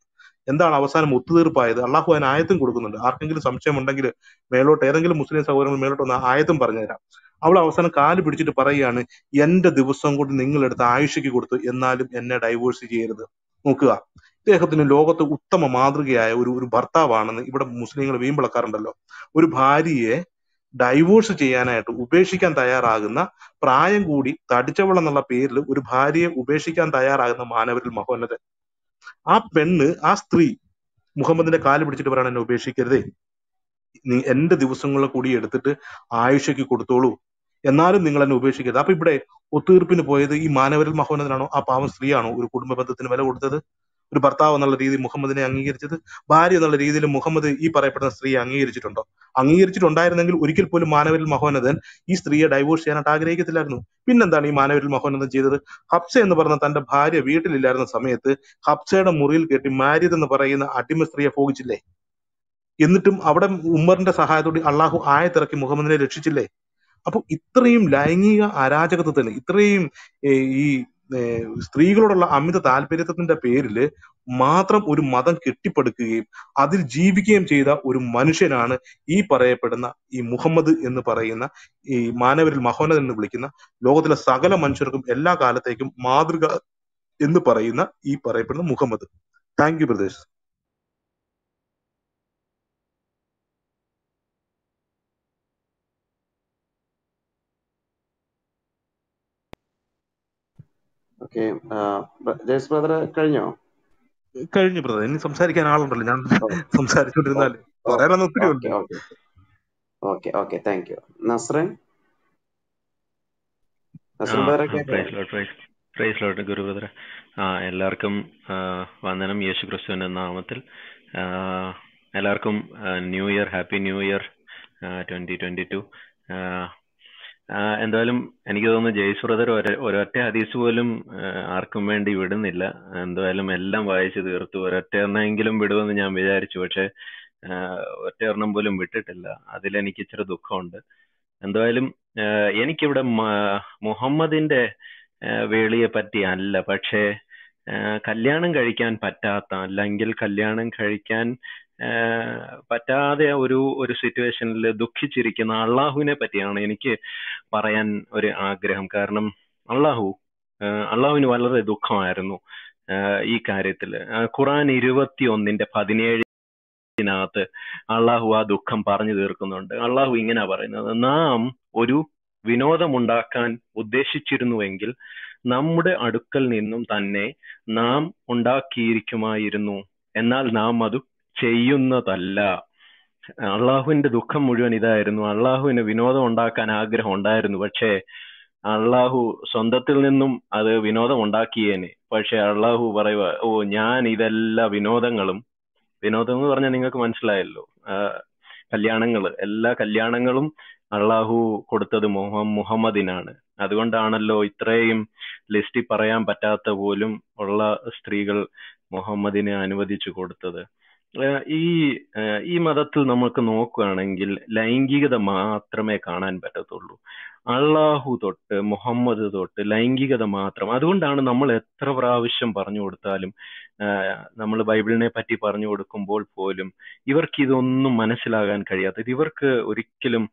എന്താണ് അവസാനം ഒത്തുതീർപ്പായത് അള്ളാഹു അതിന് ആയത്തും കൊടുക്കുന്നുണ്ട് ആർക്കെങ്കിലും സംശയം ഉണ്ടെങ്കിൽ മേലോട്ട് ഏതെങ്കിലും മുസ്ലിം സഹോദരങ്ങൾ മേലോട്ട് ഒന്ന് ആയത്തും പറഞ്ഞുതരാം അവൾ അവസാനം കാല് പിടിച്ചിട്ട് പറയുകയാണ് എന്റെ ദിവസം കൊണ്ട് നിങ്ങളെടുത്ത് ആയുഷയ്ക്ക് കൊടുത്തു എന്നാലും എന്നെ ഡൈവോഴ്സ് ചെയ്യരുത് നോക്കുക ഇദ്ദേഹത്തിന് ലോകത്ത് ഉത്തമ മാതൃകയായ ഒരു ഒരു ഭർത്താവാണെന്ന് ഇവിടെ മുസ്ലിങ്ങൾ വീമ്പിളക്കാറുണ്ടല്ലോ ഒരു ഭാര്യയെ ഡൈവോഴ്സ് ചെയ്യാനായിട്ട് ഉപേക്ഷിക്കാൻ തയ്യാറാകുന്ന പ്രായം കൂടി തടിച്ചവൾ എന്നുള്ള പേരിൽ ഒരു ഭാര്യയെ ഉപേക്ഷിക്കാൻ തയ്യാറാകുന്ന മാനവരിൽ മഹോന്നതൻ ആ പെണ്ണ് ആ സ്ത്രീ മുഹമ്മദിന്റെ കാല് പിടിച്ചിട്ട് പറയണം എന്നെ ഉപേക്ഷിക്കരുതേ നീ എന്റെ ദിവസങ്ങളെ കൂടി എടുത്തിട്ട് ആയുഷയ്ക്ക് കൊടുത്തോളൂ എന്നാലും നിങ്ങൾ എന്നെ ഉപേക്ഷിക്കരുത് അപ്പൊ ഇവിടെ ഒത്തീർപ്പിന് പോയത് ഈ മാനവരിൽ മഹോന്നതനാണോ ആ പാവം സ്ത്രീയാണോ ഒരു കുടുംബ ബന്ധത്തിന് വില കൊടുത്തത് ഒരു ഭർത്താവ് എന്നുള്ള രീതിയിൽ മുഹമ്മദിനെ അംഗീകരിച്ചത് ഭാര്യ എന്നുള്ള രീതിയിൽ മുഹമ്മദ് ഈ പറയപ്പെടുന്ന സ്ത്രീയെ അംഗീകരിച്ചിട്ടുണ്ടോ അംഗീകരിച്ചിട്ടുണ്ടായിരുന്നെങ്കിൽ ഒരിക്കൽ പോലും മാനവരിൽ മഹോന്നതൻ ഈ സ്ത്രീയെ ഡൈവോഴ്സ് ചെയ്യാനായിട്ട് ആഗ്രഹിക്കത്തില്ലായിരുന്നു പിന്നെന്താണ് ഈ മാനവരിൽ മഹോന്നതൻ ചെയ്തത് ഹബ്സ എന്ന് പറഞ്ഞ തന്റെ ഭാര്യ വീട്ടിലില്ലായിരുന്ന സമയത്ത് ഹബ്സയുടെ മുറിയിൽ കയറ്റി മാരിദ് എന്ന് പറയുന്ന അടിമ സ്ത്രീയെ ഫോഗിച്ചില്ലേ എന്നിട്ടും അവിടെ ഉമ്മറിന്റെ സഹായത്തോടെ അള്ളാഹു ആയത്തിറക്കി മുഹമ്മദിനെ രക്ഷിച്ചില്ലേ അപ്പൊ ഇത്രയും ലൈംഗിക അരാജകത്വത്തിന് ഇത്രയും ഈ സ്ത്രീകളോടുള്ള അമിത താല്പര്യത്തിന്റെ പേരിൽ മാത്രം ഒരു മതം കെട്ടിപ്പടുക്കുകയും അതിൽ ജീവിക്കുകയും ചെയ്ത ഒരു മനുഷ്യനാണ് ഈ പറയപ്പെടുന്ന ഈ മുഹമ്മദ് എന്ന് പറയുന്ന ഈ മാനവരിൽ മഹോന്നത എന്ന് വിളിക്കുന്ന ലോകത്തിലെ സകല മനുഷ്യർക്കും എല്ലാ കാലത്തേക്കും മാതൃക എന്ന് പറയുന്ന ഈ പറയപ്പെടുന്ന Muhammad thank you Pradesh okay കഴിഞ്ഞോ കഴിഞ്ഞു ബ്രദർ ഇനി സംസാരിക്കാൻ ആളുണ്ടല്ലോ ഞാൻ സംസാരിച്ചോണ്ടിരുന്നാലേ പറയാനൊന്നും താങ്ക് യു നസ്രൻ ഗുരു ബ്രദറെ ആ എല്ലാവർക്കും വന്ദനം യേശു ക്രിസ്തുവിന്റെ നാമത്തിൽ എല്ലാവർക്കും new year happy new year twenty twenty two എന്തായാലും എനിക്ക് തോന്നുന്നു ജയ്സ് ബ്രദർ ഒരൊറ്റ ഹദീസ് പോലും ആർക്കും വേണ്ടി വിടുന്നില്ല എന്തായാലും എല്ലാം വായിച്ചു തീർത്തു ഒരൊറ്റ എണ്ണമെങ്കിലും വിടുമെന്ന് ഞാൻ വിചാരിച്ചു പക്ഷെ ഒറ്റ എണ്ണം പോലും വിട്ടിട്ടില്ല അതിലെനിക്ക് ഇച്ചിരി ദുഃഖമുണ്ട് എന്തായാലും എനിക്കിവിടെ മുഹമ്മദിന്റെ വേളിയെ പറ്റി അല്ല പക്ഷേ കല്യാണം കഴിക്കാൻ പറ്റാത്ത അല്ലെങ്കിൽ കല്യാണം കഴിക്കാൻ പറ്റാതെ ഒരു ഒരു സിറ്റുവേഷനിൽ ദുഃഖിച്ചിരിക്കുന്ന അള്ളാഹുവിനെ പറ്റിയാണ് എനിക്ക് പറയാൻ ഒരു ആഗ്രഹം കാരണം അള്ളാഹു അള്ളാഹുവിന് വളരെ ദുഃഖമായിരുന്നു ഈ കാര്യത്തിൽ ഖുറാൻ ഇരുപത്തി ഒന്നിന്റെ പതിനേഴിനകത്ത് അള്ളാഹു ആ ദുഃഖം പറഞ്ഞു തീർക്കുന്നുണ്ട് അള്ളാഹു ഇങ്ങനെ പറയുന്നത് നാം ഒരു വിനോദമുണ്ടാക്കാൻ ഉദ്ദേശിച്ചിരുന്നുവെങ്കിൽ നമ്മുടെ അടുക്കൽ നിന്നും തന്നെ നാം ഉണ്ടാക്കിയിരിക്കുമായിരുന്നു എന്നാൽ നാം അത് ചെയ്യുന്നതല്ല അള്ളാഹുവിന്റെ ദുഃഖം മുഴുവൻ ഇതായിരുന്നു അള്ളാഹുവിന് വിനോദം ഉണ്ടാക്കാൻ ആഗ്രഹം ഉണ്ടായിരുന്നു പക്ഷേ അള്ളാഹു സ്വന്തത്തിൽ നിന്നും അത് വിനോദം ഉണ്ടാക്കിയേനെ പക്ഷെ അള്ളാഹു പറയുക ഓ ഞാൻ ഇതെല്ലാ വിനോദങ്ങളും വിനോദം എന്ന് പറഞ്ഞാൽ നിങ്ങൾക്ക് മനസ്സിലായല്ലോ കല്യാണങ്ങൾ എല്ലാ കല്യാണങ്ങളും അള്ളാഹു കൊടുത്തത് മുഹമ്മദിനാണ് അതുകൊണ്ടാണല്ലോ ഇത്രയും ലിസ്റ്റിൽ പറയാൻ പറ്റാത്ത പോലും ഉള്ള സ്ത്രീകൾ മുഹമ്മദിനെ അനുവദിച്ചു കൊടുത്തത് ഈ ഈ മതത്തിൽ നമുക്ക് നോക്കുകയാണെങ്കിൽ ലൈംഗികത മാത്രമേ കാണാൻ പറ്റത്തുള്ളൂ അള്ളാഹു തൊട്ട് മുഹമ്മദ് തൊട്ട് ലൈംഗികത മാത്രം അതുകൊണ്ടാണ് നമ്മൾ എത്ര പ്രാവശ്യം പറഞ്ഞു കൊടുത്താലും നമ്മൾ ബൈബിളിനെ പറ്റി പറഞ്ഞു കൊടുക്കുമ്പോൾ പോലും ഇവർക്ക് ഇതൊന്നും മനസ്സിലാകാൻ കഴിയാത്തത് ഇവർക്ക് ഒരിക്കലും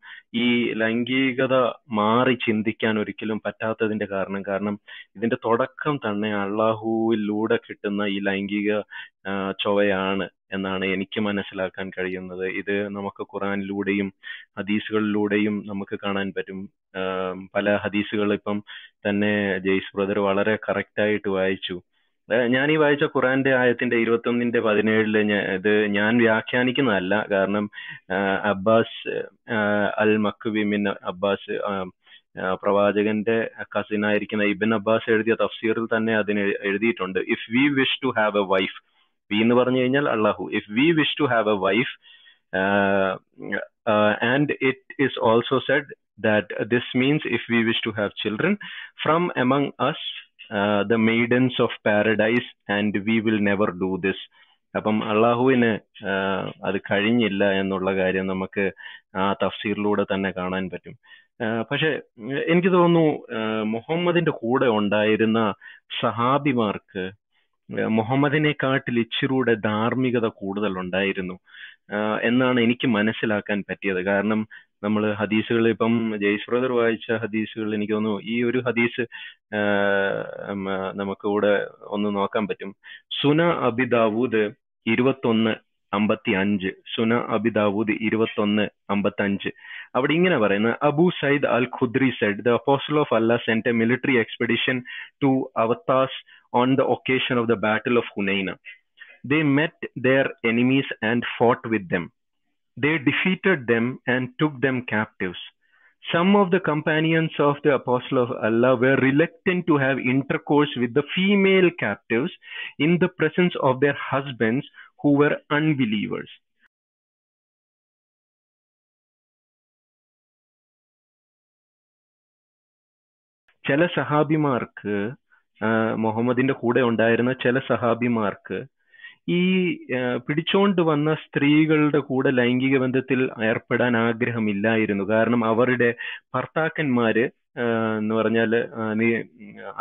ഈ ലൈംഗികത മാറി ചിന്തിക്കാൻ ഒരിക്കലും പറ്റാത്തതിന്റെ കാരണം കാരണം ഇതിന്റെ തുടക്കം തന്നെ അള്ളാഹുവിലൂടെ കിട്ടുന്ന ഈ ലൈംഗിക ചൊവയാണ് എന്നാണ് എനിക്ക് മനസ്സിലാക്കാൻ കഴിയുന്നത് ഇത് നമുക്ക് ഖുറാനിലൂടെയും ഹദീസുകളിലൂടെയും നമുക്ക് കാണാൻ പറ്റും പല ഹദീസുകൾ ഇപ്പം തന്നെ ജെയ്സ് ബ്രദർ വളരെ കറക്റ്റ് ആയിട്ട് വായിച്ചു ഞാൻ ഈ വായിച്ച ഖുറാന്റെ ആയത്തിന്റെ ഇരുപത്തൊന്നിന്റെ പതിനേഴില് ഇത് ഞാൻ വ്യാഖ്യാനിക്കുന്നതല്ല കാരണം അബ്ബാസ് അൽ മഖ്ബി മിൻ അബ്ബാസ് പ്രവാചകന്റെ ആയിരിക്കുന്ന ഇബിൻ അബ്ബാസ് എഴുതിയ തഫ്സീറിൽ തന്നെ അതിന് എഴുതിയിട്ടുണ്ട് if we wish to have a wife we എന്ന് പറഞ്ഞു കഴിഞ്ഞാൽ അള്ളാഹു if we wish to have a wife and it is also said that this means if we wish to have children from among us uh, the maidens of paradise and we will never do this അപ്പം അള്ളാഹുവിന് uh, അത് കഴിഞ്ഞില്ല എന്നുള്ള കാര്യം നമുക്ക് ആ തഫ്സീറിലൂടെ തന്നെ കാണാൻ പറ്റും uh, പക്ഷെ എനിക്ക് തോന്നുന്നു uh, മുഹമ്മദിന്റെ കൂടെ ഉണ്ടായിരുന്ന സഹാബിമാർക്ക് മുഹമ്മദിനെക്കാട്ടിൽ ഇച്ചിരൂടെ ധാർമ്മികത കൂടുതൽ ഉണ്ടായിരുന്നു എന്നാണ് എനിക്ക് മനസ്സിലാക്കാൻ പറ്റിയത് കാരണം നമ്മൾ ഹദീസുകൾ ഇപ്പം ജയ്സ് ബ്രദർ വായിച്ച ഹദീസുകൾ എനിക്ക് തോന്നുന്നു ഈ ഒരു ഹദീസ് നമുക്ക് കൂടെ ഒന്ന് നോക്കാൻ പറ്റും സുന അബിദാവൂദ് ഇരുപത്തൊന്ന് അമ്പത്തി അഞ്ച് സുന അബിദാവൂദ് ഇരുപത്തൊന്ന് അമ്പത്തി അഞ്ച് അവിടെ ഇങ്ങനെ പറയുന്നത് Abu Said al Khudri said the apostle of Allah sent a military expedition to Awtas on the occasion of the battle of Hunain they met their enemies and fought with them. They defeated them and took them captives. Some of the companions of the Apostle of Allah were reluctant to have intercourse with the female captives in the presence of their husbands who were unbelievers. ചില സഹാബിമാർക്ക് മുഹമ്മദിന്റെ കൂടെ ഉണ്ടായിരുന്ന ചില സഹാബിമാർക്ക് ഈ പിടിച്ചോണ്ട് വന്ന സ്ത്രീകളുടെ കൂടെ ലൈംഗിക ബന്ധത്തിൽ ഏർപ്പെടാൻ ആഗ്രഹമില്ലായിരുന്നു കാരണം അവരുടെ ഭർത്താക്കന്മാര് എന്ന് പറഞ്ഞാൽ നീ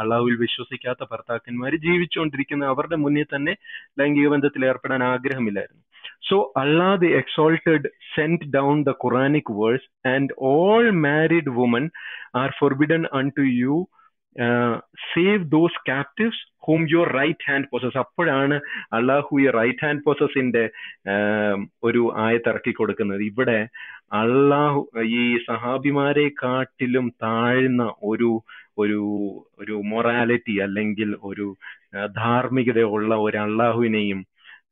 അള്ളാഹുവിൽ വിശ്വസിക്കാത്ത ഭർത്താക്കന്മാർ ജീവിച്ചുകൊണ്ടിരിക്കുന്ന അവരുടെ മുന്നിൽ തന്നെ ലൈംഗിക ബന്ധത്തിൽ ഏർപ്പെടാൻ ആഗ്രഹമില്ലായിരുന്നു so Allah the exalted sent down the Quranic verse and all married women are forbidden unto you save those captives whom your right hand possess അപ്പോഴാണ് അള്ളാഹു ഈ റൈറ്റ് ഹാൻഡ് പോസസിന്റെ ഒരു ആയത്തിറക്കി കൊടുക്കുന്നത് ഇവിടെ അള്ളാഹു ഈ സഹാബിമാരെ കാട്ടിലും താഴ്ന്ന ഒരു ഒരു ഒരു മൊറാലിറ്റി അല്ലെങ്കിൽ ഒരു uh, ധാർമ്മികതയുള്ള ഒരു അള്ളാഹുവിനെയും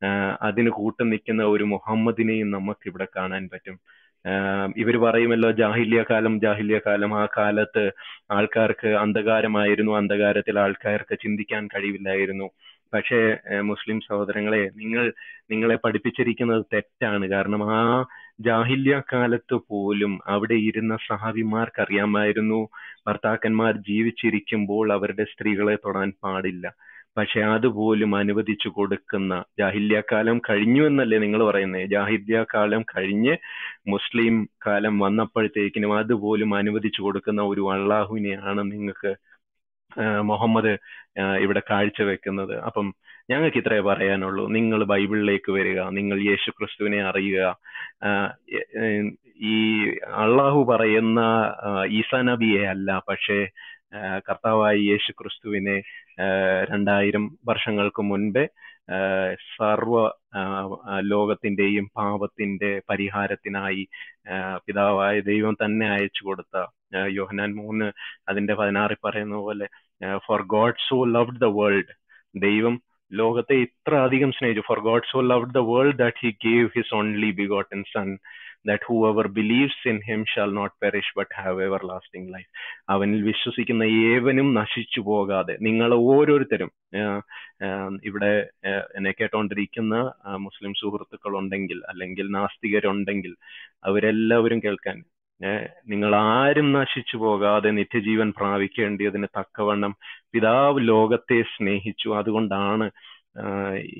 uh, അതിന് കൂട്ടം നിൽക്കുന്ന ഒരു മുഹമ്മദിനെയും നമുക്ക് ഇവിടെ കാണാൻ പറ്റും ഇവർ പറയുമല്ലോ ജാഹിലിയ കാലം ജാഹിലിയ കാലം ആ കാലത്ത് ആൾക്കാർക്ക് അന്ധകാരമായിരുന്നു അന്ധകാരത്തിൽ ആൾക്കാർക്ക് ചിന്തിക്കാൻ കഴിവില്ലായിരുന്നു പക്ഷേ മുസ്ലിം സഹോദരങ്ങളെ നിങ്ങൾ നിങ്ങളെ പഠിപ്പിച്ചിരിക്കുന്നത് തെറ്റാണ് കാരണം ആ ജാഹില്യ കാലത്ത് പോലും അവിടെ ഇരുന്ന സഹാബിമാർക്ക് അറിയാമായിരുന്നു ഭർത്താക്കന്മാർ ജീവിച്ചിരിക്കുമ്പോൾ അവരുടെ സ്ത്രീകളെ തൊടാൻ പാടില്ല പക്ഷെ അതുപോലും അനുവദിച്ചു കൊടുക്കുന്ന ജാഹില്യകാലം കാലം കഴിഞ്ഞു എന്നല്ലേ നിങ്ങൾ പറയുന്നത് ജാഹില്യകാലം കാലം കഴിഞ്ഞ് മുസ്ലിം കാലം വന്നപ്പോഴത്തേക്കിനും അതുപോലും അനുവദിച്ചു കൊടുക്കുന്ന ഒരു അള്ളാഹുവിനെയാണ് നിങ്ങൾക്ക് മുഹമ്മദ് ഇവിടെ കാഴ്ചവെക്കുന്നത് അപ്പം ഞങ്ങൾക്ക് ഇത്രേ പറയാനുള്ളൂ നിങ്ങൾ ബൈബിളിലേക്ക് വരിക നിങ്ങൾ യേശു ക്രിസ്തുവിനെ അറിയുക ഈ അള്ളാഹു പറയുന്ന ഈസ നബിയെ അല്ല പക്ഷേ കർത്താവായി യേശു ക്രിസ്തുവിനെ രണ്ടായിരം വർഷങ്ങൾക്ക് മുൻപേ സർവ ലോകത്തിന്റെയും പാപത്തിന്റെ പരിഹാരത്തിനായി പിതാവായ ദൈവം തന്നെ അയച്ചു കൊടുത്ത യോഹനാൻ മൂന്ന് അതിന്റെ പതിനാറിൽ പറയുന്ന പോലെ for God so love the world ദൈവം ലോകത്തെ ഇത്ര അധികം സ്നേഹിച്ചു for God so love the world that he gave his only gotten son that whoever believes in him shall not perish but have everlasting life അവനിൽ വിശ്വസിക്കുന്ന ഏവനും നശിച്ചു പോകാതെ നിങ്ങൾ ഓരോരുത്തരും ഇവിടെ എന്നെ കേട്ടോണ്ടിരിക്കുന്ന മുസ്ലിം സുഹൃത്തുക്കൾ ഉണ്ടെങ്കിൽ അല്ലെങ്കിൽ നാസ്തികരുണ്ടെങ്കിൽ അവരെല്ലാവരും കേൾക്കാൻ നിങ്ങൾ ആരും നശിച്ചു പോകാതെ നിത്യജീവൻ പ്രാപിക്കേണ്ടതിന് തക്കവണ്ണം പിതാവ് ലോകത്തെ സ്നേഹിച്ചു അതുകൊണ്ടാണ്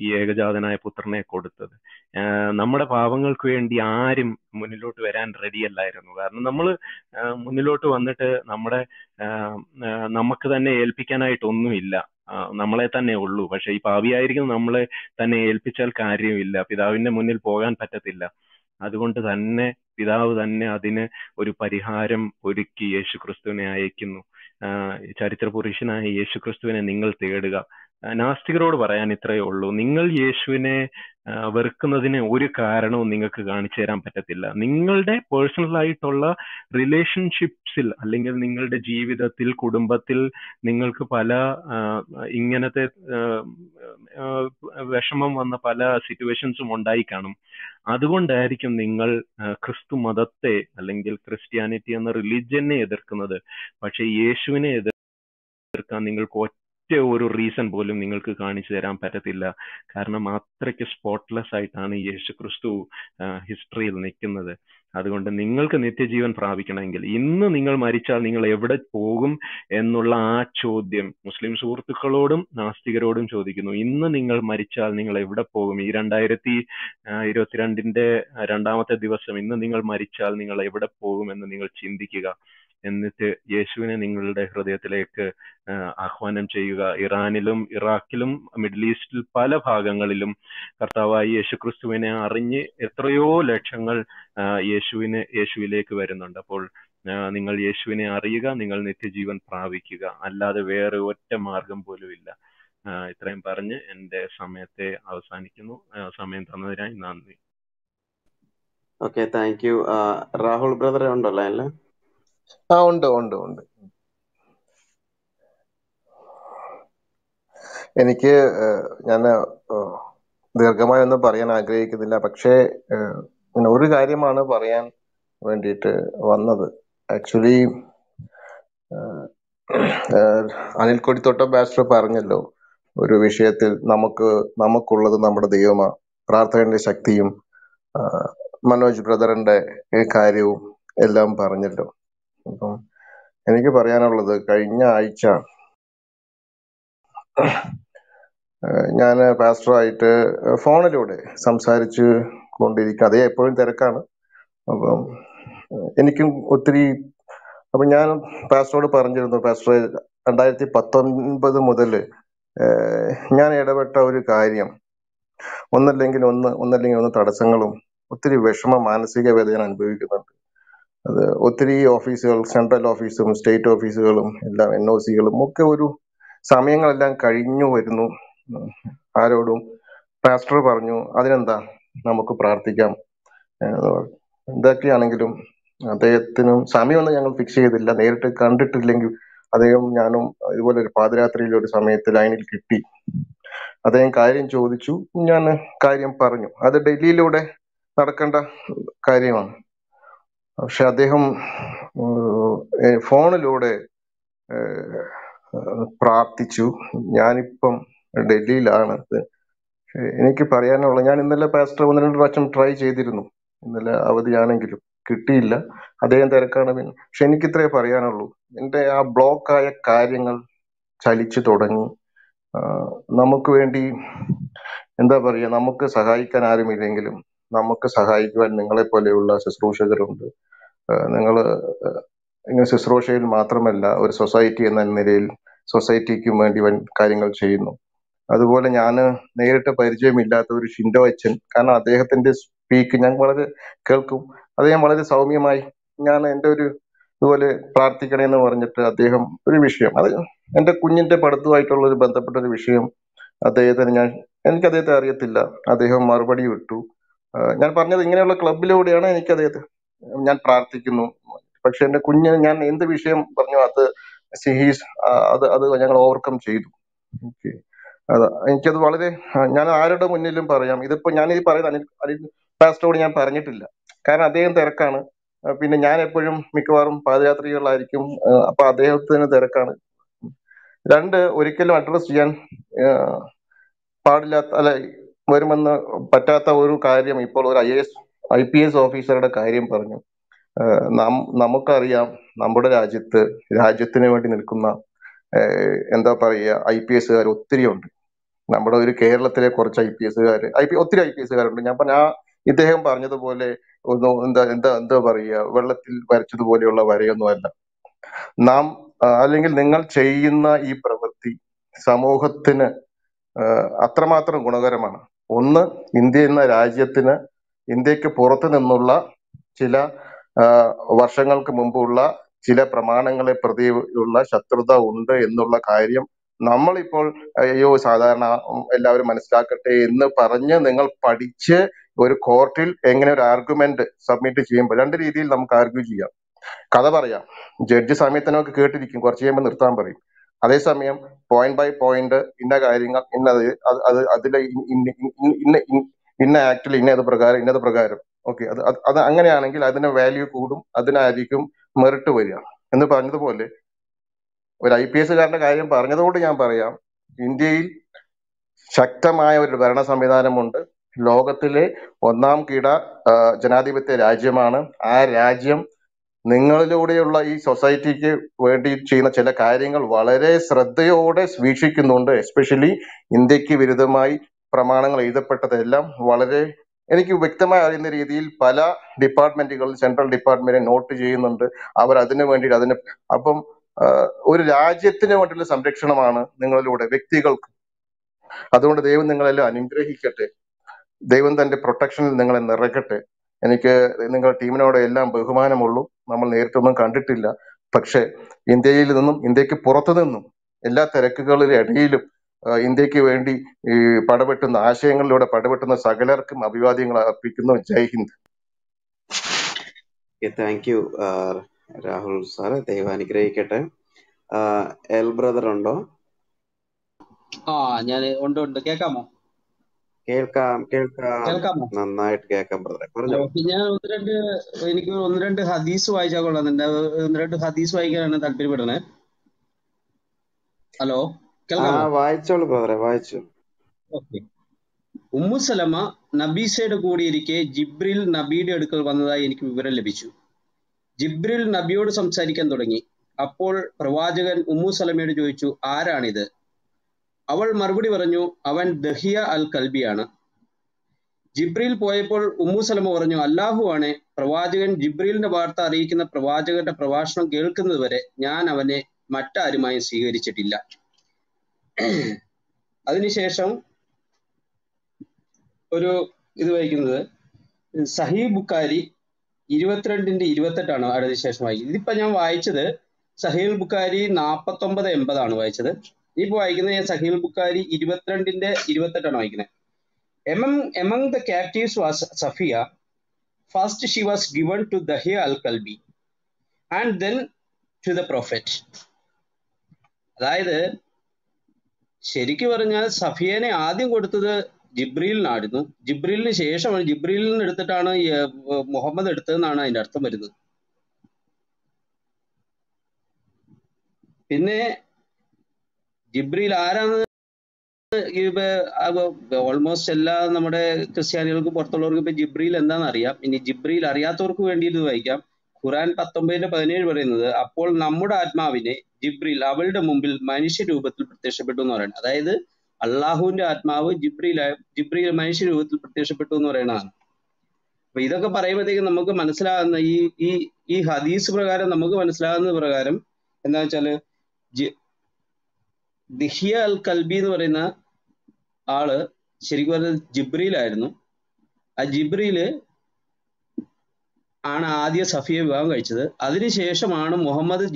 ഈ ഏകജാതനായ പുത്രനെ കൊടുത്തത് നമ്മുടെ പാപങ്ങൾക്ക് വേണ്ടി ആരും മുന്നിലോട്ട് വരാൻ റെഡിയല്ലായിരുന്നു കാരണം നമ്മൾ മുന്നിലോട്ട് വന്നിട്ട് നമ്മുടെ നമുക്ക് തന്നെ ഏൽപ്പിക്കാനായിട്ടൊന്നുമില്ല നമ്മളെ തന്നെ ഉള്ളൂ പക്ഷെ ഈ പാപിയായിരിക്കും നമ്മളെ തന്നെ ഏൽപ്പിച്ചാൽ കാര്യമില്ല പിതാവിന്റെ മുന്നിൽ പോകാൻ പറ്റത്തില്ല അതുകൊണ്ട് തന്നെ പിതാവ് തന്നെ അതിന് ഒരു പരിഹാരം ഒരുക്കി യേശുക്രിസ്തുവിനെ അയക്കുന്നു ചരിത്ര പുരുഷനായ യേശുക്രിസ്തുവിനെ നിങ്ങൾ തേടുക നാസ്തികരോട് പറയാൻ ഇത്രയേ ഉള്ളൂ നിങ്ങൾ യേശുവിനെ വെറുക്കുന്നതിന് ഒരു കാരണവും നിങ്ങൾക്ക് കാണിച്ചു തരാൻ പറ്റത്തില്ല നിങ്ങളുടെ പേഴ്സണൽ ആയിട്ടുള്ള റിലേഷൻഷിപ്സിൽ അല്ലെങ്കിൽ നിങ്ങളുടെ ജീവിതത്തിൽ കുടുംബത്തിൽ നിങ്ങൾക്ക് പല ഇങ്ങനത്തെ വിഷമം വന്ന പല സിറ്റുവേഷൻസും ഉണ്ടായി കാണും അതുകൊണ്ടായിരിക്കും നിങ്ങൾ ക്രിസ്തു മതത്തെ അല്ലെങ്കിൽ ക്രിസ്ത്യാനിറ്റി എന്ന റിലീജിയനെ എതിർക്കുന്നത് പക്ഷെ യേശുവിനെ എതിർക്കാൻ നിങ്ങൾക്ക് ഒറ്റ ഒരു റീസൺ പോലും നിങ്ങൾക്ക് കാണിച്ചു തരാൻ പറ്റത്തില്ല കാരണം അത്രയ്ക്ക് സ്പോട്ട്ലെസ് ആയിട്ടാണ് യേശു ക്രിസ്തു ഹിസ്റ്ററിയിൽ നിൽക്കുന്നത് അതുകൊണ്ട് നിങ്ങൾക്ക് നിത്യജീവൻ പ്രാപിക്കണമെങ്കിൽ ഇന്ന് നിങ്ങൾ മരിച്ചാൽ നിങ്ങൾ എവിടെ പോകും എന്നുള്ള ആ ചോദ്യം മുസ്ലിം സുഹൃത്തുക്കളോടും നാസ്തികരോടും ചോദിക്കുന്നു ഇന്ന് നിങ്ങൾ മരിച്ചാൽ നിങ്ങൾ എവിടെ പോകും ഈ രണ്ടായിരത്തി ഇരുപത്തിരണ്ടിന്റെ രണ്ടാമത്തെ ദിവസം ഇന്ന് നിങ്ങൾ മരിച്ചാൽ നിങ്ങൾ എവിടെ പോകും എന്ന് നിങ്ങൾ ചിന്തിക്കുക എന്നിട്ട് യേശുവിനെ നിങ്ങളുടെ ഹൃദയത്തിലേക്ക് ആഹ്വാനം ചെയ്യുക ഇറാനിലും ഇറാഖിലും മിഡിൽ ഈസ്റ്റിൽ പല ഭാഗങ്ങളിലും കർത്താവായി യേശു ക്രിസ്തുവിനെ അറിഞ്ഞ് എത്രയോ ലക്ഷങ്ങൾ യേശുവിന് യേശുവിലേക്ക് വരുന്നുണ്ട് അപ്പോൾ നിങ്ങൾ യേശുവിനെ അറിയുക നിങ്ങൾ നിത്യജീവൻ പ്രാപിക്കുക അല്ലാതെ വേറെ ഒറ്റ മാർഗം ഇല്ല ഇത്രയും പറഞ്ഞ് എൻ്റെ സമയത്തെ അവസാനിക്കുന്നു സമയം തന്നതിനായി നന്ദി okay thank you Rahul brother ഉണ്ടല്ലോ അല്ലേ ആ ഉണ്ട് ഉണ്ട് ഉണ്ട് എനിക്ക് ഞാൻ ദീർഘമായി ഒന്നും പറയാൻ ആഗ്രഹിക്കുന്നില്ല പക്ഷേ ഒരു കാര്യമാണ് പറയാൻ വേണ്ടിയിട്ട് വന്നത് ആക്ച്വലി അനിൽക്കൊടിത്തോട്ടം ബാസ്റ്റർ പറഞ്ഞല്ലോ ഒരു വിഷയത്തിൽ നമുക്ക് നമുക്കുള്ളത് നമ്മുടെ ദൈവമ പ്രാർത്ഥനയുടെ ശക്തിയും മനോജ് ബ്രദറിന്റെ കാര്യവും എല്ലാം പറഞ്ഞല്ലോ അപ്പം എനിക്ക് പറയാനുള്ളത് കഴിഞ്ഞ ആഴ്ച ഞാൻ പാസ്റ്ററായിട്ട് ഫോണിലൂടെ സംസാരിച്ചു കൊണ്ടിരിക്കുക അതേ എപ്പോഴും തിരക്കാണ് അപ്പം എനിക്കും ഒത്തിരി അപ്പം ഞാൻ പാസ്റ്ററോട് പറഞ്ഞിരുന്നു പാസ്റ്റർ രണ്ടായിരത്തി പത്തൊൻപത് മുതൽ ഞാൻ ഇടപെട്ട ഒരു കാര്യം ഒന്നല്ലെങ്കിൽ ഒന്ന് ഒന്നല്ലെങ്കിൽ ഒന്ന് തടസ്സങ്ങളും ഒത്തിരി വിഷമ മാനസിക വേദന അനുഭവിക്കുന്നുണ്ട് അത് ഒത്തിരി ഓഫീസുകൾ സെൻട്രൽ ഓഫീസും സ്റ്റേറ്റ് ഓഫീസുകളും എല്ലാം എൻ ഒ സികളും ഒക്കെ ഒരു സമയങ്ങളെല്ലാം കഴിഞ്ഞു വരുന്നു ആരോടും പാസ്റ്റർ പറഞ്ഞു അതിനെന്താ നമുക്ക് പ്രാർത്ഥിക്കാം എന്തൊക്കെയാണെങ്കിലും അദ്ദേഹത്തിനും സമയമൊന്നും ഞങ്ങൾ ഫിക്സ് ചെയ്തില്ല നേരിട്ട് കണ്ടിട്ടില്ലെങ്കിൽ അദ്ദേഹം ഞാനും ഇതുപോലെ ഒരു പാതിരാത്രിയിലെ ഒരു സമയത്ത് ലൈനിൽ കിട്ടി അദ്ദേഹം കാര്യം ചോദിച്ചു ഞാൻ കാര്യം പറഞ്ഞു അത് ഡൽഹിയിലൂടെ നടക്കേണ്ട കാര്യമാണ് പക്ഷെ അദ്ദേഹം ഫോണിലൂടെ പ്രാർത്ഥിച്ചു ഞാനിപ്പം ഡൽഹിയിലാണ് എനിക്ക് പറയാനുള്ള ഞാൻ ഇന്നലെ പാസ്റ്റർ ഒന്ന് രണ്ട് പ്രാവശ്യം ട്രൈ ചെയ്തിരുന്നു ഇന്നലെ അവധിയാണെങ്കിലും കിട്ടിയില്ല അദ്ദേഹം തിരക്കാണ് പക്ഷെ എനിക്ക് ഇത്രേ പറയാനുള്ളൂ എൻ്റെ ആ ബ്ലോക്കായ കാര്യങ്ങൾ ചലിച്ചു തുടങ്ങി നമുക്ക് വേണ്ടി എന്താ പറയുക നമുക്ക് സഹായിക്കാൻ ആരുമില്ലെങ്കിലും നമുക്ക് സഹായിക്കുവാൻ നിങ്ങളെ പോലെയുള്ള ശുശ്രൂഷകരുണ്ട് നിങ്ങൾ ഇങ്ങനെ ശുശ്രൂഷയിൽ മാത്രമല്ല ഒരു സൊസൈറ്റി എന്ന നിലയിൽ സൊസൈറ്റിക്കും വേണ്ടി വൻ കാര്യങ്ങൾ ചെയ്യുന്നു അതുപോലെ ഞാൻ നേരിട്ട് പരിചയമില്ലാത്ത ഒരു ഷിൻഡോ അച്ഛൻ കാരണം അദ്ദേഹത്തിന്റെ സ്പീക്ക് ഞാൻ വളരെ കേൾക്കും അത് ഞാൻ വളരെ സൗമ്യമായി ഞാൻ എൻ്റെ ഒരു ഇതുപോലെ പ്രാർത്ഥിക്കണേ എന്ന് പറഞ്ഞിട്ട് അദ്ദേഹം ഒരു വിഷയം അത് എൻ്റെ കുഞ്ഞിന്റെ പടത്തുമായിട്ടുള്ള ഒരു ബന്ധപ്പെട്ട ഒരു വിഷയം അദ്ദേഹത്തിന് ഞാൻ എനിക്ക് അദ്ദേഹത്തെ അറിയത്തില്ല അദ്ദേഹം മറുപടി വിട്ടു ഞാൻ പറഞ്ഞത് ഇങ്ങനെയുള്ള ക്ലബിലൂടെയാണ് എനിക്ക് അദ്ദേഹത്തെ ഞാൻ പ്രാർത്ഥിക്കുന്നു പക്ഷെ എന്റെ കുഞ്ഞ് ഞാൻ എന്ത് വിഷയം പറഞ്ഞു അത് സിഹീസ് അത് അത് ഞങ്ങൾ ഓവർകം ചെയ്തു ഓക്കെ എനിക്കത് വളരെ ഞാൻ ആരുടെ മുന്നിലും പറയാം ഇതിപ്പോ ഞാൻ ഈ പറയുന്നത് അനിൽ അനിൽ പാസ്റ്ററോട് ഞാൻ പറഞ്ഞിട്ടില്ല കാരണം അദ്ദേഹം തിരക്കാണ് പിന്നെ ഞാൻ എപ്പോഴും മിക്കവാറും പാദയാത്രികളായിരിക്കും അപ്പൊ അദ്ദേഹത്തിന് തിരക്കാണ് രണ്ട് ഒരിക്കലും അഡ്രസ് ചെയ്യാൻ പാടില്ലാത്ത അല്ല വരുമെന്ന് പറ്റാത്ത ഒരു കാര്യം ഇപ്പോൾ ഒരു I S I P S ഓഫീസറുടെ കാര്യം പറഞ്ഞു നാം നമുക്കറിയാം നമ്മുടെ രാജ്യത്ത് രാജ്യത്തിന് വേണ്ടി നിൽക്കുന്ന എന്താ പറയുക ഐ പി ഒത്തിരി ഉണ്ട് നമ്മുടെ ഒരു കേരളത്തിലെ കുറച്ച് ഐ പി എസുകാർ ഐ പി ഒത്തിരി ഐ പി എസുകാരുണ്ട് ഞാൻ പറഞ്ഞ ഇദ്ദേഹം പറഞ്ഞതുപോലെ ഒന്ന് എന്താ എന്താ എന്താ പറയുക വെള്ളത്തിൽ വരച്ചതുപോലെയുള്ള വരയൊന്നുമല്ല നാം അല്ലെങ്കിൽ നിങ്ങൾ ചെയ്യുന്ന ഈ പ്രവൃത്തി സമൂഹത്തിന് അത്രമാത്രം ഗുണകരമാണ് ഒന്ന് ഇന്ത്യ എന്ന രാജ്യത്തിന് ഇന്ത്യക്ക് പുറത്തു നിന്നുള്ള ചില വർഷങ്ങൾക്ക് മുമ്പുള്ള ചില പ്രമാണങ്ങളെ പ്രതിയുള്ള ശത്രുത ഉണ്ട് എന്നുള്ള കാര്യം നമ്മളിപ്പോൾ അയ്യോ സാധാരണ എല്ലാവരും മനസ്സിലാക്കട്ടെ എന്ന് പറഞ്ഞ് നിങ്ങൾ പഠിച്ച് ഒരു കോർട്ടിൽ എങ്ങനെ ഒരു ആർഗ്യുമെന്റ് സബ്മിറ്റ് ചെയ്യുമ്പോൾ രണ്ട് രീതിയിൽ നമുക്ക് ആർഗ്യൂ ചെയ്യാം കഥ പറയാം ജഡ്ജി സമയത്തിനൊക്കെ കേട്ടിരിക്കും കുറച്ച് കഴിയുമ്പോൾ നിർത്താൻ പറയും അതേസമയം പോയിന്റ് ബൈ പോയിന്റ് ഇന്ന കാര്യങ്ങൾ ഇന്നത് അത് അതിലെ ഇന്ന ഇന്ന ആക്ടിൽ ഇന്നത് പ്രകാരം ഇന്നത് പ്രകാരം ഓക്കെ അത് അത് അങ്ങനെയാണെങ്കിൽ അതിന് വാല്യൂ കൂടും അതിനായിരിക്കും മെറിറ്റ് വരിക എന്ന് പറഞ്ഞതുപോലെ ഒരു ഐ പി എസുകാരന്റെ കാര്യം പറഞ്ഞതുകൊണ്ട് ഞാൻ പറയാം ഇന്ത്യയിൽ ശക്തമായ ഒരു ഭരണ സംവിധാനമുണ്ട് ലോകത്തിലെ ഒന്നാം കിട ജനാധിപത്യ രാജ്യമാണ് ആ രാജ്യം നിങ്ങളിലൂടെയുള്ള ഈ സൊസൈറ്റിക്ക് വേണ്ടി ചെയ്യുന്ന ചില കാര്യങ്ങൾ വളരെ ശ്രദ്ധയോടെ വീക്ഷിക്കുന്നുണ്ട് എസ്പെഷ്യലി ഇന്ത്യക്ക് വിരുദ്ധമായി പ്രമാണങ്ങൾ എഴുതപ്പെട്ടതെല്ലാം വളരെ എനിക്ക് വ്യക്തമായി അറിയുന്ന രീതിയിൽ പല ഡിപ്പാർട്ട്മെന്റുകളിൽ സെൻട്രൽ ഡിപ്പാർട്ട്മെന്റ് നോട്ട് ചെയ്യുന്നുണ്ട് അവർ അതിനു വേണ്ടിയിട്ട് അതിന് അപ്പം ഒരു രാജ്യത്തിന് വേണ്ടിയുള്ള സംരക്ഷണമാണ് നിങ്ങളിലൂടെ വ്യക്തികൾക്ക് അതുകൊണ്ട് ദൈവം നിങ്ങളെല്ലാം അനുഗ്രഹിക്കട്ടെ ദൈവം തന്റെ പ്രൊട്ടക്ഷനിൽ നിങ്ങളെ നിറയ്ക്കട്ടെ എനിക്ക് നിങ്ങളുടെ ടീമിനോട് എല്ലാം ബഹുമാനമുള്ളൂ നമ്മൾ ഒന്നും കണ്ടിട്ടില്ല പക്ഷേ ഇന്ത്യയിൽ നിന്നും ഇന്ത്യക്ക് പുറത്തു നിന്നും എല്ലാ തിരക്കുകളുടെ ഇടയിലും ഇന്ത്യക്ക് വേണ്ടി പടപെട്ടുന്ന ആശയങ്ങളിലൂടെ പടപെട്ടുന്ന സകലർക്കും അഭിവാദ്യങ്ങൾ അർപ്പിക്കുന്നു Jai Hind thank you Rahul sir ദൈവം അനുഗ്രഹിക്കട്ടെ എൽ ബ്രദർ ഉണ്ടോ ആ ഞാൻ ഉണ്ട് ഉണ്ട് കേക്കാമോ കേൾക്കാം കേൾക്കാം നന്നായിട്ട് കേൾക്കാം ബ്രദറെ ഞാൻ ഒന്ന് രണ്ട് എനിക്ക് ഒന്ന് രണ്ട് ഹദീസ് വായിച്ചാൽ കൊള്ളാന്നുണ്ട് ഒന്ന് രണ്ട് ഹദീസ് വായിക്കാനാണ് താല്പര്യപ്പെടുന്നത് ഹലോ വായിച്ചോളൂ ബ്രദറെ വായിച്ചു ഉമ്മു സലമ നബീസയുടെ കൂടിയിരിക്കെ ജിബ്രിൽ നബിയുടെ അടുക്കൽ വന്നതായി എനിക്ക് വിവരം ലഭിച്ചു ജിബ്രിൽ നബിയോട് സംസാരിക്കാൻ തുടങ്ങി അപ്പോൾ പ്രവാചകൻ ഉമ്മു സലമയോട് ചോദിച്ചു ആരാണിത് അവൾ മറുപടി പറഞ്ഞു അവൻ ദഹിയ അൽ കൽബിയാണ് ജിബ്രിയിൽ പോയപ്പോൾ ഉമ്മു സലമ പറഞ്ഞു അല്ലാഹു ആണ് പ്രവാചകൻ ജിബ്രിയിലിന്റെ വാർത്ത അറിയിക്കുന്ന പ്രവാചകന്റെ പ്രഭാഷണം കേൾക്കുന്നത് വരെ ഞാൻ അവനെ മറ്റാരുമായും സ്വീകരിച്ചിട്ടില്ല അതിനുശേഷം ഒരു ഇത് വഹിക്കുന്നത് സഹീ ബുക്കാരി ഇരുപത്തിരണ്ടിന്റെ ഇരുപത്തെട്ടാണ് അതിനുശേഷം വായിക്കുന്നത് ഇതിപ്പോ ഞാൻ വായിച്ചത് സഹീൽ ബുക്കാരി നാപ്പത്തൊമ്പത് എൺപതാണ് വായിച്ചത് ഇപ്പൊ വായിക്കുന്നത് ഞാൻ സഹീൽ ബുക്കാരി ഇരുപത്തിരണ്ടിന്റെ ഇരുപത്തെട്ടാണ് വായിക്കുന്നത് among among the captives was Safiya first she was given to Dihya al Kalbi and then to the prophet അതായത് ശരിക്ക് പറഞ്ഞാൽ സഫിയനെ ആദ്യം കൊടുത്തത് ജിബ്രീലിനായിരുന്നു ജിബ്രീലിന് ശേഷമാണ് ജിബ്രീലിൽ നിന്ന് എടുത്തിട്ടാണ് മുഹമ്മദ് എടുത്തതെന്നാണ് അതിന്റെ അർത്ഥം വരുന്നത് പിന്നെ ജിബ്രീൽ ആരാണ് ഓൾമോസ്റ്റ് എല്ലാ നമ്മുടെ ക്രിസ്ത്യാനികൾക്കും പുറത്തുള്ളവർക്കും ഇപ്പൊ ജിബ്രീൽ എന്താണെന്ന് അറിയാം ഇനി ജിബ്രീൽ അറിയാത്തവർക്ക് വേണ്ടി ഇത് വായിക്കാം ഖുറാൻ പത്തൊമ്പതിന്റെ പതിനേഴ് പറയുന്നത് അപ്പോൾ നമ്മുടെ ആത്മാവിനെ ജിബ്രീൽ അവളുടെ മുമ്പിൽ മനുഷ്യ രൂപത്തിൽ പ്രത്യക്ഷപ്പെട്ടു എന്ന് പറയുന്നത് അതായത് അള്ളാഹുവിന്റെ ആത്മാവ് ജിബ്രീൽ ജിബ്രീൽ മനുഷ്യ രൂപത്തിൽ പ്രത്യക്ഷപ്പെട്ടു എന്ന് പറയുന്നതാണ് അപ്പൊ ഇതൊക്കെ പറയുമ്പോഴത്തേക്കും നമുക്ക് മനസ്സിലാകുന്ന ഈ ഈ ഈ ഹദീസ് പ്രകാരം നമുക്ക് മനസ്സിലാകുന്ന പ്രകാരം എന്താ വെച്ചാല് ദിഹിയ അൽ കൽബി എന്ന് പറയുന്ന ആള് ശരിക്കും പറഞ്ഞത് ജിബ്രിയിലായിരുന്നു ആ ജിബ്രിയില് ആണ് ആദ്യ സഫിയെ വിവാഹം കഴിച്ചത് അതിനുശേഷമാണ് മുഹമ്മദ്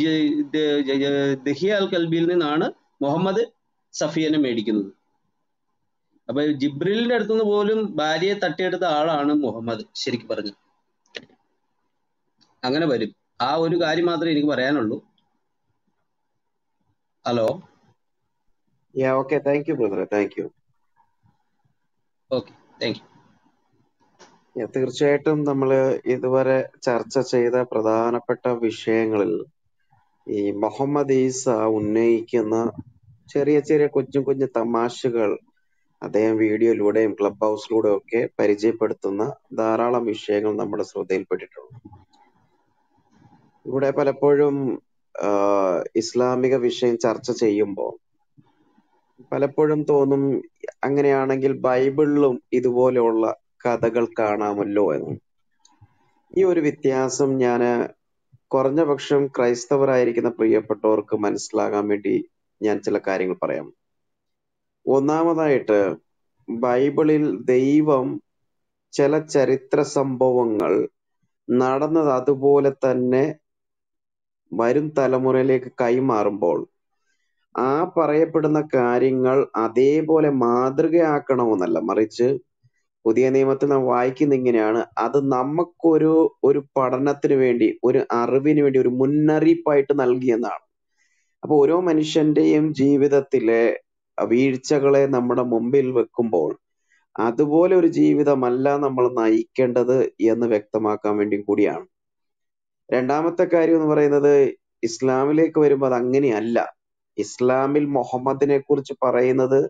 ദഹിയ അൽ കൽബിയിൽ നിന്നാണ് മുഹമ്മദ് സഫിയനെ മേടിക്കുന്നത് അപ്പൊ ജിബ്രിലിന്റെ അടുത്തുനിന്ന് പോലും ഭാര്യയെ തട്ടിയെടുത്ത ആളാണ് മുഹമ്മദ് ശരിക്കും പറഞ്ഞു അങ്ങനെ വരും ആ ഒരു കാര്യം മാത്രമേ എനിക്ക് പറയാനുള്ളൂ hello Yeah, okay. Thank you, brother. Thank you. Okay, thank you. തീർച്ചയായിട്ടും നമ്മൾ ഇതുവരെ ചർച്ച ചെയ്ത പ്രധാനപ്പെട്ട വിഷയങ്ങളിൽ ഈ മുഹമ്മദ് ഈസ ഉന്നയിക്കുന്ന ചെറിയ ചെറിയ കുഞ്ഞു കുഞ്ഞു തമാശകൾ അദ്ദേഹം വീഡിയോയിലൂടെയും ക്ലബ് ഹൗസിലൂടെയും ഒക്കെ പരിചയപ്പെടുത്തുന്ന ധാരാളം വിഷയങ്ങൾ നമ്മുടെ ശ്രദ്ധയിൽപ്പെട്ടിട്ടുണ്ട് ഇവിടെ പലപ്പോഴും ഇസ്ലാമിക വിഷയം ചർച്ച ചെയ്യുമ്പോൾ പലപ്പോഴും തോന്നും അങ്ങനെയാണെങ്കിൽ ബൈബിളിലും ഇതുപോലെയുള്ള കഥകൾ കാണാമല്ലോ എന്ന് ഈ ഒരു വ്യത്യാസം ഞാൻ കുറഞ്ഞ പക്ഷം ക്രൈസ്തവരായിരിക്കുന്ന പ്രിയപ്പെട്ടവർക്ക് മനസ്സിലാകാൻ വേണ്ടി ഞാൻ ചില കാര്യങ്ങൾ പറയാം ഒന്നാമതായിട്ട് ബൈബിളിൽ ദൈവം ചില ചരിത്ര സംഭവങ്ങൾ നടന്നത് അതുപോലെ തന്നെ വരും തലമുറയിലേക്ക് കൈമാറുമ്പോൾ ആ പറയപ്പെടുന്ന കാര്യങ്ങൾ അതേപോലെ മാതൃകയാക്കണമെന്നല്ല മറിച്ച് പുതിയ നിയമത്തിൽ നാം വായിക്കുന്ന ഇങ്ങനെയാണ് അത് നമുക്കൊരു ഒരു പഠനത്തിന് വേണ്ടി ഒരു അറിവിന് വേണ്ടി ഒരു മുന്നറിയിപ്പായിട്ട് നൽകിയെന്നാണ് അപ്പോൾ ഓരോ മനുഷ്യന്റെയും ജീവിതത്തിലെ വീഴ്ചകളെ നമ്മുടെ മുമ്പിൽ വെക്കുമ്പോൾ അതുപോലെ ഒരു ജീവിതമല്ല നമ്മൾ നയിക്കേണ്ടത് എന്ന് വ്യക്തമാക്കാൻ വേണ്ടി കൂടിയാണ് രണ്ടാമത്തെ കാര്യം എന്ന് പറയുന്നത് ഇസ്ലാമിലേക്ക് വരുമ്പോൾ അത് അങ്ങനെയല്ല ഇസ്ലാമിൽ മുഹമ്മദിനെ കുറിച്ച് പറയുന്നത്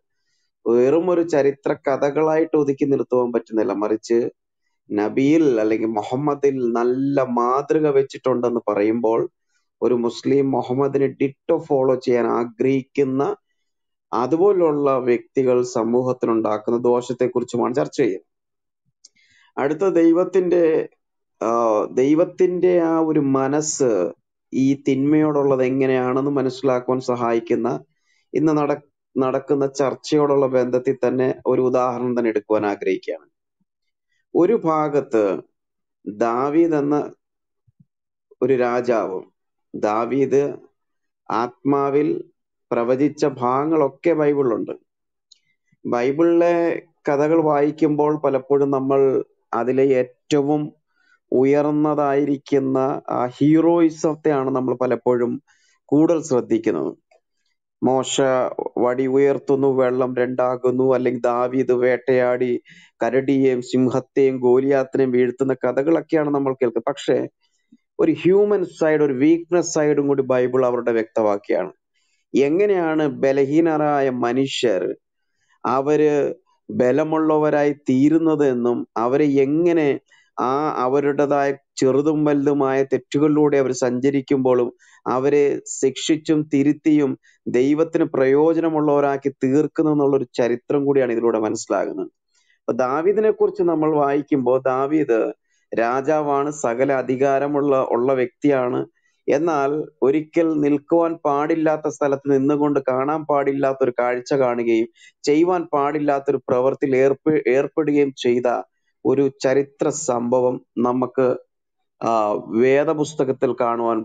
വെറും ഒരു ചരിത്ര കഥകളായിട്ട് ഒതുക്കി നിർത്തുവാൻ പറ്റുന്നില്ല മറിച്ച് നബിയിൽ അല്ലെങ്കിൽ മുഹമ്മദിൽ നല്ല മാതൃക വെച്ചിട്ടുണ്ടെന്ന് പറയുമ്പോൾ ഒരു മുസ്ലിം മുഹമ്മദിനെ ഡിറ്റോ ഫോളോ ചെയ്യാൻ ആഗ്രഹിക്കുന്ന അതുപോലുള്ള വ്യക്തികൾ സമൂഹത്തിനുണ്ടാക്കുന്ന കുറിച്ചുമാണ് ചർച്ച ചെയ്യുന്നത് അടുത്ത ദൈവത്തിന്റെ ദൈവത്തിന്റെ ആ ഒരു മനസ്സ് ഈ തിന്മയോടുള്ളത് എങ്ങനെയാണെന്ന് മനസ്സിലാക്കുവാൻ സഹായിക്കുന്ന ഇന്ന് നട നടക്കുന്ന ചർച്ചയോടുള്ള ബന്ധത്തിൽ തന്നെ ഒരു ഉദാഹരണം തന്നെ എടുക്കുവാൻ ആഗ്രഹിക്കുകയാണ് ഒരു ഭാഗത്ത് ദാവീദ് എന്ന ഒരു രാജാവ് ദാവീദ് ആത്മാവിൽ പ്രവചിച്ച ഭാഗങ്ങളൊക്കെ ബൈബിളുണ്ട് ബൈബിളിലെ കഥകൾ വായിക്കുമ്പോൾ പലപ്പോഴും നമ്മൾ അതിലെ ഏറ്റവും ഉയർന്നതായിരിക്കുന്ന ആ ഹീറോയിസത്തെയാണ് നമ്മൾ പലപ്പോഴും കൂടുതൽ ശ്രദ്ധിക്കുന്നത് മോശ വടി ഉയർത്തുന്നു വെള്ളം രണ്ടാകുന്നു അല്ലെങ്കിൽ ദാവീദ് വേട്ടയാടി കരടിയെയും സിംഹത്തെയും ഗോലിയാത്തിനെയും വീഴ്ത്തുന്ന കഥകളൊക്കെയാണ് നമ്മൾ കേൾക്കുന്നത് പക്ഷേ ഒരു ഹ്യൂമൻ സൈഡ് ഒരു വീക്ക്നെസ് സൈഡും കൂടി ബൈബിൾ അവരുടെ വ്യക്തമാക്കിയാണ് എങ്ങനെയാണ് ബലഹീനരായ മനുഷ്യർ അവര് ബലമുള്ളവരായി തീരുന്നത് എന്നും അവരെ എങ്ങനെ ആ അവരുടേതായ ചെറുതും വലുതുമായ തെറ്റുകളിലൂടെ അവർ സഞ്ചരിക്കുമ്പോഴും അവരെ ശിക്ഷിച്ചും തിരുത്തിയും ദൈവത്തിന് പ്രയോജനമുള്ളവരാക്കി തീർക്കുന്നു ഒരു ചരിത്രം കൂടിയാണ് ഇതിലൂടെ മനസ്സിലാകുന്നത് അപ്പൊ ദാവീദിനെ കുറിച്ച് നമ്മൾ വായിക്കുമ്പോൾ ദാവീദ് രാജാവാണ് സകല അധികാരമുള്ള ഉള്ള വ്യക്തിയാണ് എന്നാൽ ഒരിക്കൽ നിൽക്കുവാൻ പാടില്ലാത്ത സ്ഥലത്ത് നിന്നുകൊണ്ട് കാണാൻ പാടില്ലാത്ത ഒരു കാഴ്ച കാണുകയും ചെയ്യുവാൻ പാടില്ലാത്തൊരു പ്രവൃത്തിയിൽ ഏർപ്പെ ഏർപ്പെടുകയും ചെയ്ത ഒരു ചരിത്ര സംഭവം നമുക്ക് വേദപുസ്തകത്തിൽ കാണുവാൻ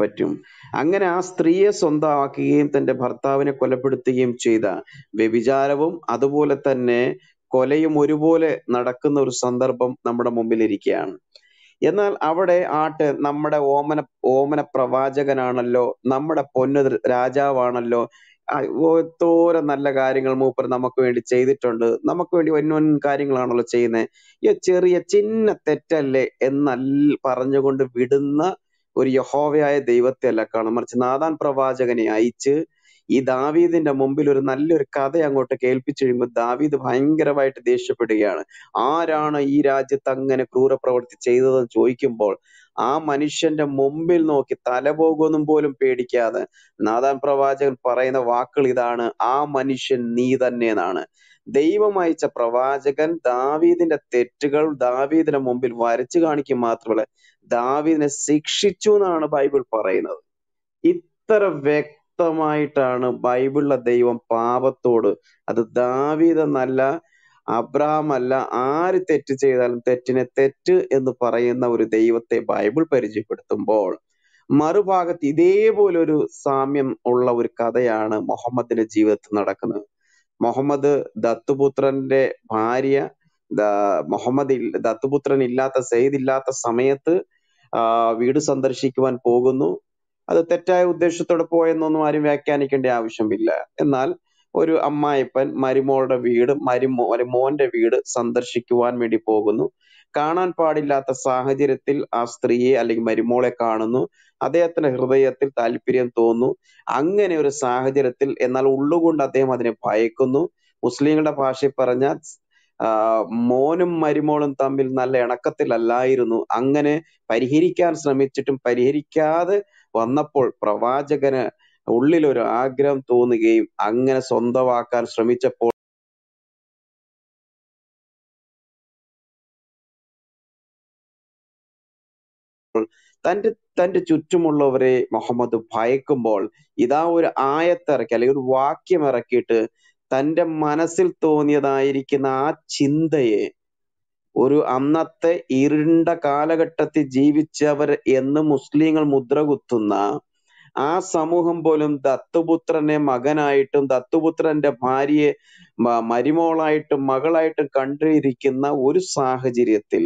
പറ്റും അങ്ങനെ ആ സ്ത്രീയെ സ്വന്തമാക്കുകയും തന്റെ ഭർത്താവിനെ കൊലപ്പെടുത്തുകയും ചെയ്ത വ്യഭിചാരവും അതുപോലെ തന്നെ കൊലയും ഒരുപോലെ നടക്കുന്ന ഒരു സന്ദർഭം നമ്മുടെ മുമ്പിൽ ഇരിക്കുകയാണ് എന്നാൽ അവിടെ ആട്ട് നമ്മുടെ ഓമന ഓമന പ്രവാചകനാണല്ലോ നമ്മുടെ പൊന്നു രാജാവാണല്ലോ തോരെ നല്ല കാര്യങ്ങൾ മൂപ്പർ നമുക്ക് വേണ്ടി ചെയ്തിട്ടുണ്ട് നമുക്ക് വേണ്ടി വൻ കാര്യങ്ങളാണല്ലോ ചെയ്യുന്നത് ഈ ചെറിയ ചിന്ന തെറ്റല്ലേ എന്നല്ല പറഞ്ഞുകൊണ്ട് വിടുന്ന ഒരു യഹോവയായ ദൈവത്തെ അല്ല കാണും മറിച്ച് നാദാൻ പ്രവാചകനെ അയച്ച് ഈ ദാവീദിന്റെ മുമ്പിൽ ഒരു നല്ലൊരു കഥ അങ്ങോട്ട് കേൾപ്പിച്ചു കഴിയുമ്പോൾ ദാവീദ് ഭയങ്കരമായിട്ട് ദേഷ്യപ്പെടുകയാണ് ആരാണ് ഈ രാജ്യത്ത് അങ്ങനെ ക്രൂരപ്രവർത്തി ചെയ്തതെന്ന് ചോദിക്കുമ്പോൾ ആ മനുഷ്യന്റെ മുമ്പിൽ നോക്കി തലപോകുമെന്നും പോലും പേടിക്കാതെ നാദാൻ പ്രവാചകൻ പറയുന്ന വാക്കുകൾ ഇതാണ് ആ മനുഷ്യൻ നീ തന്നെ എന്നാണ് ദൈവം അയച്ച പ്രവാചകൻ ദാവീദിന്റെ തെറ്റുകൾ ദാവീദിന്റെ മുമ്പിൽ വരച്ചു കാണിക്കും മാത്രമല്ല ദാവീദിനെ ശിക്ഷിച്ചു എന്നാണ് ബൈബിൾ പറയുന്നത് ഇത്ര വ്യക്തമായിട്ടാണ് ബൈബിളിലെ ദൈവം പാപത്തോട് അത് ദാവീദ് എന്നല്ല അബ്രഹാം അല്ല ആര് തെറ്റ് ചെയ്താലും തെറ്റിനെ തെറ്റ് എന്ന് പറയുന്ന ഒരു ദൈവത്തെ ബൈബിൾ പരിചയപ്പെടുത്തുമ്പോൾ മറുഭാഗത്ത് ഇതേപോലെ ഒരു സാമ്യം ഉള്ള ഒരു കഥയാണ് മുഹമ്മദിന്റെ ജീവിതത്തിൽ നടക്കുന്നത് മുഹമ്മദ് ദത്തുപുത്രന്റെ ഭാര്യ മുഹമ്മദ് ദത്തുപുത്രൻ ഇല്ലാത്ത സെയ്ദ് ഇല്ലാത്ത സമയത്ത് വീട് സന്ദർശിക്കുവാൻ പോകുന്നു അത് തെറ്റായ ഉദ്ദേശത്തോടെ പോയെന്നൊന്നും ആരും വ്യാഖ്യാനിക്കേണ്ട ആവശ്യമില്ല എന്നാൽ ഒരു അമ്മായിപ്പൻ മരുമോളുടെ വീട് മരുമോ മോന്റെ വീട് സന്ദർശിക്കുവാൻ വേണ്ടി പോകുന്നു കാണാൻ പാടില്ലാത്ത സാഹചര്യത്തിൽ ആ സ്ത്രീയെ അല്ലെങ്കിൽ മരുമോളെ കാണുന്നു അദ്ദേഹത്തിന്റെ ഹൃദയത്തിൽ താല്പര്യം തോന്നുന്നു അങ്ങനെ ഒരു സാഹചര്യത്തിൽ എന്നാൽ ഉള്ളുകൊണ്ട് അദ്ദേഹം അതിനെ ഭയക്കുന്നു മുസ്ലിങ്ങളുടെ ഭാഷയിൽ പറഞ്ഞാൽ മോനും മരുമോളും തമ്മിൽ നല്ല ഇണക്കത്തിലല്ലായിരുന്നു അങ്ങനെ പരിഹരിക്കാൻ ശ്രമിച്ചിട്ടും പരിഹരിക്കാതെ വന്നപ്പോൾ പ്രവാചകന് ഉള്ളിൽ ഒരു ആഗ്രഹം തോന്നുകയും അങ്ങനെ സ്വന്തമാക്കാൻ ശ്രമിച്ചപ്പോൾ തന്റെ തന്റെ ചുറ്റുമുള്ളവരെ മുഹമ്മദ് ഭയക്കുമ്പോൾ ഇതാ ഒരു ആയത്തിറക്കി അല്ലെങ്കിൽ ഒരു വാക്യം ഇറക്കിയിട്ട് തന്റെ മനസ്സിൽ തോന്നിയതായിരിക്കുന്ന ആ ചിന്തയെ ഒരു അന്നത്തെ ഇരുണ്ട കാലഘട്ടത്തിൽ ജീവിച്ചവർ എന്ന് മുസ്ലിങ്ങൾ മുദ്ര കുത്തുന്ന ആ സമൂഹം പോലും ദത്തുപുത്രനെ മകനായിട്ടും ദത്തുപുത്രന്റെ ഭാര്യയെ മരുമോളായിട്ടും മകളായിട്ടും കണ്ടിരിക്കുന്ന ഒരു സാഹചര്യത്തിൽ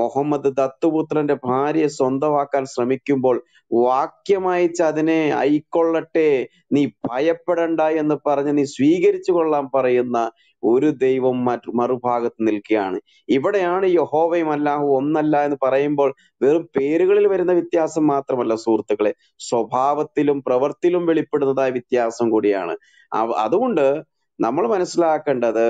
മുഹമ്മദ് ദത്തുപുത്രന്റെ ഭാര്യയെ സ്വന്തമാക്കാൻ ശ്രമിക്കുമ്പോൾ വാക്യമയച്ച് അതിനെ ഐക്കൊള്ളട്ടെ നീ ഭയപ്പെടണ്ട എന്ന് പറഞ്ഞ് നീ സ്വീകരിച്ചു കൊള്ളാൻ പറയുന്ന ഒരു ദൈവം മറ്റു മറുഭാഗത്ത് നിൽക്കുകയാണ് ഇവിടെയാണ് യഹോവയും അല്ലാഹു ഒന്നല്ല എന്ന് പറയുമ്പോൾ വെറും പേരുകളിൽ വരുന്ന വ്യത്യാസം മാത്രമല്ല സുഹൃത്തുക്കളെ സ്വഭാവത്തിലും പ്രവൃത്തിയിലും വെളിപ്പെടുന്നതായ വ്യത്യാസം കൂടിയാണ് അതുകൊണ്ട് നമ്മൾ മനസ്സിലാക്കേണ്ടത്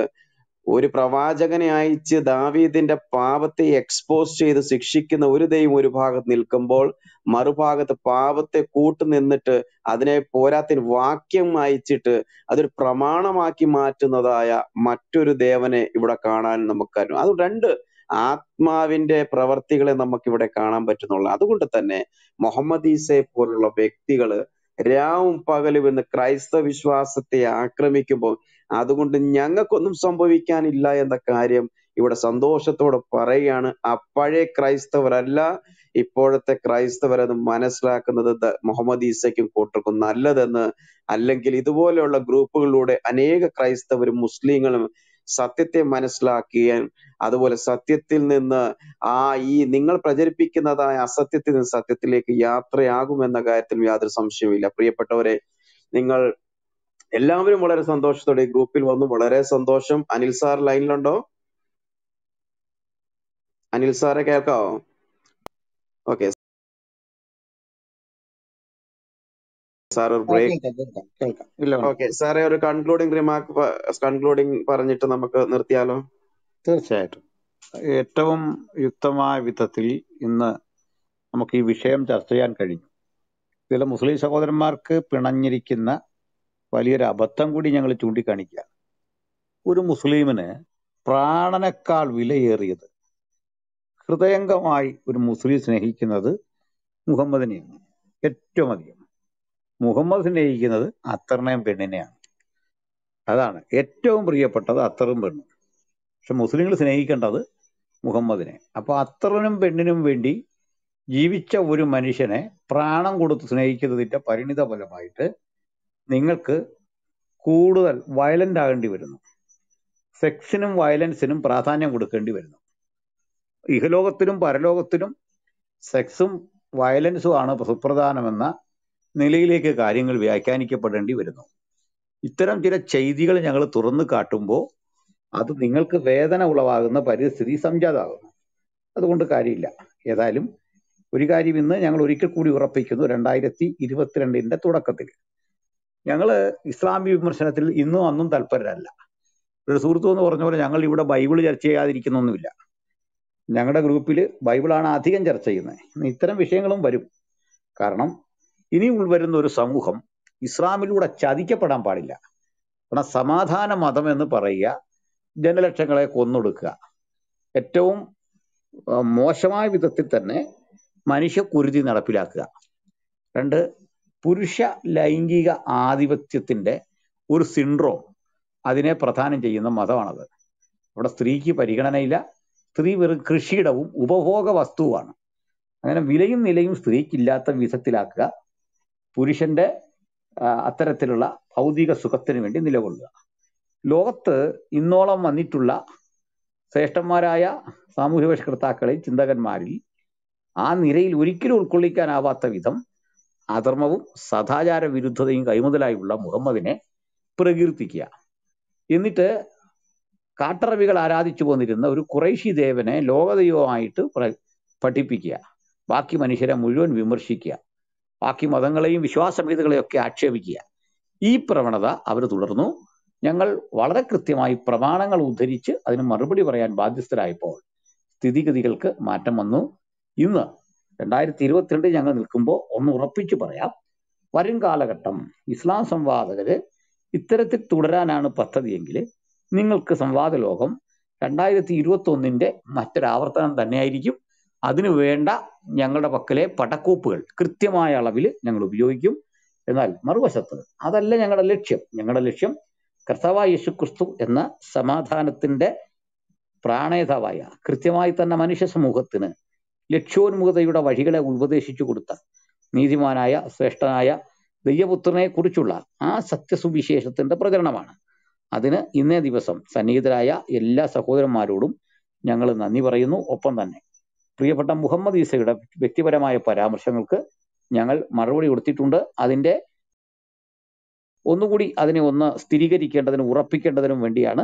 ഒരു പ്രവാചകനെ അയച്ച് ദാവീദിന്റെ പാപത്തെ എക്സ്പോസ് ചെയ്ത് ശിക്ഷിക്കുന്ന ഒരു ദൈവം ഒരു ഭാഗത്ത് നിൽക്കുമ്പോൾ മറുഭാഗത്ത് പാപത്തെ കൂട്ടു നിന്നിട്ട് അതിനെ പോരാത്തിന് വാക്യം അയച്ചിട്ട് അതൊരു പ്രമാണമാക്കി മാറ്റുന്നതായ മറ്റൊരു ദേവനെ ഇവിടെ കാണാൻ നമുക്ക് അത് രണ്ട് ആത്മാവിന്റെ പ്രവർത്തികളെ നമുക്കിവിടെ കാണാൻ പറ്റുന്നുള്ളു അതുകൊണ്ട് തന്നെ മുഹമ്മദ് പോലുള്ള വ്യക്തികള് രാവും പകലും എന്ന് ക്രൈസ്തവ വിശ്വാസത്തെ ആക്രമിക്കുമ്പോൾ അതുകൊണ്ട് ഞങ്ങൾക്കൊന്നും സംഭവിക്കാനില്ല എന്ന കാര്യം ഇവിടെ സന്തോഷത്തോടെ പറയുകയാണ് ആ പഴയ ക്രൈസ്തവരല്ല ഇപ്പോഴത്തെ ക്രൈസ്തവരത് മനസ്സിലാക്കുന്നത് മുഹമ്മദ് ഈസയ്ക്കും കൂട്ടർക്കും നല്ലതെന്ന് അല്ലെങ്കിൽ ഇതുപോലെയുള്ള ഗ്രൂപ്പുകളിലൂടെ അനേക ക്രൈസ്തവരും മുസ്ലിങ്ങളും സത്യത്തെ മനസ്സിലാക്കുകയും അതുപോലെ സത്യത്തിൽ നിന്ന് ആ ഈ നിങ്ങൾ പ്രചരിപ്പിക്കുന്നതായ അസത്യത്തിൽ നിന്ന് സത്യത്തിലേക്ക് യാത്രയാകുമെന്ന കാര്യത്തിൽ യാതൊരു സംശയവുമില്ല പ്രിയപ്പെട്ടവരെ നിങ്ങൾ എല്ലാവരും വളരെ സന്തോഷത്തോടെ ഗ്രൂപ്പിൽ വന്നു വളരെ സന്തോഷം അനിൽ സാർ ലൈനിലുണ്ടോ അനിൽ സാറെ കേൾക്കാവോ ഓക്കെ സാർ ഒരു ബ്രേക്ക് ഓക്കെ സാറേ ഒരു കൺക്ലൂഡിംഗ് റിമാർക്ക് കൺക്ലൂഡിംഗ് പറഞ്ഞിട്ട് നമുക്ക് നിർത്തിയാലോ തീർച്ചയായിട്ടും ഏറ്റവും യുക്തമായ വിധത്തിൽ ഇന്ന് നമുക്ക് ഈ വിഷയം ചർച്ച ചെയ്യാൻ കഴിഞ്ഞു ഇതിൽ മുസ്ലിം സഹോദരന്മാർക്ക് പിണഞ്ഞിരിക്കുന്ന വലിയൊരു അബദ്ധം കൂടി ഞങ്ങൾ ചൂണ്ടിക്കാണിക്കുകയാണ് ഒരു മുസ്ലിമിന് പ്രാണനേക്കാൾ വിലയേറിയത് ഹൃദയംഗമായി ഒരു മുസ്ലിം സ്നേഹിക്കുന്നത് മുഹമ്മദിനെയാണ് ഏറ്റവും അധികം മുഹമ്മദ് സ്നേഹിക്കുന്നത് അത്തറിനെയും പെണ്ണിനെയാണ് അതാണ് ഏറ്റവും പ്രിയപ്പെട്ടത് അത്രയും പെണ്ണ് പക്ഷെ മുസ്ലിങ്ങൾ സ്നേഹിക്കേണ്ടത് മുഹമ്മദിനെ അപ്പോൾ അത്രനും പെണ്ണിനും വേണ്ടി ജീവിച്ച ഒരു മനുഷ്യനെ പ്രാണം കൊടുത്ത് സ്നേഹിക്കുന്നതിൻ്റെ പരിണിത ഫലമായിട്ട് നിങ്ങൾക്ക് കൂടുതൽ വയലൻ്റ് ആകേണ്ടി വരുന്നു സെക്സിനും വയലൻസിനും പ്രാധാന്യം കൊടുക്കേണ്ടി വരുന്നു ഇഹലോകത്തിലും പരലോകത്തിലും സെക്സും വയലൻസും ആണ് സുപ്രധാനമെന്ന നിലയിലേക്ക് കാര്യങ്ങൾ വ്യാഖ്യാനിക്കപ്പെടേണ്ടി വരുന്നു ഇത്തരം ചില ചെയ്തികൾ ഞങ്ങൾ തുറന്നു കാട്ടുമ്പോൾ അത് നിങ്ങൾക്ക് വേദന ഉളവാകുന്ന പരിസ്ഥിതി സംജാതാകുന്നു അതുകൊണ്ട് കാര്യമില്ല ഏതായാലും ഒരു കാര്യം ഇന്ന് ഞങ്ങൾ ഒരിക്കൽ കൂടി ഉറപ്പിക്കുന്നു രണ്ടായിരത്തി ഇരുപത്തിരണ്ടിന്റെ തുടക്കത്തിൽ ഞങ്ങൾ ഇസ്ലാമിക വിമർശനത്തിൽ ഇന്നും അന്നും തൽപരരല്ല ഒരു സുഹൃത്തു എന്ന് പറഞ്ഞ പോലെ ഞങ്ങൾ ഇവിടെ ബൈബിൾ ചർച്ച ചെയ്യാതിരിക്കുന്നൊന്നുമില്ല ഞങ്ങളുടെ ഗ്രൂപ്പിൽ ബൈബിളാണ് അധികം ചർച്ച ചെയ്യുന്നത് ഇത്തരം വിഷയങ്ങളും വരും കാരണം ഇനി ഉൾവരുന്ന ഒരു സമൂഹം ഇസ്ലാമിലൂടെ ചതിക്കപ്പെടാൻ പാടില്ല കാരണം സമാധാന മതം എന്ന് പറയുക ജനലക്ഷങ്ങളെ കൊന്നൊടുക്കുക ഏറ്റവും മോശമായ വിധത്തിൽ തന്നെ കുരുതി നടപ്പിലാക്കുക രണ്ട് പുരുഷ ലൈംഗിക ആധിപത്യത്തിൻ്റെ ഒരു സിൻഡ്രോം അതിനെ പ്രധാനം ചെയ്യുന്ന മതമാണത് അവിടെ സ്ത്രീക്ക് പരിഗണനയില്ല സ്ത്രീ വെറും കൃഷിയിടവും ഉപഭോഗ വസ്തുവാണ് അങ്ങനെ വിലയും നിലയും സ്ത്രീക്കില്ലാത്ത വിധത്തിലാക്കുക പുരുഷന്റെ അത്തരത്തിലുള്ള ഭൗതിക സുഖത്തിന് വേണ്ടി നിലകൊള്ളുക ലോകത്ത് ഇന്നോളം വന്നിട്ടുള്ള ശ്രേഷ്ഠന്മാരായ സാമൂഹ്യ പരിഷ്കർത്താക്കളിൽ ചിന്തകന്മാരിൽ ആ നിരയിൽ ഒരിക്കലും ഉൾക്കൊള്ളിക്കാനാവാത്ത വിധം അധർമ്മവും സദാചാര വിരുദ്ധതയും കൈമുതലായുള്ള മുഹമ്മദിനെ പ്രകീർത്തിക്കുക എന്നിട്ട് കാട്ടറവികൾ ആരാധിച്ചു പോന്നിരുന്ന ഒരു കുറേശി ദേവനെ ലോകദൈവമായിട്ട് പഠിപ്പിക്കുക ബാക്കി മനുഷ്യരെ മുഴുവൻ വിമർശിക്കുക ബാക്കി മതങ്ങളെയും ഒക്കെ ആക്ഷേപിക്കുക ഈ പ്രവണത അവർ തുടർന്നു ഞങ്ങൾ വളരെ കൃത്യമായി പ്രമാണങ്ങൾ ഉദ്ധരിച്ച് അതിന് മറുപടി പറയാൻ ബാധ്യസ്ഥരായപ്പോൾ സ്ഥിതിഗതികൾക്ക് മാറ്റം വന്നു ഇന്ന് രണ്ടായിരത്തി ഇരുപത്തിരണ്ട് ഞങ്ങൾ നിൽക്കുമ്പോൾ ഒന്ന് ഉറപ്പിച്ചു പറയാം വരും കാലഘട്ടം ഇസ്ലാം സംവാദകര് ഇത്തരത്തിൽ തുടരാനാണ് പദ്ധതിയെങ്കിൽ നിങ്ങൾക്ക് സംവാദ ലോകം രണ്ടായിരത്തി ഇരുപത്തി ഒന്നിൻ്റെ മറ്റൊരാവർത്തനം തന്നെയായിരിക്കും അതിനു വേണ്ട ഞങ്ങളുടെ പക്കലെ പടക്കോപ്പുകൾ കൃത്യമായ അളവിൽ ഞങ്ങൾ ഉപയോഗിക്കും എന്നാൽ മറുവശത്ത് അതല്ല ഞങ്ങളുടെ ലക്ഷ്യം ഞങ്ങളുടെ ലക്ഷ്യം കർത്താവായ യേശു ക്രിസ്തു എന്ന സമാധാനത്തിൻ്റെ പ്രാണേതാവായ കൃത്യമായി തന്നെ മനുഷ്യ സമൂഹത്തിന് ലക്ഷ്യോന്മുഖതയുടെ വഴികളെ ഉപദേശിച്ചു കൊടുത്ത നീതിമാനായ ശ്രേഷ്ഠനായ ദയ്യപുത്രനെ കുറിച്ചുള്ള ആ സത്യസുവിശേഷത്തിന്റെ പ്രചരണമാണ് അതിന് ഇന്നേ ദിവസം സന്നിഹിതരായ എല്ലാ സഹോദരന്മാരോടും ഞങ്ങൾ നന്ദി പറയുന്നു ഒപ്പം തന്നെ പ്രിയപ്പെട്ട മുഹമ്മദ് ഈസയുടെ വ്യക്തിപരമായ പരാമർശങ്ങൾക്ക് ഞങ്ങൾ മറുപടി കൊടുത്തിട്ടുണ്ട് അതിൻ്റെ ഒന്നുകൂടി അതിനെ ഒന്ന് സ്ഥിരീകരിക്കേണ്ടതിനും ഉറപ്പിക്കേണ്ടതിനും വേണ്ടിയാണ്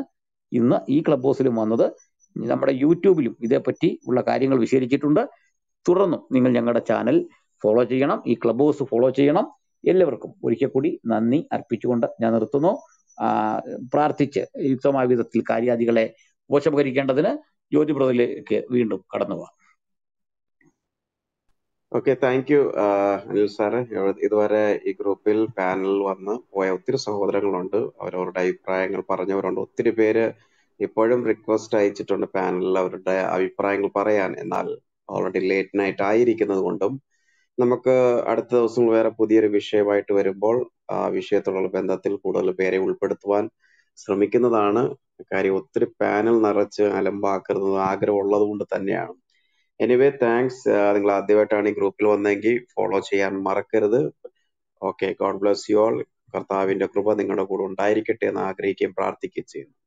ഇന്ന് ഈ ക്ലബ് ഹൗസിലും വന്നത് നമ്മുടെ യൂട്യൂബിലും ഇതേപ്പറ്റി ഉള്ള കാര്യങ്ങൾ വിശേഷിച്ചിട്ടുണ്ട് തുടർന്നും നിങ്ങൾ ഞങ്ങളുടെ ചാനൽ ഫോളോ ചെയ്യണം ഈ ക്ലബ് ഹൗസ് ഫോളോ ചെയ്യണം എല്ലാവർക്കും ഒരിക്കൽ കൂടി നന്ദി അർപ്പിച്ചുകൊണ്ട് ഞാൻ നിർത്തുന്നു പ്രാർത്ഥിച്ച് യുക്തമായ വിധത്തിൽ കാര്യാദികളെ മോശപകരിക്കേണ്ടതിന് ജ്യോതി ബ്രദറിലേക്ക് വീണ്ടും കടന്നു പോകാം okay thank you Anil sir ഇതുവരെ ഈ ഗ്രൂപ്പിൽ പാനലിൽ വന്ന് പോയ ഒത്തിരി സഹോദരങ്ങളുണ്ട് അവരവരുടെ അഭിപ്രായങ്ങൾ പറഞ്ഞവരുണ്ട് ഒത്തിരി പേര് ഇപ്പോഴും റിക്വസ്റ്റ് അയച്ചിട്ടുണ്ട് പാനലിൽ അവരുടെ അഭിപ്രായങ്ങൾ പറയാൻ എന്നാൽ ഓൾറെഡി ലേറ്റ് നൈറ്റ് ആയിരിക്കുന്നത് കൊണ്ടും നമുക്ക് അടുത്ത ദിവസം വേറെ പുതിയൊരു വിഷയമായിട്ട് വരുമ്പോൾ ആ വിഷയത്തോടുള്ള ബന്ധത്തിൽ കൂടുതൽ പേരെ ഉൾപ്പെടുത്തുവാൻ ശ്രമിക്കുന്നതാണ് കാര്യം ഒത്തിരി പാനൽ നിറച്ച് അലമ്പാക്കുന്നത് ആഗ്രഹമുള്ളത് കൊണ്ട് തന്നെയാണ് എനിവേ താങ്ക്സ് നിങ്ങൾ ആദ്യമായിട്ടാണ് ഈ ഗ്രൂപ്പിൽ വന്നെങ്കിൽ ഫോളോ ചെയ്യാൻ മറക്കരുത് okay God bless you all കർത്താവിന്റെ കൃപ നിങ്ങളുടെ കൂടെ ഉണ്ടായിരിക്കട്ടെ എന്ന് ആഗ്രഹിക്കുകയും പ്രാർത്ഥിക്കുകയും ചെയ്യുന്നു